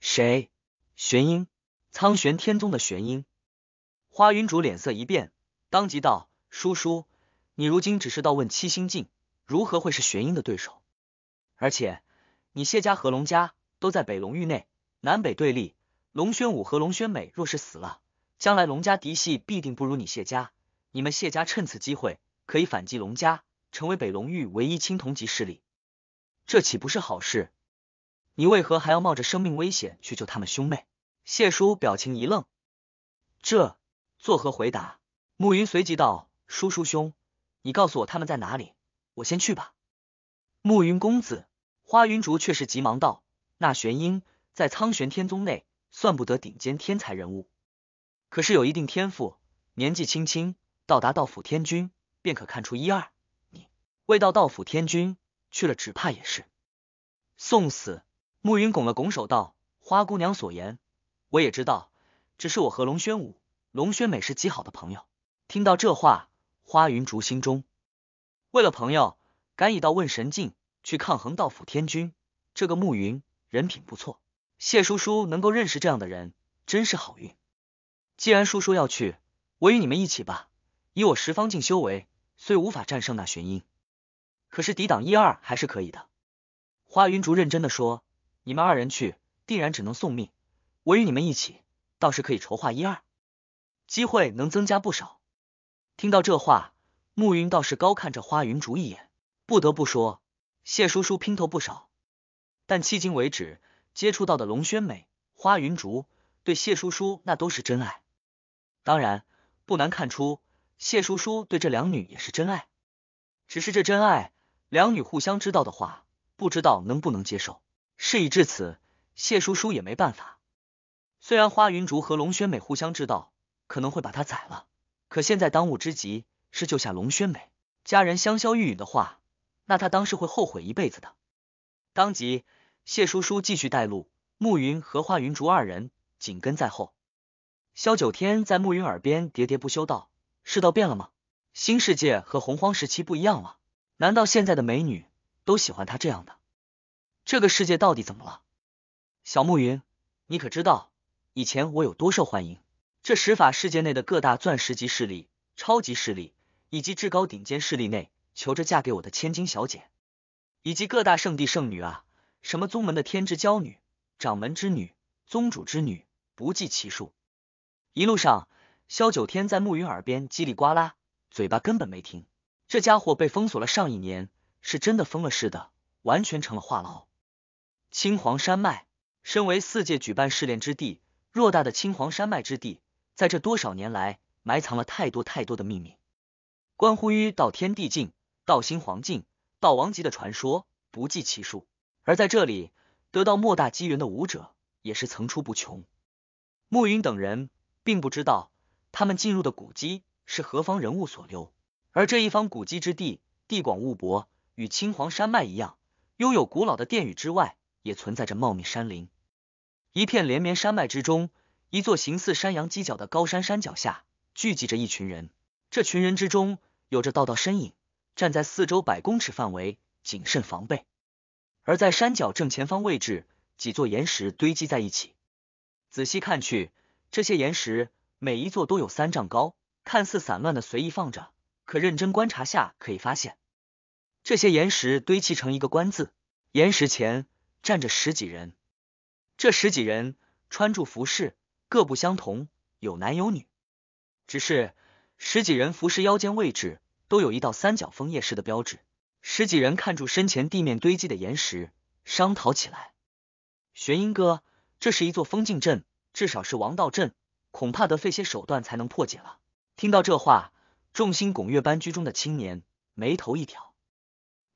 谁？玄英？苍玄天宗的玄英？花云主脸色一变，当即道：“叔叔，你如今只是到问七星境，如何会是玄英的对手？而且你谢家和龙家。”都在北龙域内，南北对立。龙轩武和龙轩美若是死了，将来龙家嫡系必定不如你谢家。你们谢家趁此机会可以反击龙家，成为北龙域唯一青铜级势力，这岂不是好事？你为何还要冒着生命危险去救他们兄妹？谢叔表情一愣，这作何回答？暮云随即道：“叔叔兄，你告诉我他们在哪里，我先去吧。”暮云公子，花云竹却是急忙道。那玄英在苍玄天宗内算不得顶尖天才人物，可是有一定天赋，年纪轻轻到达道府天君，便可看出一二。你未到道府天君去了，只怕也是送死。暮云拱了拱手道：“花姑娘所言，我也知道，只是我和龙轩武、龙轩美是极好的朋友。”听到这话，花云竹心中为了朋友敢以到问神境去抗衡道府天君，这个暮云。人品不错，谢叔叔能够认识这样的人，真是好运。既然叔叔要去，我与你们一起吧。以我十方境修为，虽无法战胜那玄阴，可是抵挡一二还是可以的。花云竹认真的说：“你们二人去，定然只能送命。我与你们一起，倒是可以筹划一二，机会能增加不少。”听到这话，暮云倒是高看着花云竹一眼，不得不说，谢叔叔拼头不少。但迄今为止接触到的龙轩美、花云竹对谢叔叔那都是真爱，当然不难看出谢叔叔对这两女也是真爱。只是这真爱，两女互相知道的话，不知道能不能接受。事已至此，谢叔叔也没办法。虽然花云竹和龙轩美互相知道，可能会把他宰了，可现在当务之急是救下龙轩美。家人香消玉殒的话，那他当是会后悔一辈子的。当即。谢叔叔继续带路，暮云和华云竹二人紧跟在后。萧九天在暮云耳边喋喋不休道：“世道变了吗？新世界和洪荒时期不一样了。难道现在的美女都喜欢他这样的？这个世界到底怎么了？小暮云，你可知道以前我有多受欢迎？这十法世界内的各大钻石级势力、超级势力以及至高顶尖势力内，求着嫁给我的千金小姐，以及各大圣地圣女啊！”什么宗门的天之娇女、掌门之女、宗主之女，不计其数。一路上，萧九天在暮云耳边叽里呱啦，嘴巴根本没停。这家伙被封锁了上一年，是真的疯了似的，完全成了话痨。青黄山脉，身为四界举办试炼之地，偌大的青黄山脉之地，在这多少年来埋藏了太多太多的秘密，关乎于道天地境、道心黄境、道王级的传说，不计其数。而在这里得到莫大机缘的武者也是层出不穷。暮云等人并不知道，他们进入的古迹是何方人物所留。而这一方古迹之地，地广物博，与青黄山脉一样，拥有古老的殿宇之外，也存在着茂密山林。一片连绵山脉之中，一座形似山羊犄角的高山山脚下，聚集着一群人。这群人之中，有着道道身影，站在四周百公尺范围，谨慎防备。而在山脚正前方位置，几座岩石堆积在一起。仔细看去，这些岩石每一座都有三丈高，看似散乱的随意放着。可认真观察下，可以发现，这些岩石堆砌成一个“官”字。岩石前站着十几人，这十几人穿着服饰各不相同，有男有女。只是十几人服饰腰间位置都有一道三角枫叶式的标志。十几人看住身前地面堆积的岩石，商讨起来。玄音哥，这是一座封禁阵，至少是王道阵，恐怕得费些手段才能破解了。听到这话，众星拱月般居中的青年眉头一挑。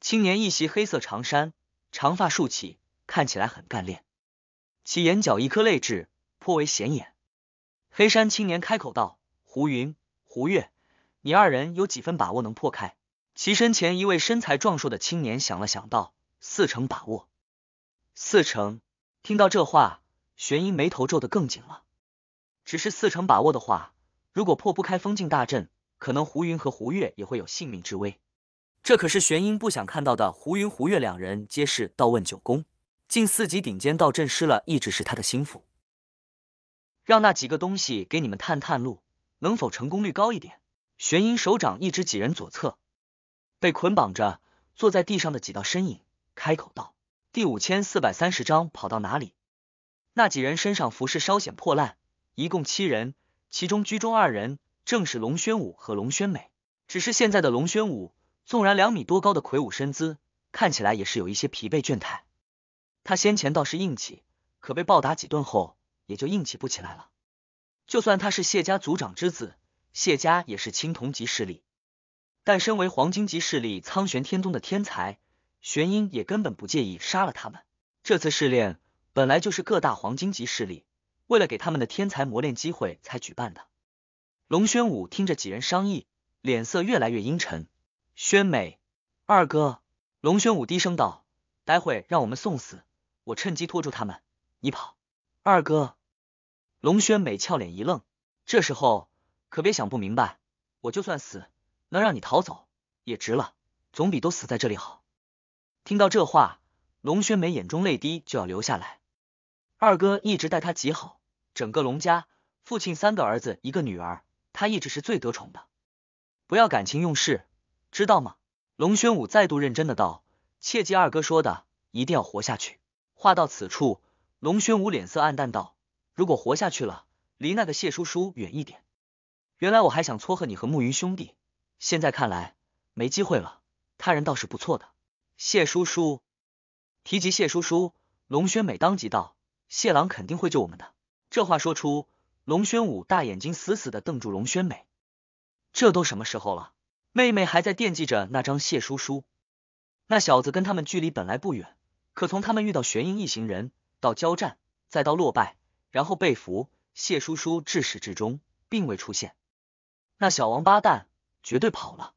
青年一袭黑色长衫，长发竖起，看起来很干练。其眼角一颗泪痣颇为显眼。黑山青年开口道：“胡云、胡月，你二人有几分把握能破开？”其身前一位身材壮硕的青年想了想道：“四成把握，四成。听到这话，玄音眉头皱得更紧了。只是四成把握的话，如果破不开封禁大阵，可能胡云和胡月也会有性命之危。这可是玄音不想看到的。胡云、胡月两人皆是道问九宫近四级顶尖道阵师了，一直是他的心腹。让那几个东西给你们探探路，能否成功率高一点？玄音手掌一指几人左侧。被捆绑着坐在地上的几道身影开口道：“第五千四百三十章，跑到哪里？”那几人身上服饰稍显破烂，一共七人，其中居中二人正是龙轩武和龙轩美。只是现在的龙轩武，纵然两米多高的魁梧身姿，看起来也是有一些疲惫倦态。他先前倒是硬气，可被暴打几顿后，也就硬气不起来了。就算他是谢家族长之子，谢家也是青铜级势力。但身为黄金级势力苍玄天宗的天才玄英也根本不介意杀了他们。这次试炼本来就是各大黄金级势力为了给他们的天才磨练机会才举办的。龙轩武听着几人商议，脸色越来越阴沉。轩美，二哥，龙轩武低声道：“待会让我们送死，我趁机拖住他们，你跑。”二哥，龙轩美俏脸一愣，这时候可别想不明白。我就算死。能让你逃走也值了，总比都死在这里好。听到这话，龙轩眉眼中泪滴就要流下来。二哥一直待他极好，整个龙家，父亲三个儿子一个女儿，他一直是最得宠的。不要感情用事，知道吗？龙轩武再度认真的道：“切记二哥说的，一定要活下去。”话到此处，龙轩武脸色暗淡道：“如果活下去了，离那个谢叔叔远一点。”原来我还想撮合你和慕云兄弟。现在看来没机会了。他人倒是不错的。谢叔叔提及谢叔叔，龙轩美当即道：“谢郎肯定会救我们的。”这话说出，龙轩武大眼睛死死的瞪住龙轩美。这都什么时候了，妹妹还在惦记着那张谢叔叔？那小子跟他们距离本来不远，可从他们遇到玄英一行人到交战，再到落败，然后被俘，谢叔叔至始至终并未出现。那小王八蛋！绝对跑了，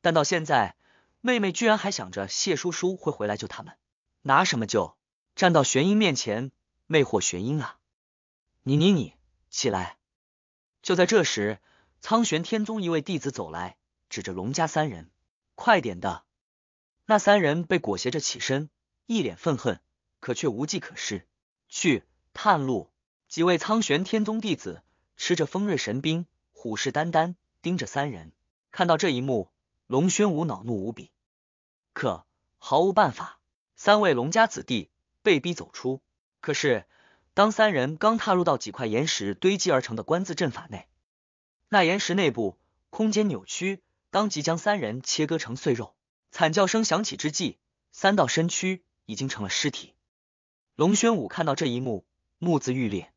但到现在，妹妹居然还想着谢叔叔会回来救他们，拿什么救？站到玄英面前，魅惑玄英啊！你你你，起来！就在这时，苍玄天宗一位弟子走来，指着龙家三人：“快点的！”那三人被裹挟着起身，一脸愤恨，可却无计可施。去探路，几位苍玄天宗弟子持着锋锐神兵，虎视眈眈盯着三人。看到这一幕，龙宣武恼怒无比，可毫无办法。三位龙家子弟被逼走出，可是当三人刚踏入到几块岩石堆积而成的观字阵法内，那岩石内部空间扭曲，当即将三人切割成碎肉，惨叫声响起之际，三道身躯已经成了尸体。龙宣武看到这一幕，目眦欲裂，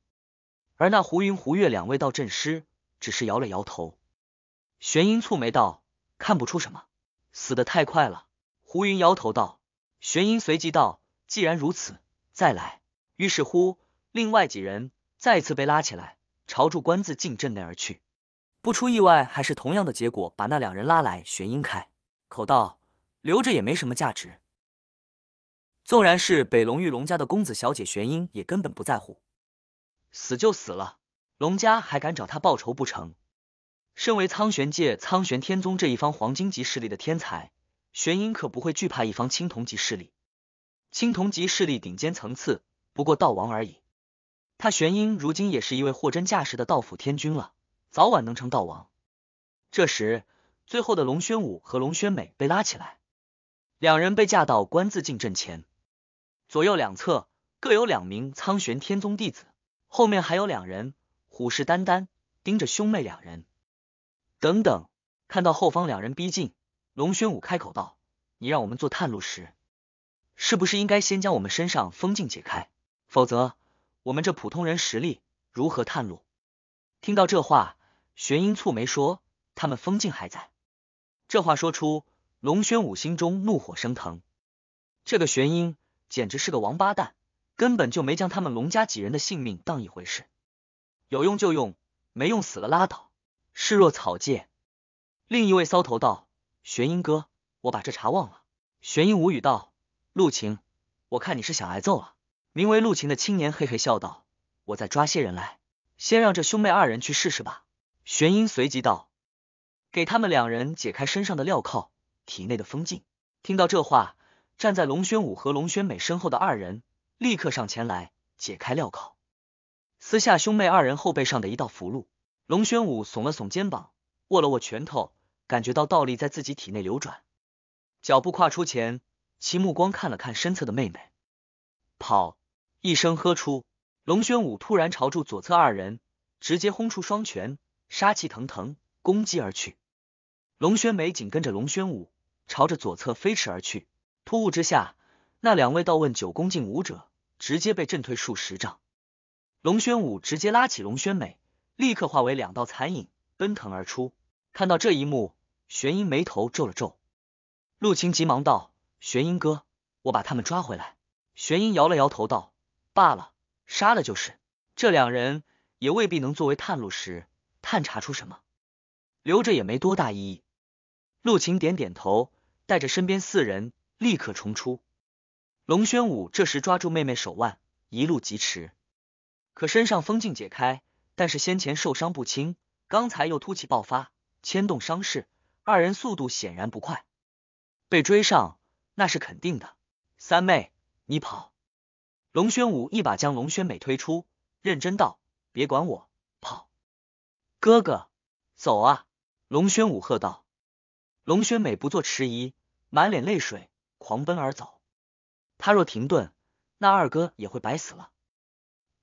而那胡云胡月两位道阵师只是摇了摇头。玄英蹙眉道：“看不出什么，死得太快了。”胡云摇头道：“玄英随即道：‘既然如此，再来。’于是乎，另外几人再次被拉起来，朝住关字进阵内而去。不出意外，还是同样的结果，把那两人拉来。玄英开口道：‘留着也没什么价值。纵然是北龙玉龙家的公子小姐，玄英也根本不在乎，死就死了，龙家还敢找他报仇不成？’”身为苍玄界苍玄天宗这一方黄金级势力的天才，玄英可不会惧怕一方青铜级势力。青铜级势力顶尖层次不过道王而已，他玄英如今也是一位货真价实的道府天君了，早晚能成道王。这时，最后的龙轩武和龙轩美被拉起来，两人被架到观字镜阵前，左右两侧各有两名苍玄天宗弟子，后面还有两人虎视眈眈盯着兄妹两人。等等，看到后方两人逼近，龙宣武开口道：“你让我们做探路时，是不是应该先将我们身上封禁解开？否则，我们这普通人实力如何探路？”听到这话，玄英蹙眉说：“他们封禁还在。”这话说出，龙宣武心中怒火升腾。这个玄英简直是个王八蛋，根本就没将他们龙家几人的性命当一回事。有用就用，没用死了拉倒。视若草芥。另一位骚头道：“玄英哥，我把这茶忘了。”玄英无语道：“陆晴，我看你是想挨揍了。”名为陆晴的青年嘿嘿笑道：“我再抓些人来，先让这兄妹二人去试试吧。”玄英随即道：“给他们两人解开身上的镣铐，体内的封禁。”听到这话，站在龙轩武和龙轩美身后的二人立刻上前来解开镣铐，撕下兄妹二人后背上的一道符箓。龙宣武耸了耸肩膀，握了握拳头，感觉到倒立在自己体内流转，脚步跨出前，其目光看了看身侧的妹妹，跑一声喝出，龙宣武突然朝住左侧二人，直接轰出双拳，杀气腾腾攻击而去。龙轩美紧跟着龙宣武，朝着左侧飞驰而去。突兀之下，那两位道问九宫境武者直接被震退数十丈。龙宣武直接拉起龙轩美。立刻化为两道残影奔腾而出。看到这一幕，玄英眉头皱了皱。陆晴急忙道：“玄英哥，我把他们抓回来。”玄英摇了摇头道：“罢了，杀了就是。这两人也未必能作为探路时探查出什么，留着也没多大意义。”陆晴点点头，带着身边四人立刻冲出。龙轩武这时抓住妹妹手腕，一路疾驰，可身上封禁解开。但是先前受伤不轻，刚才又突起爆发，牵动伤势，二人速度显然不快，被追上那是肯定的。三妹，你跑！龙轩武一把将龙轩美推出，认真道：“别管我，跑！”哥哥，走啊！”龙轩武喝道。龙轩美不做迟疑，满脸泪水，狂奔而走。他若停顿，那二哥也会白死了。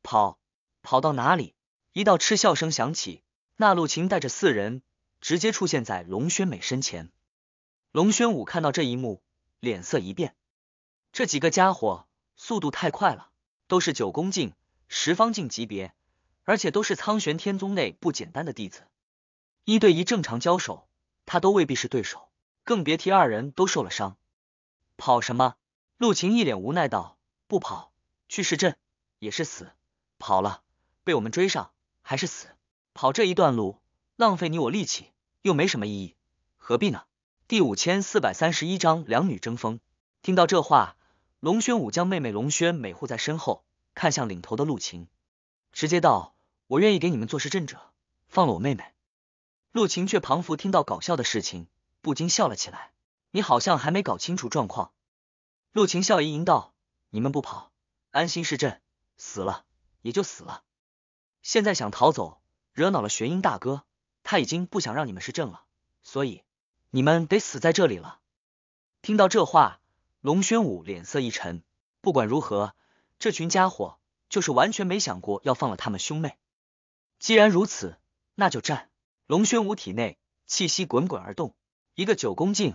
跑，跑到哪里？一道嗤笑声响起，那陆琴带着四人直接出现在龙轩美身前。龙轩武看到这一幕，脸色一变。这几个家伙速度太快了，都是九宫境、十方境级别，而且都是苍玄天宗内不简单的弟子。一对一正常交手，他都未必是对手，更别提二人都受了伤。跑什么？陆晴一脸无奈道：“不跑，去市镇也是死；跑了，被我们追上。”还是死跑这一段路，浪费你我力气，又没什么意义，何必呢？第五千四百三十一章两女争锋。听到这话，龙轩武将妹妹龙轩美护在身后，看向领头的陆晴，直接道：“我愿意给你们做是阵者，放了我妹妹。”陆晴却彷佛听到搞笑的事情，不禁笑了起来。你好像还没搞清楚状况。陆晴笑吟吟道：“你们不跑，安心是朕，死了也就死了。”现在想逃走，惹恼了玄英大哥，他已经不想让你们是朕了，所以你们得死在这里了。听到这话，龙宣武脸色一沉。不管如何，这群家伙就是完全没想过要放了他们兄妹。既然如此，那就战！龙宣武体内气息滚滚而动，一个九宫镜，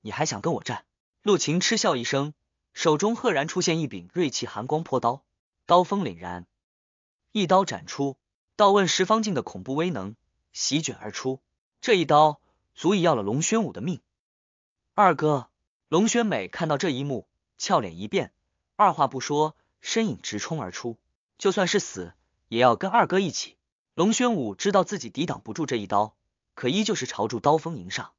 你还想跟我战？陆晴嗤笑一声，手中赫然出现一柄锐气寒光破刀，刀锋凛然。一刀斩出，倒问十方镜的恐怖威能席卷而出，这一刀足以要了龙轩武的命。二哥龙轩美看到这一幕，俏脸一变，二话不说，身影直冲而出，就算是死，也要跟二哥一起。龙轩武知道自己抵挡不住这一刀，可依旧是朝住刀锋迎上。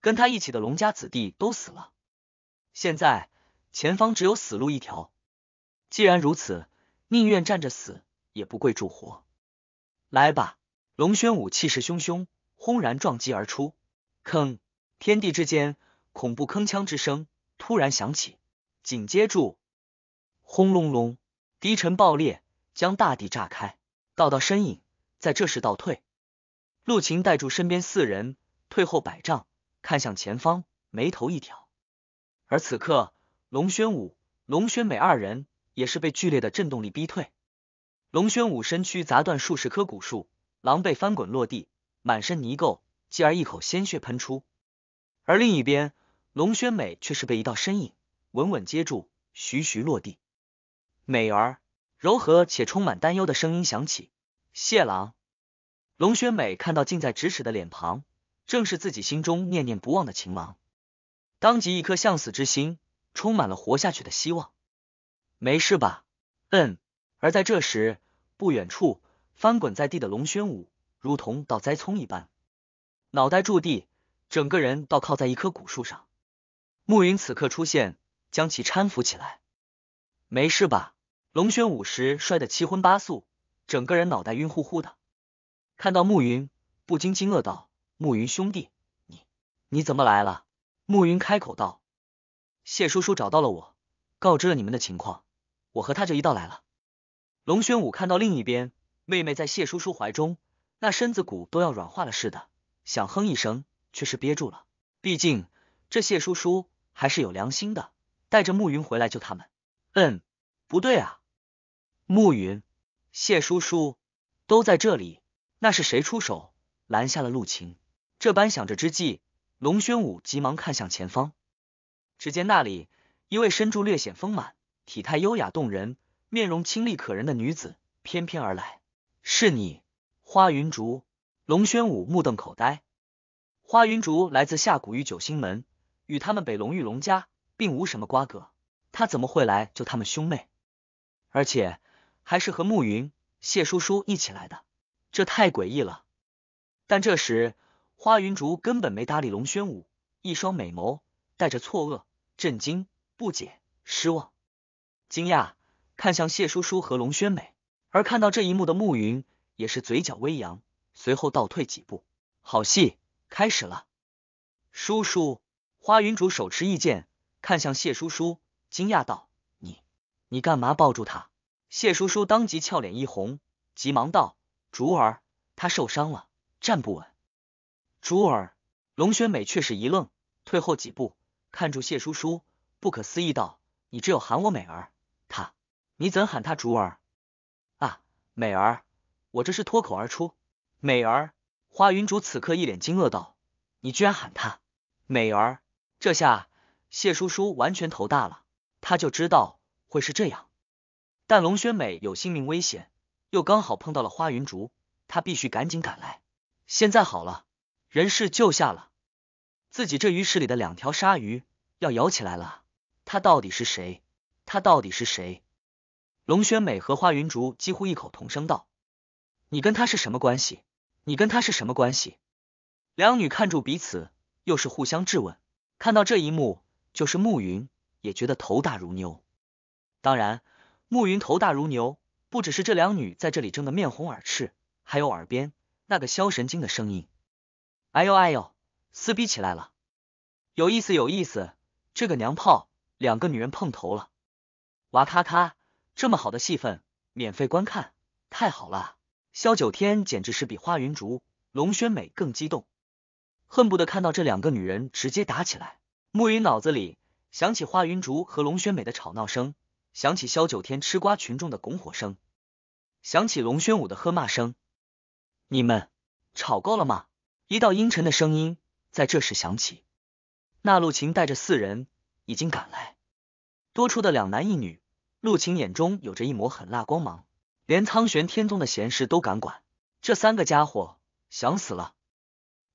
跟他一起的龙家子弟都死了，现在前方只有死路一条，既然如此，宁愿站着死。也不跪助活，来吧！龙宣武气势汹汹，轰然撞击而出。吭！天地之间，恐怖铿锵之声突然响起，紧接住，轰隆隆，低沉爆裂，将大地炸开。道道身影在这时倒退。陆秦带住身边四人退后百丈，看向前方，眉头一挑。而此刻，龙宣武、龙宣美二人也是被剧烈的震动力逼退。龙轩武身躯砸断数十棵古树，狼狈翻滚落地，满身泥垢，继而一口鲜血喷出。而另一边，龙轩美却是被一道身影稳稳接住，徐徐落地。美儿柔和且充满担忧的声音响起：“谢狼。”龙轩美看到近在咫尺的脸庞，正是自己心中念念不忘的情郎，当即一颗向死之心充满了活下去的希望。没事吧？嗯。而在这时，不远处翻滚在地的龙轩武如同倒栽葱一般，脑袋着地，整个人倒靠在一棵古树上。暮云此刻出现，将其搀扶起来。没事吧？龙轩武时摔得七荤八素，整个人脑袋晕乎乎的。看到暮云，不禁惊愕道：“暮云兄弟，你你怎么来了？”暮云开口道：“谢叔叔找到了我，告知了你们的情况，我和他就一道来了。”龙玄武看到另一边妹妹在谢叔叔怀中，那身子骨都要软化了似的，想哼一声，却是憋住了。毕竟这谢叔叔还是有良心的，带着暮云回来救他们。嗯，不对啊，暮云、谢叔叔都在这里，那是谁出手拦下了陆晴？这般想着之际，龙玄武急忙看向前方，只见那里一位身柱略显丰满，体态优雅动人。面容清丽可人的女子翩翩而来，是你，花云竹。龙轩武目瞪口呆。花云竹来自下古域九星门，与他们北龙域龙家并无什么瓜葛，他怎么会来救他们兄妹？而且还是和慕云、谢叔叔一起来的，这太诡异了。但这时，花云竹根本没搭理龙轩武，一双美眸带着错愕、震惊、不解、失望、惊讶。看向谢叔叔和龙轩美，而看到这一幕的暮云也是嘴角微扬，随后倒退几步。好戏开始了。叔叔，花云主手持一剑，看向谢叔叔，惊讶道：“你，你干嘛抱住他？”谢叔叔当即俏脸一红，急忙道：“竹儿，他受伤了，站不稳。”竹儿，龙轩美却是一愣，退后几步，看住谢叔叔，不可思议道：“你只有喊我美儿。”你怎喊他竹儿啊？美儿，我这是脱口而出。美儿，花云竹此刻一脸惊愕道：“你居然喊他美儿！”这下谢叔叔完全头大了。他就知道会是这样，但龙轩美有性命危险，又刚好碰到了花云竹，他必须赶紧赶来。现在好了，人是救下了，自己这鱼池里的两条鲨鱼要咬起来了。他到底是谁？他到底是谁？龙轩美和花云竹几乎异口同声道：“你跟他是什么关系？你跟他是什么关系？”两女看住彼此，又是互相质问。看到这一幕，就是慕云也觉得头大如牛。当然，暮云头大如牛，不只是这两女在这里争得面红耳赤，还有耳边那个萧神经的声音：“哎呦哎呦，撕逼起来了，有意思有意思，这个娘炮，两个女人碰头了，哇咔咔。”这么好的戏份，免费观看，太好了！萧九天简直是比花云竹、龙轩美更激动，恨不得看到这两个女人直接打起来。暮云脑子里想起花云竹和龙轩美的吵闹声，想起萧九天吃瓜群众的拱火声，想起龙轩武的喝骂声。你们吵够了吗？一道阴沉的声音在这时响起。那陆晴带着四人已经赶来，多出的两男一女。陆晴眼中有着一抹狠辣光芒，连苍玄天宗的闲事都敢管。这三个家伙，想死了，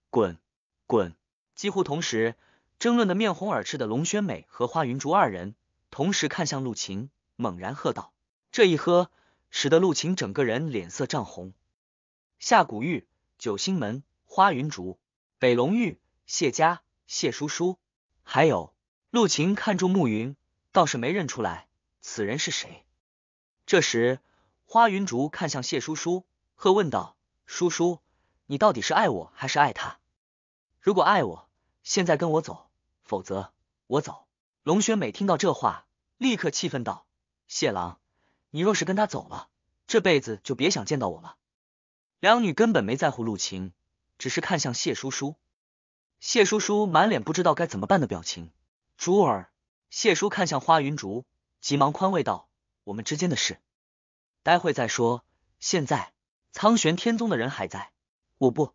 滚！滚！几乎同时，争论的面红耳赤的龙轩美和花云竹二人，同时看向陆晴，猛然喝道。这一喝，使得陆晴整个人脸色涨红。夏古玉、九星门、花云竹、北龙玉、谢家、谢叔叔，还有陆晴看住暮云，倒是没认出来。此人是谁？这时，花云竹看向谢叔叔，喝问道：“叔叔，你到底是爱我还是爱他？如果爱我，现在跟我走；否则，我走。”龙雪美听到这话，立刻气愤道：“谢郎，你若是跟他走了，这辈子就别想见到我了。”两女根本没在乎陆晴，只是看向谢叔叔。谢叔叔满脸不知道该怎么办的表情。珠儿，谢叔看向花云竹。急忙宽慰道：“我们之间的事，待会再说。现在，苍玄天宗的人还在。”我不，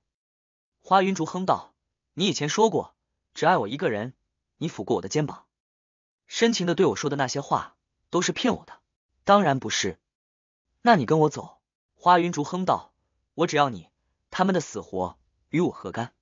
花云竹哼道：“你以前说过只爱我一个人，你抚过我的肩膀，深情的对我说的那些话，都是骗我的。当然不是。那你跟我走。”花云竹哼道：“我只要你，他们的死活与我何干？”